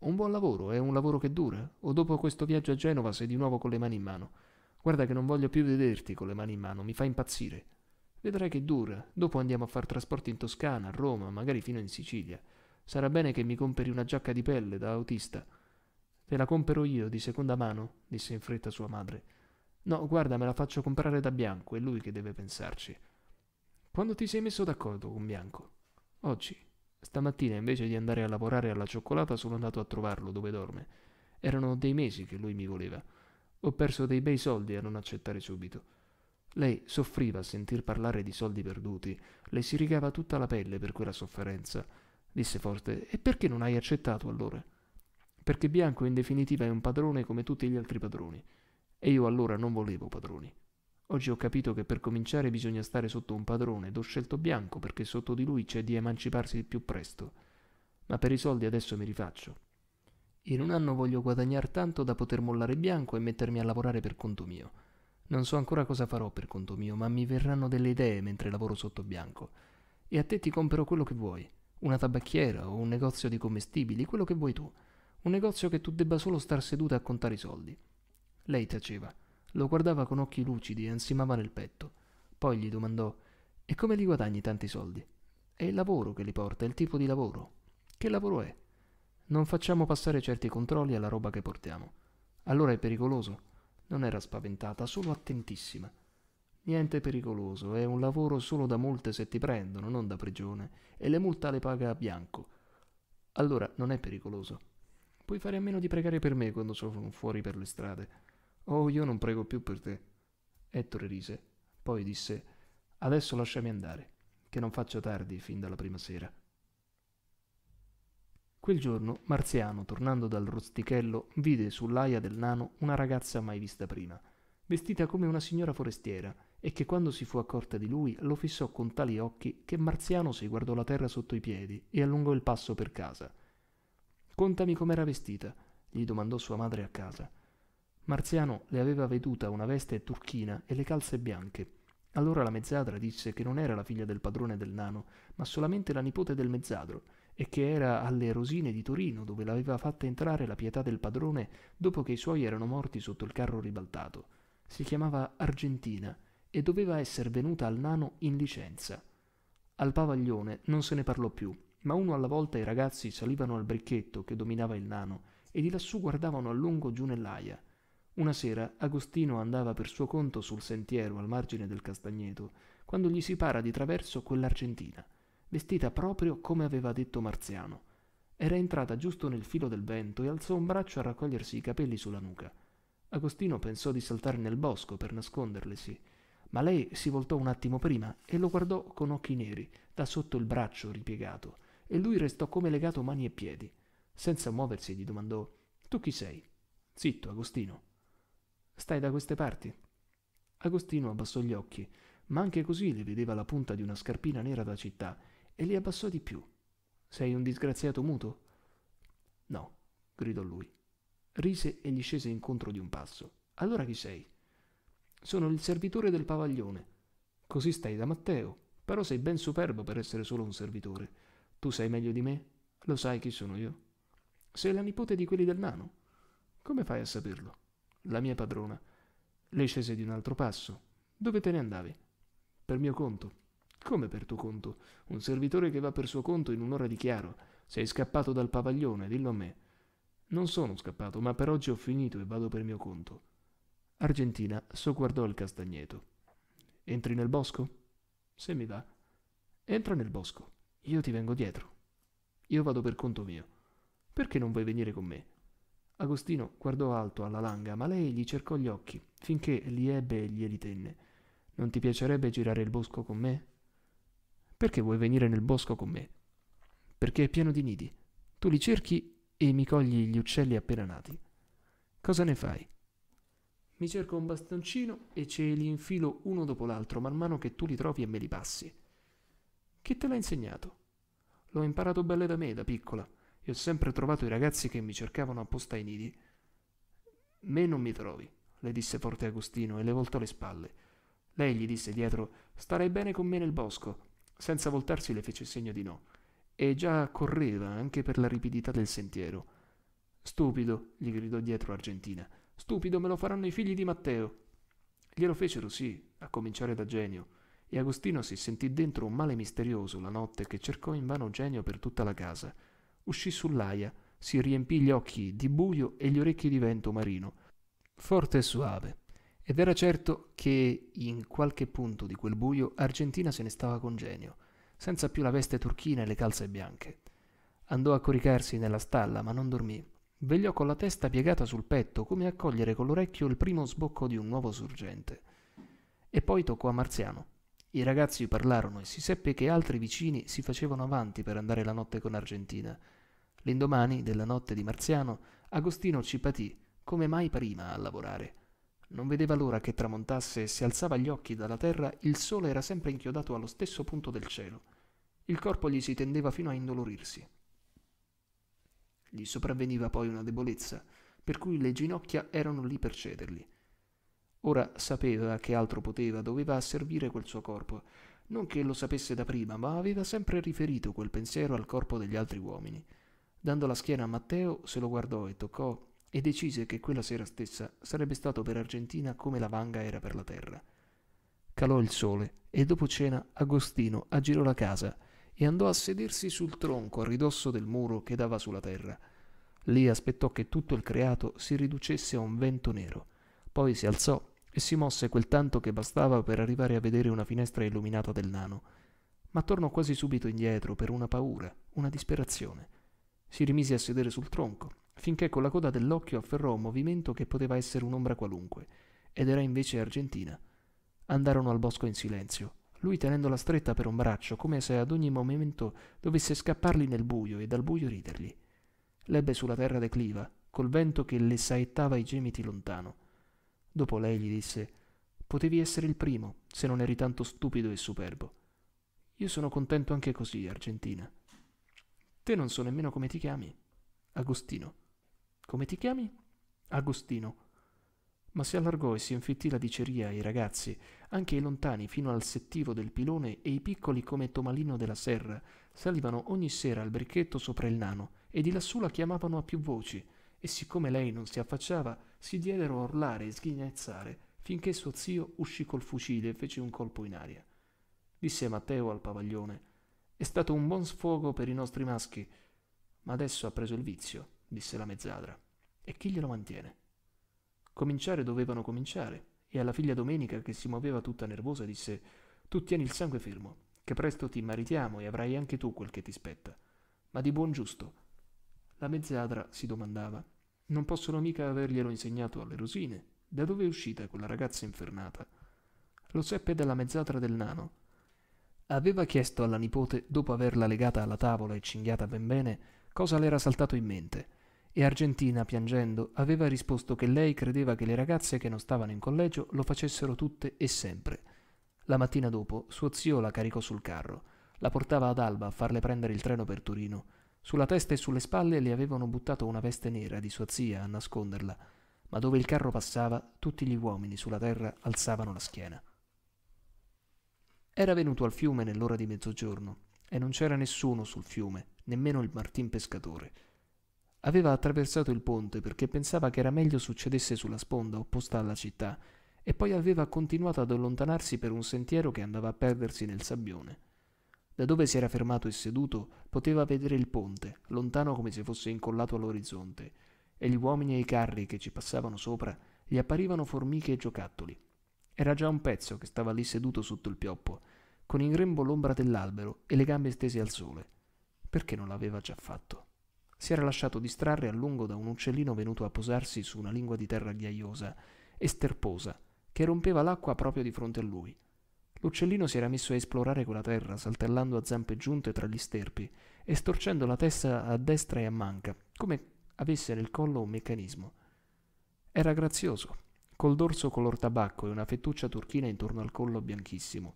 Un buon lavoro è un lavoro che dura, o dopo questo viaggio a Genova sei di nuovo con le mani in mano. Guarda che non voglio più vederti con le mani in mano, mi fa impazzire. Vedrai che dura, dopo andiamo a far trasporti in Toscana, a Roma, magari fino in Sicilia. Sarà bene che mi compri una giacca di pelle da autista. Te la compro io, di seconda mano, disse in fretta sua madre. No, guarda, me la faccio comprare da Bianco, è lui che deve pensarci. Quando ti sei messo d'accordo con Bianco? Oggi. Stamattina invece di andare a lavorare alla cioccolata sono andato a trovarlo dove dorme. Erano dei mesi che lui mi voleva. Ho perso dei bei soldi a non accettare subito. Lei soffriva a sentir parlare di soldi perduti, le si rigava tutta la pelle per quella sofferenza. Disse forte: E perché non hai accettato allora? Perché Bianco in definitiva è un padrone come tutti gli altri padroni. E io allora non volevo padroni. Oggi ho capito che per cominciare bisogna stare sotto un padrone, ed ho scelto bianco perché sotto di lui c'è di emanciparsi il più presto. Ma per i soldi adesso mi rifaccio. In un anno voglio guadagnar tanto da poter mollare bianco e mettermi a lavorare per conto mio. Non so ancora cosa farò per conto mio, ma mi verranno delle idee mentre lavoro sotto bianco. E a te ti compro quello che vuoi. Una tabacchiera o un negozio di commestibili, quello che vuoi tu. Un negozio che tu debba solo star seduta a contare i soldi. Lei taceva. Lo guardava con occhi lucidi e ansimava nel petto. Poi gli domandò E come li guadagni tanti soldi? È il lavoro che li porta, è il tipo di lavoro. Che lavoro è? Non facciamo passare certi controlli alla roba che portiamo. Allora è pericoloso. Non era spaventata, solo attentissima. Niente pericoloso, è un lavoro solo da multe se ti prendono, non da prigione, e le multe le paga a bianco. Allora non è pericoloso. Puoi fare a meno di pregare per me quando sono fuori per le strade. Oh, io non prego più per te. Ettore rise, poi disse Adesso lasciami andare, che non faccio tardi fin dalla prima sera. Quel giorno Marziano, tornando dal rustichello, vide sull'aia del nano una ragazza mai vista prima, vestita come una signora forestiera, e che quando si fu accorta di lui lo fissò con tali occhi che Marziano si guardò la terra sotto i piedi e allungò il passo per casa. Contami com'era vestita, gli domandò sua madre a casa. Marziano le aveva veduta una veste turchina e le calze bianche. Allora la mezzadra disse che non era la figlia del padrone del nano, ma solamente la nipote del mezzadro, e che era alle Rosine di Torino, dove l'aveva fatta entrare la pietà del padrone dopo che i suoi erano morti sotto il carro ribaltato. Si chiamava Argentina e doveva essere venuta al nano in licenza. Al pavaglione non se ne parlò più, ma uno alla volta i ragazzi salivano al bricchetto che dominava il nano e di lassù guardavano a lungo giù nell'aia. Una sera Agostino andava per suo conto sul sentiero al margine del castagneto, quando gli si para di traverso quell'argentina, vestita proprio come aveva detto Marziano. Era entrata giusto nel filo del vento e alzò un braccio a raccogliersi i capelli sulla nuca. Agostino pensò di saltare nel bosco per nasconderlesi, ma lei si voltò un attimo prima e lo guardò con occhi neri, da sotto il braccio ripiegato, e lui restò come legato mani e piedi. Senza muoversi gli domandò Tu chi sei? Zitto, Agostino. Stai da queste parti. Agostino abbassò gli occhi, ma anche così le vedeva la punta di una scarpina nera da città e li abbassò di più. Sei un disgraziato muto? No, gridò lui. Rise e gli scese incontro di un passo. Allora chi sei? Sono il servitore del pavaglione. Così stai da Matteo, però sei ben superbo per essere solo un servitore. Tu sai meglio di me? Lo sai chi sono io? Sei la nipote di quelli del nano. Come fai a saperlo? La mia padrona. Lei scese di un altro passo. Dove te ne andavi? Per mio conto. Come per tuo conto? Un servitore che va per suo conto in un'ora di chiaro. Sei scappato dal pavaglione, dillo a me. Non sono scappato, ma per oggi ho finito e vado per mio conto. Argentina sogguardò il castagneto. Entri nel bosco? Se mi va. Entra nel bosco. Io ti vengo dietro. Io vado per conto mio. Perché non vuoi venire con me? Agostino guardò alto alla langa, ma lei gli cercò gli occhi, finché li ebbe e glieli tenne. Non ti piacerebbe girare il bosco con me? Perché vuoi venire nel bosco con me? Perché è pieno di nidi. Tu li cerchi e mi cogli gli uccelli appena nati. Cosa ne fai? Mi cerco un bastoncino e ce li infilo uno dopo l'altro man mano che tu li trovi e me li passi. Chi te l'ha insegnato? L'ho imparato belle da me, da piccola e ho sempre trovato i ragazzi che mi cercavano apposta ai nidi. Me non mi trovi, le disse forte Agostino e le voltò le spalle. Lei gli disse dietro: Starai bene con me nel bosco. Senza voltarsi le fece segno di no. E già correva anche per la ripidità del sentiero. Stupido, gli gridò dietro Argentina. Stupido me lo faranno i figli di Matteo. Glielo fecero sì, a cominciare da Genio. E Agostino si sentì dentro un male misterioso la notte che cercò invano Genio per tutta la casa uscì sull'aia, si riempì gli occhi di buio e gli orecchi di vento marino, forte e suave, ed era certo che in qualche punto di quel buio Argentina se ne stava con genio, senza più la veste turchina e le calze bianche. Andò a coricarsi nella stalla, ma non dormì. Vegliò con la testa piegata sul petto, come a cogliere con l'orecchio il primo sbocco di un nuovo sorgente. E poi toccò a Marziano, i ragazzi parlarono e si seppe che altri vicini si facevano avanti per andare la notte con Argentina. L'indomani della notte di Marziano, Agostino ci patì, come mai prima, a lavorare. Non vedeva l'ora che tramontasse e se alzava gli occhi dalla terra il sole era sempre inchiodato allo stesso punto del cielo. Il corpo gli si tendeva fino a indolorirsi. Gli sopravveniva poi una debolezza, per cui le ginocchia erano lì per cederli. Ora sapeva che altro poteva, doveva servire quel suo corpo. Non che lo sapesse da prima, ma aveva sempre riferito quel pensiero al corpo degli altri uomini. Dando la schiena a Matteo, se lo guardò e toccò e decise che quella sera stessa sarebbe stato per Argentina come la vanga era per la terra. Calò il sole e dopo cena Agostino aggirò la casa e andò a sedersi sul tronco a ridosso del muro che dava sulla terra. Lì aspettò che tutto il creato si riducesse a un vento nero. Poi si alzò e si mosse quel tanto che bastava per arrivare a vedere una finestra illuminata del nano. Ma tornò quasi subito indietro per una paura, una disperazione. Si rimise a sedere sul tronco, finché con la coda dell'occhio afferrò un movimento che poteva essere un'ombra qualunque, ed era invece argentina. Andarono al bosco in silenzio, lui tenendola stretta per un braccio, come se ad ogni momento dovesse scapparli nel buio e dal buio ridergli. L'ebbe sulla terra decliva, col vento che le saettava i gemiti lontano. Dopo lei gli disse Potevi essere il primo, se non eri tanto stupido e superbo. Io sono contento anche così, Argentina. Te non so nemmeno come ti chiami. Agostino. Come ti chiami? Agostino. Ma si allargò e si infittì la diceria ai ragazzi, anche i lontani fino al settivo del pilone e i piccoli come Tomalino della Serra salivano ogni sera al bricchetto sopra il nano e di lassù la chiamavano a più voci e siccome lei non si affacciava, si diedero a urlare e sghignazzare finché suo zio uscì col fucile e fece un colpo in aria. Disse Matteo al pavaglione: È stato un buon sfogo per i nostri maschi, ma adesso ha preso il vizio, disse la mezzadra. E chi glielo mantiene? Cominciare dovevano cominciare, e alla figlia Domenica, che si muoveva tutta nervosa, disse: Tu tieni il sangue fermo, che presto ti maritiamo e avrai anche tu quel che ti spetta. Ma di buon giusto la mezzadra si domandava. Non possono mica averglielo insegnato alle rosine. Da dove è uscita quella ragazza infernata? Lo seppe dalla mezzadra del nano. Aveva chiesto alla nipote, dopo averla legata alla tavola e cinghiata ben bene, cosa le era saltato in mente e Argentina, piangendo, aveva risposto che lei credeva che le ragazze che non stavano in collegio lo facessero tutte e sempre. La mattina dopo, suo zio la caricò sul carro, la portava ad Alba a farle prendere il treno per Torino. Sulla testa e sulle spalle le avevano buttato una veste nera di sua zia a nasconderla, ma dove il carro passava tutti gli uomini sulla terra alzavano la schiena. Era venuto al fiume nell'ora di mezzogiorno e non c'era nessuno sul fiume, nemmeno il Martin pescatore. Aveva attraversato il ponte perché pensava che era meglio succedesse sulla sponda opposta alla città e poi aveva continuato ad allontanarsi per un sentiero che andava a perdersi nel sabbione. Da dove si era fermato e seduto poteva vedere il ponte, lontano come se fosse incollato all'orizzonte, e gli uomini e i carri che ci passavano sopra gli apparivano formiche e giocattoli. Era già un pezzo che stava lì seduto sotto il pioppo, con in grembo l'ombra dell'albero e le gambe stese al sole. Perché non l'aveva già fatto? Si era lasciato distrarre a lungo da un uccellino venuto a posarsi su una lingua di terra ghiaiosa e sterposa che rompeva l'acqua proprio di fronte a lui. L'uccellino si era messo a esplorare quella terra, saltellando a zampe giunte tra gli sterpi e storcendo la testa a destra e a manca, come avesse nel collo un meccanismo. Era grazioso, col dorso color tabacco e una fettuccia turchina intorno al collo bianchissimo.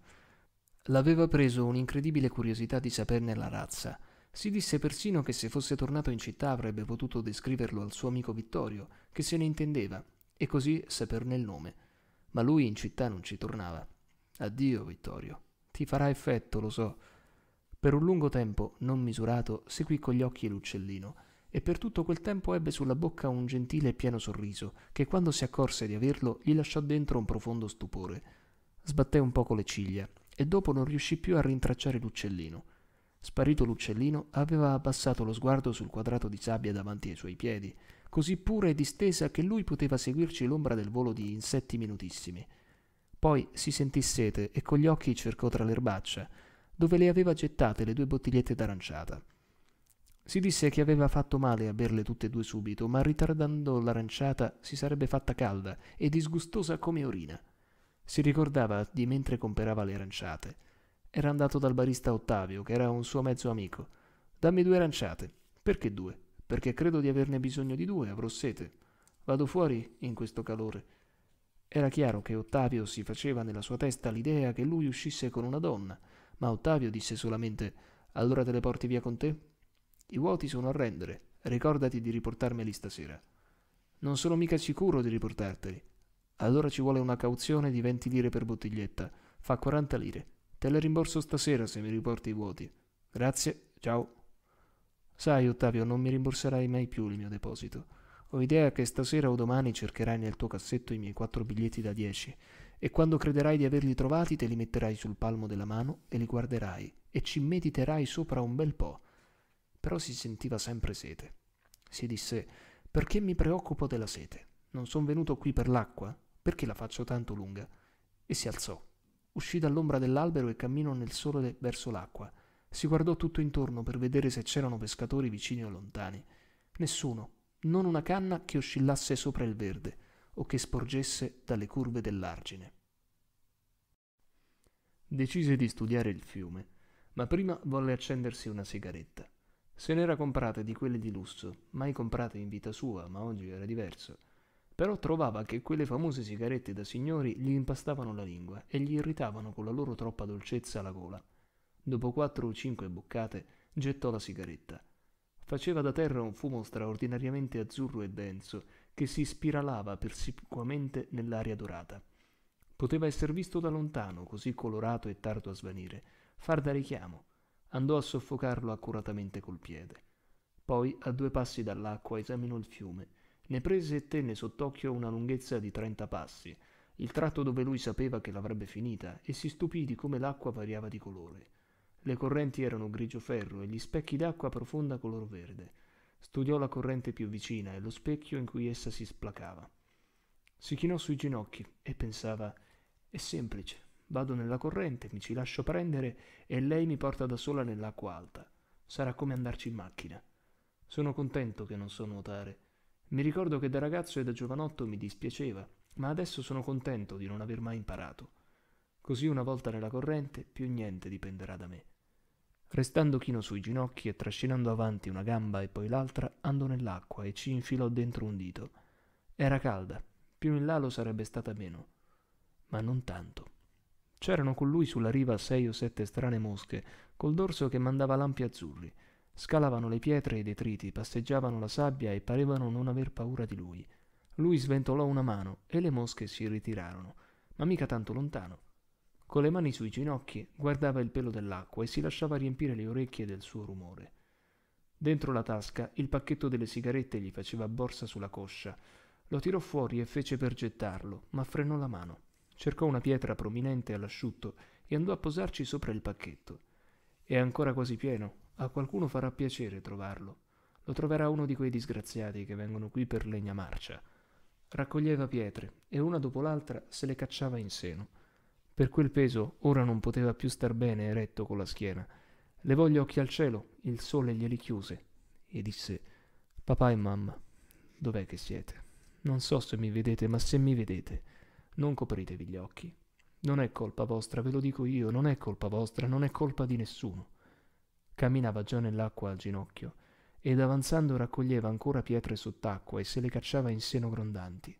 L'aveva preso un'incredibile curiosità di saperne la razza. Si disse persino che se fosse tornato in città avrebbe potuto descriverlo al suo amico Vittorio, che se ne intendeva, e così saperne il nome. Ma lui in città non ci tornava. Addio, Vittorio. Ti farà effetto, lo so. Per un lungo tempo, non misurato, seguì con gli occhi l'uccellino e per tutto quel tempo ebbe sulla bocca un gentile e pieno sorriso che quando si accorse di averlo gli lasciò dentro un profondo stupore. Sbatté un poco le ciglia e dopo non riuscì più a rintracciare l'uccellino. Sparito l'uccellino, aveva abbassato lo sguardo sul quadrato di sabbia davanti ai suoi piedi, così pura e distesa che lui poteva seguirci l'ombra del volo di insetti minutissimi. Poi si sentì sete e con gli occhi cercò tra l'erbaccia, dove le aveva gettate le due bottigliette d'aranciata. Si disse che aveva fatto male a berle tutte e due subito, ma ritardando l'aranciata si sarebbe fatta calda e disgustosa come orina. Si ricordava di mentre comperava le aranciate. Era andato dal barista Ottavio, che era un suo mezzo amico. Dammi due aranciate. Perché due? Perché credo di averne bisogno di due, avrò sete. Vado fuori in questo calore. Era chiaro che Ottavio si faceva nella sua testa l'idea che lui uscisse con una donna, ma Ottavio disse solamente Allora te le porti via con te? I vuoti sono a rendere, ricordati di riportarmeli stasera. Non sono mica sicuro di riportarteli. Allora ci vuole una cauzione di 20 lire per bottiglietta, fa 40 lire. Te le rimborso stasera se mi riporti i vuoti. Grazie, ciao. Sai, Ottavio, non mi rimborserai mai più il mio deposito. Ho idea che stasera o domani cercherai nel tuo cassetto i miei quattro biglietti da dieci e quando crederai di averli trovati te li metterai sul palmo della mano e li guarderai e ci mediterai sopra un bel po'. Però si sentiva sempre sete. Si disse: Perché mi preoccupo della sete? Non sono venuto qui per l'acqua? Perché la faccio tanto lunga? E si alzò. Uscì dall'ombra dell'albero e camminò nel sole verso l'acqua. Si guardò tutto intorno per vedere se c'erano pescatori vicini o lontani. Nessuno non una canna che oscillasse sopra il verde o che sporgesse dalle curve dell'argine. Decise di studiare il fiume, ma prima volle accendersi una sigaretta. Se n'era comprate di quelle di lusso, mai comprate in vita sua, ma oggi era diverso. Però trovava che quelle famose sigarette da signori gli impastavano la lingua e gli irritavano con la loro troppa dolcezza la gola. Dopo quattro o cinque boccate gettò la sigaretta Faceva da terra un fumo straordinariamente azzurro e denso, che si spiralava persicuamente nell'aria dorata. Poteva esser visto da lontano, così colorato e tardo a svanire, far da richiamo. Andò a soffocarlo accuratamente col piede. Poi, a due passi dall'acqua, esaminò il fiume. Ne prese e tenne sott'occhio una lunghezza di trenta passi, il tratto dove lui sapeva che l'avrebbe finita, e si stupì di come l'acqua variava di colore. Le correnti erano grigio ferro e gli specchi d'acqua profonda color verde. Studiò la corrente più vicina e lo specchio in cui essa si splacava. Si chinò sui ginocchi e pensava è semplice, vado nella corrente, mi ci lascio prendere e lei mi porta da sola nell'acqua alta. Sarà come andarci in macchina. Sono contento che non so nuotare. Mi ricordo che da ragazzo e da giovanotto mi dispiaceva, ma adesso sono contento di non aver mai imparato. Così una volta nella corrente più niente dipenderà da me. Restando chino sui ginocchi e trascinando avanti una gamba e poi l'altra, andò nell'acqua e ci infilò dentro un dito. Era calda, più in là lo sarebbe stata meno, ma non tanto. C'erano con lui sulla riva sei o sette strane mosche, col dorso che mandava lampi azzurri. Scalavano le pietre e i detriti, passeggiavano la sabbia e parevano non aver paura di lui. Lui sventolò una mano e le mosche si ritirarono, ma mica tanto lontano. Con le mani sui ginocchi guardava il pelo dell'acqua e si lasciava riempire le orecchie del suo rumore. Dentro la tasca il pacchetto delle sigarette gli faceva borsa sulla coscia. Lo tirò fuori e fece per gettarlo, ma frenò la mano. Cercò una pietra prominente all'asciutto e andò a posarci sopra il pacchetto. È ancora quasi pieno. A qualcuno farà piacere trovarlo. Lo troverà uno di quei disgraziati che vengono qui per legna marcia. Raccoglieva pietre e una dopo l'altra se le cacciava in seno. Per quel peso ora non poteva più star bene eretto con la schiena. Levò gli occhi al cielo, il sole glieli chiuse, e disse Papà e mamma, dov'è che siete? Non so se mi vedete, ma se mi vedete, non copritevi gli occhi. Non è colpa vostra, ve lo dico io, non è colpa vostra, non è colpa di nessuno. Camminava già nell'acqua al ginocchio, ed avanzando raccoglieva ancora pietre sott'acqua e se le cacciava in seno grondanti.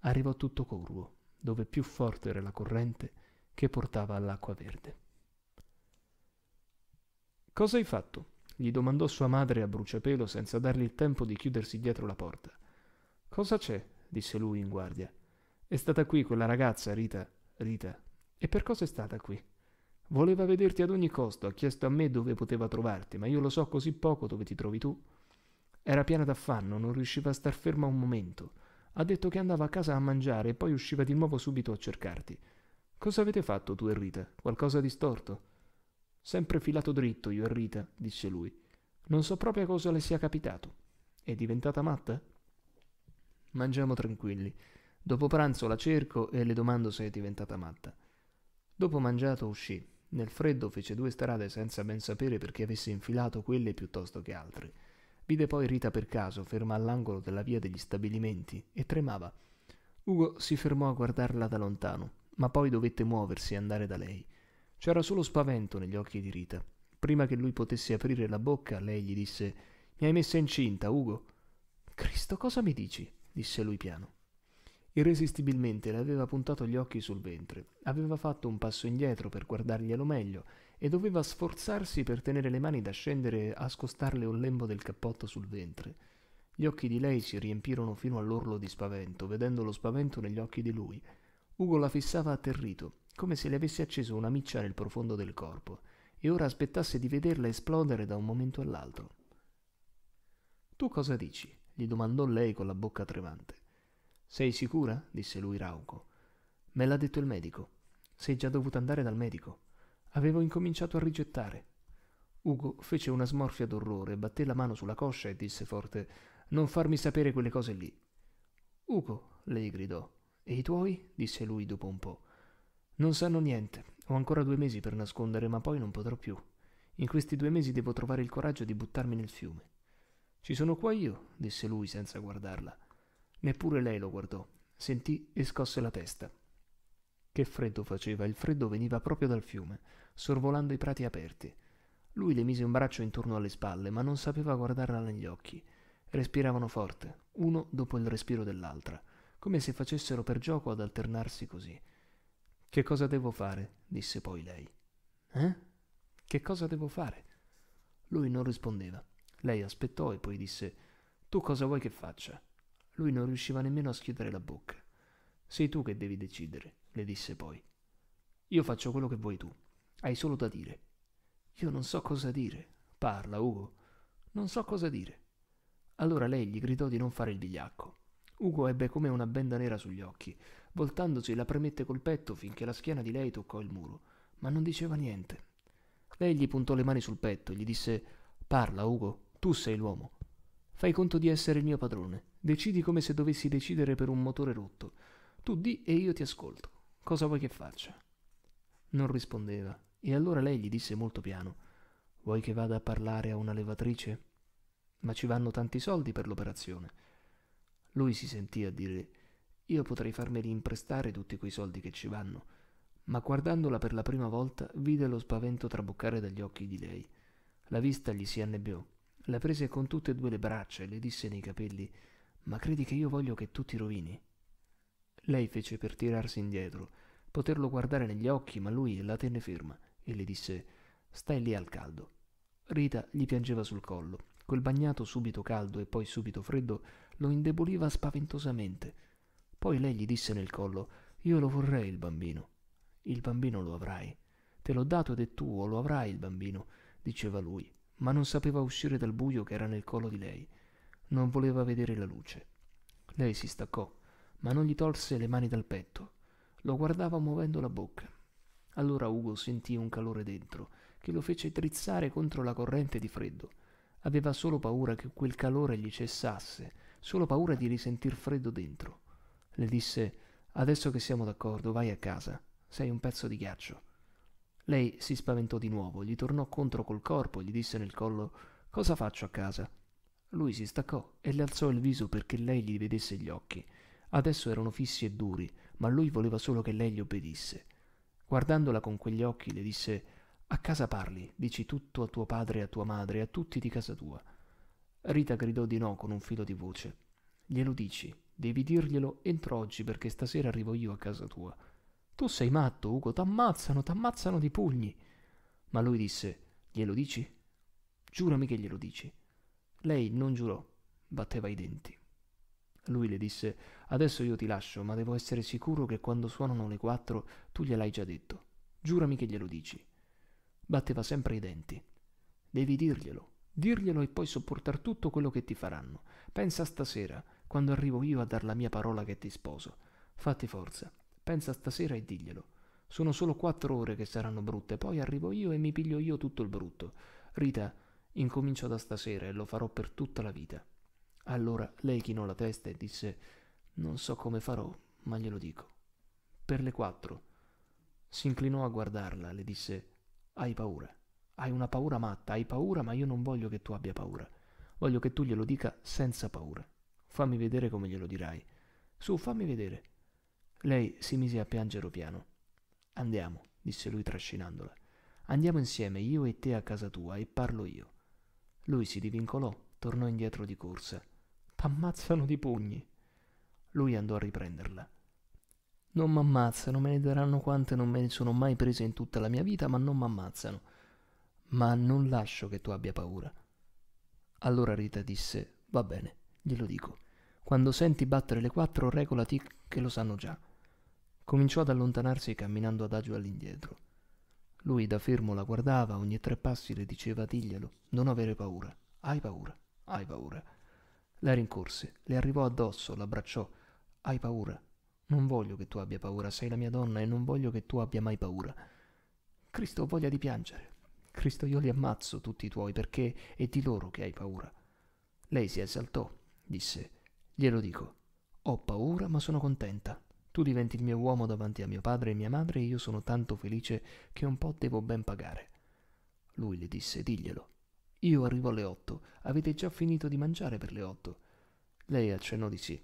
Arrivò tutto curvo, dove più forte era la corrente, che portava all'acqua verde. Cosa hai fatto? gli domandò sua madre a bruciapelo senza dargli il tempo di chiudersi dietro la porta. Cosa c'è? disse lui in guardia. È stata qui quella ragazza, Rita. Rita. E per cosa è stata qui? Voleva vederti ad ogni costo, ha chiesto a me dove poteva trovarti, ma io lo so così poco dove ti trovi tu. Era piena d'affanno, non riusciva a star ferma un momento. Ha detto che andava a casa a mangiare e poi usciva di nuovo subito a cercarti. Cosa avete fatto tu e Rita? Qualcosa di storto? Sempre filato dritto io e Rita, disse lui. Non so proprio cosa le sia capitato. È diventata matta? Mangiamo tranquilli. Dopo pranzo la cerco e le domando se è diventata matta. Dopo mangiato uscì. Nel freddo fece due strade senza ben sapere perché avesse infilato quelle piuttosto che altre. Vide poi Rita per caso, ferma all'angolo della via degli stabilimenti, e tremava. Ugo si fermò a guardarla da lontano ma poi dovette muoversi e andare da lei. C'era solo spavento negli occhi di Rita. Prima che lui potesse aprire la bocca, lei gli disse Mi hai messa incinta, Ugo. Cristo, cosa mi dici? disse lui piano. Irresistibilmente le aveva puntato gli occhi sul ventre, aveva fatto un passo indietro per guardarglielo meglio e doveva sforzarsi per tenere le mani da scendere a scostarle un lembo del cappotto sul ventre. Gli occhi di lei si riempirono fino all'orlo di spavento, vedendo lo spavento negli occhi di lui. Ugo la fissava atterrito, come se le avesse acceso una miccia nel profondo del corpo, e ora aspettasse di vederla esplodere da un momento all'altro. Tu cosa dici? gli domandò lei con la bocca tremante. Sei sicura? disse lui rauco. Me l'ha detto il medico. Sei già dovuta andare dal medico. Avevo incominciato a rigettare. Ugo fece una smorfia d'orrore, batté la mano sulla coscia e disse forte Non farmi sapere quelle cose lì. Ugo, lei gridò, e i tuoi? disse lui dopo un po'. Non sanno niente. Ho ancora due mesi per nascondere, ma poi non potrò più. In questi due mesi devo trovare il coraggio di buttarmi nel fiume. Ci sono qua io, disse lui senza guardarla. Neppure lei lo guardò. Sentì e scosse la testa. Che freddo faceva, il freddo veniva proprio dal fiume, sorvolando i prati aperti. Lui le mise un braccio intorno alle spalle, ma non sapeva guardarla negli occhi. Respiravano forte, uno dopo il respiro dell'altra come se facessero per gioco ad alternarsi così. Che cosa devo fare? disse poi lei. Eh? Che cosa devo fare? Lui non rispondeva. Lei aspettò e poi disse Tu cosa vuoi che faccia? Lui non riusciva nemmeno a schiudere la bocca. Sei tu che devi decidere, le disse poi. Io faccio quello che vuoi tu. Hai solo da dire. Io non so cosa dire. Parla, Ugo. Non so cosa dire. Allora lei gli gridò di non fare il vigliacco. Ugo ebbe come una benda nera sugli occhi. Voltandosi la premette col petto finché la schiena di lei toccò il muro, ma non diceva niente. Lei gli puntò le mani sul petto e gli disse Parla, Ugo, tu sei l'uomo. Fai conto di essere il mio padrone. Decidi come se dovessi decidere per un motore rotto. Tu di e io ti ascolto. Cosa vuoi che faccia? Non rispondeva, e allora lei gli disse molto piano Vuoi che vada a parlare a una levatrice? Ma ci vanno tanti soldi per l'operazione. Lui si sentì a dire io potrei farmeli imprestare tutti quei soldi che ci vanno, ma guardandola per la prima volta vide lo spavento traboccare dagli occhi di lei. La vista gli si annebbiò. La prese con tutte e due le braccia e le disse nei capelli Ma credi che io voglio che tu ti rovini? Lei fece per tirarsi indietro, poterlo guardare negli occhi, ma lui la tenne ferma e le disse Stai lì al caldo. Rita gli piangeva sul collo. Quel bagnato subito caldo e poi subito freddo lo indeboliva spaventosamente. Poi lei gli disse nel collo Io lo vorrei il bambino. Il bambino lo avrai. Te l'ho dato ed è tuo, lo avrai il bambino, diceva lui, ma non sapeva uscire dal buio che era nel collo di lei. Non voleva vedere la luce. Lei si staccò, ma non gli tolse le mani dal petto. Lo guardava muovendo la bocca. Allora Ugo sentì un calore dentro che lo fece drizzare contro la corrente di freddo. Aveva solo paura che quel calore gli cessasse solo paura di risentir freddo dentro. Le disse Adesso che siamo d'accordo, vai a casa. Sei un pezzo di ghiaccio. Lei si spaventò di nuovo, gli tornò contro col corpo e gli disse nel collo Cosa faccio a casa? Lui si staccò e le alzò il viso perché lei gli vedesse gli occhi. Adesso erano fissi e duri, ma lui voleva solo che lei gli obbedisse. Guardandola con quegli occhi le disse A casa parli, dici tutto a tuo padre e a tua madre, a tutti di casa tua. Rita gridò di no con un filo di voce. Glielo dici, devi dirglielo entro oggi perché stasera arrivo io a casa tua. Tu sei matto, Ugo, t'ammazzano, t'ammazzano di pugni. Ma lui disse, glielo dici? Giurami che glielo dici. Lei non giurò, batteva i denti. Lui le disse, adesso io ti lascio, ma devo essere sicuro che quando suonano le quattro tu gliel'hai già detto. Giurami che glielo dici. Batteva sempre i denti. Devi dirglielo. Dirglielo e poi sopportar tutto quello che ti faranno. Pensa stasera, quando arrivo io a dar la mia parola che ti sposo. Fatti forza, pensa stasera e diglielo. Sono solo quattro ore che saranno brutte, poi arrivo io e mi piglio io tutto il brutto. Rita, incomincio da stasera e lo farò per tutta la vita. Allora lei chinò la testa e disse: Non so come farò, ma glielo dico. Per le quattro. Si inclinò a guardarla, le disse: Hai paura hai una paura matta, hai paura, ma io non voglio che tu abbia paura. Voglio che tu glielo dica senza paura. Fammi vedere come glielo dirai. Su, fammi vedere. Lei si mise a piangere piano. Andiamo, disse lui trascinandola. Andiamo insieme, io e te a casa tua, e parlo io. Lui si divincolò, tornò indietro di corsa. T'ammazzano di pugni. Lui andò a riprenderla. Non m'ammazzano, me ne daranno quante non me ne sono mai prese in tutta la mia vita, ma non m'ammazzano ma non lascio che tu abbia paura. Allora Rita disse, va bene, glielo dico. Quando senti battere le quattro, regolati che lo sanno già. Cominciò ad allontanarsi camminando adagio all'indietro. Lui da fermo la guardava, ogni tre passi le diceva diglielo, non avere paura, hai paura, hai paura. La rincorse, le arrivò addosso, l'abbracciò, hai paura, non voglio che tu abbia paura, sei la mia donna e non voglio che tu abbia mai paura. Cristo ho voglia di piangere, Cristo io li ammazzo tutti i tuoi perché è di loro che hai paura. Lei si esaltò, disse, glielo dico, ho paura ma sono contenta. Tu diventi il mio uomo davanti a mio padre e mia madre e io sono tanto felice che un po' devo ben pagare. Lui le disse, diglielo. Io arrivo alle otto, avete già finito di mangiare per le otto. Lei accennò di sì.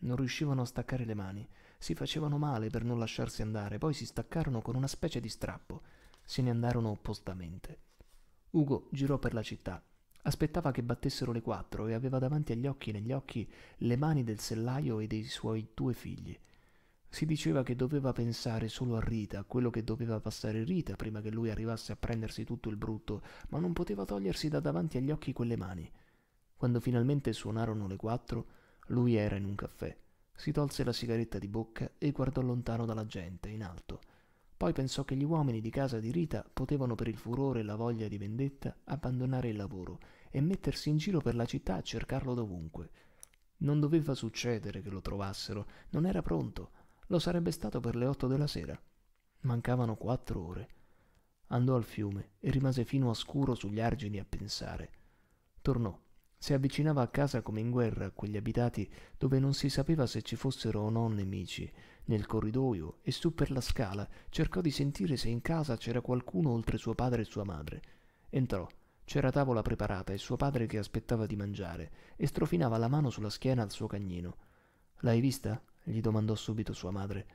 Non riuscivano a staccare le mani, si facevano male per non lasciarsi andare, poi si staccarono con una specie di strappo se ne andarono oppostamente. Ugo girò per la città. Aspettava che battessero le quattro e aveva davanti agli occhi negli occhi le mani del sellaio e dei suoi due figli. Si diceva che doveva pensare solo a Rita, a quello che doveva passare Rita prima che lui arrivasse a prendersi tutto il brutto, ma non poteva togliersi da davanti agli occhi quelle mani. Quando finalmente suonarono le quattro, lui era in un caffè. Si tolse la sigaretta di bocca e guardò lontano dalla gente, in alto. Poi pensò che gli uomini di casa di Rita potevano per il furore e la voglia di vendetta abbandonare il lavoro e mettersi in giro per la città a cercarlo dovunque. Non doveva succedere che lo trovassero, non era pronto, lo sarebbe stato per le otto della sera. Mancavano quattro ore. Andò al fiume e rimase fino a scuro sugli argini a pensare. Tornò. Si avvicinava a casa come in guerra a quegli abitati dove non si sapeva se ci fossero o no nemici, nel corridoio e su per la scala cercò di sentire se in casa c'era qualcuno oltre suo padre e sua madre. Entrò. C'era tavola preparata e suo padre che aspettava di mangiare e strofinava la mano sulla schiena al suo cagnino. L'hai vista? gli domandò subito sua madre.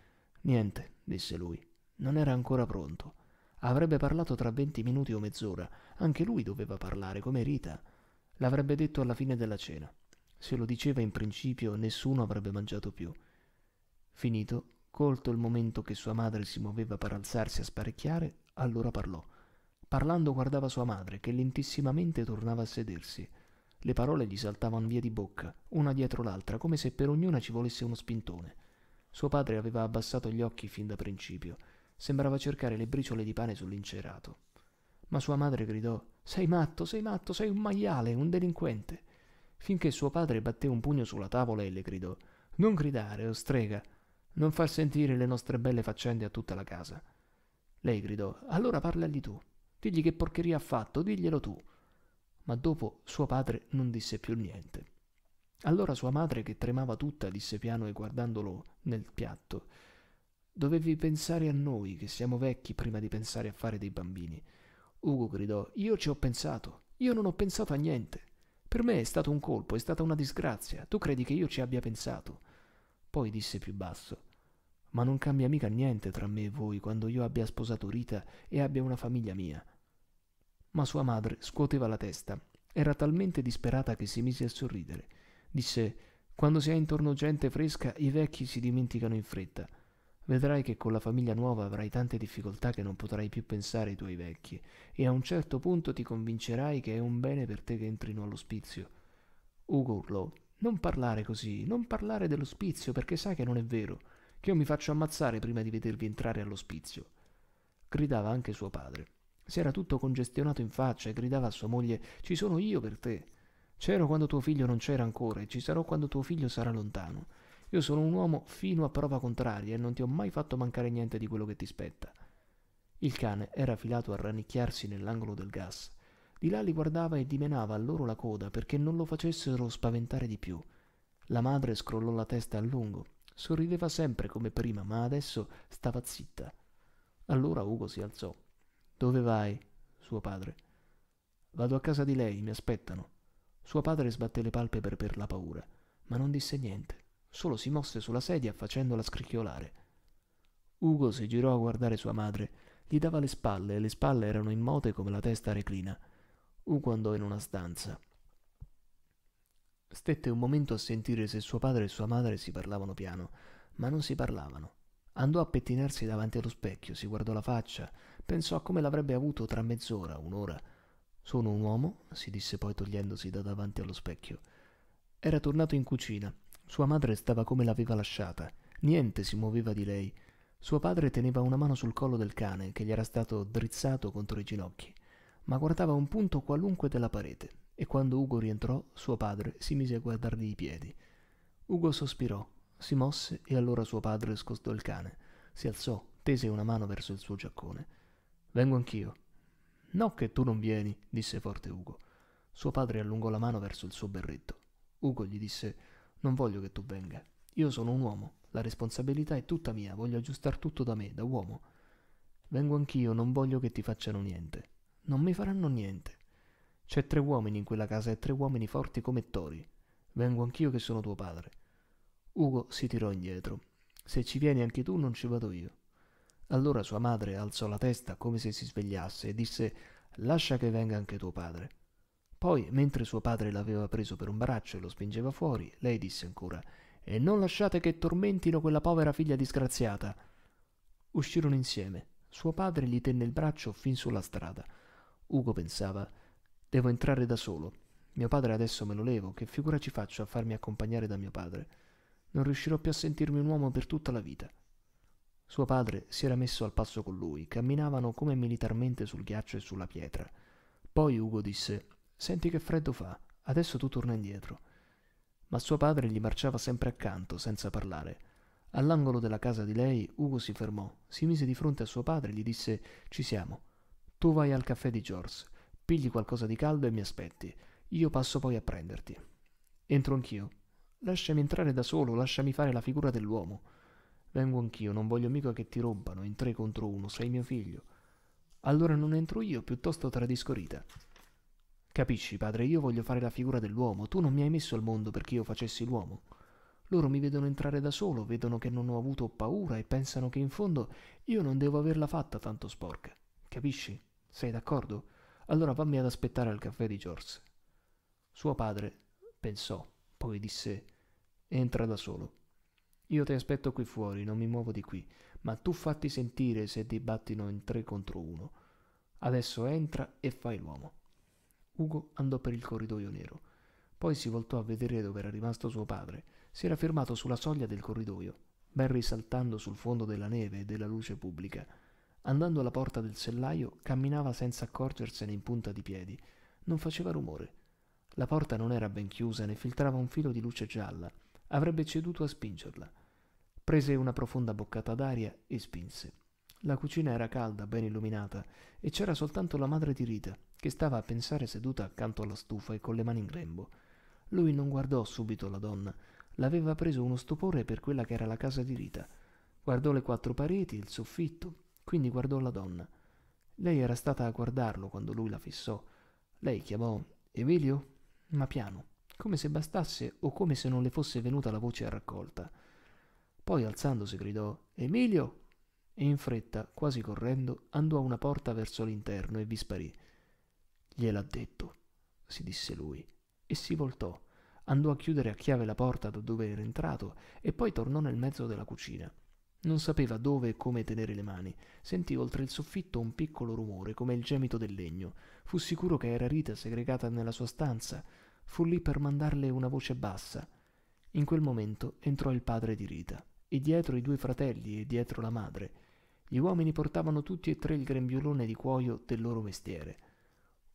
Niente, disse lui. Non era ancora pronto. Avrebbe parlato tra venti minuti o mezz'ora. Anche lui doveva parlare, come Rita. L'avrebbe detto alla fine della cena. Se lo diceva in principio, nessuno avrebbe mangiato più. Finito, colto il momento che sua madre si muoveva per alzarsi a sparecchiare, allora parlò. Parlando guardava sua madre, che lentissimamente tornava a sedersi. Le parole gli saltavano via di bocca, una dietro l'altra, come se per ognuna ci volesse uno spintone. Suo padre aveva abbassato gli occhi fin da principio, sembrava cercare le briciole di pane sull'incerato. Ma sua madre gridò Sei matto, sei matto, sei un maiale, un delinquente. Finché suo padre batté un pugno sulla tavola e le gridò Non gridare, o oh strega, non far sentire le nostre belle faccende a tutta la casa. Lei gridò, allora parlagli tu, digli che porcheria ha fatto, diglielo tu. Ma dopo suo padre non disse più niente. Allora sua madre, che tremava tutta, disse piano e guardandolo nel piatto, Dovevi pensare a noi, che siamo vecchi, prima di pensare a fare dei bambini. Ugo gridò, io ci ho pensato, io non ho pensato a niente. Per me è stato un colpo, è stata una disgrazia, tu credi che io ci abbia pensato? Poi disse più basso: Ma non cambia mica niente tra me e voi quando io abbia sposato Rita e abbia una famiglia mia. Ma sua madre scuoteva la testa. Era talmente disperata che si mise a sorridere. Disse: Quando si ha intorno gente fresca, i vecchi si dimenticano in fretta. Vedrai che con la famiglia nuova avrai tante difficoltà che non potrai più pensare ai tuoi vecchi, e a un certo punto ti convincerai che è un bene per te che entrino all'ospizio. Ugo urlò non parlare così, non parlare dell'ospizio, perché sai che non è vero, che io mi faccio ammazzare prima di vedervi entrare all'ospizio. Gridava anche suo padre. Si era tutto congestionato in faccia e gridava a sua moglie Ci sono io per te. C'ero quando tuo figlio non c'era ancora e ci sarò quando tuo figlio sarà lontano. Io sono un uomo fino a prova contraria e non ti ho mai fatto mancare niente di quello che ti spetta. Il cane era filato a rannicchiarsi nell'angolo del gas di là li guardava e dimenava a loro la coda perché non lo facessero spaventare di più. La madre scrollò la testa a lungo. Sorrideva sempre come prima, ma adesso stava zitta. Allora Ugo si alzò. Dove vai? suo padre. Vado a casa di lei, mi aspettano. Suo padre sbatté le palpebre per la paura, ma non disse niente, solo si mosse sulla sedia facendola scricchiolare. Ugo si girò a guardare sua madre. Gli dava le spalle e le spalle erano immote come la testa reclina. Ugo andò in una stanza. Stette un momento a sentire se suo padre e sua madre si parlavano piano, ma non si parlavano. Andò a pettinarsi davanti allo specchio, si guardò la faccia, pensò a come l'avrebbe avuto tra mezz'ora, un'ora. Sono un uomo, si disse poi togliendosi da davanti allo specchio. Era tornato in cucina. Sua madre stava come l'aveva lasciata. Niente si muoveva di lei. Suo padre teneva una mano sul collo del cane che gli era stato drizzato contro i ginocchi ma guardava un punto qualunque della parete, e quando Ugo rientrò, suo padre si mise a guardargli i piedi. Ugo sospirò, si mosse e allora suo padre scostò il cane, si alzò, tese una mano verso il suo giaccone. Vengo anch'io. No che tu non vieni, disse forte Ugo. Suo padre allungò la mano verso il suo berretto. Ugo gli disse Non voglio che tu venga. Io sono un uomo, la responsabilità è tutta mia, voglio aggiustar tutto da me, da uomo. Vengo anch'io, non voglio che ti facciano niente. Non mi faranno niente. C'è tre uomini in quella casa e tre uomini forti come tori. Vengo anch'io che sono tuo padre. Ugo si tirò indietro. Se ci vieni anche tu non ci vado io. Allora sua madre alzò la testa come se si svegliasse e disse Lascia che venga anche tuo padre. Poi, mentre suo padre l'aveva preso per un braccio e lo spingeva fuori, lei disse ancora E non lasciate che tormentino quella povera figlia disgraziata. Uscirono insieme. Suo padre gli tenne il braccio fin sulla strada. Ugo pensava, devo entrare da solo. Mio padre adesso me lo levo, che figura ci faccio a farmi accompagnare da mio padre? Non riuscirò più a sentirmi un uomo per tutta la vita. Suo padre si era messo al passo con lui, camminavano come militarmente sul ghiaccio e sulla pietra. Poi Ugo disse, senti che freddo fa, adesso tu torna indietro. Ma suo padre gli marciava sempre accanto, senza parlare. All'angolo della casa di lei, Ugo si fermò, si mise di fronte a suo padre e gli disse, ci siamo. Tu vai al caffè di George, pigli qualcosa di caldo e mi aspetti. Io passo poi a prenderti. Entro anch'io. Lasciami entrare da solo, lasciami fare la figura dell'uomo. Vengo anch'io, non voglio mica che ti rompano in tre contro uno, sei mio figlio. Allora non entro io, piuttosto tradisco Rita. Capisci, padre, io voglio fare la figura dell'uomo, tu non mi hai messo al mondo perché io facessi l'uomo. Loro mi vedono entrare da solo, vedono che non ho avuto paura e pensano che in fondo io non devo averla fatta tanto sporca. Capisci? Sei d'accordo? Allora vammi ad aspettare al caffè di George. Suo padre pensò, poi disse Entra da solo. Io ti aspetto qui fuori, non mi muovo di qui, ma tu fatti sentire se dibattino in tre contro uno. Adesso entra e fai l'uomo. Ugo andò per il corridoio nero. Poi si voltò a vedere dove era rimasto suo padre. Si era fermato sulla soglia del corridoio, ben risaltando sul fondo della neve e della luce pubblica. Andando alla porta del sellaio, camminava senza accorgersene in punta di piedi. Non faceva rumore. La porta non era ben chiusa, ne filtrava un filo di luce gialla. Avrebbe ceduto a spingerla. Prese una profonda boccata d'aria e spinse. La cucina era calda, ben illuminata, e c'era soltanto la madre di Rita, che stava a pensare seduta accanto alla stufa e con le mani in grembo. Lui non guardò subito la donna, l'aveva preso uno stupore per quella che era la casa di Rita. Guardò le quattro pareti, il soffitto, quindi guardò la donna. Lei era stata a guardarlo quando lui la fissò. Lei chiamò Emilio, ma piano, come se bastasse o come se non le fosse venuta la voce a raccolta. Poi alzandosi gridò Emilio! E in fretta, quasi correndo, andò a una porta verso l'interno e vi sparì. Gliel'ha detto, si disse lui, e si voltò. Andò a chiudere a chiave la porta da dove era entrato e poi tornò nel mezzo della cucina. Non sapeva dove e come tenere le mani. Sentì oltre il soffitto un piccolo rumore, come il gemito del legno. Fu sicuro che era Rita segregata nella sua stanza. Fu lì per mandarle una voce bassa. In quel momento entrò il padre di Rita, e dietro i due fratelli e dietro la madre. Gli uomini portavano tutti e tre il grembiulone di cuoio del loro mestiere.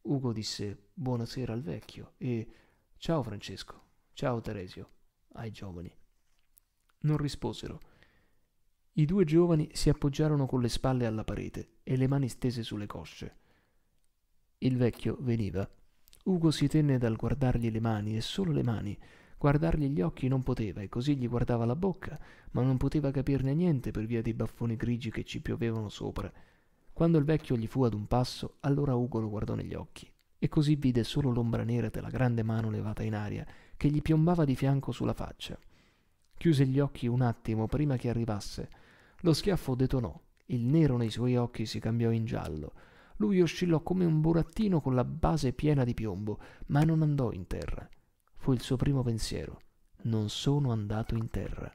Ugo disse buonasera al vecchio e ciao Francesco, ciao Teresio, ai giovani. Non risposero i due giovani si appoggiarono con le spalle alla parete e le mani stese sulle cosce. Il vecchio veniva. Ugo si tenne dal guardargli le mani e solo le mani. Guardargli gli occhi non poteva e così gli guardava la bocca, ma non poteva capirne niente per via dei baffoni grigi che ci piovevano sopra. Quando il vecchio gli fu ad un passo, allora Ugo lo guardò negli occhi e così vide solo l'ombra nera della grande mano levata in aria che gli piombava di fianco sulla faccia. Chiuse gli occhi un attimo prima che arrivasse lo schiaffo detonò, il nero nei suoi occhi si cambiò in giallo. Lui oscillò come un burattino con la base piena di piombo, ma non andò in terra. Fu il suo primo pensiero. Non sono andato in terra.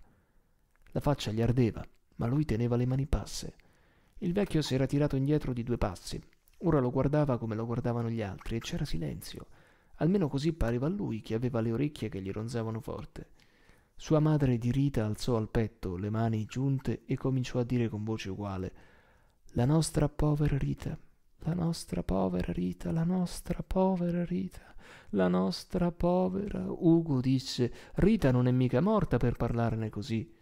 La faccia gli ardeva, ma lui teneva le mani basse. Il vecchio si era tirato indietro di due passi. Ora lo guardava come lo guardavano gli altri e c'era silenzio. Almeno così pareva a lui che aveva le orecchie che gli ronzavano forte. Sua madre di Rita alzò al petto le mani giunte e cominciò a dire con voce uguale La nostra povera Rita, la nostra povera Rita, la nostra povera Rita, la nostra povera. Ugo disse Rita non è mica morta per parlarne così.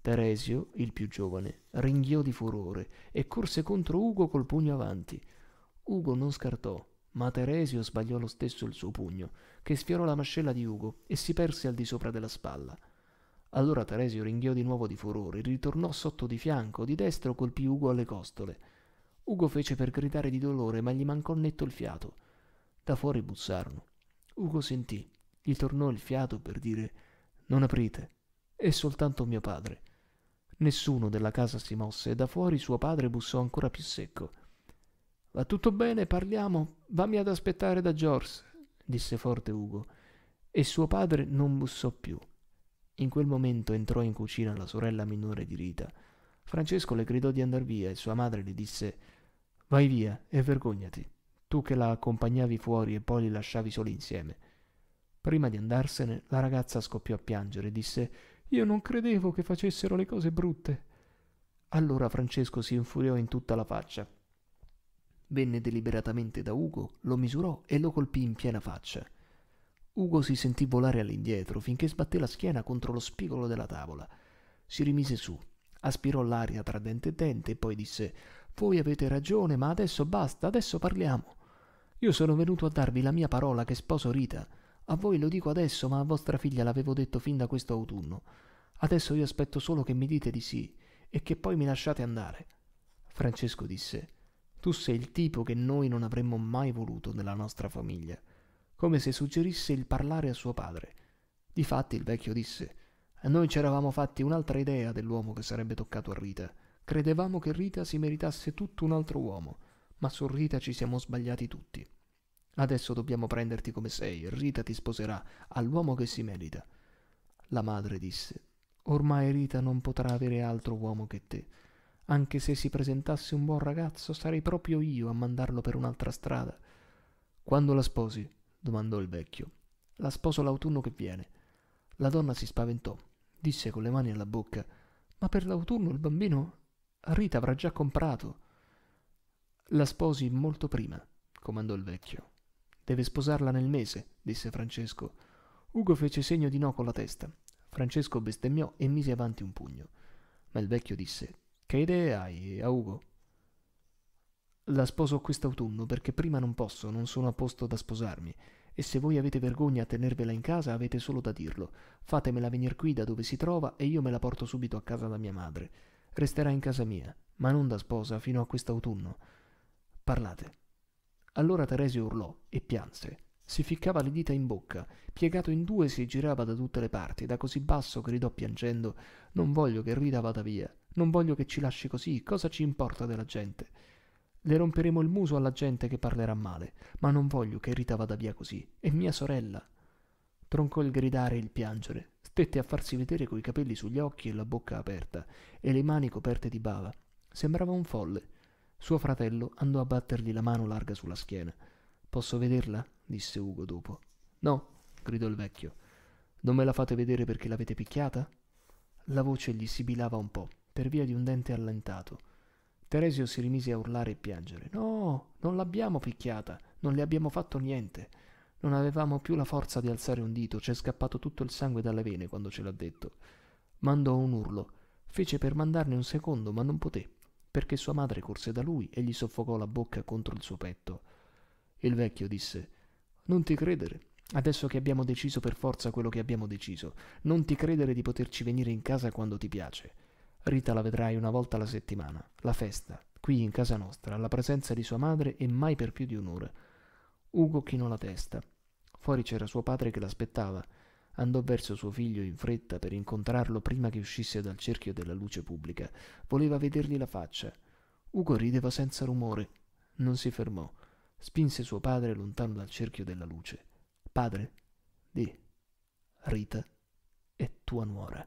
Teresio, il più giovane, ringhiò di furore e corse contro Ugo col pugno avanti. Ugo non scartò, ma Teresio sbagliò lo stesso il suo pugno, che sfiorò la mascella di Ugo e si perse al di sopra della spalla. Allora Teresio ringhiò di nuovo di furore, ritornò sotto di fianco, di destro colpì Ugo alle costole. Ugo fece per gridare di dolore, ma gli mancò netto il fiato. Da fuori bussarono. Ugo sentì, gli tornò il fiato per dire Non aprite, è soltanto mio padre. Nessuno della casa si mosse e da fuori suo padre bussò ancora più secco. Va tutto bene, parliamo, vammi ad aspettare da George, disse forte Ugo, e suo padre non bussò più. In quel momento entrò in cucina la sorella minore di Rita. Francesco le gridò di andar via e sua madre le disse Vai via e vergognati, tu che la accompagnavi fuori e poi li lasciavi soli insieme. Prima di andarsene, la ragazza scoppiò a piangere e disse Io non credevo che facessero le cose brutte. Allora Francesco si infuriò in tutta la faccia Venne deliberatamente da Ugo, lo misurò e lo colpì in piena faccia. Ugo si sentì volare all'indietro finché sbatté la schiena contro lo spigolo della tavola. Si rimise su, aspirò l'aria tra dente e dente e poi disse Voi avete ragione, ma adesso basta, adesso parliamo. Io sono venuto a darvi la mia parola che sposo Rita. A voi lo dico adesso, ma a vostra figlia l'avevo detto fin da questo autunno. Adesso io aspetto solo che mi dite di sì e che poi mi lasciate andare. Francesco disse tu sei il tipo che noi non avremmo mai voluto nella nostra famiglia, come se suggerisse il parlare a suo padre. Difatti il vecchio disse, noi ci eravamo fatti un'altra idea dell'uomo che sarebbe toccato a Rita. Credevamo che Rita si meritasse tutto un altro uomo, ma su Rita ci siamo sbagliati tutti. Adesso dobbiamo prenderti come sei, Rita ti sposerà all'uomo che si merita. La madre disse, ormai Rita non potrà avere altro uomo che te. Anche se si presentasse un buon ragazzo, sarei proprio io a mandarlo per un'altra strada. Quando la sposi? domandò il vecchio. La sposo l'autunno che viene. La donna si spaventò, disse con le mani alla bocca: Ma per l'autunno il bambino? Rita avrà già comprato. La sposi molto prima, comandò il vecchio. Deve sposarla nel mese, disse Francesco. Ugo fece segno di no con la testa. Francesco bestemmiò e mise avanti un pugno. Ma il vecchio disse: che idee hai, Augo? La sposo quest'autunno perché prima non posso, non sono a posto da sposarmi. E se voi avete vergogna a tenervela in casa avete solo da dirlo. Fatemela venire qui da dove si trova e io me la porto subito a casa da mia madre. Resterà in casa mia, ma non da sposa fino a quest'autunno. Parlate. Allora Teresio urlò e pianse. Si ficcava le dita in bocca, piegato in due si girava da tutte le parti, da così basso gridò piangendo Non voglio che Rita vada via. Non voglio che ci lasci così, cosa ci importa della gente? Le romperemo il muso alla gente che parlerà male, ma non voglio che Rita vada via così, E mia sorella. Troncò il gridare e il piangere, stette a farsi vedere coi capelli sugli occhi e la bocca aperta, e le mani coperte di bava. Sembrava un folle. Suo fratello andò a battergli la mano larga sulla schiena. Posso vederla? disse Ugo dopo. No, gridò il vecchio. Non me la fate vedere perché l'avete picchiata? La voce gli sibilava un po' per via di un dente allentato. Teresio si rimise a urlare e piangere. No, non l'abbiamo picchiata, non le abbiamo fatto niente. Non avevamo più la forza di alzare un dito, ci è scappato tutto il sangue dalle vene quando ce l'ha detto. Mandò un urlo. Fece per mandarne un secondo, ma non poté, perché sua madre corse da lui e gli soffocò la bocca contro il suo petto. Il vecchio disse Non ti credere, adesso che abbiamo deciso per forza quello che abbiamo deciso, non ti credere di poterci venire in casa quando ti piace. Rita la vedrai una volta alla settimana, la festa, qui in casa nostra, alla presenza di sua madre e mai per più di un'ora. Ugo chinò la testa. Fuori c'era suo padre che l'aspettava. Andò verso suo figlio in fretta per incontrarlo prima che uscisse dal cerchio della luce pubblica. Voleva vedergli la faccia. Ugo rideva senza rumore. Non si fermò. Spinse suo padre lontano dal cerchio della luce. Padre, di, Rita è tua nuora.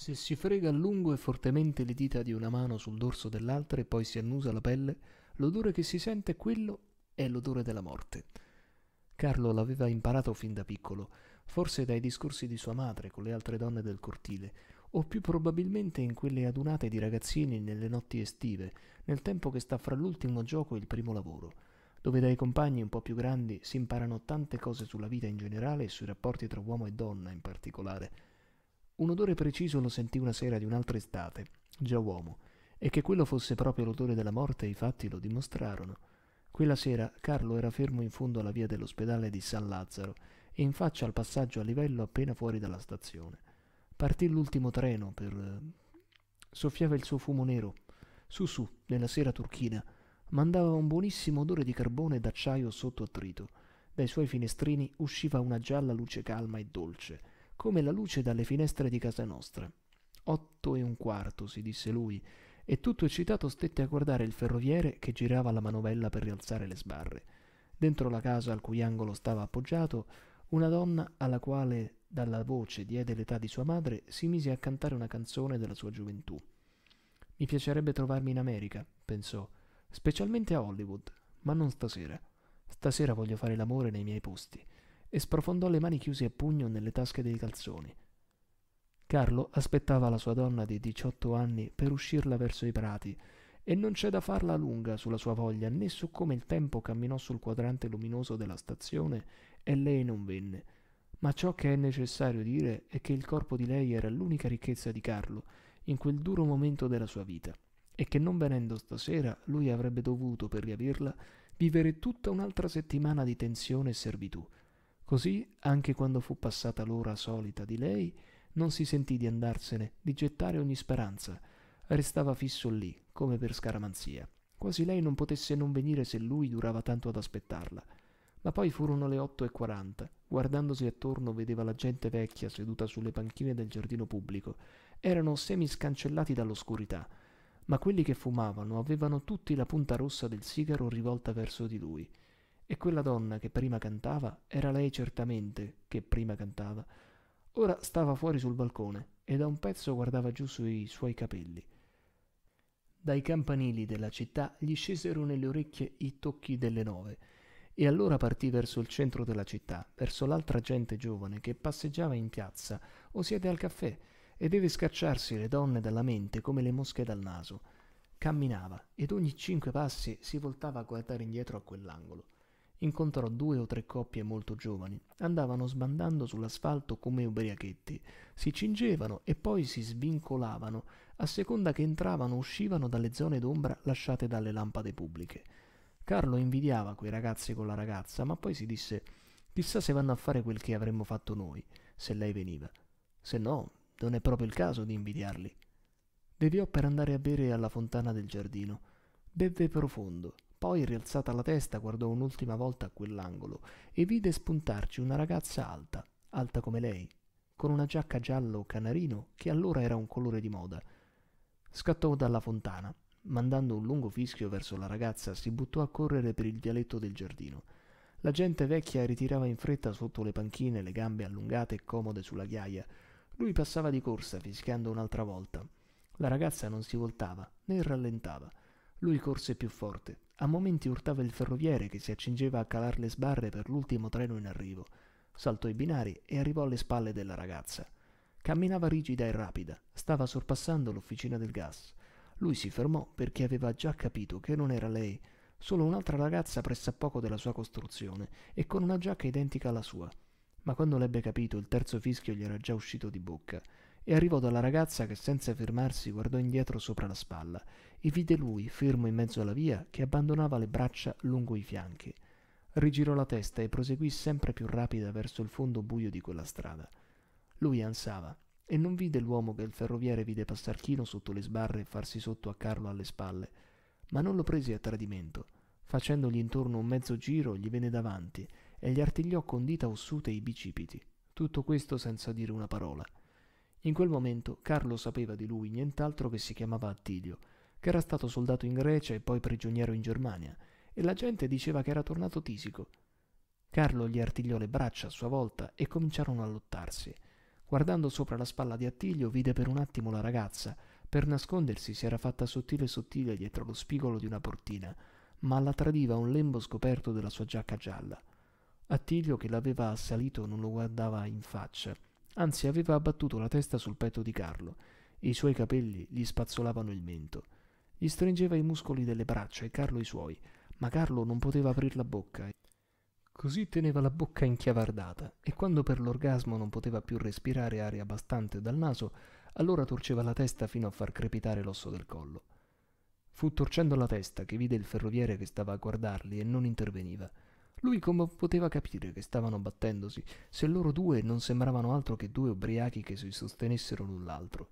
Se si frega a lungo e fortemente le dita di una mano sul dorso dell'altra e poi si annusa la pelle, l'odore che si sente quello è l'odore della morte. Carlo l'aveva imparato fin da piccolo, forse dai discorsi di sua madre con le altre donne del cortile, o più probabilmente in quelle adunate di ragazzini nelle notti estive, nel tempo che sta fra l'ultimo gioco e il primo lavoro, dove dai compagni un po' più grandi si imparano tante cose sulla vita in generale e sui rapporti tra uomo e donna in particolare. Un odore preciso lo sentì una sera di un'altra estate, già uomo, e che quello fosse proprio l'odore della morte i fatti lo dimostrarono. Quella sera Carlo era fermo in fondo alla via dell'ospedale di San Lazzaro, in faccia al passaggio a livello appena fuori dalla stazione. Partì l'ultimo treno per... Soffiava il suo fumo nero, su su, nella sera turchina, mandava un buonissimo odore di carbone e d'acciaio sotto attrito. Dai suoi finestrini usciva una gialla luce calma e dolce, come la luce dalle finestre di casa nostra. Otto e un quarto, si disse lui, e tutto eccitato stette a guardare il ferroviere che girava la manovella per rialzare le sbarre. Dentro la casa al cui angolo stava appoggiato, una donna alla quale dalla voce diede l'età di sua madre si mise a cantare una canzone della sua gioventù. Mi piacerebbe trovarmi in America, pensò, specialmente a Hollywood, ma non stasera. Stasera voglio fare l'amore nei miei posti e sprofondò le mani chiuse a pugno nelle tasche dei calzoni. Carlo aspettava la sua donna di 18 anni per uscirla verso i prati e non c'è da farla lunga sulla sua voglia né su come il tempo camminò sul quadrante luminoso della stazione e lei non venne. Ma ciò che è necessario dire è che il corpo di lei era l'unica ricchezza di Carlo in quel duro momento della sua vita e che non venendo stasera lui avrebbe dovuto per riaverla vivere tutta un'altra settimana di tensione e servitù Così, anche quando fu passata l'ora solita di lei, non si sentì di andarsene, di gettare ogni speranza. Restava fisso lì, come per scaramanzia. Quasi lei non potesse non venire se lui durava tanto ad aspettarla. Ma poi furono le otto e quaranta. Guardandosi attorno vedeva la gente vecchia seduta sulle panchine del giardino pubblico. Erano semiscancellati dall'oscurità, ma quelli che fumavano avevano tutti la punta rossa del sigaro rivolta verso di lui. E quella donna che prima cantava era lei certamente che prima cantava. Ora stava fuori sul balcone e da un pezzo guardava giù sui suoi capelli. Dai campanili della città gli scesero nelle orecchie i tocchi delle nove e allora partì verso il centro della città, verso l'altra gente giovane che passeggiava in piazza o siede al caffè e deve scacciarsi le donne dalla mente come le mosche dal naso. Camminava ed ogni cinque passi si voltava a guardare indietro a quell'angolo incontrò due o tre coppie molto giovani. Andavano sbandando sull'asfalto come ubriachetti, si cingevano e poi si svincolavano, a seconda che entravano o uscivano dalle zone d'ombra lasciate dalle lampade pubbliche. Carlo invidiava quei ragazzi con la ragazza, ma poi si disse chissà se vanno a fare quel che avremmo fatto noi, se lei veniva. Se no, non è proprio il caso di invidiarli. Deviò per andare a bere alla fontana del giardino. Bevve profondo, poi, rialzata la testa, guardò un'ultima volta a quell'angolo e vide spuntarci una ragazza alta, alta come lei, con una giacca giallo canarino che allora era un colore di moda. Scattò dalla fontana. Mandando un lungo fischio verso la ragazza, si buttò a correre per il vialetto del giardino. La gente vecchia ritirava in fretta sotto le panchine le gambe allungate e comode sulla ghiaia. Lui passava di corsa, fischiando un'altra volta. La ragazza non si voltava né rallentava. Lui corse più forte. A momenti urtava il ferroviere che si accingeva a calar le sbarre per l'ultimo treno in arrivo. Saltò i binari e arrivò alle spalle della ragazza. Camminava rigida e rapida, stava sorpassando l'officina del gas. Lui si fermò perché aveva già capito che non era lei, solo un'altra ragazza pressappoco della sua costruzione e con una giacca identica alla sua. Ma quando l'ebbe capito il terzo fischio gli era già uscito di bocca e arrivò dalla ragazza che senza fermarsi guardò indietro sopra la spalla e vide lui, fermo in mezzo alla via, che abbandonava le braccia lungo i fianchi. Rigirò la testa e proseguì sempre più rapida verso il fondo buio di quella strada. Lui ansava e non vide l'uomo che il ferroviere vide passar chino sotto le sbarre e farsi sotto a Carlo alle spalle, ma non lo prese a tradimento. Facendogli intorno un mezzo giro, gli venne davanti e gli artigliò con dita ossute i bicipiti. Tutto questo senza dire una parola. In quel momento Carlo sapeva di lui nient'altro che si chiamava Attilio che era stato soldato in Grecia e poi prigioniero in Germania, e la gente diceva che era tornato tisico. Carlo gli artigliò le braccia a sua volta e cominciarono a lottarsi. Guardando sopra la spalla di Attilio, vide per un attimo la ragazza. Per nascondersi si era fatta sottile sottile dietro lo spigolo di una portina, ma la tradiva un lembo scoperto della sua giacca gialla. Attilio, che l'aveva assalito, non lo guardava in faccia, anzi aveva abbattuto la testa sul petto di Carlo. I suoi capelli gli spazzolavano il mento. Gli stringeva i muscoli delle braccia e Carlo i suoi, ma Carlo non poteva aprir la bocca. Così teneva la bocca inchiavardata e quando per l'orgasmo non poteva più respirare aria bastante dal naso, allora torceva la testa fino a far crepitare l'osso del collo. Fu torcendo la testa che vide il ferroviere che stava a guardarli e non interveniva. Lui come poteva capire che stavano battendosi, se loro due non sembravano altro che due ubriachi che si sostenessero l'un l'altro.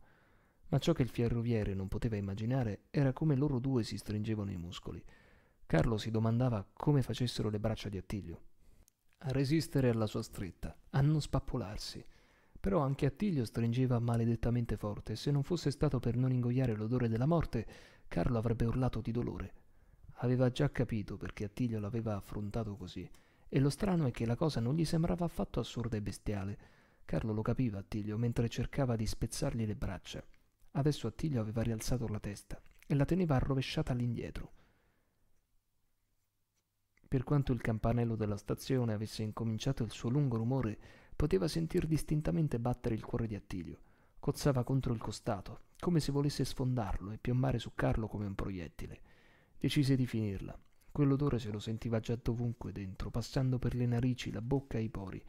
Ma ciò che il ferroviere non poteva immaginare era come loro due si stringevano i muscoli. Carlo si domandava come facessero le braccia di Attilio. A resistere alla sua stretta, a non spappolarsi. Però anche Attilio stringeva maledettamente forte e se non fosse stato per non ingoiare l'odore della morte, Carlo avrebbe urlato di dolore. Aveva già capito perché Attilio l'aveva affrontato così e lo strano è che la cosa non gli sembrava affatto assurda e bestiale. Carlo lo capiva Attilio mentre cercava di spezzargli le braccia. Adesso Attilio aveva rialzato la testa e la teneva arrovesciata all'indietro. Per quanto il campanello della stazione avesse incominciato il suo lungo rumore, poteva sentir distintamente battere il cuore di Attilio. Cozzava contro il costato, come se volesse sfondarlo e piombare su Carlo come un proiettile. Decise di finirla. Quell'odore se lo sentiva già dovunque dentro, passando per le narici, la bocca e i pori,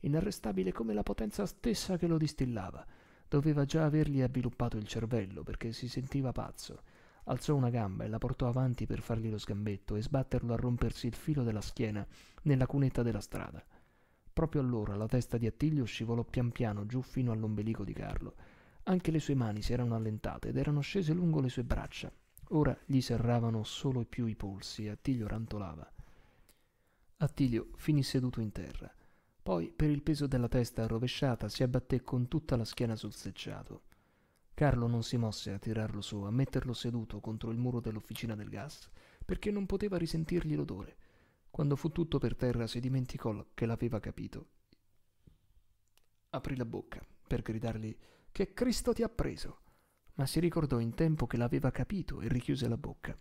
inarrestabile come la potenza stessa che lo distillava. Doveva già avergli avviluppato il cervello perché si sentiva pazzo. Alzò una gamba e la portò avanti per fargli lo sgambetto e sbatterlo a rompersi il filo della schiena nella cunetta della strada. Proprio allora la testa di Attilio scivolò pian piano giù fino all'ombelico di Carlo. Anche le sue mani si erano allentate ed erano scese lungo le sue braccia. Ora gli serravano solo più i polsi e Attilio rantolava. Attilio finì seduto in terra. Poi, per il peso della testa arrovesciata, si abbatté con tutta la schiena sul selciato. Carlo non si mosse a tirarlo su, a metterlo seduto contro il muro dell'officina del gas, perché non poteva risentirgli l'odore. Quando fu tutto per terra si dimenticò che l'aveva capito. Aprì la bocca per gridargli Che Cristo ti ha preso! Ma si ricordò in tempo che l'aveva capito e richiuse la bocca.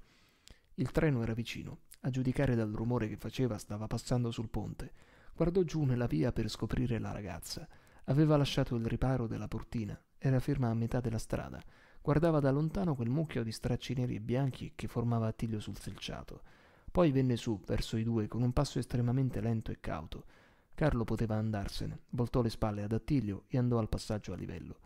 Il treno era vicino. A giudicare dal rumore che faceva stava passando sul ponte. Guardò giù nella via per scoprire la ragazza. Aveva lasciato il riparo della portina, era ferma a metà della strada. Guardava da lontano quel mucchio di stracci neri e bianchi che formava Attilio sul selciato. Poi venne su verso i due con un passo estremamente lento e cauto. Carlo poteva andarsene, voltò le spalle ad Attilio e andò al passaggio a livello.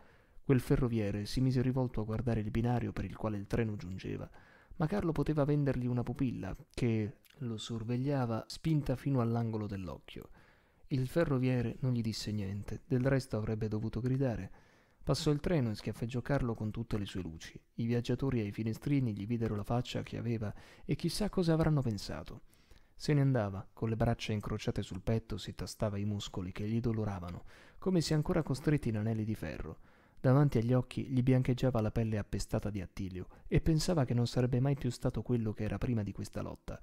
Quel ferroviere si mise rivolto a guardare il binario per il quale il treno giungeva, ma Carlo poteva vendergli una pupilla che lo sorvegliava spinta fino all'angolo dell'occhio. Il ferroviere non gli disse niente, del resto avrebbe dovuto gridare. Passò il treno e schiaffeggiò Carlo con tutte le sue luci. I viaggiatori ai finestrini gli videro la faccia che aveva e chissà cosa avranno pensato. Se ne andava, con le braccia incrociate sul petto si tastava i muscoli che gli doloravano, come se ancora costretti in anelli di ferro. Davanti agli occhi gli biancheggiava la pelle appestata di Attilio e pensava che non sarebbe mai più stato quello che era prima di questa lotta.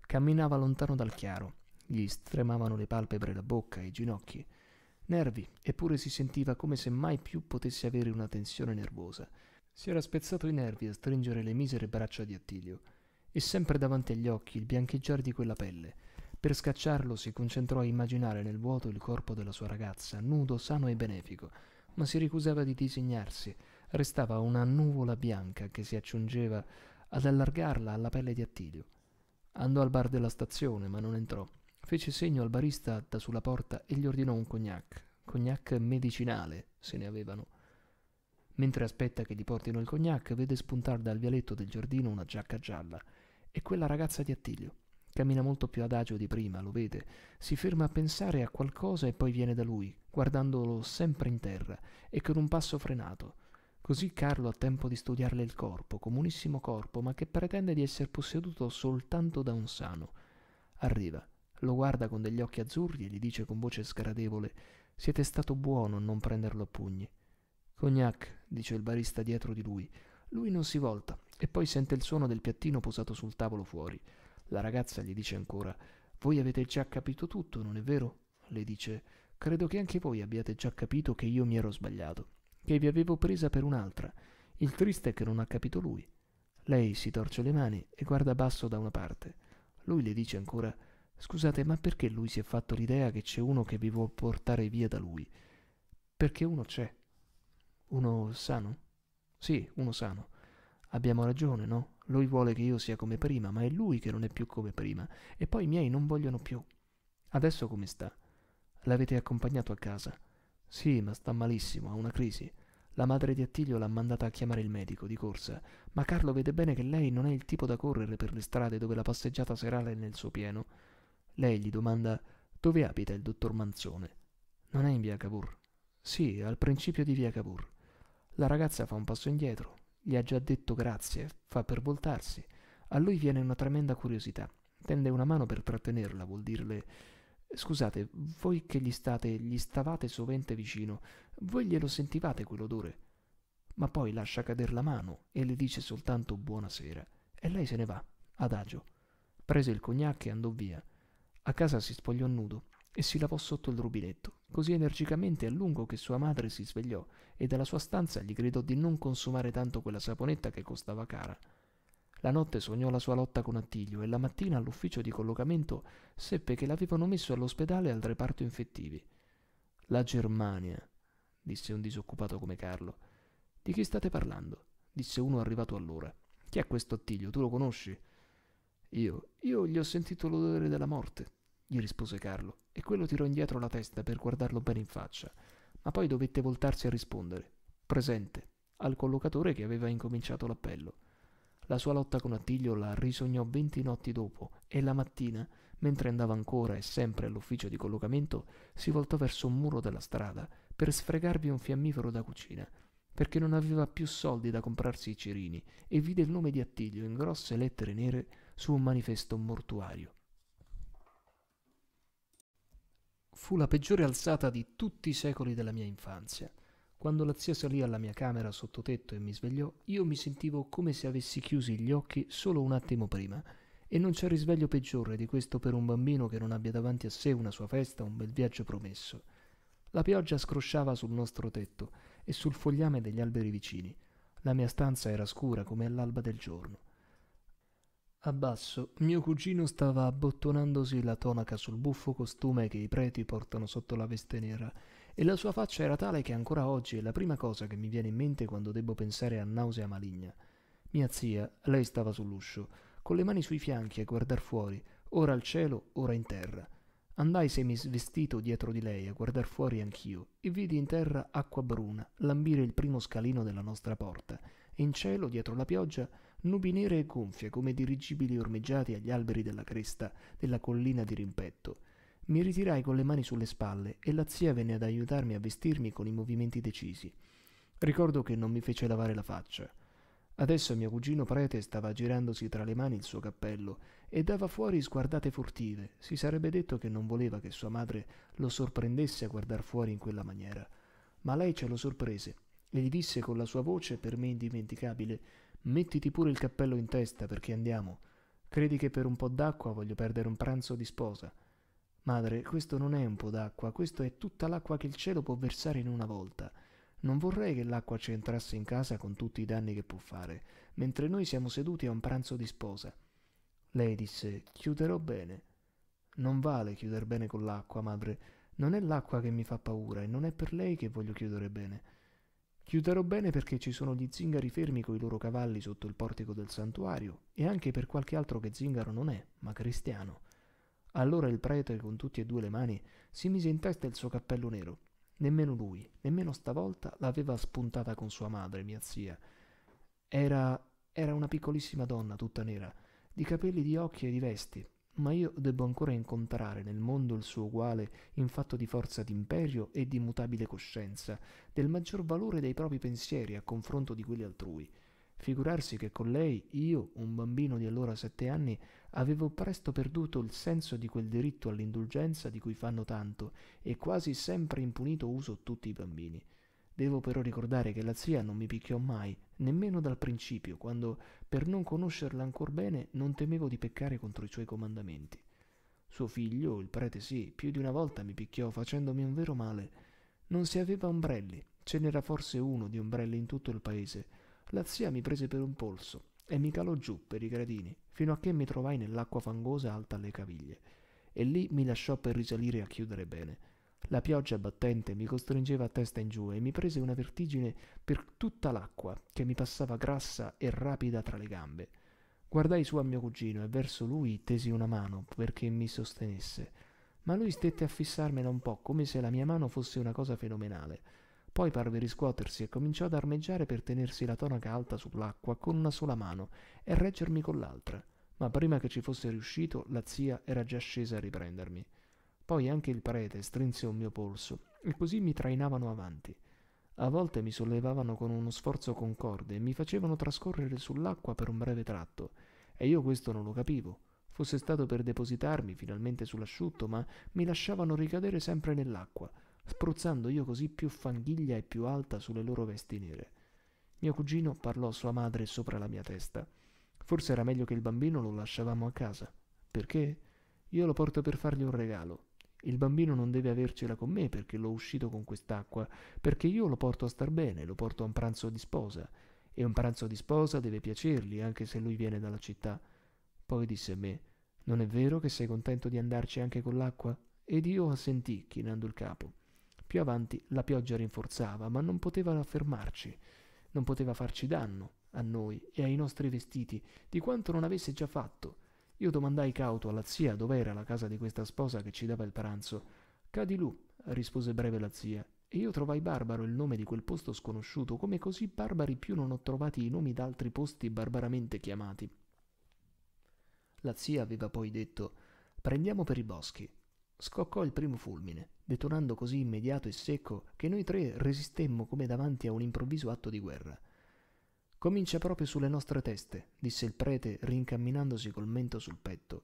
Camminava lontano dal chiaro, gli stremavano le palpebre, la bocca, i ginocchi. Nervi, eppure si sentiva come se mai più potesse avere una tensione nervosa. Si era spezzato i nervi a stringere le misere braccia di Attilio, e sempre davanti agli occhi il biancheggiar di quella pelle. Per scacciarlo si concentrò a immaginare nel vuoto il corpo della sua ragazza, nudo, sano e benefico, ma si ricusava di disegnarsi. Restava una nuvola bianca che si aggiungeva ad allargarla alla pelle di Attilio. Andò al bar della stazione, ma non entrò. Fece segno al barista da sulla porta e gli ordinò un cognac, cognac medicinale, se ne avevano. Mentre aspetta che gli portino il cognac, vede spuntare dal vialetto del giardino una giacca gialla. e quella ragazza di Attilio. Cammina molto più adagio di prima, lo vede. Si ferma a pensare a qualcosa e poi viene da lui, guardandolo sempre in terra e con un passo frenato. Così Carlo ha tempo di studiarle il corpo, comunissimo corpo, ma che pretende di essere posseduto soltanto da un sano. Arriva. Lo guarda con degli occhi azzurri e gli dice con voce sgradevole Siete stato buono a non prenderlo a pugni. Cognac, dice il barista dietro di lui. Lui non si volta e poi sente il suono del piattino posato sul tavolo fuori. La ragazza gli dice ancora Voi avete già capito tutto, non è vero? Le dice Credo che anche voi abbiate già capito che io mi ero sbagliato, che vi avevo presa per un'altra. Il triste è che non ha capito lui. Lei si torce le mani e guarda basso da una parte. Lui le dice ancora Scusate, ma perché lui si è fatto l'idea che c'è uno che vi vuol portare via da lui? Perché uno c'è. Uno sano? Sì, uno sano. Abbiamo ragione, no? Lui vuole che io sia come prima, ma è lui che non è più come prima. E poi i miei non vogliono più. Adesso come sta? L'avete accompagnato a casa? Sì, ma sta malissimo, ha una crisi. La madre di Attilio l'ha mandata a chiamare il medico di corsa, ma Carlo vede bene che lei non è il tipo da correre per le strade dove la passeggiata serale è nel suo pieno. Lei gli domanda dove abita il dottor Manzone. Non è in via Cavour. Sì, al principio di via Cavour. La ragazza fa un passo indietro, gli ha già detto grazie, fa per voltarsi. A lui viene una tremenda curiosità. Tende una mano per trattenerla, vuol dirle Scusate, voi che gli state, gli stavate sovente vicino, voi glielo sentivate quell'odore? Ma poi lascia cadere la mano e le dice soltanto buonasera, e lei se ne va, adagio. Prese il cognac e andò via. A casa si spogliò nudo e si lavò sotto il rubinetto, così energicamente e a lungo che sua madre si svegliò e dalla sua stanza gli gridò di non consumare tanto quella saponetta che costava cara. La notte sognò la sua lotta con Attilio e la mattina all'ufficio di collocamento seppe che l'avevano messo all'ospedale al reparto infettivi. La Germania, disse un disoccupato come Carlo. Di chi state parlando? disse uno arrivato allora. Chi è questo Attilio? Tu lo conosci? Io, io gli ho sentito l'odore della morte, gli rispose Carlo, e quello tirò indietro la testa per guardarlo bene in faccia, ma poi dovette voltarsi a rispondere, presente, al collocatore che aveva incominciato l'appello. La sua lotta con Attilio la risognò venti notti dopo e la mattina, mentre andava ancora e sempre all'ufficio di collocamento, si voltò verso un muro della strada per sfregarvi un fiammifero da cucina, perché non aveva più soldi da comprarsi i cirini e vide il nome di Attilio in grosse lettere nere su un manifesto mortuario. fu la peggiore alzata di tutti i secoli della mia infanzia. Quando la zia salì alla mia camera sottotetto e mi svegliò, io mi sentivo come se avessi chiusi gli occhi solo un attimo prima, e non c'è risveglio peggiore di questo per un bambino che non abbia davanti a sé una sua festa un bel viaggio promesso. La pioggia scrosciava sul nostro tetto e sul fogliame degli alberi vicini. La mia stanza era scura come all'alba del giorno. Abbasso, mio cugino stava abbottonandosi la tonaca sul buffo costume che i preti portano sotto la veste nera, e la sua faccia era tale che ancora oggi è la prima cosa che mi viene in mente quando debbo pensare a nausea maligna. Mia zia, lei stava sull'uscio, con le mani sui fianchi a guardar fuori, ora al cielo, ora in terra. Andai semisvestito dietro di lei a guardar fuori anch'io e vidi in terra acqua bruna lambire il primo scalino della nostra porta e in cielo, dietro la pioggia, nubi nere e gonfie come dirigibili ormeggiati agli alberi della cresta della collina di rimpetto. Mi ritirai con le mani sulle spalle e la zia venne ad aiutarmi a vestirmi con i movimenti decisi. Ricordo che non mi fece lavare la faccia. Adesso mio cugino prete stava girandosi tra le mani il suo cappello e dava fuori sguardate furtive. Si sarebbe detto che non voleva che sua madre lo sorprendesse a guardar fuori in quella maniera. Ma lei ce lo sorprese e gli disse con la sua voce per me indimenticabile Mettiti pure il cappello in testa perché andiamo. Credi che per un po' d'acqua voglio perdere un pranzo di sposa. Madre, questo non è un po' d'acqua, questo è tutta l'acqua che il cielo può versare in una volta. Non vorrei che l'acqua ci entrasse in casa con tutti i danni che può fare, mentre noi siamo seduti a un pranzo di sposa. Lei disse, chiuderò bene. Non vale chiudere bene con l'acqua, madre. Non è l'acqua che mi fa paura e non è per lei che voglio chiudere bene. Chiuderò bene perché ci sono gli zingari fermi coi loro cavalli sotto il portico del santuario e anche per qualche altro che zingaro non è, ma cristiano. Allora il prete, con tutte e due le mani, si mise in testa il suo cappello nero. Nemmeno lui, nemmeno stavolta, l'aveva spuntata con sua madre, mia zia. Era... era una piccolissima donna tutta nera, di capelli di occhi e di vesti, ma io debbo ancora incontrare nel mondo il suo uguale in fatto di forza d'imperio e di mutabile coscienza, del maggior valore dei propri pensieri a confronto di quelli altrui. Figurarsi che con lei io, un bambino di allora sette anni, avevo presto perduto il senso di quel diritto all'indulgenza di cui fanno tanto e quasi sempre impunito uso tutti i bambini. Devo però ricordare che la zia non mi picchiò mai, nemmeno dal principio, quando, per non conoscerla ancor bene, non temevo di peccare contro i suoi comandamenti. Suo figlio, il prete sì, più di una volta mi picchiò facendomi un vero male. Non si aveva ombrelli, ce n'era forse uno di ombrelli in tutto il paese. La zia mi prese per un polso e mi calò giù per i gradini, fino a che mi trovai nell'acqua fangosa alta alle caviglie. E lì mi lasciò per risalire a chiudere bene. La pioggia battente mi costringeva a testa in giù e mi prese una vertigine per tutta l'acqua che mi passava grassa e rapida tra le gambe. Guardai su a mio cugino e verso lui tesi una mano perché mi sostenesse, ma lui stette a fissarmela un po' come se la mia mano fosse una cosa fenomenale. Poi parve riscuotersi e cominciò ad armeggiare per tenersi la tonaca alta sull'acqua con una sola mano e reggermi con l'altra. Ma prima che ci fosse riuscito, la zia era già scesa a riprendermi. Poi anche il prete strinse un mio polso e così mi trainavano avanti. A volte mi sollevavano con uno sforzo concorde e mi facevano trascorrere sull'acqua per un breve tratto, e io questo non lo capivo. Fosse stato per depositarmi finalmente sull'asciutto, ma mi lasciavano ricadere sempre nell'acqua, spruzzando io così più fanghiglia e più alta sulle loro vesti nere. Mio cugino parlò a sua madre sopra la mia testa. Forse era meglio che il bambino lo lasciavamo a casa. Perché? Io lo porto per fargli un regalo. Il bambino non deve avercela con me perché l'ho uscito con quest'acqua, perché io lo porto a star bene, lo porto a un pranzo di sposa. E un pranzo di sposa deve piacergli, anche se lui viene dalla città. Poi disse a me, non è vero che sei contento di andarci anche con l'acqua? Ed io assentì, chinando il capo. Più avanti la pioggia rinforzava, ma non poteva fermarci, non poteva farci danno a noi e ai nostri vestiti, di quanto non avesse già fatto io domandai cauto alla zia dov'era la casa di questa sposa che ci dava il pranzo. Cadi Cadilù, rispose breve la zia, e io trovai barbaro il nome di quel posto sconosciuto, come così barbari più non ho trovati i nomi d'altri posti barbaramente chiamati. La zia aveva poi detto Prendiamo per i boschi. Scoccò il primo fulmine, detonando così immediato e secco che noi tre resistemmo come davanti a un improvviso atto di guerra. Comincia proprio sulle nostre teste, disse il prete rincamminandosi col mento sul petto.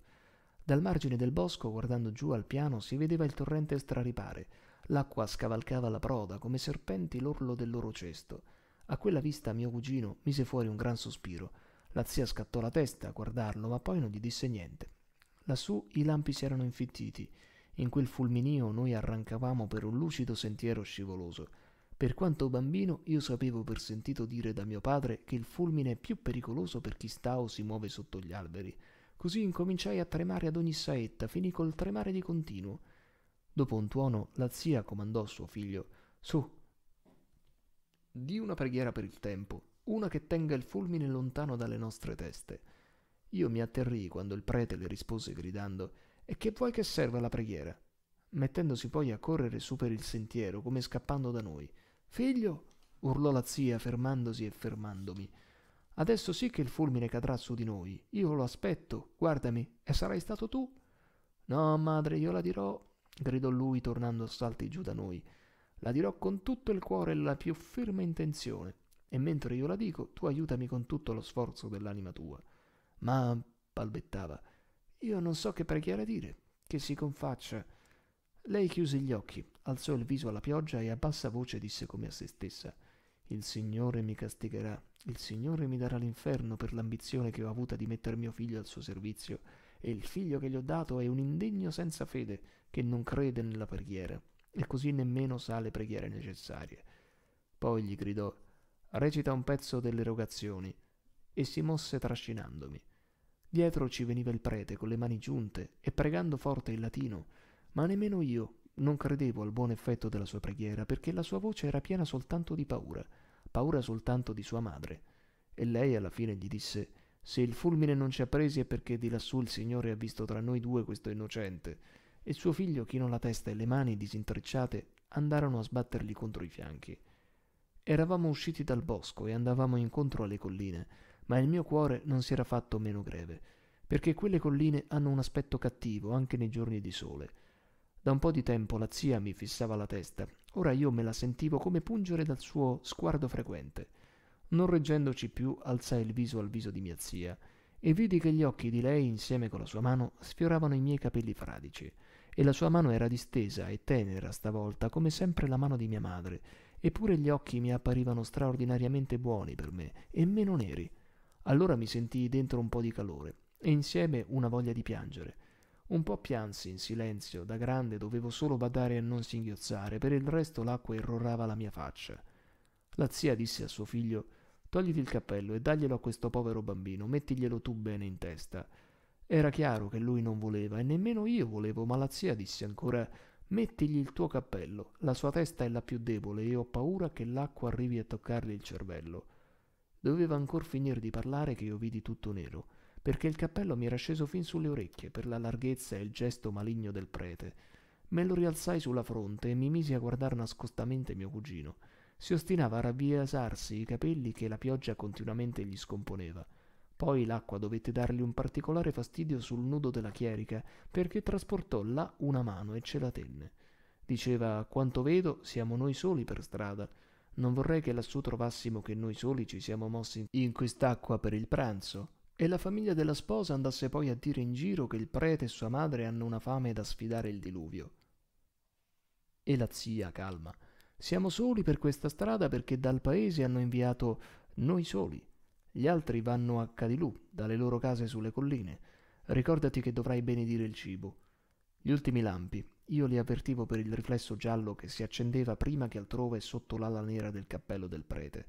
Dal margine del bosco, guardando giù al piano, si vedeva il torrente straripare. L'acqua scavalcava la proda come serpenti l'orlo del loro cesto. A quella vista mio cugino mise fuori un gran sospiro. La zia scattò la testa a guardarlo, ma poi non gli disse niente. Lassù i lampi si erano infittiti. In quel fulminio noi arrancavamo per un lucido sentiero scivoloso. Per quanto bambino, io sapevo per sentito dire da mio padre che il fulmine è più pericoloso per chi sta o si muove sotto gli alberi. Così incominciai a tremare ad ogni saetta, finì col tremare di continuo. Dopo un tuono, la zia comandò a suo figlio: Su, di una preghiera per il tempo, una che tenga il fulmine lontano dalle nostre teste. Io mi atterrii quando il prete le rispose gridando: E che vuoi che serva la preghiera? mettendosi poi a correre su per il sentiero come scappando da noi. Figlio, urlò la zia, fermandosi e fermandomi. Adesso sì che il fulmine cadrà su di noi. Io lo aspetto, guardami, e sarai stato tu? No, madre, io la dirò, gridò lui tornando a salti giù da noi. La dirò con tutto il cuore e la più ferma intenzione. E mentre io la dico, tu aiutami con tutto lo sforzo dell'anima tua. Ma, balbettava, io non so che preghiera dire, che si confaccia. Lei chiuse gli occhi, alzò il viso alla pioggia e a bassa voce disse come a se stessa Il Signore mi castigherà, il Signore mi darà l'inferno per l'ambizione che ho avuta di mettere mio figlio al suo servizio, e il figlio che gli ho dato è un indegno senza fede che non crede nella preghiera, e così nemmeno sa le preghiere necessarie. Poi gli gridò Recita un pezzo delle rogazioni, e si mosse trascinandomi. Dietro ci veniva il prete con le mani giunte e pregando forte il latino, ma nemmeno io, non credevo al buon effetto della sua preghiera perché la sua voce era piena soltanto di paura, paura soltanto di sua madre. E lei alla fine gli disse Se il fulmine non ci ha presi è perché di lassù il Signore ha visto tra noi due questo innocente. E suo figlio chinò la testa e le mani disintrecciate andarono a sbattergli contro i fianchi. Eravamo usciti dal bosco e andavamo incontro alle colline, ma il mio cuore non si era fatto meno greve, perché quelle colline hanno un aspetto cattivo anche nei giorni di sole da un po' di tempo la zia mi fissava la testa, ora io me la sentivo come pungere dal suo sguardo frequente. Non reggendoci più, alzai il viso al viso di mia zia e vidi che gli occhi di lei, insieme con la sua mano, sfioravano i miei capelli fradici, e la sua mano era distesa e tenera stavolta, come sempre la mano di mia madre, eppure gli occhi mi apparivano straordinariamente buoni per me e meno neri. Allora mi sentii dentro un po' di calore e insieme una voglia di piangere. Un po' piansi in silenzio, da grande dovevo solo badare a non singhiozzare, per il resto l'acqua irrorava la mia faccia. La zia disse a suo figlio Togliti il cappello e daglielo a questo povero bambino, mettiglielo tu bene in testa. Era chiaro che lui non voleva e nemmeno io volevo, ma la zia disse ancora Mettigli il tuo cappello, la sua testa è la più debole e ho paura che l'acqua arrivi a toccargli il cervello. Doveva ancora finir di parlare che io vidi tutto nero perché il cappello mi era sceso fin sulle orecchie per la larghezza e il gesto maligno del prete. Me lo rialzai sulla fronte e mi misi a guardare nascostamente mio cugino. Si ostinava a ravviasarsi i capelli che la pioggia continuamente gli scomponeva. Poi l'acqua dovette dargli un particolare fastidio sul nudo della chierica, perché trasportò là una mano e ce la tenne. Diceva, quanto vedo, siamo noi soli per strada. Non vorrei che lassù trovassimo che noi soli ci siamo mossi in quest'acqua per il pranzo e la famiglia della sposa andasse poi a dire in giro che il prete e sua madre hanno una fame da sfidare il diluvio. E la zia, calma, siamo soli per questa strada perché dal paese hanno inviato noi soli. Gli altri vanno a Cadilù, dalle loro case sulle colline. Ricordati che dovrai benedire il cibo. Gli ultimi lampi, io li avvertivo per il riflesso giallo che si accendeva prima che altrove sotto l'ala nera del cappello del prete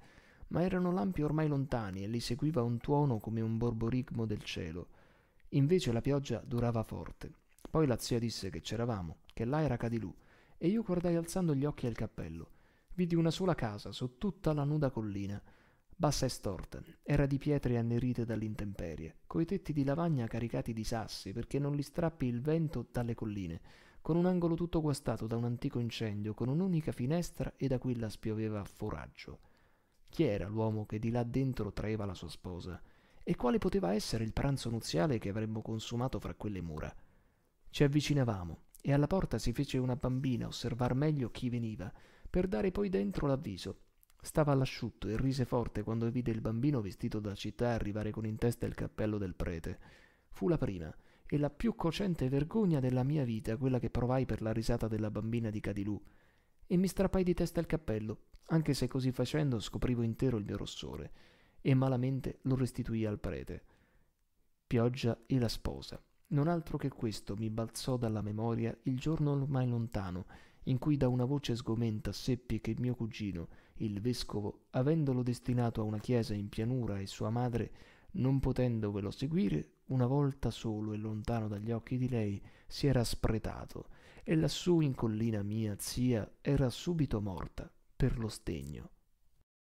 ma erano lampi ormai lontani e li seguiva un tuono come un borborigmo del cielo. Invece la pioggia durava forte. Poi la zia disse che c'eravamo, che là era Cadilù, e io guardai alzando gli occhi al cappello. Vidi una sola casa su tutta la nuda collina, bassa e storta, era di pietre annerite dall'intemperie, coi tetti di lavagna caricati di sassi perché non li strappi il vento dalle colline, con un angolo tutto guastato da un antico incendio, con un'unica finestra e ed aquilla spioveva a foraggio. Chi era l'uomo che di là dentro traeva la sua sposa? E quale poteva essere il pranzo nuziale che avremmo consumato fra quelle mura? Ci avvicinavamo, e alla porta si fece una bambina osservar meglio chi veniva, per dare poi dentro l'avviso. Stava all'asciutto e rise forte quando vide il bambino vestito da città arrivare con in testa il cappello del prete. Fu la prima e la più cocente vergogna della mia vita quella che provai per la risata della bambina di Cadilù, e mi strappai di testa il cappello, anche se così facendo scoprivo intero il mio rossore, e malamente lo restituì al prete. Pioggia e la sposa. Non altro che questo mi balzò dalla memoria il giorno ormai lontano, in cui da una voce sgomenta seppi che mio cugino, il vescovo, avendolo destinato a una chiesa in pianura e sua madre, non potendovelo seguire, una volta solo e lontano dagli occhi di lei, si era spretato e lassù in collina mia zia era subito morta per lo stegno